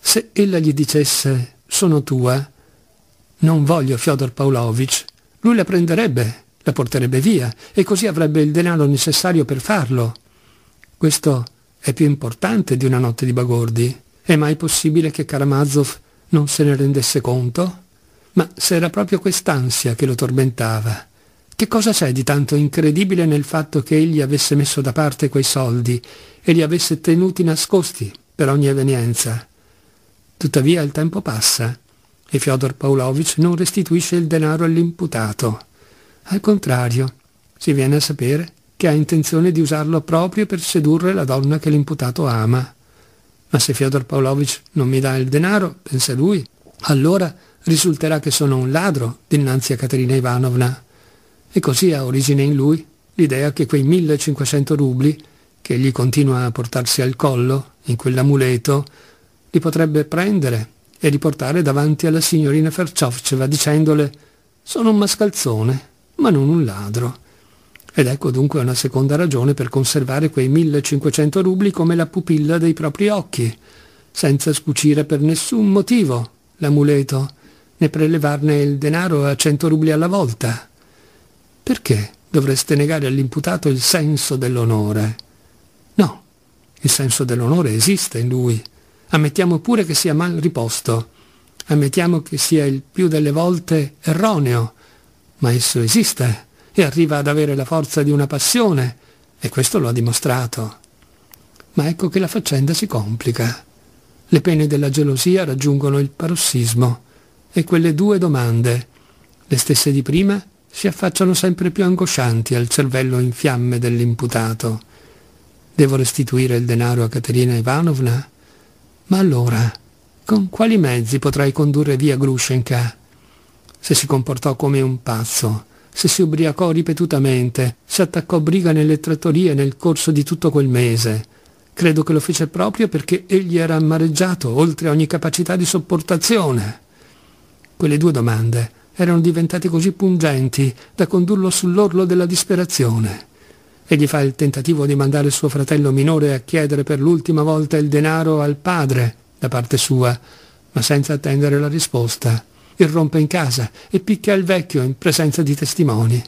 Se ella gli dicesse sono tua, non voglio Fyodor Pavlovich, lui la prenderebbe la porterebbe via e così avrebbe il denaro necessario per farlo. Questo è più importante di una notte di bagordi. È mai possibile che Karamazov non se ne rendesse conto? Ma se era proprio quest'ansia che lo tormentava, che cosa c'è di tanto incredibile nel fatto che egli avesse messo da parte quei soldi e li avesse tenuti nascosti per ogni evenienza? Tuttavia il tempo passa e Fyodor Pavlovich non restituisce il denaro all'imputato. Al contrario, si viene a sapere che ha intenzione di usarlo proprio per sedurre la donna che l'imputato ama. Ma se Fyodor Pavlovich non mi dà il denaro, pensa lui, allora risulterà che sono un ladro dinanzi a Caterina Ivanovna. E così ha origine in lui l'idea che quei 1500 rubli, che egli continua a portarsi al collo, in quell'amuleto, li potrebbe prendere e riportare davanti alla signorina Ferciovceva dicendole «Sono un mascalzone, ma non un ladro. Ed ecco dunque una seconda ragione per conservare quei 1500 rubli come la pupilla dei propri occhi, senza scucire per nessun motivo l'amuleto, né prelevarne il denaro a 100 rubli alla volta. Perché dovreste negare all'imputato il senso dell'onore? No, il senso dell'onore esiste in lui. Ammettiamo pure che sia mal riposto. Ammettiamo che sia il più delle volte erroneo, ma esso esiste e arriva ad avere la forza di una passione, e questo lo ha dimostrato. Ma ecco che la faccenda si complica. Le pene della gelosia raggiungono il parossismo e quelle due domande, le stesse di prima, si affacciano sempre più angoscianti al cervello in fiamme dell'imputato. Devo restituire il denaro a Caterina Ivanovna? Ma allora, con quali mezzi potrai condurre via Grushenka? se si comportò come un pazzo, se si ubriacò ripetutamente, se attaccò briga nelle trattorie nel corso di tutto quel mese. Credo che lo fece proprio perché egli era amareggiato oltre ogni capacità di sopportazione. Quelle due domande erano diventate così pungenti da condurlo sull'orlo della disperazione. Egli fa il tentativo di mandare suo fratello minore a chiedere per l'ultima volta il denaro al padre da parte sua, ma senza attendere la risposta irrompe in casa e picchia il vecchio in presenza di testimoni.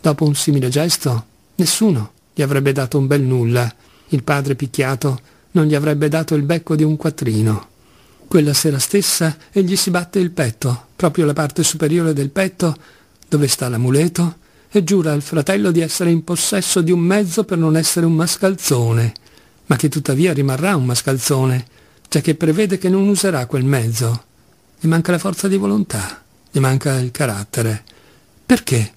Dopo un simile gesto, nessuno gli avrebbe dato un bel nulla. Il padre picchiato non gli avrebbe dato il becco di un quattrino. Quella sera stessa egli si batte il petto, proprio la parte superiore del petto, dove sta l'amuleto, e giura al fratello di essere in possesso di un mezzo per non essere un mascalzone, ma che tuttavia rimarrà un mascalzone, già che prevede che non userà quel mezzo gli manca la forza di volontà, gli manca il carattere. Perché?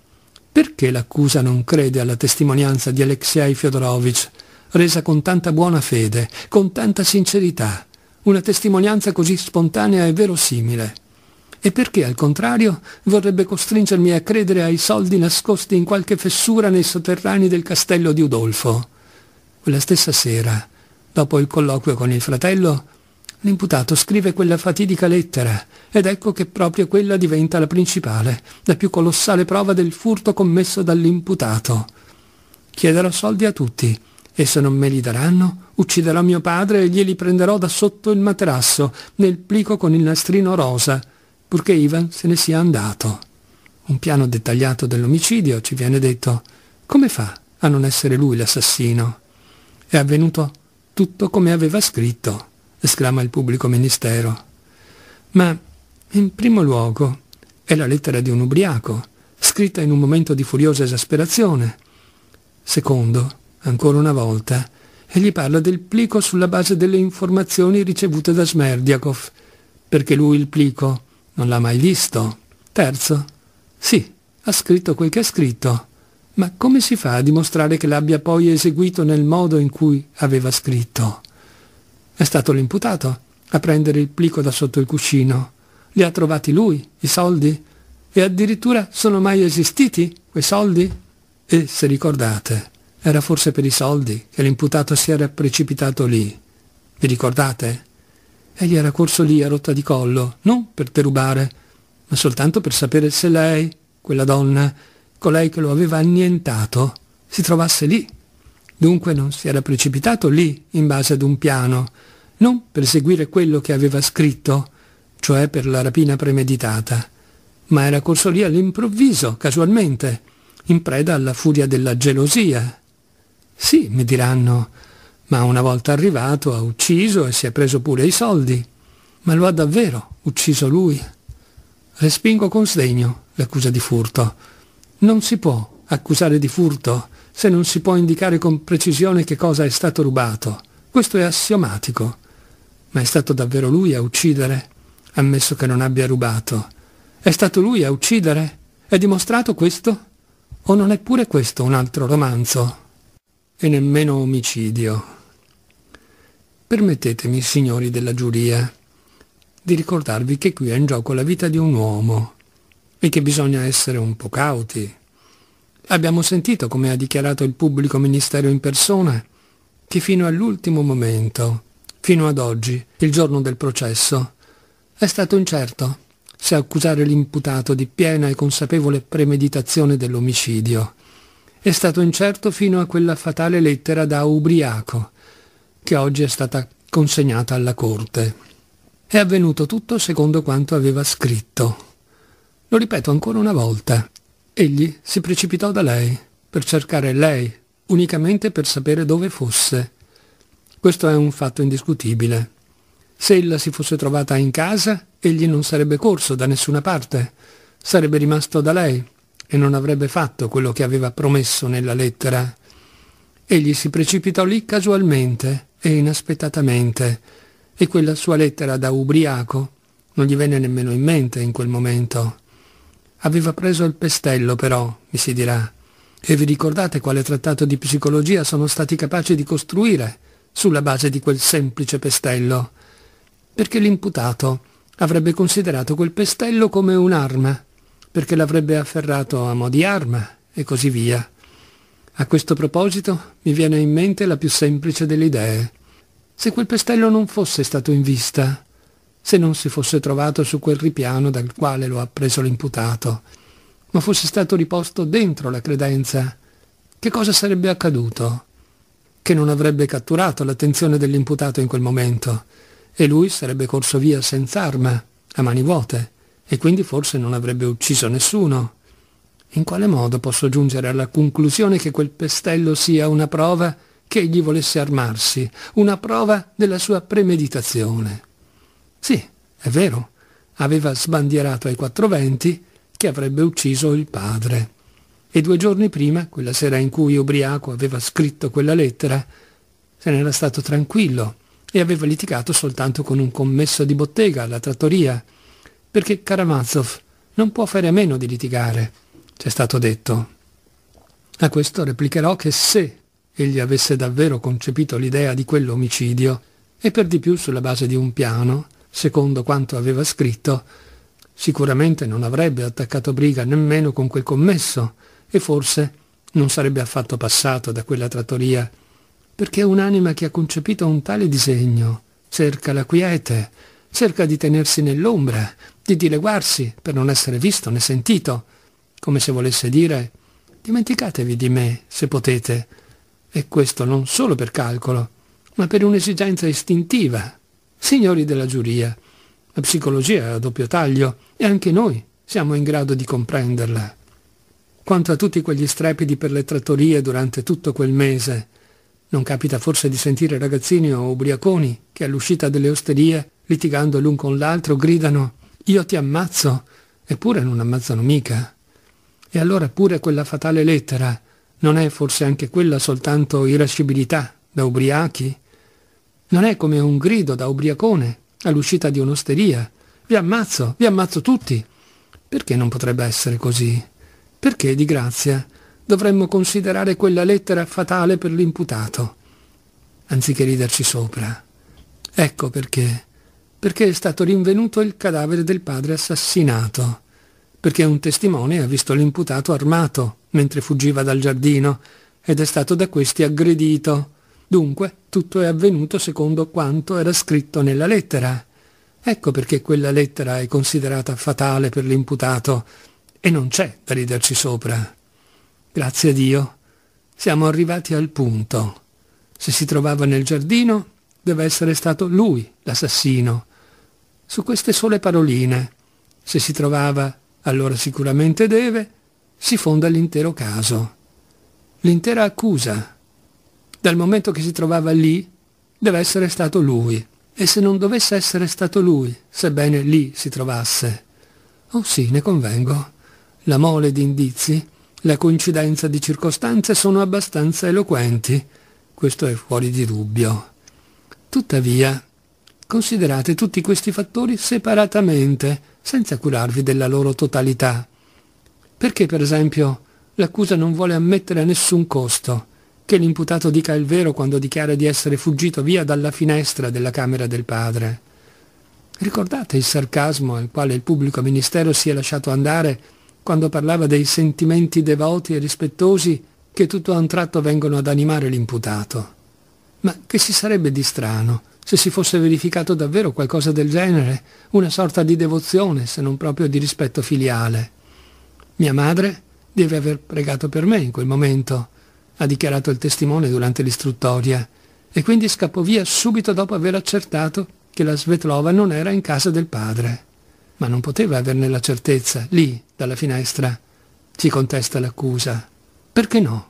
Perché l'accusa non crede alla testimonianza di Alexei Fyodorovich, resa con tanta buona fede, con tanta sincerità, una testimonianza così spontanea e verosimile? E perché al contrario vorrebbe costringermi a credere ai soldi nascosti in qualche fessura nei sotterranei del castello di Udolfo? Quella stessa sera, dopo il colloquio con il fratello, L'imputato scrive quella fatidica lettera ed ecco che proprio quella diventa la principale, la più colossale prova del furto commesso dall'imputato. Chiederò soldi a tutti e se non me li daranno, ucciderò mio padre e glieli prenderò da sotto il materasso, nel plico con il nastrino rosa, purché Ivan se ne sia andato. Un piano dettagliato dell'omicidio ci viene detto. Come fa a non essere lui l'assassino? È avvenuto tutto come aveva scritto esclama il pubblico ministero. Ma, in primo luogo, è la lettera di un ubriaco, scritta in un momento di furiosa esasperazione. Secondo, ancora una volta, egli parla del plico sulla base delle informazioni ricevute da Smerdiakov, perché lui il plico non l'ha mai visto. Terzo, sì, ha scritto quel che ha scritto, ma come si fa a dimostrare che l'abbia poi eseguito nel modo in cui aveva scritto? È stato l'imputato a prendere il plico da sotto il cuscino. Li ha trovati lui, i soldi? E addirittura sono mai esistiti quei soldi? E se ricordate, era forse per i soldi che l'imputato si era precipitato lì. Vi ricordate? Egli era corso lì a rotta di collo, non per derubare, ma soltanto per sapere se lei, quella donna, colei che lo aveva annientato, si trovasse lì Dunque non si era precipitato lì in base ad un piano, non per seguire quello che aveva scritto, cioè per la rapina premeditata, ma era corso lì all'improvviso, casualmente, in preda alla furia della gelosia. Sì, mi diranno, ma una volta arrivato ha ucciso e si è preso pure i soldi. Ma lo ha davvero ucciso lui? Respingo con sdegno l'accusa di furto. Non si può accusare di furto se non si può indicare con precisione che cosa è stato rubato. Questo è assiomatico. Ma è stato davvero lui a uccidere, ammesso che non abbia rubato. È stato lui a uccidere? È dimostrato questo? O non è pure questo un altro romanzo? E nemmeno omicidio. Permettetemi, signori della giuria, di ricordarvi che qui è in gioco la vita di un uomo e che bisogna essere un po' cauti Abbiamo sentito come ha dichiarato il pubblico ministero in persona che fino all'ultimo momento, fino ad oggi, il giorno del processo, è stato incerto se accusare l'imputato di piena e consapevole premeditazione dell'omicidio. È stato incerto fino a quella fatale lettera da ubriaco, che oggi è stata consegnata alla Corte. È avvenuto tutto secondo quanto aveva scritto. Lo ripeto ancora una volta, Egli si precipitò da lei, per cercare lei, unicamente per sapere dove fosse. Questo è un fatto indiscutibile. Se ella si fosse trovata in casa, egli non sarebbe corso da nessuna parte, sarebbe rimasto da lei e non avrebbe fatto quello che aveva promesso nella lettera. Egli si precipitò lì casualmente e inaspettatamente, e quella sua lettera da ubriaco non gli venne nemmeno in mente in quel momento. Aveva preso il pestello però, mi si dirà. E vi ricordate quale trattato di psicologia sono stati capaci di costruire sulla base di quel semplice pestello? Perché l'imputato avrebbe considerato quel pestello come un'arma, perché l'avrebbe afferrato a mo' di arma e così via. A questo proposito mi viene in mente la più semplice delle idee. Se quel pestello non fosse stato in vista, se non si fosse trovato su quel ripiano dal quale lo ha preso l'imputato, ma fosse stato riposto dentro la credenza, che cosa sarebbe accaduto? Che non avrebbe catturato l'attenzione dell'imputato in quel momento e lui sarebbe corso via senza arma, a mani vuote, e quindi forse non avrebbe ucciso nessuno. In quale modo posso giungere alla conclusione che quel pestello sia una prova che egli volesse armarsi, una prova della sua premeditazione? Sì, è vero, aveva sbandierato ai quattro venti che avrebbe ucciso il padre. E due giorni prima, quella sera in cui ubriaco aveva scritto quella lettera, se n'era stato tranquillo e aveva litigato soltanto con un commesso di bottega alla trattoria, perché Karamazov non può fare a meno di litigare, c'è stato detto. A questo replicherò che se egli avesse davvero concepito l'idea di quell'omicidio, e per di più sulla base di un piano, secondo quanto aveva scritto, sicuramente non avrebbe attaccato Briga nemmeno con quel commesso e forse non sarebbe affatto passato da quella trattoria, perché un'anima che ha concepito un tale disegno cerca la quiete, cerca di tenersi nell'ombra, di dileguarsi per non essere visto né sentito, come se volesse dire dimenticatevi di me se potete, e questo non solo per calcolo, ma per un'esigenza istintiva, Signori della giuria, la psicologia è a doppio taglio e anche noi siamo in grado di comprenderla. Quanto a tutti quegli strepiti per le trattorie durante tutto quel mese, non capita forse di sentire ragazzini o ubriaconi che all'uscita delle osterie, litigando l'un con l'altro, gridano «Io ti ammazzo!» eppure non ammazzano mica. E allora pure quella fatale lettera, non è forse anche quella soltanto irascibilità da ubriachi? Non è come un grido da ubriacone all'uscita di un'osteria. Vi ammazzo, vi ammazzo tutti. Perché non potrebbe essere così? Perché, di grazia, dovremmo considerare quella lettera fatale per l'imputato, anziché riderci sopra. Ecco perché. Perché è stato rinvenuto il cadavere del padre assassinato. Perché un testimone ha visto l'imputato armato mentre fuggiva dal giardino ed è stato da questi aggredito Dunque, tutto è avvenuto secondo quanto era scritto nella lettera. Ecco perché quella lettera è considerata fatale per l'imputato e non c'è da riderci sopra. Grazie a Dio, siamo arrivati al punto. Se si trovava nel giardino, deve essere stato lui l'assassino. Su queste sole paroline, se si trovava, allora sicuramente deve, si fonda l'intero caso. L'intera accusa dal momento che si trovava lì, deve essere stato lui. E se non dovesse essere stato lui, sebbene lì si trovasse? Oh sì, ne convengo. La mole di indizi, la coincidenza di circostanze sono abbastanza eloquenti. Questo è fuori di dubbio. Tuttavia, considerate tutti questi fattori separatamente, senza curarvi della loro totalità. Perché, per esempio, l'accusa non vuole ammettere a nessun costo che l'imputato dica il vero quando dichiara di essere fuggito via dalla finestra della camera del padre. Ricordate il sarcasmo al quale il pubblico ministero si è lasciato andare quando parlava dei sentimenti devoti e rispettosi che tutto a un tratto vengono ad animare l'imputato. Ma che si sarebbe di strano se si fosse verificato davvero qualcosa del genere, una sorta di devozione, se non proprio di rispetto filiale. Mia madre deve aver pregato per me in quel momento ha dichiarato il testimone durante l'istruttoria, e quindi scappò via subito dopo aver accertato che la Svetlova non era in casa del padre. Ma non poteva averne la certezza, lì, dalla finestra. Ci contesta l'accusa. Perché no?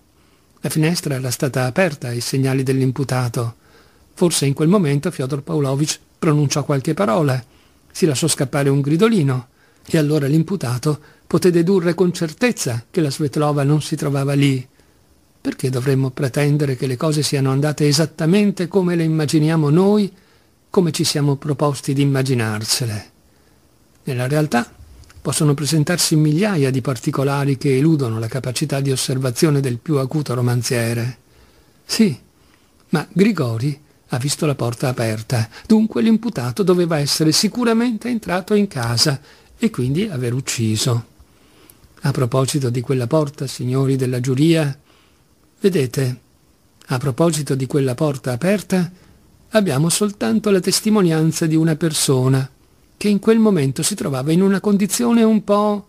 La finestra era stata aperta ai segnali dell'imputato. Forse in quel momento Fyodor Pavlovich pronunciò qualche parola, si lasciò scappare un gridolino e allora l'imputato poté dedurre con certezza che la Svetlova non si trovava lì, perché dovremmo pretendere che le cose siano andate esattamente come le immaginiamo noi, come ci siamo proposti di immaginarsele? Nella realtà possono presentarsi migliaia di particolari che eludono la capacità di osservazione del più acuto romanziere. Sì, ma Grigori ha visto la porta aperta, dunque l'imputato doveva essere sicuramente entrato in casa e quindi aver ucciso. A proposito di quella porta, signori della giuria, Vedete, a proposito di quella porta aperta, abbiamo soltanto la testimonianza di una persona che in quel momento si trovava in una condizione un po'...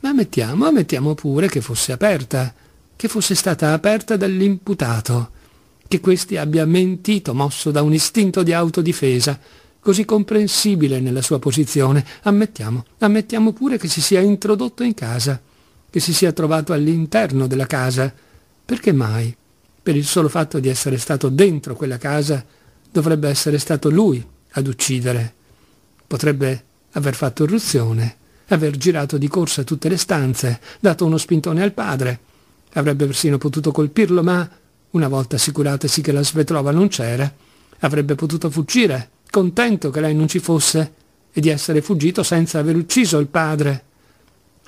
Ma ammettiamo, ammettiamo pure che fosse aperta, che fosse stata aperta dall'imputato, che questi abbia mentito mosso da un istinto di autodifesa, così comprensibile nella sua posizione. Ammettiamo, ammettiamo pure che si sia introdotto in casa, che si sia trovato all'interno della casa, perché mai? Per il solo fatto di essere stato dentro quella casa, dovrebbe essere stato lui ad uccidere. Potrebbe aver fatto irruzione, aver girato di corsa tutte le stanze, dato uno spintone al padre. Avrebbe persino potuto colpirlo, ma, una volta assicuratasi che la Svetrova non c'era, avrebbe potuto fuggire, contento che lei non ci fosse, e di essere fuggito senza aver ucciso il padre.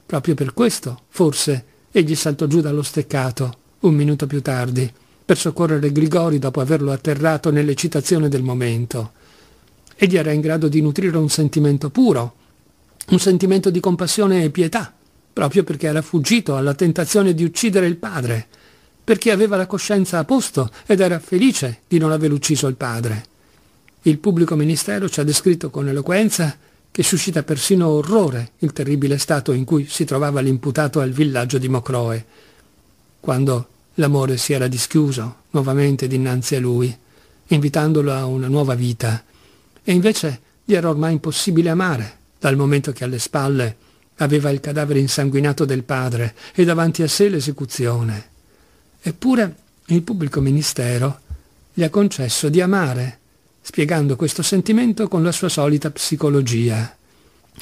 Proprio per questo, forse, egli saltò giù dallo steccato un minuto più tardi, per soccorrere Grigori dopo averlo atterrato nell'eccitazione del momento. Egli era in grado di nutrire un sentimento puro, un sentimento di compassione e pietà, proprio perché era fuggito alla tentazione di uccidere il padre, perché aveva la coscienza a posto ed era felice di non aver ucciso il padre. Il pubblico ministero ci ha descritto con eloquenza che suscita persino orrore il terribile stato in cui si trovava l'imputato al villaggio di Mocroe, quando L'amore si era dischiuso nuovamente dinanzi a lui, invitandolo a una nuova vita. E invece gli era ormai impossibile amare, dal momento che alle spalle aveva il cadavere insanguinato del padre e davanti a sé l'esecuzione. Eppure il pubblico ministero gli ha concesso di amare, spiegando questo sentimento con la sua solita psicologia.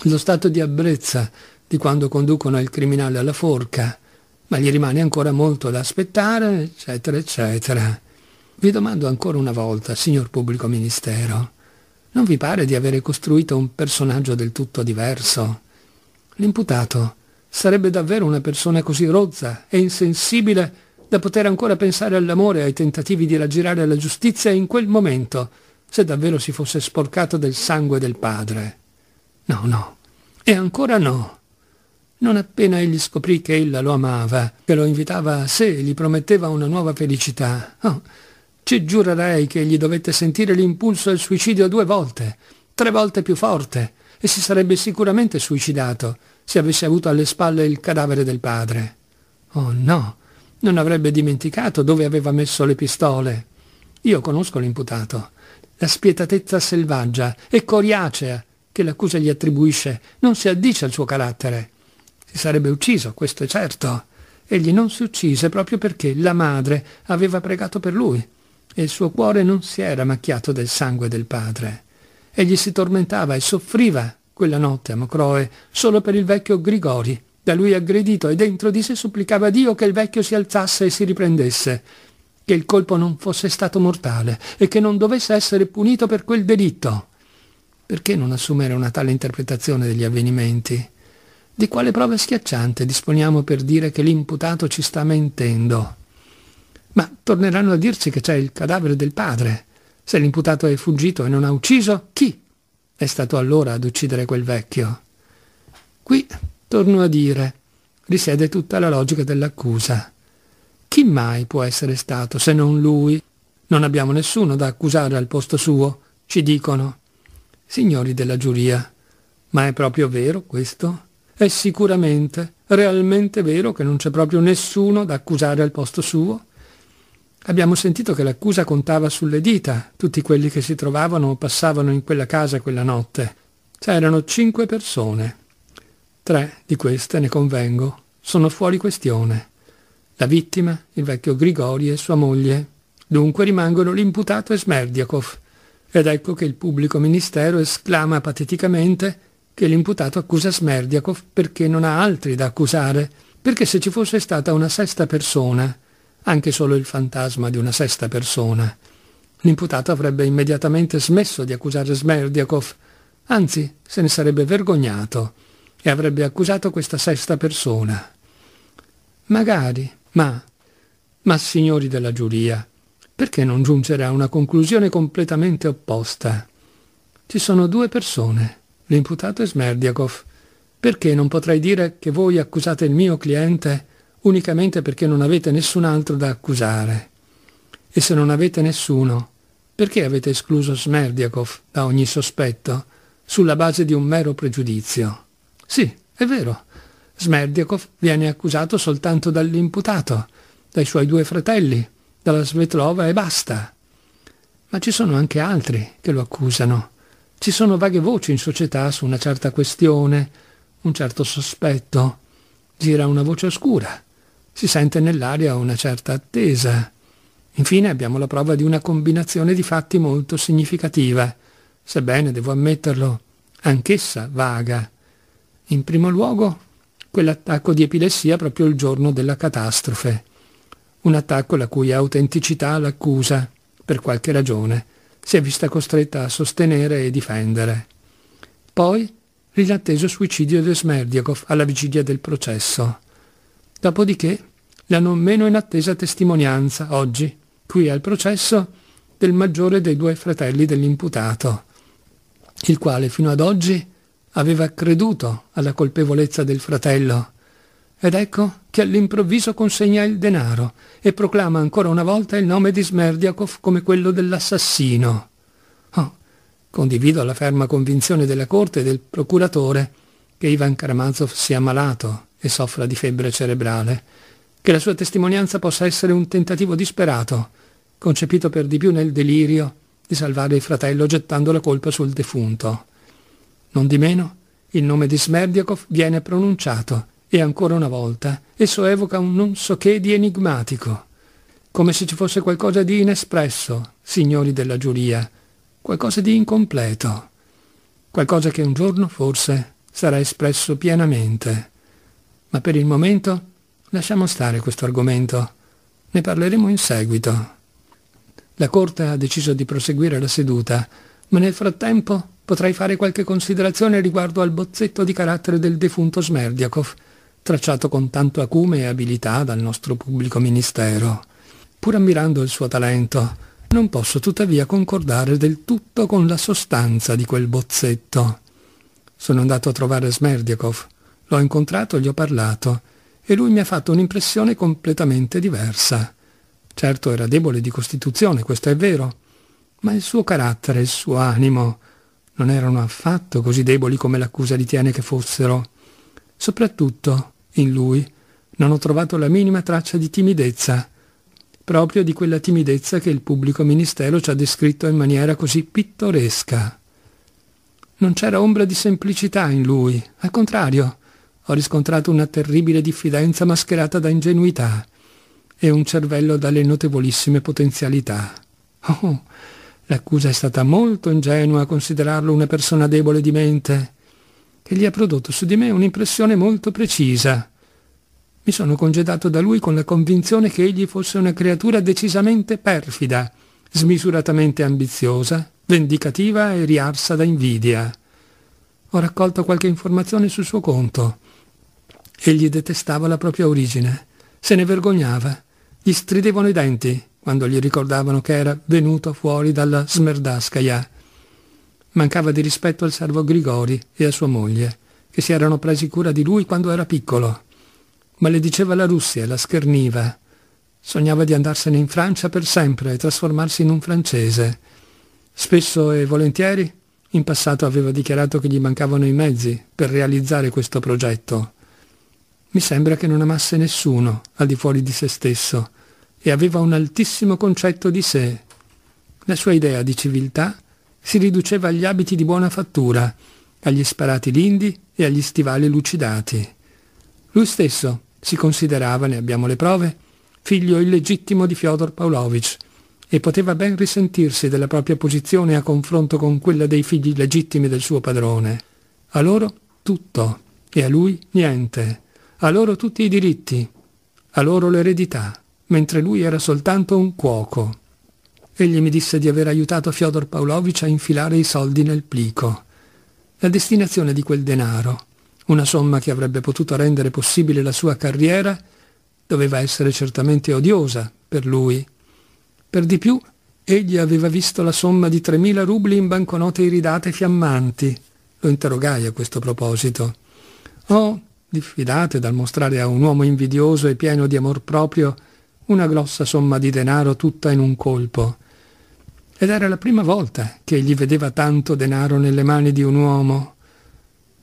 Lo stato di abbrezza di quando conducono il criminale alla forca, ma gli rimane ancora molto da aspettare, eccetera, eccetera. Vi domando ancora una volta, signor pubblico ministero, non vi pare di avere costruito un personaggio del tutto diverso? L'imputato sarebbe davvero una persona così rozza e insensibile da poter ancora pensare all'amore e ai tentativi di raggirare la giustizia in quel momento, se davvero si fosse sporcato del sangue del padre. No, no. E ancora no. Non appena egli scoprì che ella lo amava, che lo invitava a sé e gli prometteva una nuova felicità, oh, ci giurerei che egli dovette sentire l'impulso al suicidio due volte, tre volte più forte, e si sarebbe sicuramente suicidato se avesse avuto alle spalle il cadavere del padre. Oh no, non avrebbe dimenticato dove aveva messo le pistole. Io conosco l'imputato, la spietatezza selvaggia e coriacea che l'accusa gli attribuisce non si addice al suo carattere. Si sarebbe ucciso, questo è certo. Egli non si uccise proprio perché la madre aveva pregato per lui e il suo cuore non si era macchiato del sangue del padre. Egli si tormentava e soffriva quella notte a Mocroe solo per il vecchio Grigori, da lui aggredito e dentro di sé supplicava a Dio che il vecchio si alzasse e si riprendesse, che il colpo non fosse stato mortale e che non dovesse essere punito per quel delitto. Perché non assumere una tale interpretazione degli avvenimenti? Di quale prova schiacciante disponiamo per dire che l'imputato ci sta mentendo? Ma torneranno a dirci che c'è il cadavere del padre. Se l'imputato è fuggito e non ha ucciso, chi è stato allora ad uccidere quel vecchio? Qui, torno a dire, risiede tutta la logica dell'accusa. Chi mai può essere stato se non lui? Non abbiamo nessuno da accusare al posto suo, ci dicono. Signori della giuria, ma è proprio vero questo? È sicuramente, realmente vero che non c'è proprio nessuno da accusare al posto suo? Abbiamo sentito che l'accusa contava sulle dita tutti quelli che si trovavano o passavano in quella casa quella notte. C'erano cioè, cinque persone. Tre di queste, ne convengo, sono fuori questione. La vittima, il vecchio Grigori e sua moglie. Dunque rimangono l'imputato e Smerdiakov. Ed ecco che il pubblico ministero esclama pateticamente che l'imputato accusa Smerdiakov perché non ha altri da accusare, perché se ci fosse stata una sesta persona, anche solo il fantasma di una sesta persona, l'imputato avrebbe immediatamente smesso di accusare Smerdiakov, anzi se ne sarebbe vergognato e avrebbe accusato questa sesta persona. Magari, ma... Ma signori della giuria, perché non giungere a una conclusione completamente opposta? Ci sono due persone, L'imputato è Smerdiagov. Perché non potrei dire che voi accusate il mio cliente unicamente perché non avete nessun altro da accusare? E se non avete nessuno, perché avete escluso Smerdiagov da ogni sospetto, sulla base di un mero pregiudizio? Sì, è vero. Smerdiakov viene accusato soltanto dall'imputato, dai suoi due fratelli, dalla Svetlova e basta. Ma ci sono anche altri che lo accusano ci sono vaghe voci in società su una certa questione, un certo sospetto. Gira una voce oscura. Si sente nell'aria una certa attesa. Infine abbiamo la prova di una combinazione di fatti molto significativa, sebbene, devo ammetterlo, anch'essa vaga. In primo luogo, quell'attacco di epilessia proprio il giorno della catastrofe. Un attacco la cui autenticità l'accusa, per qualche ragione, si è vista costretta a sostenere e difendere. Poi l'inatteso suicidio di Smerdiakov alla vigilia del processo. Dopodiché la non meno inattesa testimonianza, oggi, qui al processo, del maggiore dei due fratelli dell'imputato, il quale fino ad oggi aveva creduto alla colpevolezza del fratello ed ecco che all'improvviso consegna il denaro e proclama ancora una volta il nome di Smerdiakov come quello dell'assassino. Oh, condivido la ferma convinzione della corte e del procuratore che Ivan Karamazov sia malato e soffra di febbre cerebrale, che la sua testimonianza possa essere un tentativo disperato, concepito per di più nel delirio di salvare il fratello gettando la colpa sul defunto. Non di meno, il nome di Smerdiakov viene pronunciato e ancora una volta, esso evoca un non so che di enigmatico, come se ci fosse qualcosa di inespresso, signori della giuria, qualcosa di incompleto, qualcosa che un giorno forse sarà espresso pienamente. Ma per il momento lasciamo stare questo argomento, ne parleremo in seguito. La Corte ha deciso di proseguire la seduta, ma nel frattempo potrei fare qualche considerazione riguardo al bozzetto di carattere del defunto Smerdiakov, tracciato con tanto acume e abilità dal nostro pubblico ministero. Pur ammirando il suo talento, non posso tuttavia concordare del tutto con la sostanza di quel bozzetto. Sono andato a trovare Smerdiakov, l'ho incontrato e gli ho parlato, e lui mi ha fatto un'impressione completamente diversa. Certo era debole di costituzione, questo è vero, ma il suo carattere, il suo animo, non erano affatto così deboli come l'accusa ritiene che fossero. Soprattutto, in lui, non ho trovato la minima traccia di timidezza, proprio di quella timidezza che il pubblico ministero ci ha descritto in maniera così pittoresca. Non c'era ombra di semplicità in lui, al contrario, ho riscontrato una terribile diffidenza mascherata da ingenuità e un cervello dalle notevolissime potenzialità. Oh, l'accusa è stata molto ingenua a considerarlo una persona debole di mente che gli ha prodotto su di me un'impressione molto precisa. Mi sono congedato da lui con la convinzione che egli fosse una creatura decisamente perfida, smisuratamente ambiziosa, vendicativa e riarsa da invidia. Ho raccolto qualche informazione sul suo conto. Egli detestava la propria origine, se ne vergognava, gli stridevano i denti quando gli ricordavano che era venuto fuori dalla Smerdaskaya. Mancava di rispetto al servo Grigori e a sua moglie, che si erano presi cura di lui quando era piccolo. Malediceva la Russia e la scherniva. Sognava di andarsene in Francia per sempre e trasformarsi in un francese. Spesso e volentieri, in passato aveva dichiarato che gli mancavano i mezzi per realizzare questo progetto. Mi sembra che non amasse nessuno al di fuori di se stesso e aveva un altissimo concetto di sé. La sua idea di civiltà si riduceva agli abiti di buona fattura, agli sparati lindi e agli stivali lucidati. Lui stesso si considerava, ne abbiamo le prove, figlio illegittimo di Fyodor Pavlovich e poteva ben risentirsi della propria posizione a confronto con quella dei figli legittimi del suo padrone. A loro tutto e a lui niente. A loro tutti i diritti, a loro l'eredità, mentre lui era soltanto un cuoco. Egli mi disse di aver aiutato Fyodor Pavlovich a infilare i soldi nel plico. La destinazione di quel denaro, una somma che avrebbe potuto rendere possibile la sua carriera, doveva essere certamente odiosa per lui. Per di più, egli aveva visto la somma di 3.000 rubli in banconote iridate fiammanti. Lo interrogai a questo proposito. Oh, diffidate dal mostrare a un uomo invidioso e pieno di amor proprio una grossa somma di denaro tutta in un colpo ed era la prima volta che egli vedeva tanto denaro nelle mani di un uomo.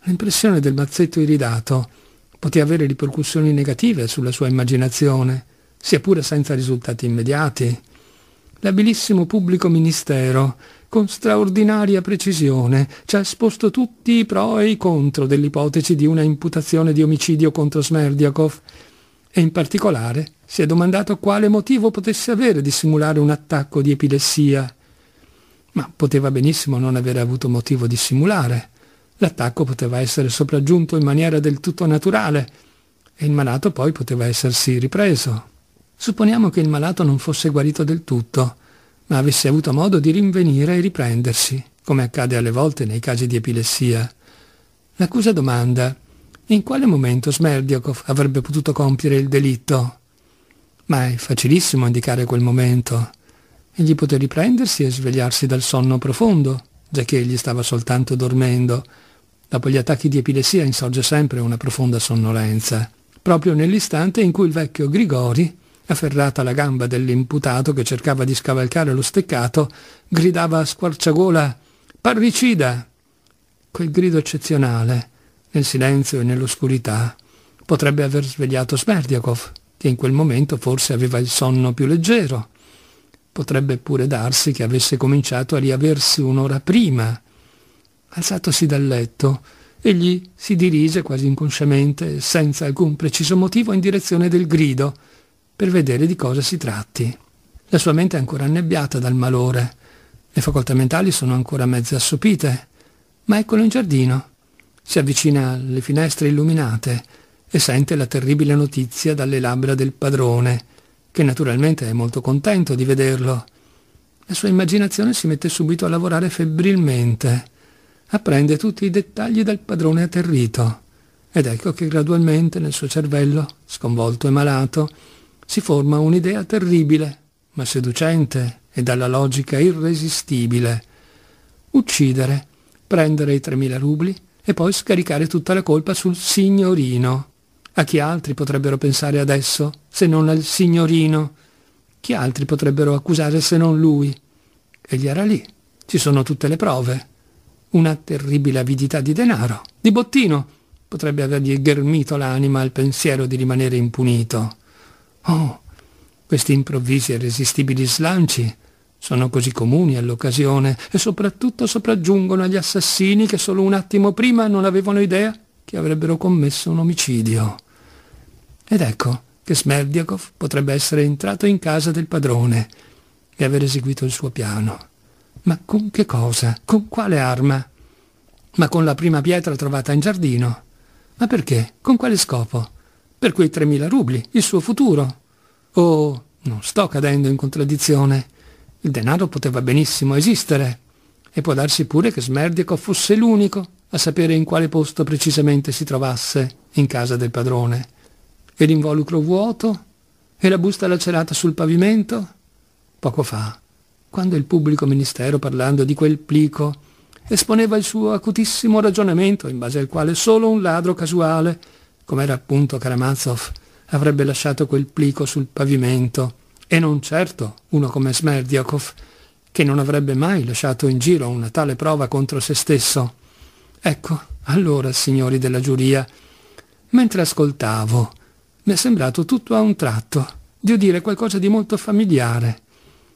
L'impressione del mazzetto iridato poteva avere ripercussioni negative sulla sua immaginazione, sia pure senza risultati immediati. L'abilissimo pubblico ministero, con straordinaria precisione, ci ha esposto tutti i pro e i contro dell'ipotesi di una imputazione di omicidio contro Smerdiakov e in particolare si è domandato quale motivo potesse avere di simulare un attacco di epilessia ma poteva benissimo non aver avuto motivo di simulare. L'attacco poteva essere sopraggiunto in maniera del tutto naturale e il malato poi poteva essersi ripreso. Supponiamo che il malato non fosse guarito del tutto, ma avesse avuto modo di rinvenire e riprendersi, come accade alle volte nei casi di epilessia. L'accusa domanda in quale momento Smerdiakov avrebbe potuto compiere il delitto? Ma è facilissimo indicare quel momento egli poté riprendersi e svegliarsi dal sonno profondo, giacché egli stava soltanto dormendo. Dopo gli attacchi di epilessia insorge sempre una profonda sonnolenza, proprio nell'istante in cui il vecchio Grigori, afferrata alla gamba dell'imputato che cercava di scavalcare lo steccato, gridava a squarciagola «Parricida!» Quel grido eccezionale, nel silenzio e nell'oscurità, potrebbe aver svegliato Smerdiakov, che in quel momento forse aveva il sonno più leggero. Potrebbe pure darsi che avesse cominciato a riaversi un'ora prima. Alzatosi dal letto, egli si dirige quasi inconsciamente, senza alcun preciso motivo, in direzione del grido, per vedere di cosa si tratti. La sua mente è ancora annebbiata dal malore, le facoltà mentali sono ancora mezze assopite, ma eccolo in giardino. Si avvicina alle finestre illuminate e sente la terribile notizia dalle labbra del padrone, che naturalmente è molto contento di vederlo. La sua immaginazione si mette subito a lavorare febbrilmente. Apprende tutti i dettagli dal padrone atterrito. Ed ecco che gradualmente nel suo cervello, sconvolto e malato, si forma un'idea terribile, ma seducente e dalla logica irresistibile. Uccidere, prendere i 3.000 rubli e poi scaricare tutta la colpa sul signorino. A chi altri potrebbero pensare adesso, se non al signorino? Chi altri potrebbero accusare se non lui? Egli era lì. Ci sono tutte le prove. Una terribile avidità di denaro, di bottino, potrebbe avergli ghermito l'anima al pensiero di rimanere impunito. Oh, questi improvvisi e irresistibili slanci sono così comuni all'occasione e soprattutto sopraggiungono agli assassini che solo un attimo prima non avevano idea che avrebbero commesso un omicidio. Ed ecco che Smerdjakov potrebbe essere entrato in casa del padrone e aver eseguito il suo piano. Ma con che cosa? Con quale arma? Ma con la prima pietra trovata in giardino. Ma perché? Con quale scopo? Per quei 3.000 rubli, il suo futuro. Oh, non sto cadendo in contraddizione. Il denaro poteva benissimo esistere. E può darsi pure che Smerdiakov fosse l'unico a sapere in quale posto precisamente si trovasse in casa del padrone e l'involucro vuoto e la busta lacerata sul pavimento? Poco fa, quando il pubblico ministero parlando di quel plico esponeva il suo acutissimo ragionamento in base al quale solo un ladro casuale, come era appunto Karamazov, avrebbe lasciato quel plico sul pavimento e non certo uno come Smerdiakov, che non avrebbe mai lasciato in giro una tale prova contro se stesso. Ecco, allora, signori della giuria, mentre ascoltavo mi è sembrato tutto a un tratto di udire qualcosa di molto familiare.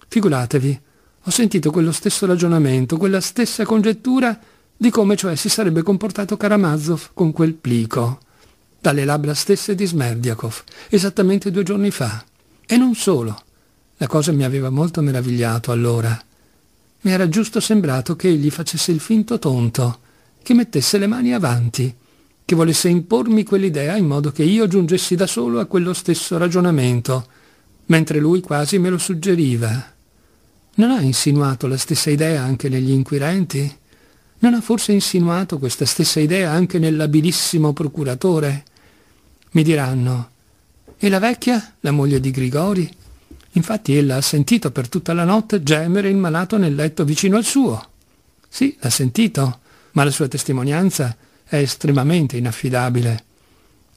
Figuratevi, ho sentito quello stesso ragionamento, quella stessa congettura di come cioè si sarebbe comportato Karamazov con quel plico, dalle labbra stesse di Smerdiakov, esattamente due giorni fa. E non solo. La cosa mi aveva molto meravigliato allora. Mi era giusto sembrato che egli facesse il finto tonto, che mettesse le mani avanti, che volesse impormi quell'idea in modo che io giungessi da solo a quello stesso ragionamento, mentre lui quasi me lo suggeriva. Non ha insinuato la stessa idea anche negli inquirenti? Non ha forse insinuato questa stessa idea anche nell'abilissimo procuratore? Mi diranno, e la vecchia, la moglie di Grigori? Infatti ella ha sentito per tutta la notte gemere il malato nel letto vicino al suo. Sì, l'ha sentito, ma la sua testimonianza è estremamente inaffidabile.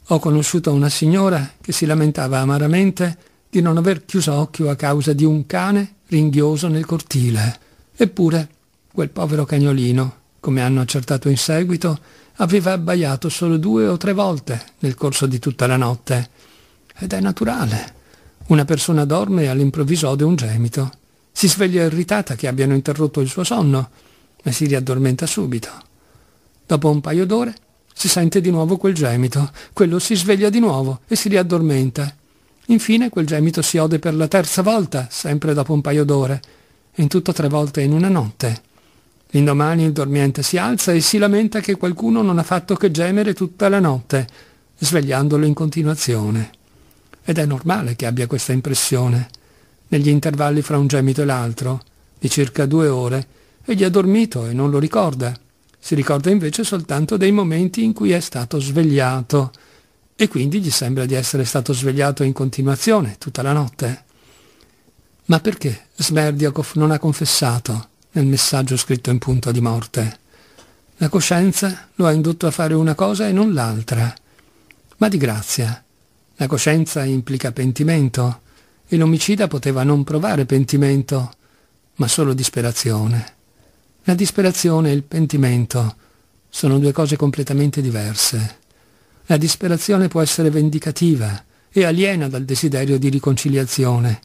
Ho conosciuto una signora che si lamentava amaramente di non aver chiuso occhio a causa di un cane ringhioso nel cortile. Eppure, quel povero cagnolino, come hanno accertato in seguito, aveva abbaiato solo due o tre volte nel corso di tutta la notte. Ed è naturale. Una persona dorme e all'improvviso ode un gemito. Si sveglia irritata che abbiano interrotto il suo sonno, ma si riaddormenta subito. Dopo un paio d'ore si sente di nuovo quel gemito, quello si sveglia di nuovo e si riaddormenta. Infine quel gemito si ode per la terza volta, sempre dopo un paio d'ore, in tutto tre volte in una notte. L'indomani il dormiente si alza e si lamenta che qualcuno non ha fatto che gemere tutta la notte, svegliandolo in continuazione. Ed è normale che abbia questa impressione. Negli intervalli fra un gemito e l'altro, di circa due ore, egli ha dormito e non lo ricorda si ricorda invece soltanto dei momenti in cui è stato svegliato e quindi gli sembra di essere stato svegliato in continuazione tutta la notte. Ma perché Smerdiakov non ha confessato nel messaggio scritto in punto di morte? La coscienza lo ha indotto a fare una cosa e non l'altra. Ma di grazia, la coscienza implica pentimento e l'omicida poteva non provare pentimento, ma solo disperazione. La disperazione e il pentimento sono due cose completamente diverse. La disperazione può essere vendicativa e aliena dal desiderio di riconciliazione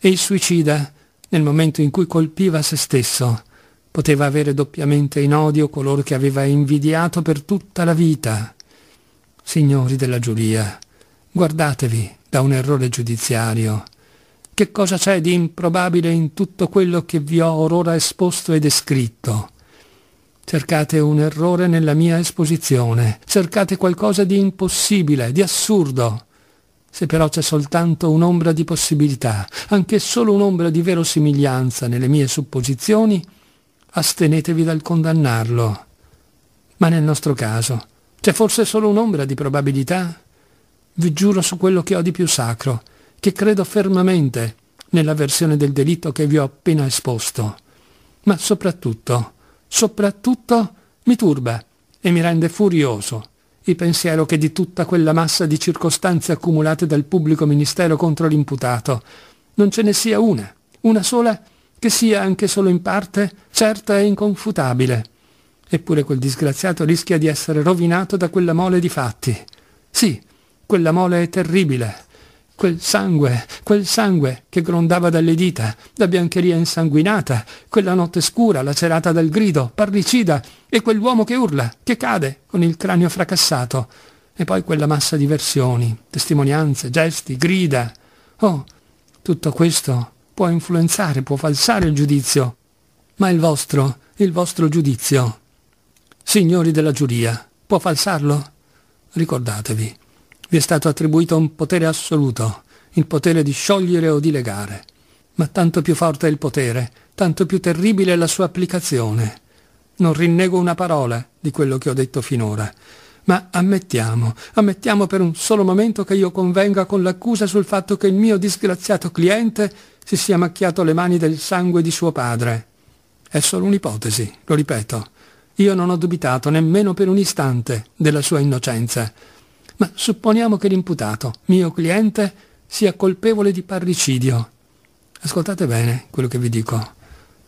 e il suicida, nel momento in cui colpiva se stesso, poteva avere doppiamente in odio coloro che aveva invidiato per tutta la vita. Signori della giuria, guardatevi da un errore giudiziario che cosa c'è di improbabile in tutto quello che vi ho orora esposto e descritto? Cercate un errore nella mia esposizione, cercate qualcosa di impossibile, di assurdo. Se però c'è soltanto un'ombra di possibilità, anche solo un'ombra di verosimiglianza nelle mie supposizioni, astenetevi dal condannarlo. Ma nel nostro caso, c'è forse solo un'ombra di probabilità? Vi giuro su quello che ho di più sacro, che credo fermamente nella versione del delitto che vi ho appena esposto. Ma soprattutto, soprattutto mi turba e mi rende furioso il pensiero che di tutta quella massa di circostanze accumulate dal pubblico ministero contro l'imputato non ce ne sia una, una sola che sia anche solo in parte certa e inconfutabile. Eppure quel disgraziato rischia di essere rovinato da quella mole di fatti. Sì, quella mole è terribile, quel sangue, quel sangue che grondava dalle dita, la biancheria insanguinata, quella notte scura lacerata dal grido, parricida, e quell'uomo che urla, che cade, con il cranio fracassato. E poi quella massa di versioni, testimonianze, gesti, grida. Oh, tutto questo può influenzare, può falsare il giudizio. Ma il vostro, il vostro giudizio, signori della giuria, può falsarlo? Ricordatevi vi è stato attribuito un potere assoluto, il potere di sciogliere o di legare. Ma tanto più forte è il potere, tanto più terribile è la sua applicazione. Non rinnego una parola di quello che ho detto finora, ma ammettiamo, ammettiamo per un solo momento che io convenga con l'accusa sul fatto che il mio disgraziato cliente si sia macchiato le mani del sangue di suo padre. È solo un'ipotesi, lo ripeto. Io non ho dubitato nemmeno per un istante della sua innocenza ma supponiamo che l'imputato, mio cliente, sia colpevole di parricidio. Ascoltate bene quello che vi dico,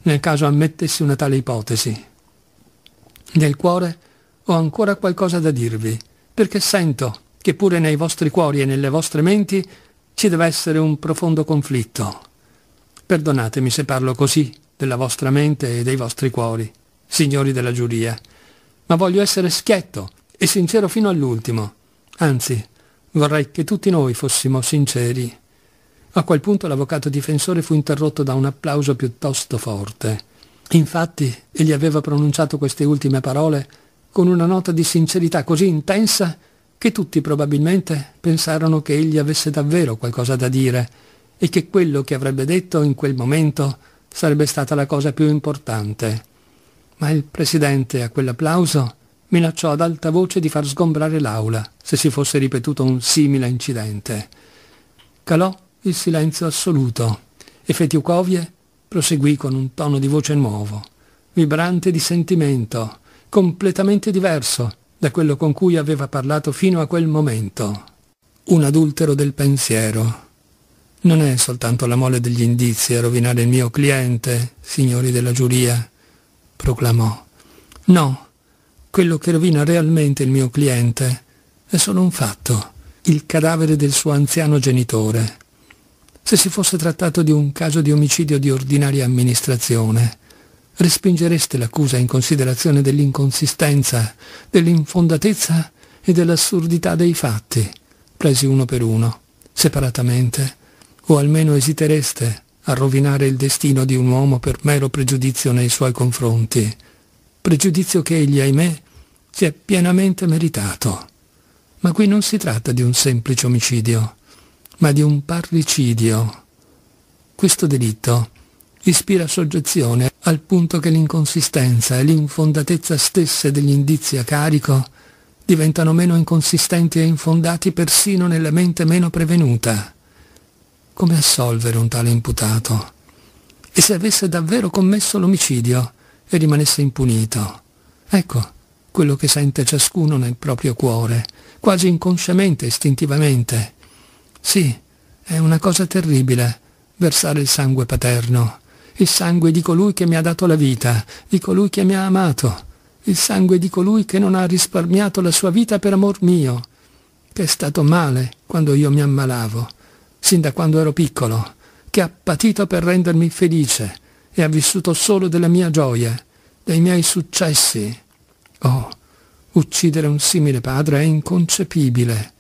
nel caso ammettessi una tale ipotesi. Nel cuore ho ancora qualcosa da dirvi, perché sento che pure nei vostri cuori e nelle vostre menti ci deve essere un profondo conflitto. Perdonatemi se parlo così della vostra mente e dei vostri cuori, signori della giuria, ma voglio essere schietto e sincero fino all'ultimo Anzi, vorrei che tutti noi fossimo sinceri. A quel punto l'avvocato difensore fu interrotto da un applauso piuttosto forte. Infatti, egli aveva pronunciato queste ultime parole con una nota di sincerità così intensa che tutti probabilmente pensarono che egli avesse davvero qualcosa da dire e che quello che avrebbe detto in quel momento sarebbe stata la cosa più importante. Ma il presidente a quell'applauso minacciò ad alta voce di far sgombrare l'aula se si fosse ripetuto un simile incidente. Calò il silenzio assoluto e Fetiukovie proseguì con un tono di voce nuovo, vibrante di sentimento, completamente diverso da quello con cui aveva parlato fino a quel momento. Un adultero del pensiero. Non è soltanto la mole degli indizi a rovinare il mio cliente, signori della giuria, proclamò. No, quello che rovina realmente il mio cliente è solo un fatto, il cadavere del suo anziano genitore. Se si fosse trattato di un caso di omicidio di ordinaria amministrazione, respingereste l'accusa in considerazione dell'inconsistenza, dell'infondatezza e dell'assurdità dei fatti, presi uno per uno, separatamente, o almeno esitereste a rovinare il destino di un uomo per mero pregiudizio nei suoi confronti, pregiudizio che egli, ahimè, si è pienamente meritato. Ma qui non si tratta di un semplice omicidio, ma di un parricidio. Questo delitto ispira soggezione al punto che l'inconsistenza e l'infondatezza stesse degli indizi a carico diventano meno inconsistenti e infondati persino nella mente meno prevenuta. Come assolvere un tale imputato? E se avesse davvero commesso l'omicidio e rimanesse impunito? Ecco, quello che sente ciascuno nel proprio cuore, quasi inconsciamente, istintivamente. Sì, è una cosa terribile versare il sangue paterno, il sangue di colui che mi ha dato la vita, di colui che mi ha amato, il sangue di colui che non ha risparmiato la sua vita per amor mio, che è stato male quando io mi ammalavo, sin da quando ero piccolo, che ha patito per rendermi felice e ha vissuto solo della mia gioia, dei miei successi, Oh, uccidere un simile padre è inconcepibile.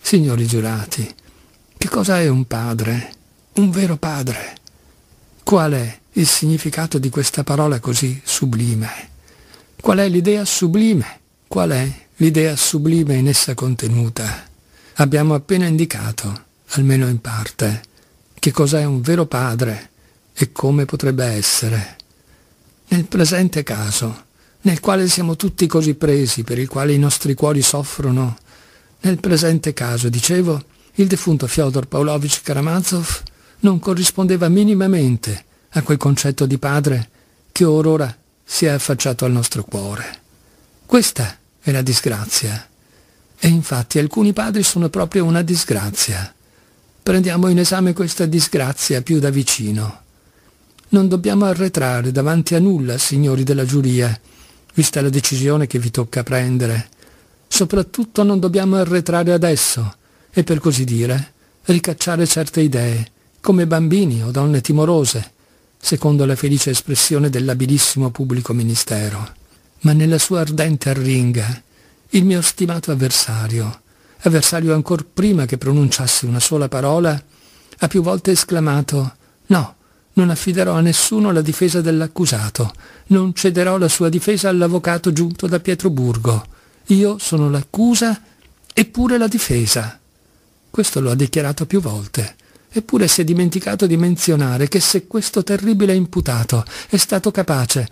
Signori giurati, che cosa è un padre? Un vero padre? Qual è il significato di questa parola così sublime? Qual è l'idea sublime? Qual è l'idea sublime in essa contenuta? Abbiamo appena indicato, almeno in parte, che cos'è un vero padre e come potrebbe essere. Nel presente caso, nel quale siamo tutti così presi, per il quale i nostri cuori soffrono. Nel presente caso, dicevo, il defunto Fyodor Pavlovich Karamazov non corrispondeva minimamente a quel concetto di padre che or ora si è affacciato al nostro cuore. Questa è la disgrazia. E infatti alcuni padri sono proprio una disgrazia. Prendiamo in esame questa disgrazia più da vicino. Non dobbiamo arretrare davanti a nulla, signori della giuria, vista la decisione che vi tocca prendere. Soprattutto non dobbiamo arretrare adesso e per così dire ricacciare certe idee, come bambini o donne timorose, secondo la felice espressione dell'abilissimo pubblico ministero. Ma nella sua ardente arringa, il mio stimato avversario, avversario ancor prima che pronunciasse una sola parola, ha più volte esclamato «No, non affiderò a nessuno la difesa dell'accusato. Non cederò la sua difesa all'avvocato giunto da Pietroburgo. Io sono l'accusa eppure la difesa. Questo lo ha dichiarato più volte. Eppure si è dimenticato di menzionare che se questo terribile imputato è stato capace,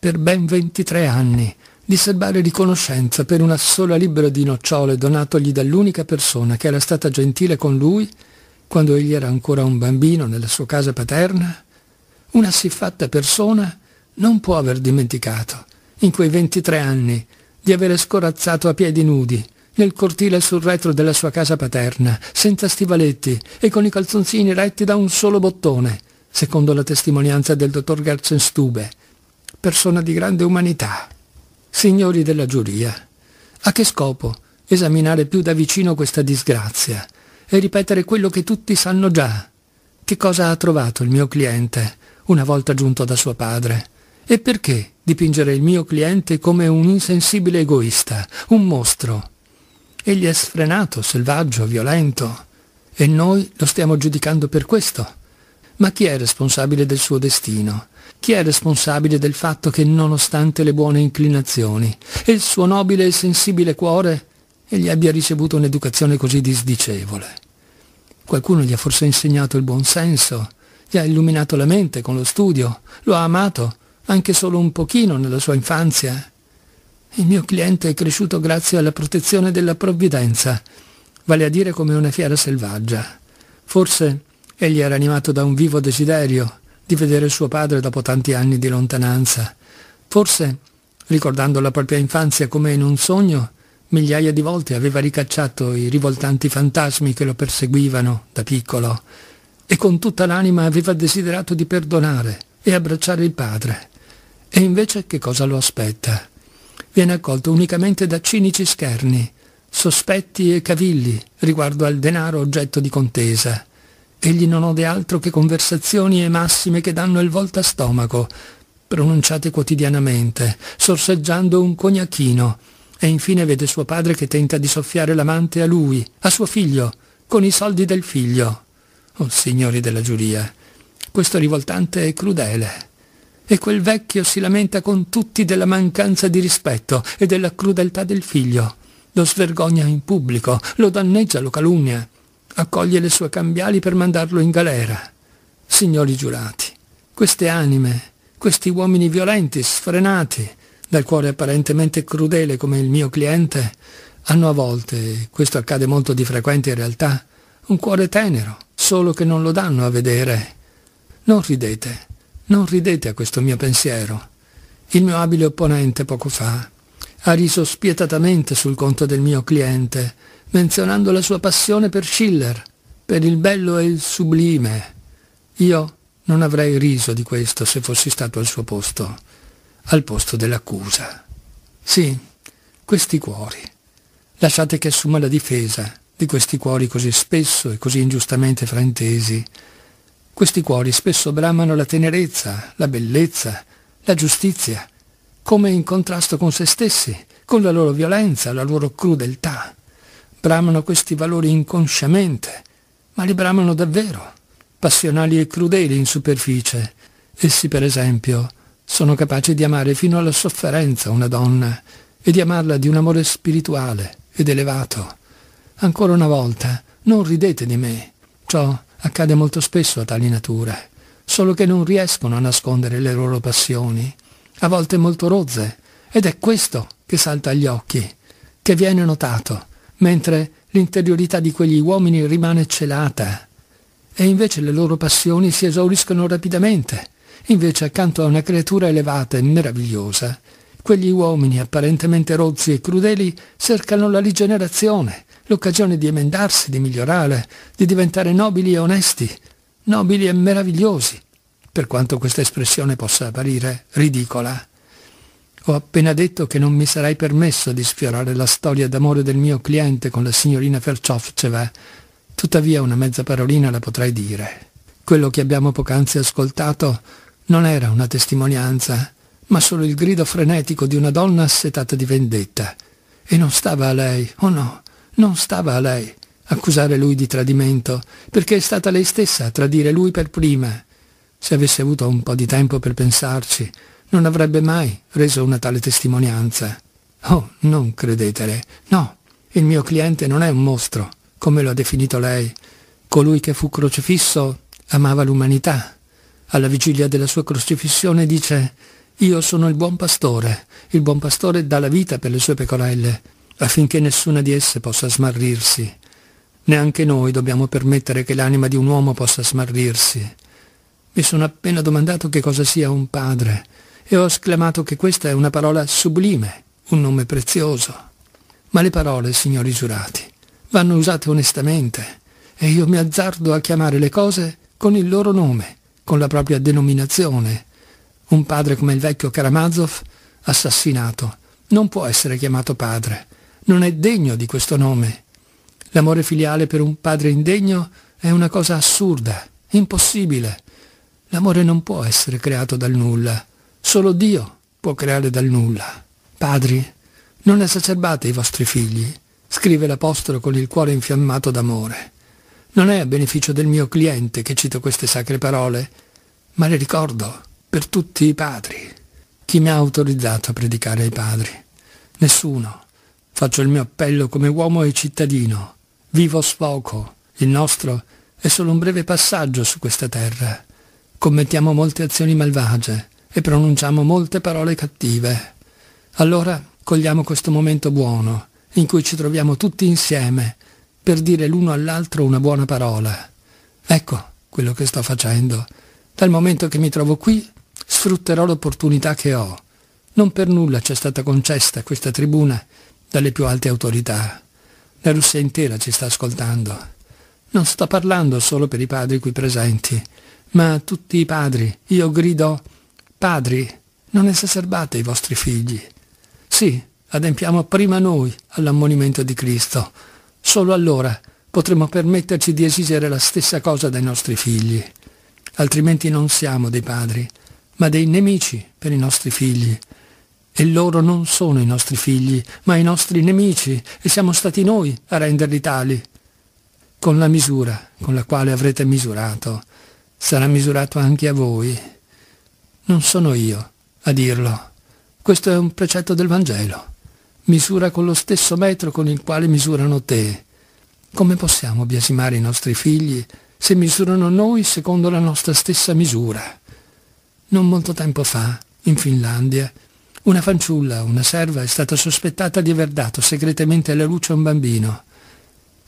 per ben 23 anni, di serbare riconoscenza per una sola libera di nocciole donatogli dall'unica persona che era stata gentile con lui, quando egli era ancora un bambino nella sua casa paterna, una siffatta persona non può aver dimenticato, in quei 23 anni, di avere scorazzato a piedi nudi, nel cortile sul retro della sua casa paterna, senza stivaletti e con i calzoncini retti da un solo bottone, secondo la testimonianza del dottor Gerzenstube, persona di grande umanità. Signori della giuria, a che scopo esaminare più da vicino questa disgrazia e ripetere quello che tutti sanno già? Che cosa ha trovato il mio cliente? una volta giunto da suo padre. E perché dipingere il mio cliente come un insensibile egoista, un mostro? Egli è sfrenato, selvaggio, violento. E noi lo stiamo giudicando per questo. Ma chi è responsabile del suo destino? Chi è responsabile del fatto che, nonostante le buone inclinazioni e il suo nobile e sensibile cuore, egli abbia ricevuto un'educazione così disdicevole? Qualcuno gli ha forse insegnato il buon senso, gli ha illuminato la mente con lo studio, lo ha amato, anche solo un pochino nella sua infanzia. Il mio cliente è cresciuto grazie alla protezione della provvidenza, vale a dire come una fiera selvaggia. Forse egli era animato da un vivo desiderio di vedere suo padre dopo tanti anni di lontananza. Forse, ricordando la propria infanzia come in un sogno, migliaia di volte aveva ricacciato i rivoltanti fantasmi che lo perseguivano da piccolo e con tutta l'anima aveva desiderato di perdonare e abbracciare il padre. E invece che cosa lo aspetta? Viene accolto unicamente da cinici scherni, sospetti e cavilli riguardo al denaro oggetto di contesa. Egli non ode altro che conversazioni e massime che danno il volta stomaco, pronunciate quotidianamente, sorseggiando un cognacchino, e infine vede suo padre che tenta di soffiare l'amante a lui, a suo figlio, con i soldi del figlio. Oh signori della giuria, questo rivoltante è crudele. E quel vecchio si lamenta con tutti della mancanza di rispetto e della crudeltà del figlio. Lo svergogna in pubblico, lo danneggia, lo calunnia. Accoglie le sue cambiali per mandarlo in galera. Signori giurati, queste anime, questi uomini violenti, sfrenati, dal cuore apparentemente crudele come il mio cliente, hanno a volte, questo accade molto di frequente in realtà, un cuore tenero, solo che non lo danno a vedere. Non ridete, non ridete a questo mio pensiero. Il mio abile opponente poco fa ha riso spietatamente sul conto del mio cliente, menzionando la sua passione per Schiller, per il bello e il sublime. Io non avrei riso di questo se fossi stato al suo posto, al posto dell'accusa. Sì, questi cuori. Lasciate che assuma la difesa, di questi cuori così spesso e così ingiustamente fraintesi. Questi cuori spesso bramano la tenerezza, la bellezza, la giustizia, come in contrasto con se stessi, con la loro violenza, la loro crudeltà. Bramano questi valori inconsciamente, ma li bramano davvero, passionali e crudeli in superficie. Essi, per esempio, sono capaci di amare fino alla sofferenza una donna e di amarla di un amore spirituale ed elevato, Ancora una volta, non ridete di me. Ciò accade molto spesso a tali nature, solo che non riescono a nascondere le loro passioni, a volte molto rozze, ed è questo che salta agli occhi, che viene notato, mentre l'interiorità di quegli uomini rimane celata. E invece le loro passioni si esauriscono rapidamente. Invece accanto a una creatura elevata e meravigliosa, quegli uomini apparentemente rozzi e crudeli cercano la rigenerazione, l'occasione di emendarsi, di migliorare, di diventare nobili e onesti, nobili e meravigliosi, per quanto questa espressione possa apparire ridicola. Ho appena detto che non mi sarei permesso di sfiorare la storia d'amore del mio cliente con la signorina Ferciofceva, tuttavia una mezza parolina la potrei dire. Quello che abbiamo poc'anzi ascoltato non era una testimonianza, ma solo il grido frenetico di una donna assetata di vendetta. E non stava a lei, oh no, non stava a lei accusare lui di tradimento, perché è stata lei stessa a tradire lui per prima. Se avesse avuto un po' di tempo per pensarci, non avrebbe mai reso una tale testimonianza. Oh, non credetele. No, il mio cliente non è un mostro, come lo ha definito lei. Colui che fu crocifisso amava l'umanità. Alla vigilia della sua crocifissione dice, io sono il buon pastore, il buon pastore dà la vita per le sue pecorelle, affinché nessuna di esse possa smarrirsi. Neanche noi dobbiamo permettere che l'anima di un uomo possa smarrirsi. Mi sono appena domandato che cosa sia un padre e ho esclamato che questa è una parola sublime, un nome prezioso. Ma le parole, signori giurati, vanno usate onestamente e io mi azzardo a chiamare le cose con il loro nome, con la propria denominazione. Un padre come il vecchio Karamazov, assassinato, non può essere chiamato padre, non è degno di questo nome. L'amore filiale per un padre indegno è una cosa assurda, impossibile. L'amore non può essere creato dal nulla, solo Dio può creare dal nulla. Padri, non esacerbate i vostri figli, scrive l'Apostolo con il cuore infiammato d'amore. Non è a beneficio del mio cliente che cito queste sacre parole, ma le ricordo per tutti i padri. Chi mi ha autorizzato a predicare ai padri? Nessuno. Faccio il mio appello come uomo e cittadino. Vivo sfoco. Il nostro è solo un breve passaggio su questa terra. Commettiamo molte azioni malvagie e pronunciamo molte parole cattive. Allora cogliamo questo momento buono, in cui ci troviamo tutti insieme, per dire l'uno all'altro una buona parola. Ecco quello che sto facendo. Dal momento che mi trovo qui, sfrutterò l'opportunità che ho. Non per nulla ci è stata concessa questa tribuna dalle più alte autorità. La Russia intera ci sta ascoltando. Non sto parlando solo per i padri qui presenti, ma a tutti i padri. Io grido, padri, non esacerbate i vostri figli. Sì, adempiamo prima noi all'ammonimento di Cristo. Solo allora potremo permetterci di esigere la stessa cosa dai nostri figli. Altrimenti non siamo dei padri, ma dei nemici per i nostri figli e loro non sono i nostri figli, ma i nostri nemici, e siamo stati noi a renderli tali. Con la misura con la quale avrete misurato, sarà misurato anche a voi. Non sono io a dirlo. Questo è un precetto del Vangelo. Misura con lo stesso metro con il quale misurano te. Come possiamo biasimare i nostri figli se misurano noi secondo la nostra stessa misura? Non molto tempo fa, in Finlandia, una fanciulla, una serva, è stata sospettata di aver dato segretamente alla luce un bambino.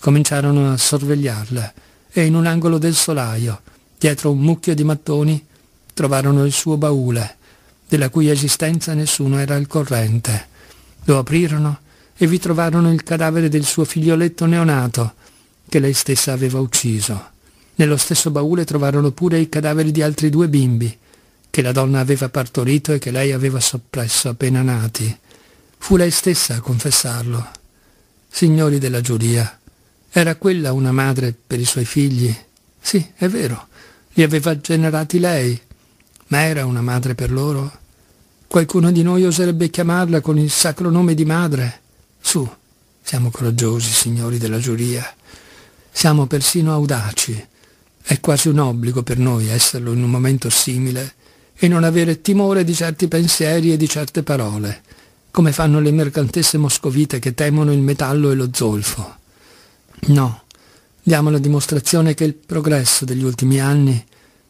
Cominciarono a sorvegliarla e in un angolo del solaio, dietro un mucchio di mattoni, trovarono il suo baule, della cui esistenza nessuno era al corrente. Lo aprirono e vi trovarono il cadavere del suo figlioletto neonato, che lei stessa aveva ucciso. Nello stesso baule trovarono pure i cadaveri di altri due bimbi, che la donna aveva partorito e che lei aveva soppresso appena nati. Fu lei stessa a confessarlo. Signori della giuria, era quella una madre per i suoi figli? Sì, è vero, li aveva generati lei, ma era una madre per loro? Qualcuno di noi oserebbe chiamarla con il sacro nome di madre? Su, siamo coraggiosi, signori della giuria. Siamo persino audaci. È quasi un obbligo per noi esserlo in un momento simile e non avere timore di certi pensieri e di certe parole, come fanno le mercantesse moscovite che temono il metallo e lo zolfo. No, diamo la dimostrazione che il progresso degli ultimi anni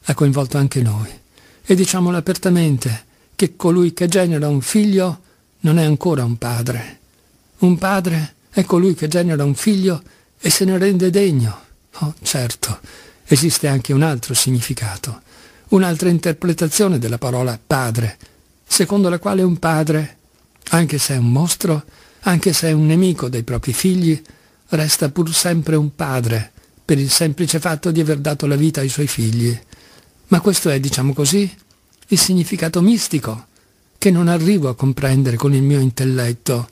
ha coinvolto anche noi e diciamolo apertamente che colui che genera un figlio non è ancora un padre. Un padre è colui che genera un figlio e se ne rende degno. Oh, certo, esiste anche un altro significato un'altra interpretazione della parola padre, secondo la quale un padre, anche se è un mostro, anche se è un nemico dei propri figli, resta pur sempre un padre, per il semplice fatto di aver dato la vita ai suoi figli. Ma questo è, diciamo così, il significato mistico, che non arrivo a comprendere con il mio intelletto,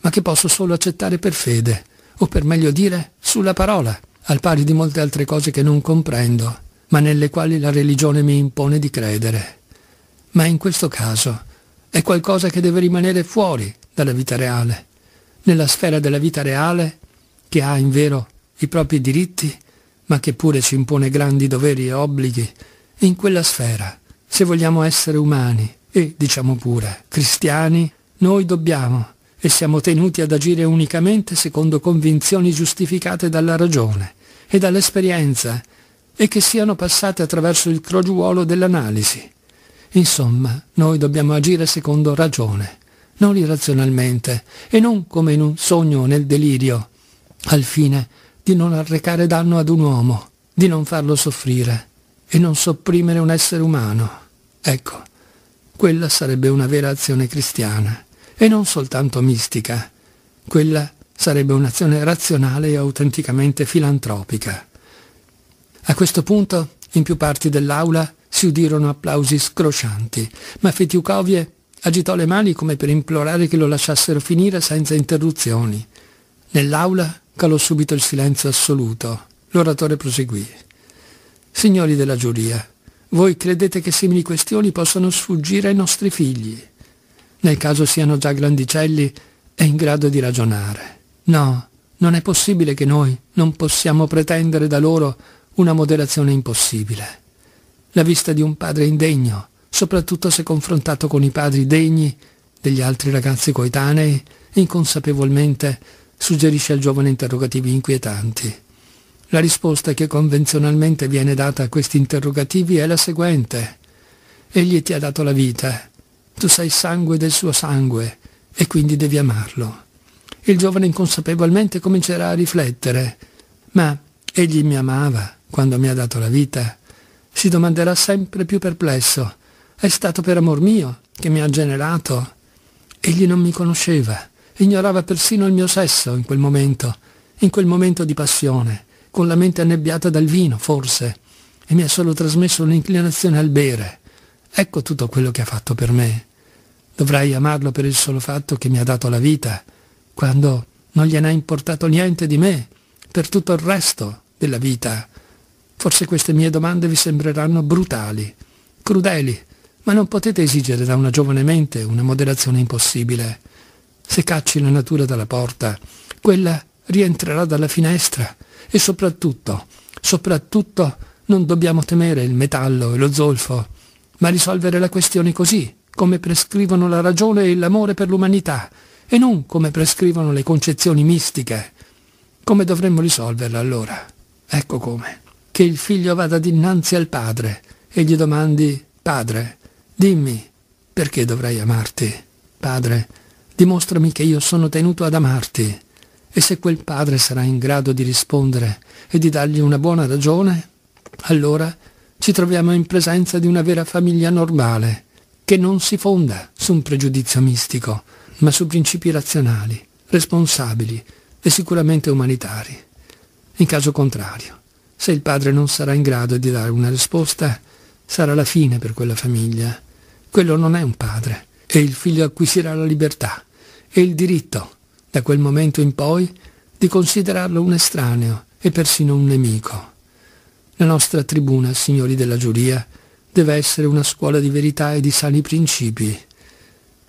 ma che posso solo accettare per fede, o per meglio dire, sulla parola, al pari di molte altre cose che non comprendo ma nelle quali la religione mi impone di credere. Ma in questo caso è qualcosa che deve rimanere fuori dalla vita reale, nella sfera della vita reale che ha in vero i propri diritti, ma che pure ci impone grandi doveri e obblighi, in quella sfera, se vogliamo essere umani e, diciamo pure, cristiani, noi dobbiamo e siamo tenuti ad agire unicamente secondo convinzioni giustificate dalla ragione e dall'esperienza e che siano passate attraverso il crogiuolo dell'analisi. Insomma, noi dobbiamo agire secondo ragione, non irrazionalmente, e non come in un sogno o nel delirio, al fine di non arrecare danno ad un uomo, di non farlo soffrire e non sopprimere un essere umano. Ecco, quella sarebbe una vera azione cristiana, e non soltanto mistica. Quella sarebbe un'azione razionale e autenticamente filantropica. A questo punto, in più parti dell'aula, si udirono applausi scroscianti, ma Fetiukovie agitò le mani come per implorare che lo lasciassero finire senza interruzioni. Nell'aula calò subito il silenzio assoluto. L'oratore proseguì. Signori della giuria, voi credete che simili questioni possano sfuggire ai nostri figli? Nel caso siano già grandicelli e in grado di ragionare. No, non è possibile che noi non possiamo pretendere da loro una moderazione impossibile. La vista di un padre indegno, soprattutto se confrontato con i padri degni degli altri ragazzi coetanei, inconsapevolmente suggerisce al giovane interrogativi inquietanti. La risposta che convenzionalmente viene data a questi interrogativi è la seguente. Egli ti ha dato la vita, tu sei sangue del suo sangue e quindi devi amarlo. Il giovane inconsapevolmente comincerà a riflettere, ma egli mi amava, quando mi ha dato la vita, si domanderà sempre più perplesso, è stato per amor mio che mi ha generato? Egli non mi conosceva, ignorava persino il mio sesso in quel momento, in quel momento di passione, con la mente annebbiata dal vino, forse, e mi ha solo trasmesso un'inclinazione al bere. Ecco tutto quello che ha fatto per me. Dovrei amarlo per il solo fatto che mi ha dato la vita, quando non gliene ha importato niente di me, per tutto il resto della vita. Forse queste mie domande vi sembreranno brutali, crudeli, ma non potete esigere da una giovane mente una moderazione impossibile. Se cacci la natura dalla porta, quella rientrerà dalla finestra e soprattutto, soprattutto non dobbiamo temere il metallo e lo zolfo, ma risolvere la questione così, come prescrivono la ragione e l'amore per l'umanità, e non come prescrivono le concezioni mistiche. Come dovremmo risolverla allora? Ecco come che il figlio vada dinanzi al padre e gli domandi, padre, dimmi, perché dovrei amarti? Padre, dimostrami che io sono tenuto ad amarti. E se quel padre sarà in grado di rispondere e di dargli una buona ragione, allora ci troviamo in presenza di una vera famiglia normale, che non si fonda su un pregiudizio mistico, ma su principi razionali, responsabili e sicuramente umanitari. In caso contrario, se il padre non sarà in grado di dare una risposta, sarà la fine per quella famiglia. Quello non è un padre e il figlio acquisirà la libertà e il diritto, da quel momento in poi, di considerarlo un estraneo e persino un nemico. La nostra tribuna, signori della giuria, deve essere una scuola di verità e di sani principi.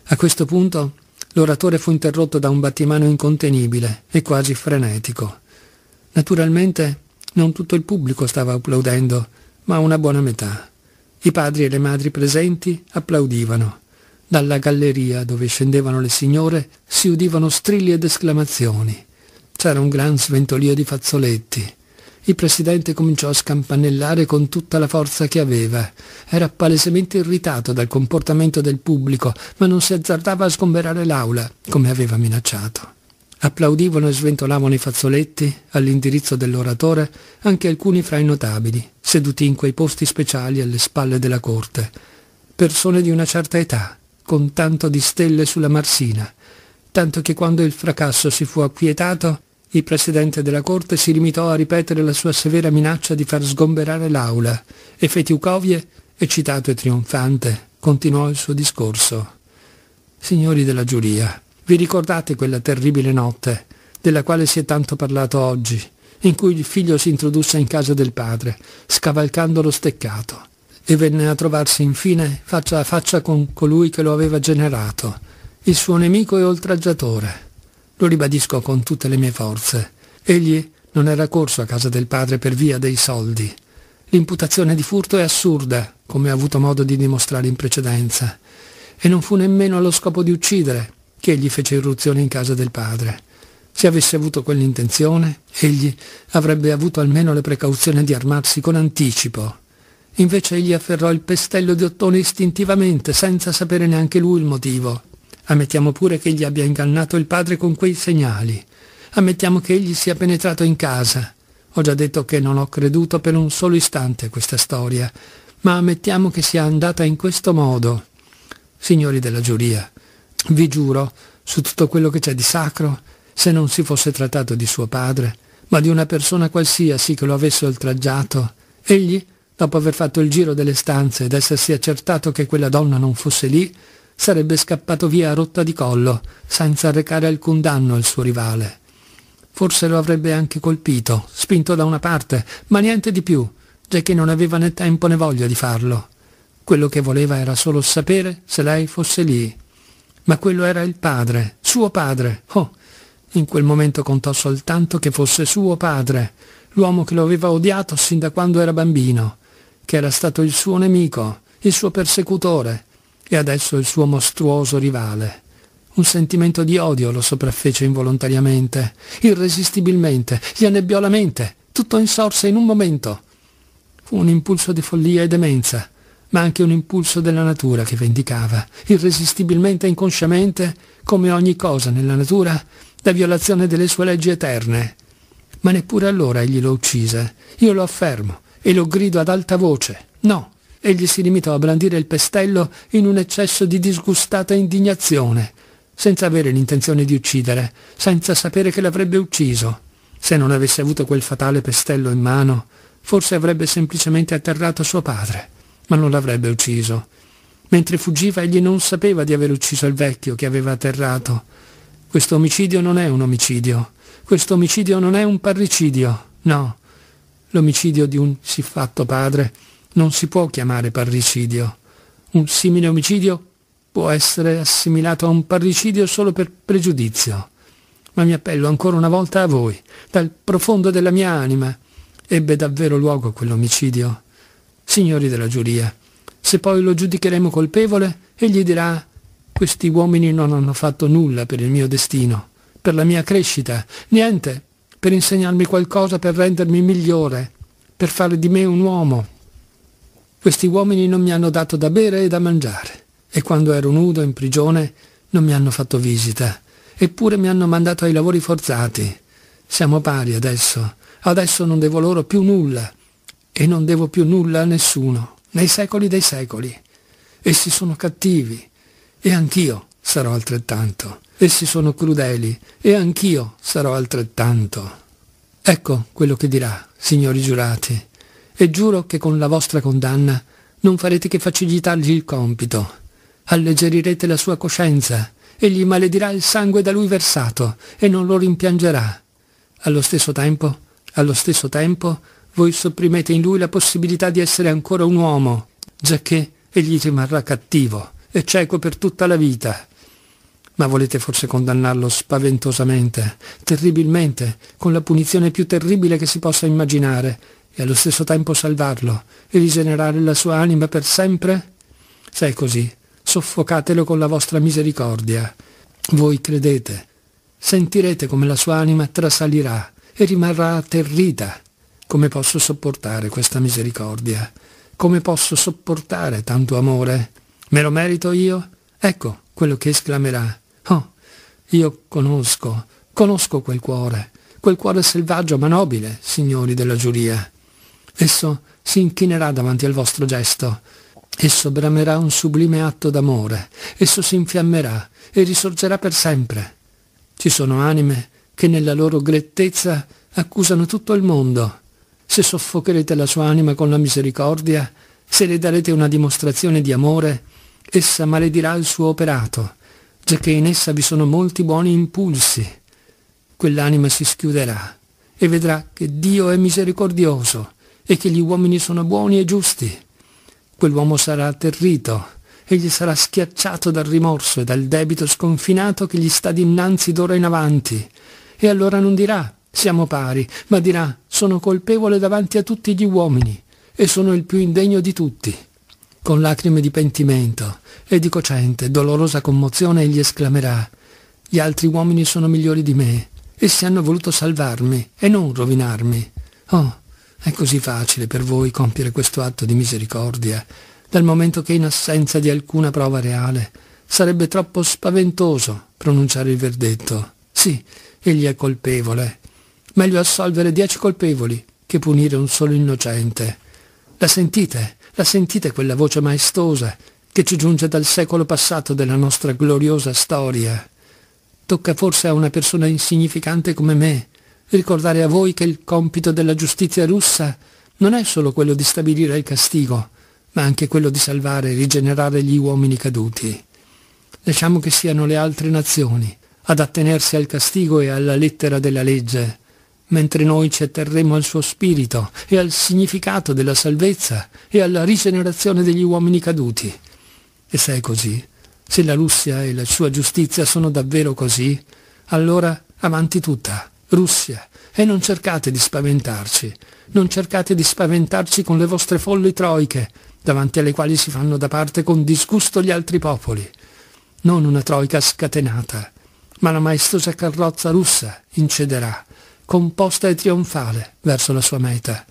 A questo punto l'oratore fu interrotto da un battimano incontenibile e quasi frenetico. Naturalmente non tutto il pubblico stava applaudendo, ma una buona metà. I padri e le madri presenti applaudivano. Dalla galleria dove scendevano le signore si udivano strilli ed esclamazioni. C'era un gran sventolio di fazzoletti. Il presidente cominciò a scampanellare con tutta la forza che aveva. Era palesemente irritato dal comportamento del pubblico, ma non si azzardava a sgomberare l'aula, come aveva minacciato. Applaudivano e sventolavano i fazzoletti all'indirizzo dell'oratore anche alcuni fra i notabili, seduti in quei posti speciali alle spalle della corte, persone di una certa età, con tanto di stelle sulla marsina, tanto che quando il fracasso si fu acquietato, il presidente della corte si limitò a ripetere la sua severa minaccia di far sgomberare l'aula e Fetiukovie, eccitato e trionfante, continuò il suo discorso. Signori della giuria, vi ricordate quella terribile notte, della quale si è tanto parlato oggi, in cui il figlio si introdusse in casa del padre, scavalcando lo steccato, e venne a trovarsi infine faccia a faccia con colui che lo aveva generato, il suo nemico e oltraggiatore. Lo ribadisco con tutte le mie forze. Egli non era corso a casa del padre per via dei soldi. L'imputazione di furto è assurda, come ho avuto modo di dimostrare in precedenza, e non fu nemmeno allo scopo di uccidere, che egli fece irruzione in casa del padre. Se avesse avuto quell'intenzione, egli avrebbe avuto almeno la precauzione di armarsi con anticipo. Invece egli afferrò il pestello di Ottone istintivamente, senza sapere neanche lui il motivo. Ammettiamo pure che egli abbia ingannato il padre con quei segnali. Ammettiamo che egli sia penetrato in casa. Ho già detto che non ho creduto per un solo istante a questa storia, ma ammettiamo che sia andata in questo modo. Signori della giuria, vi giuro, su tutto quello che c'è di sacro, se non si fosse trattato di suo padre, ma di una persona qualsiasi che lo avesse oltraggiato, egli, dopo aver fatto il giro delle stanze ed essersi accertato che quella donna non fosse lì, sarebbe scappato via a rotta di collo, senza arrecare alcun danno al suo rivale. Forse lo avrebbe anche colpito, spinto da una parte, ma niente di più, giacché non aveva né tempo né voglia di farlo. Quello che voleva era solo sapere se lei fosse lì ma quello era il padre, suo padre. Oh, in quel momento contò soltanto che fosse suo padre, l'uomo che lo aveva odiato sin da quando era bambino, che era stato il suo nemico, il suo persecutore e adesso il suo mostruoso rivale. Un sentimento di odio lo sopraffece involontariamente, irresistibilmente, gli annebbiò la mente, tutto insorse in un momento. Fu un impulso di follia e demenza ma anche un impulso della natura che vendicava, irresistibilmente e inconsciamente, come ogni cosa nella natura, la violazione delle sue leggi eterne. Ma neppure allora egli lo uccise. Io lo affermo e lo grido ad alta voce. No, egli si limitò a brandire il pestello in un eccesso di disgustata indignazione, senza avere l'intenzione di uccidere, senza sapere che l'avrebbe ucciso. Se non avesse avuto quel fatale pestello in mano, forse avrebbe semplicemente atterrato suo padre ma non l'avrebbe ucciso. Mentre fuggiva egli non sapeva di aver ucciso il vecchio che aveva atterrato. Questo omicidio non è un omicidio. Questo omicidio non è un parricidio. No. L'omicidio di un siffatto padre non si può chiamare parricidio. Un simile omicidio può essere assimilato a un parricidio solo per pregiudizio. Ma mi appello ancora una volta a voi, dal profondo della mia anima. Ebbe davvero luogo quell'omicidio? Signori della giuria, se poi lo giudicheremo colpevole, egli dirà, questi uomini non hanno fatto nulla per il mio destino, per la mia crescita, niente, per insegnarmi qualcosa, per rendermi migliore, per fare di me un uomo. Questi uomini non mi hanno dato da bere e da mangiare, e quando ero nudo in prigione non mi hanno fatto visita, eppure mi hanno mandato ai lavori forzati. Siamo pari adesso, adesso non devo loro più nulla, e non devo più nulla a nessuno, nei secoli dei secoli. Essi sono cattivi e anch'io sarò altrettanto. Essi sono crudeli e anch'io sarò altrettanto. Ecco quello che dirà, signori giurati, e giuro che con la vostra condanna non farete che facilitargli il compito. Alleggerirete la sua coscienza, e gli maledirà il sangue da lui versato e non lo rimpiangerà. Allo stesso tempo, allo stesso tempo, voi sopprimete in lui la possibilità di essere ancora un uomo, giacché egli rimarrà cattivo e cieco per tutta la vita. Ma volete forse condannarlo spaventosamente, terribilmente, con la punizione più terribile che si possa immaginare, e allo stesso tempo salvarlo e rigenerare la sua anima per sempre? Se è così, soffocatelo con la vostra misericordia. Voi credete, sentirete come la sua anima trasalirà e rimarrà atterrita come posso sopportare questa misericordia? Come posso sopportare tanto amore? Me lo merito io? Ecco quello che esclamerà. Oh, io conosco, conosco quel cuore, quel cuore selvaggio ma nobile, signori della giuria. Esso si inchinerà davanti al vostro gesto, esso bramerà un sublime atto d'amore, esso si infiammerà e risorgerà per sempre. Ci sono anime che nella loro grettezza accusano tutto il mondo, se soffocherete la sua anima con la misericordia, se le darete una dimostrazione di amore, essa maledirà il suo operato, giacché in essa vi sono molti buoni impulsi. Quell'anima si schiuderà e vedrà che Dio è misericordioso e che gli uomini sono buoni e giusti. Quell'uomo sarà atterrito, e gli sarà schiacciato dal rimorso e dal debito sconfinato che gli sta dinanzi d'ora in avanti, e allora non dirà siamo pari, ma dirà, sono colpevole davanti a tutti gli uomini e sono il più indegno di tutti. Con lacrime di pentimento e di cocente, dolorosa commozione, egli esclamerà, gli altri uomini sono migliori di me, essi hanno voluto salvarmi e non rovinarmi. Oh, è così facile per voi compiere questo atto di misericordia, dal momento che in assenza di alcuna prova reale sarebbe troppo spaventoso pronunciare il verdetto. Sì, egli è colpevole Meglio assolvere dieci colpevoli che punire un solo innocente. La sentite, la sentite quella voce maestosa che ci giunge dal secolo passato della nostra gloriosa storia. Tocca forse a una persona insignificante come me ricordare a voi che il compito della giustizia russa non è solo quello di stabilire il castigo, ma anche quello di salvare e rigenerare gli uomini caduti. Lasciamo che siano le altre nazioni ad attenersi al castigo e alla lettera della legge, mentre noi ci atterremo al suo spirito e al significato della salvezza e alla rigenerazione degli uomini caduti. E se è così, se la Russia e la sua giustizia sono davvero così, allora avanti tutta, Russia, e non cercate di spaventarci, non cercate di spaventarci con le vostre folli troiche, davanti alle quali si fanno da parte con disgusto gli altri popoli. Non una troica scatenata, ma la maestosa carrozza russa incederà composta e trionfale verso la sua meta.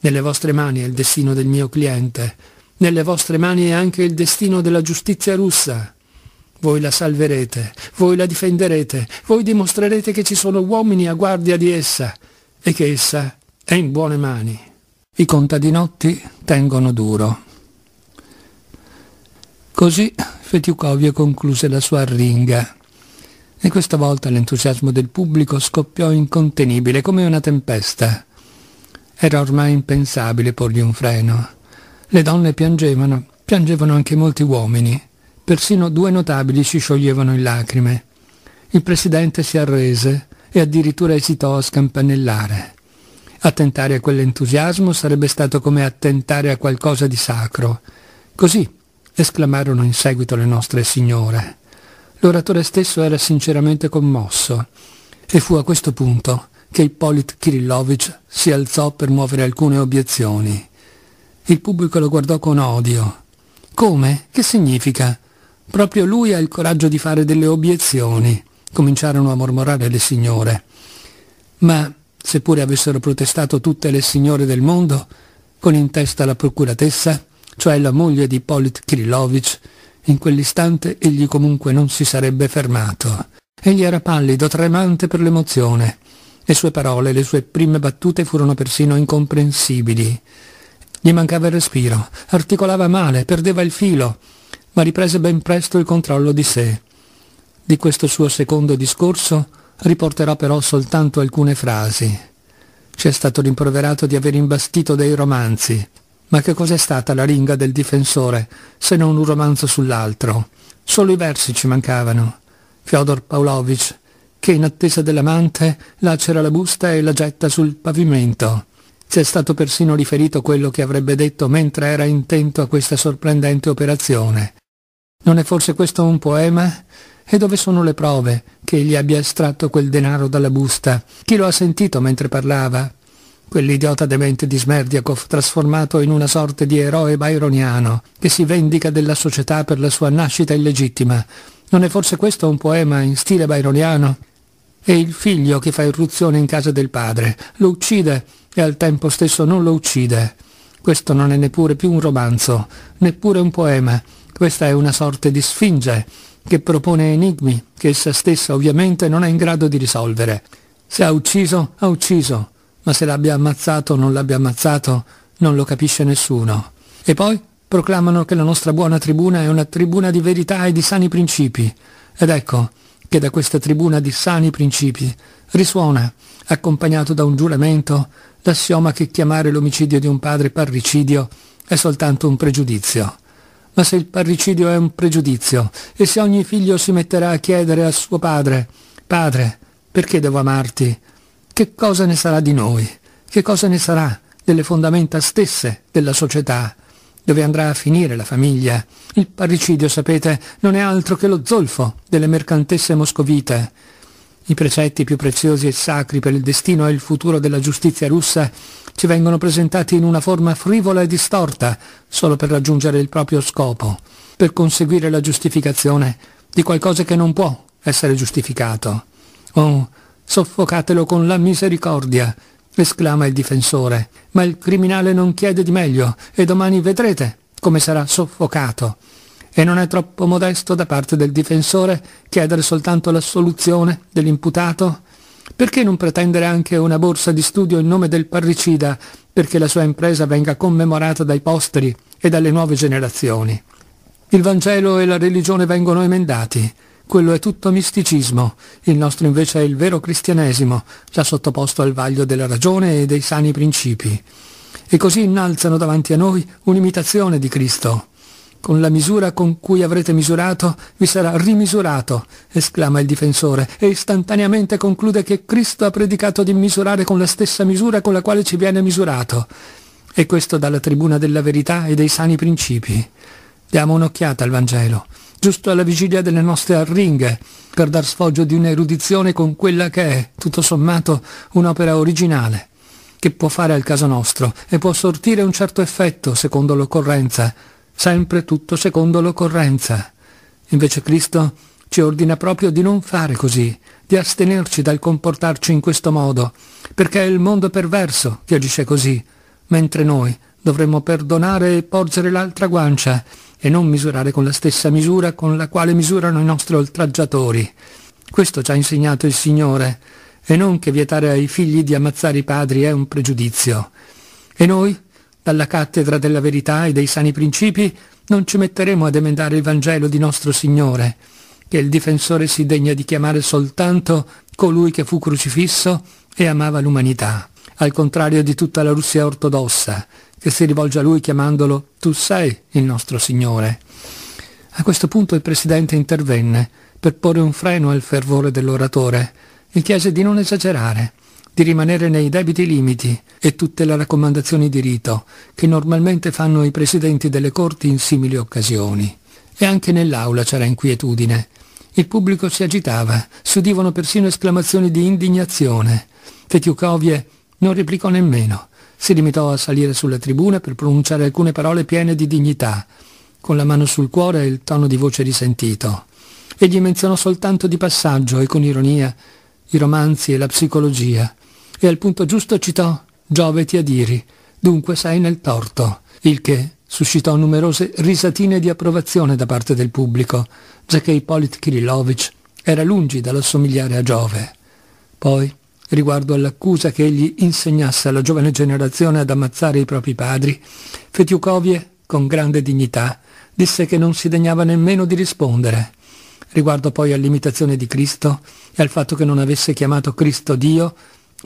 Nelle vostre mani è il destino del mio cliente, nelle vostre mani è anche il destino della giustizia russa. Voi la salverete, voi la difenderete, voi dimostrerete che ci sono uomini a guardia di essa e che essa è in buone mani. I contadinotti tengono duro. Così Fetiukovio concluse la sua arringa e questa volta l'entusiasmo del pubblico scoppiò incontenibile come una tempesta. Era ormai impensabile porgli un freno. Le donne piangevano, piangevano anche molti uomini. Persino due notabili si scioglievano in lacrime. Il presidente si arrese e addirittura esitò a scampanellare. Attentare a quell'entusiasmo sarebbe stato come attentare a qualcosa di sacro. Così esclamarono in seguito le nostre signore. L'oratore stesso era sinceramente commosso e fu a questo punto che Ippolit Kirillovich si alzò per muovere alcune obiezioni. Il pubblico lo guardò con odio. Come? Che significa? Proprio lui ha il coraggio di fare delle obiezioni, cominciarono a mormorare le signore. Ma, seppure avessero protestato tutte le signore del mondo, con in testa la procuratessa, cioè la moglie di Ippolit Kirillovich, in quell'istante egli comunque non si sarebbe fermato. Egli era pallido, tremante per l'emozione. Le sue parole, le sue prime battute furono persino incomprensibili. Gli mancava il respiro, articolava male, perdeva il filo, ma riprese ben presto il controllo di sé. Di questo suo secondo discorso riporterò però soltanto alcune frasi. Ci è stato rimproverato di aver imbastito dei romanzi, ma che cos'è stata la ringa del difensore, se non un romanzo sull'altro? Solo i versi ci mancavano. Fyodor Pavlovich, che in attesa dell'amante lacera la busta e la getta sul pavimento. è stato persino riferito quello che avrebbe detto mentre era intento a questa sorprendente operazione. Non è forse questo un poema? E dove sono le prove che egli abbia estratto quel denaro dalla busta? Chi lo ha sentito mentre parlava? quell'idiota demente di Smerdiakov trasformato in una sorta di eroe byroniano che si vendica della società per la sua nascita illegittima. Non è forse questo un poema in stile byroniano? È il figlio che fa irruzione in casa del padre, lo uccide e al tempo stesso non lo uccide. Questo non è neppure più un romanzo, neppure un poema, questa è una sorta di sfinge che propone enigmi che essa stessa ovviamente non è in grado di risolvere. Se ha ucciso, ha ucciso, ma se l'abbia ammazzato o non l'abbia ammazzato non lo capisce nessuno. E poi proclamano che la nostra buona tribuna è una tribuna di verità e di sani principi. Ed ecco che da questa tribuna di sani principi risuona, accompagnato da un giuramento, l'assioma che chiamare l'omicidio di un padre parricidio è soltanto un pregiudizio. Ma se il parricidio è un pregiudizio, e se ogni figlio si metterà a chiedere a suo padre, padre, perché devo amarti? Che cosa ne sarà di noi? Che cosa ne sarà delle fondamenta stesse della società? Dove andrà a finire la famiglia? Il parricidio, sapete, non è altro che lo zolfo delle mercantesse moscovite. I precetti più preziosi e sacri per il destino e il futuro della giustizia russa ci vengono presentati in una forma frivola e distorta, solo per raggiungere il proprio scopo, per conseguire la giustificazione di qualcosa che non può essere giustificato. Oh, Soffocatelo con la misericordia, esclama il difensore, ma il criminale non chiede di meglio e domani vedrete come sarà soffocato. E non è troppo modesto da parte del difensore chiedere soltanto l'assoluzione dell'imputato? Perché non pretendere anche una borsa di studio in nome del parricida perché la sua impresa venga commemorata dai posteri e dalle nuove generazioni? Il Vangelo e la religione vengono emendati, quello è tutto misticismo. Il nostro invece è il vero cristianesimo, già sottoposto al vaglio della ragione e dei sani principi. E così innalzano davanti a noi un'imitazione di Cristo. Con la misura con cui avrete misurato, vi sarà rimisurato, esclama il difensore, e istantaneamente conclude che Cristo ha predicato di misurare con la stessa misura con la quale ci viene misurato. E questo dalla tribuna della verità e dei sani principi. Diamo un'occhiata al Vangelo giusto alla vigilia delle nostre arringhe, per dar sfoggio di un'erudizione con quella che è, tutto sommato, un'opera originale, che può fare al caso nostro e può sortire un certo effetto secondo l'occorrenza, sempre tutto secondo l'occorrenza. Invece Cristo ci ordina proprio di non fare così, di astenerci dal comportarci in questo modo, perché è il mondo perverso che agisce così, mentre noi dovremmo perdonare e porgere l'altra guancia, e non misurare con la stessa misura con la quale misurano i nostri oltraggiatori. Questo ci ha insegnato il Signore, e non che vietare ai figli di ammazzare i padri è un pregiudizio. E noi, dalla cattedra della verità e dei sani principi, non ci metteremo ad emendare il Vangelo di nostro Signore, che il difensore si degna di chiamare soltanto colui che fu crocifisso e amava l'umanità, al contrario di tutta la Russia ortodossa, che si rivolge a lui chiamandolo Tu sei il nostro Signore. A questo punto il presidente intervenne per porre un freno al fervore dell'oratore e chiese di non esagerare, di rimanere nei debiti limiti e tutte le raccomandazioni di rito che normalmente fanno i presidenti delle corti in simili occasioni. E anche nell'aula c'era inquietudine. Il pubblico si agitava, si udivano persino esclamazioni di indignazione. Fetiukovie non replicò nemmeno si limitò a salire sulla tribuna per pronunciare alcune parole piene di dignità, con la mano sul cuore e il tono di voce risentito. Egli menzionò soltanto di passaggio e con ironia i romanzi e la psicologia, e al punto giusto citò Giove ti adiri, dunque sei nel torto, il che suscitò numerose risatine di approvazione da parte del pubblico, giacché Ippolit Kirillovich era lungi dall'assomigliare a Giove. Poi riguardo all'accusa che egli insegnasse alla giovane generazione ad ammazzare i propri padri, Fetiukovie, con grande dignità, disse che non si degnava nemmeno di rispondere. Riguardo poi all'imitazione di Cristo e al fatto che non avesse chiamato Cristo Dio,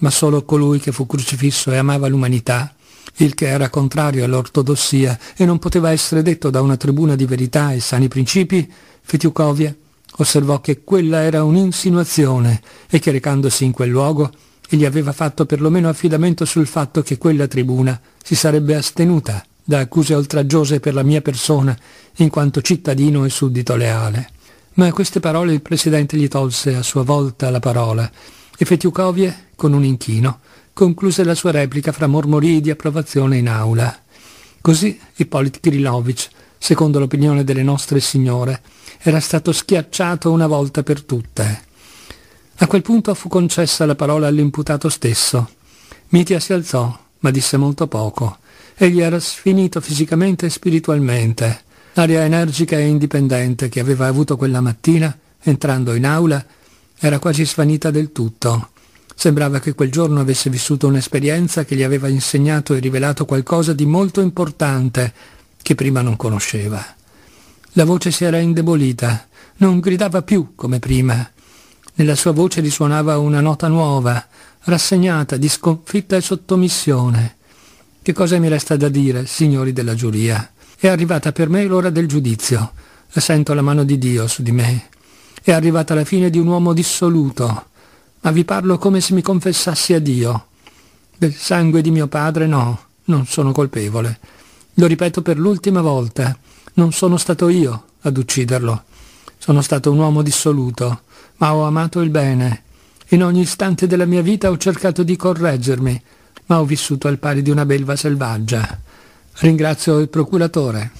ma solo colui che fu crocifisso e amava l'umanità, il che era contrario all'ortodossia e non poteva essere detto da una tribuna di verità e sani principi, Fetiukovie osservò che quella era un'insinuazione e che recandosi in quel luogo egli aveva fatto perlomeno affidamento sul fatto che quella tribuna si sarebbe astenuta da accuse oltraggiose per la mia persona in quanto cittadino e suddito leale. Ma a queste parole il presidente gli tolse a sua volta la parola e Fetiukovie, con un inchino, concluse la sua replica fra mormorii di approvazione in aula. Così Ippolit Kirillovich, secondo l'opinione delle nostre signore, era stato schiacciato una volta per tutte. A quel punto fu concessa la parola all'imputato stesso. Mitia si alzò, ma disse molto poco. Egli era sfinito fisicamente e spiritualmente. L'aria energica e indipendente che aveva avuto quella mattina, entrando in aula, era quasi svanita del tutto. Sembrava che quel giorno avesse vissuto un'esperienza che gli aveva insegnato e rivelato qualcosa di molto importante che prima non conosceva. La voce si era indebolita, non gridava più come prima. Nella sua voce risuonava una nota nuova, rassegnata di sconfitta e sottomissione. Che cosa mi resta da dire, signori della giuria? È arrivata per me l'ora del giudizio. La sento la mano di Dio su di me. È arrivata la fine di un uomo dissoluto. Ma vi parlo come se mi confessassi a Dio. Del sangue di mio padre no, non sono colpevole. Lo ripeto per l'ultima volta. Non sono stato io ad ucciderlo. Sono stato un uomo dissoluto, ma ho amato il bene. In ogni istante della mia vita ho cercato di correggermi, ma ho vissuto al pari di una belva selvaggia. Ringrazio il procuratore.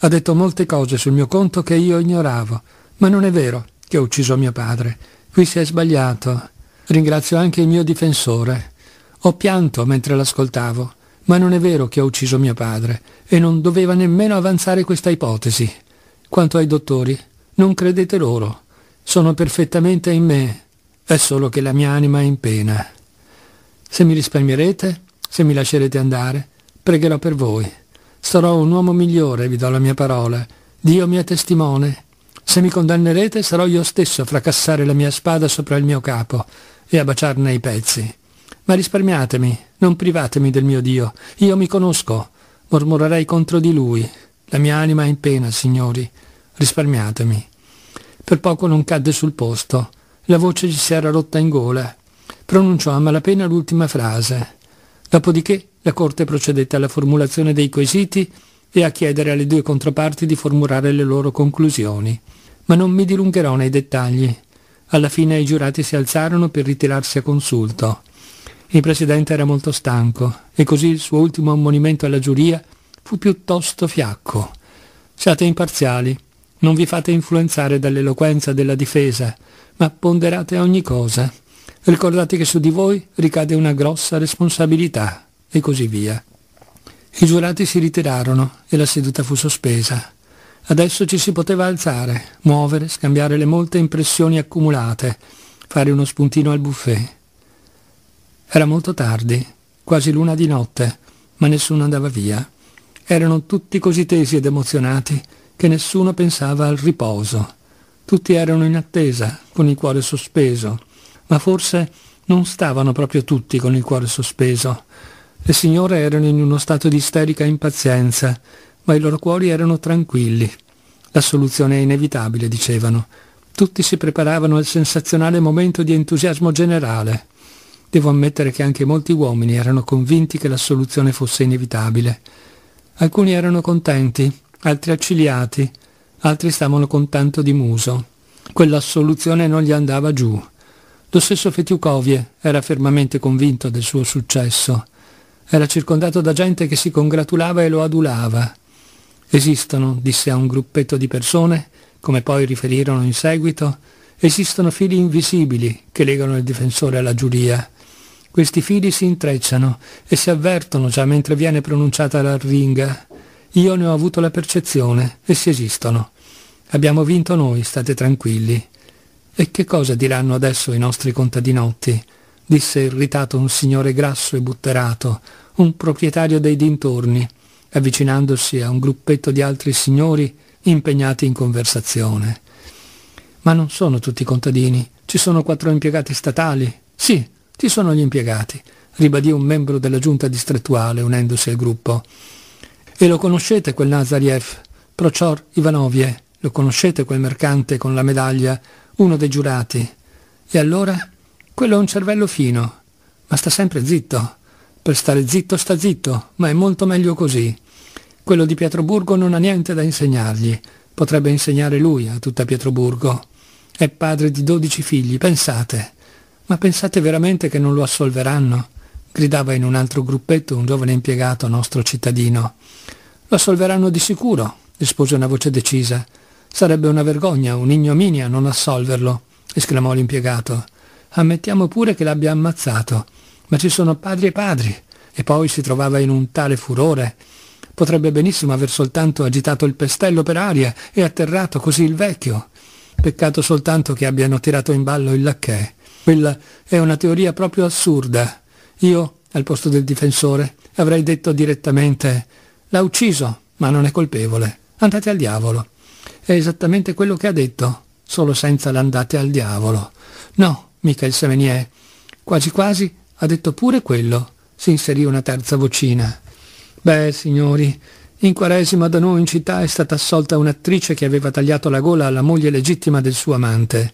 Ha detto molte cose sul mio conto che io ignoravo, ma non è vero che ho ucciso mio padre. Qui si è sbagliato. Ringrazio anche il mio difensore. Ho pianto mentre l'ascoltavo ma non è vero che ho ucciso mio padre, e non doveva nemmeno avanzare questa ipotesi. Quanto ai dottori, non credete loro. Sono perfettamente in me. È solo che la mia anima è in pena. Se mi risparmierete, se mi lascerete andare, pregherò per voi. Sarò un uomo migliore, vi do la mia parola. Dio mi è testimone. Se mi condannerete sarò io stesso a fracassare la mia spada sopra il mio capo e a baciarne i pezzi. Ma risparmiatemi, non privatemi del mio Dio. Io mi conosco. Mormorerei contro di lui. La mia anima è in pena, signori. Risparmiatemi. Per poco non cadde sul posto. La voce gli si era rotta in gola. Pronunciò a malapena l'ultima frase. Dopodiché la Corte procedette alla formulazione dei quesiti e a chiedere alle due controparti di formulare le loro conclusioni. Ma non mi dilungherò nei dettagli. Alla fine i giurati si alzarono per ritirarsi a consulto. Il presidente era molto stanco e così il suo ultimo ammonimento alla giuria fu piuttosto fiacco. Siate imparziali, non vi fate influenzare dall'eloquenza della difesa, ma ponderate ogni cosa. Ricordate che su di voi ricade una grossa responsabilità e così via. I giurati si ritirarono e la seduta fu sospesa. Adesso ci si poteva alzare, muovere, scambiare le molte impressioni accumulate, fare uno spuntino al buffet. Era molto tardi, quasi l'una di notte, ma nessuno andava via. Erano tutti così tesi ed emozionati che nessuno pensava al riposo. Tutti erano in attesa, con il cuore sospeso, ma forse non stavano proprio tutti con il cuore sospeso. Le signore erano in uno stato di isterica impazienza, ma i loro cuori erano tranquilli. La soluzione è inevitabile, dicevano. Tutti si preparavano al sensazionale momento di entusiasmo generale. Devo ammettere che anche molti uomini erano convinti che la soluzione fosse inevitabile. Alcuni erano contenti, altri accigliati, altri stavano con tanto di muso. Quella soluzione non gli andava giù. Lo stesso Fetiukovie era fermamente convinto del suo successo. Era circondato da gente che si congratulava e lo adulava. Esistono, disse a un gruppetto di persone, come poi riferirono in seguito, esistono fili invisibili che legano il difensore alla giuria. Questi fili si intrecciano e si avvertono già mentre viene pronunciata l'arringa. Io ne ho avuto la percezione, e si esistono. Abbiamo vinto noi, state tranquilli. E che cosa diranno adesso i nostri contadinotti? disse irritato un signore grasso e butterato, un proprietario dei dintorni, avvicinandosi a un gruppetto di altri signori impegnati in conversazione. Ma non sono tutti contadini, ci sono quattro impiegati statali. Sì, ci sono gli impiegati, ribadì un membro della giunta distrettuale unendosi al gruppo. E lo conoscete quel Nazariev, Procior Ivanovie, lo conoscete quel mercante con la medaglia, uno dei giurati. E allora? Quello è un cervello fino, ma sta sempre zitto. Per stare zitto sta zitto, ma è molto meglio così. Quello di Pietroburgo non ha niente da insegnargli, potrebbe insegnare lui a tutta Pietroburgo. È padre di dodici figli, pensate. Ma pensate veramente che non lo assolveranno? gridava in un altro gruppetto un giovane impiegato nostro cittadino. Lo assolveranno di sicuro, rispose una voce decisa. Sarebbe una vergogna, un'ignominia non assolverlo, esclamò l'impiegato. Ammettiamo pure che l'abbia ammazzato. Ma ci sono padri e padri. E poi si trovava in un tale furore. Potrebbe benissimo aver soltanto agitato il pestello per aria e atterrato così il vecchio. Peccato soltanto che abbiano tirato in ballo il lacchè. Quella è una teoria proprio assurda. Io, al posto del difensore, avrei detto direttamente l'ha ucciso, ma non è colpevole. Andate al diavolo. È esattamente quello che ha detto, solo senza l'andate al diavolo. No, mica il Semenier. Quasi quasi ha detto pure quello. Si inserì una terza vocina. Beh, signori, in Quaresima da noi in città è stata assolta un'attrice che aveva tagliato la gola alla moglie legittima del suo amante.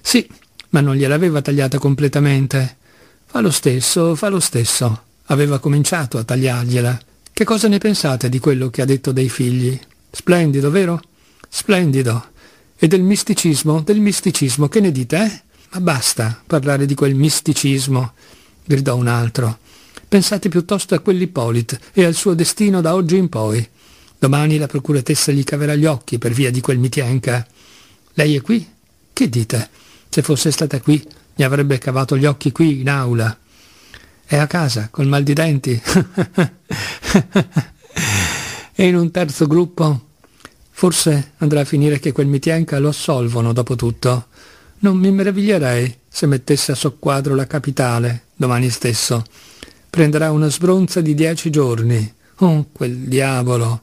Sì, ma non gliel'aveva tagliata completamente. Fa lo stesso, fa lo stesso. Aveva cominciato a tagliargliela. Che cosa ne pensate di quello che ha detto dei figli? Splendido, vero? Splendido. E del misticismo, del misticismo, che ne dite, eh? Ma basta parlare di quel misticismo, gridò un altro. Pensate piuttosto a quell'Ippolit e al suo destino da oggi in poi. Domani la procuratessa gli caverà gli occhi per via di quel Mitienka. Lei è qui? Che dite? Se fosse stata qui, mi avrebbe cavato gli occhi qui, in aula. È a casa, col mal di denti. <laughs> e in un terzo gruppo? Forse andrà a finire che quel Mitienka lo assolvono, dopo tutto. Non mi meraviglierei se mettesse a soqquadro la capitale, domani stesso. Prenderà una sbronza di dieci giorni. Oh, quel diavolo!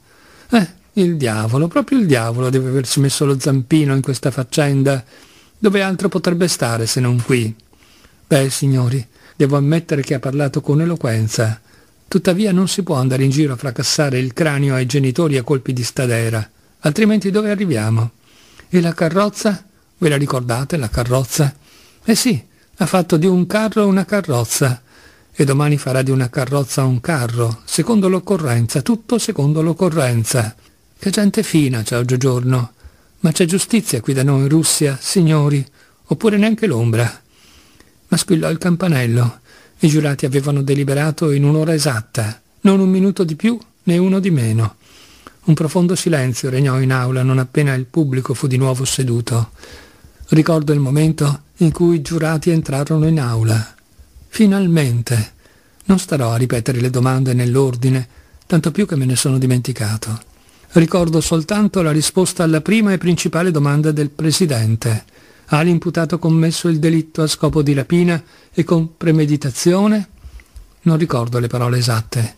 Eh, il diavolo, proprio il diavolo deve aversi messo lo zampino in questa faccenda. Dove altro potrebbe stare se non qui? Beh, signori, devo ammettere che ha parlato con eloquenza. Tuttavia non si può andare in giro a fracassare il cranio ai genitori a colpi di stadera, altrimenti dove arriviamo? E la carrozza? Ve la ricordate, la carrozza? Eh sì, ha fatto di un carro una carrozza. E domani farà di una carrozza un carro, secondo l'occorrenza, tutto secondo l'occorrenza. Che gente fina c'è oggigiorno. Ma c'è giustizia qui da noi in Russia, signori, oppure neanche l'ombra. Ma squillò il campanello. I giurati avevano deliberato in un'ora esatta, non un minuto di più né uno di meno. Un profondo silenzio regnò in aula non appena il pubblico fu di nuovo seduto. Ricordo il momento in cui i giurati entrarono in aula. Finalmente. Non starò a ripetere le domande nell'ordine, tanto più che me ne sono dimenticato. Ricordo soltanto la risposta alla prima e principale domanda del Presidente. Ha l'imputato commesso il delitto a scopo di rapina e con premeditazione? Non ricordo le parole esatte.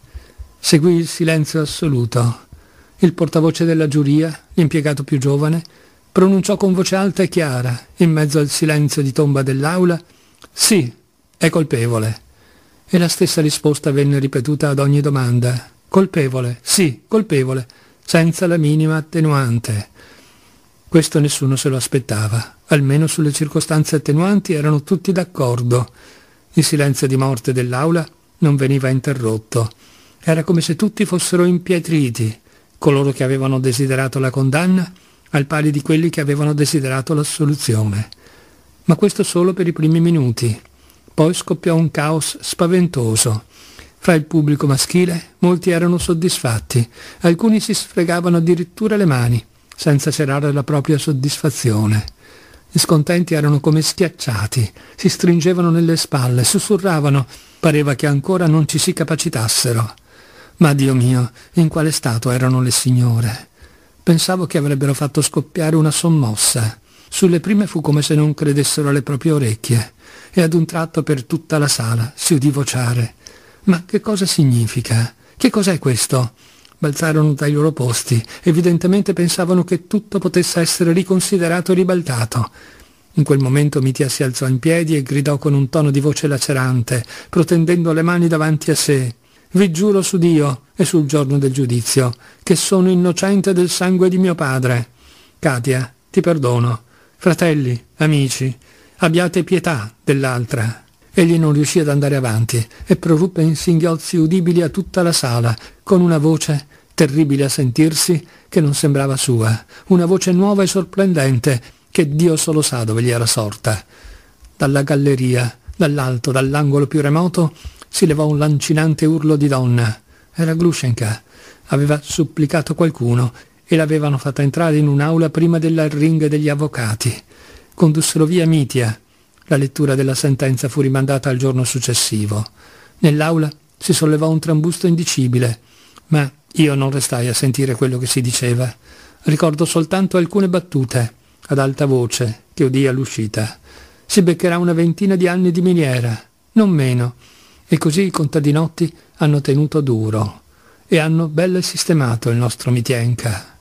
Seguì il silenzio assoluto. Il portavoce della giuria, l'impiegato più giovane, pronunciò con voce alta e chiara, in mezzo al silenzio di tomba dell'aula, sì, è colpevole. E la stessa risposta venne ripetuta ad ogni domanda. Colpevole, sì, colpevole senza la minima attenuante. Questo nessuno se lo aspettava, almeno sulle circostanze attenuanti erano tutti d'accordo. Il silenzio di morte dell'aula non veniva interrotto. Era come se tutti fossero impietriti, coloro che avevano desiderato la condanna, al pari di quelli che avevano desiderato l'assoluzione. Ma questo solo per i primi minuti. Poi scoppiò un caos spaventoso. Fra il pubblico maschile molti erano soddisfatti, alcuni si sfregavano addirittura le mani, senza celare la propria soddisfazione. Gli scontenti erano come schiacciati, si stringevano nelle spalle, sussurravano, pareva che ancora non ci si capacitassero. Ma Dio mio, in quale stato erano le signore? Pensavo che avrebbero fatto scoppiare una sommossa. Sulle prime fu come se non credessero alle proprie orecchie, e ad un tratto per tutta la sala si udì vociare ma che cosa significa? Che cos'è questo? Balzarono dai loro posti. Evidentemente pensavano che tutto potesse essere riconsiderato e ribaltato. In quel momento Mitia si alzò in piedi e gridò con un tono di voce lacerante, protendendo le mani davanti a sé. Vi giuro su Dio e sul giorno del giudizio, che sono innocente del sangue di mio padre. Katia, ti perdono. Fratelli, amici, abbiate pietà dell'altra. Egli non riuscì ad andare avanti e proruppe in singhiozzi udibili a tutta la sala, con una voce, terribile a sentirsi, che non sembrava sua, una voce nuova e sorprendente, che Dio solo sa dove gli era sorta. Dalla galleria, dall'alto, dall'angolo più remoto, si levò un lancinante urlo di donna. Era Glushenka. Aveva supplicato qualcuno e l'avevano fatta entrare in un'aula prima della ring degli avvocati. Condussero via Mitia, la lettura della sentenza fu rimandata al giorno successivo. Nell'aula si sollevò un trambusto indicibile, ma io non restai a sentire quello che si diceva. Ricordo soltanto alcune battute, ad alta voce, che udì all'uscita. Si beccherà una ventina di anni di miniera, non meno. E così i contadinotti hanno tenuto duro e hanno belle sistemato il nostro Mitienka.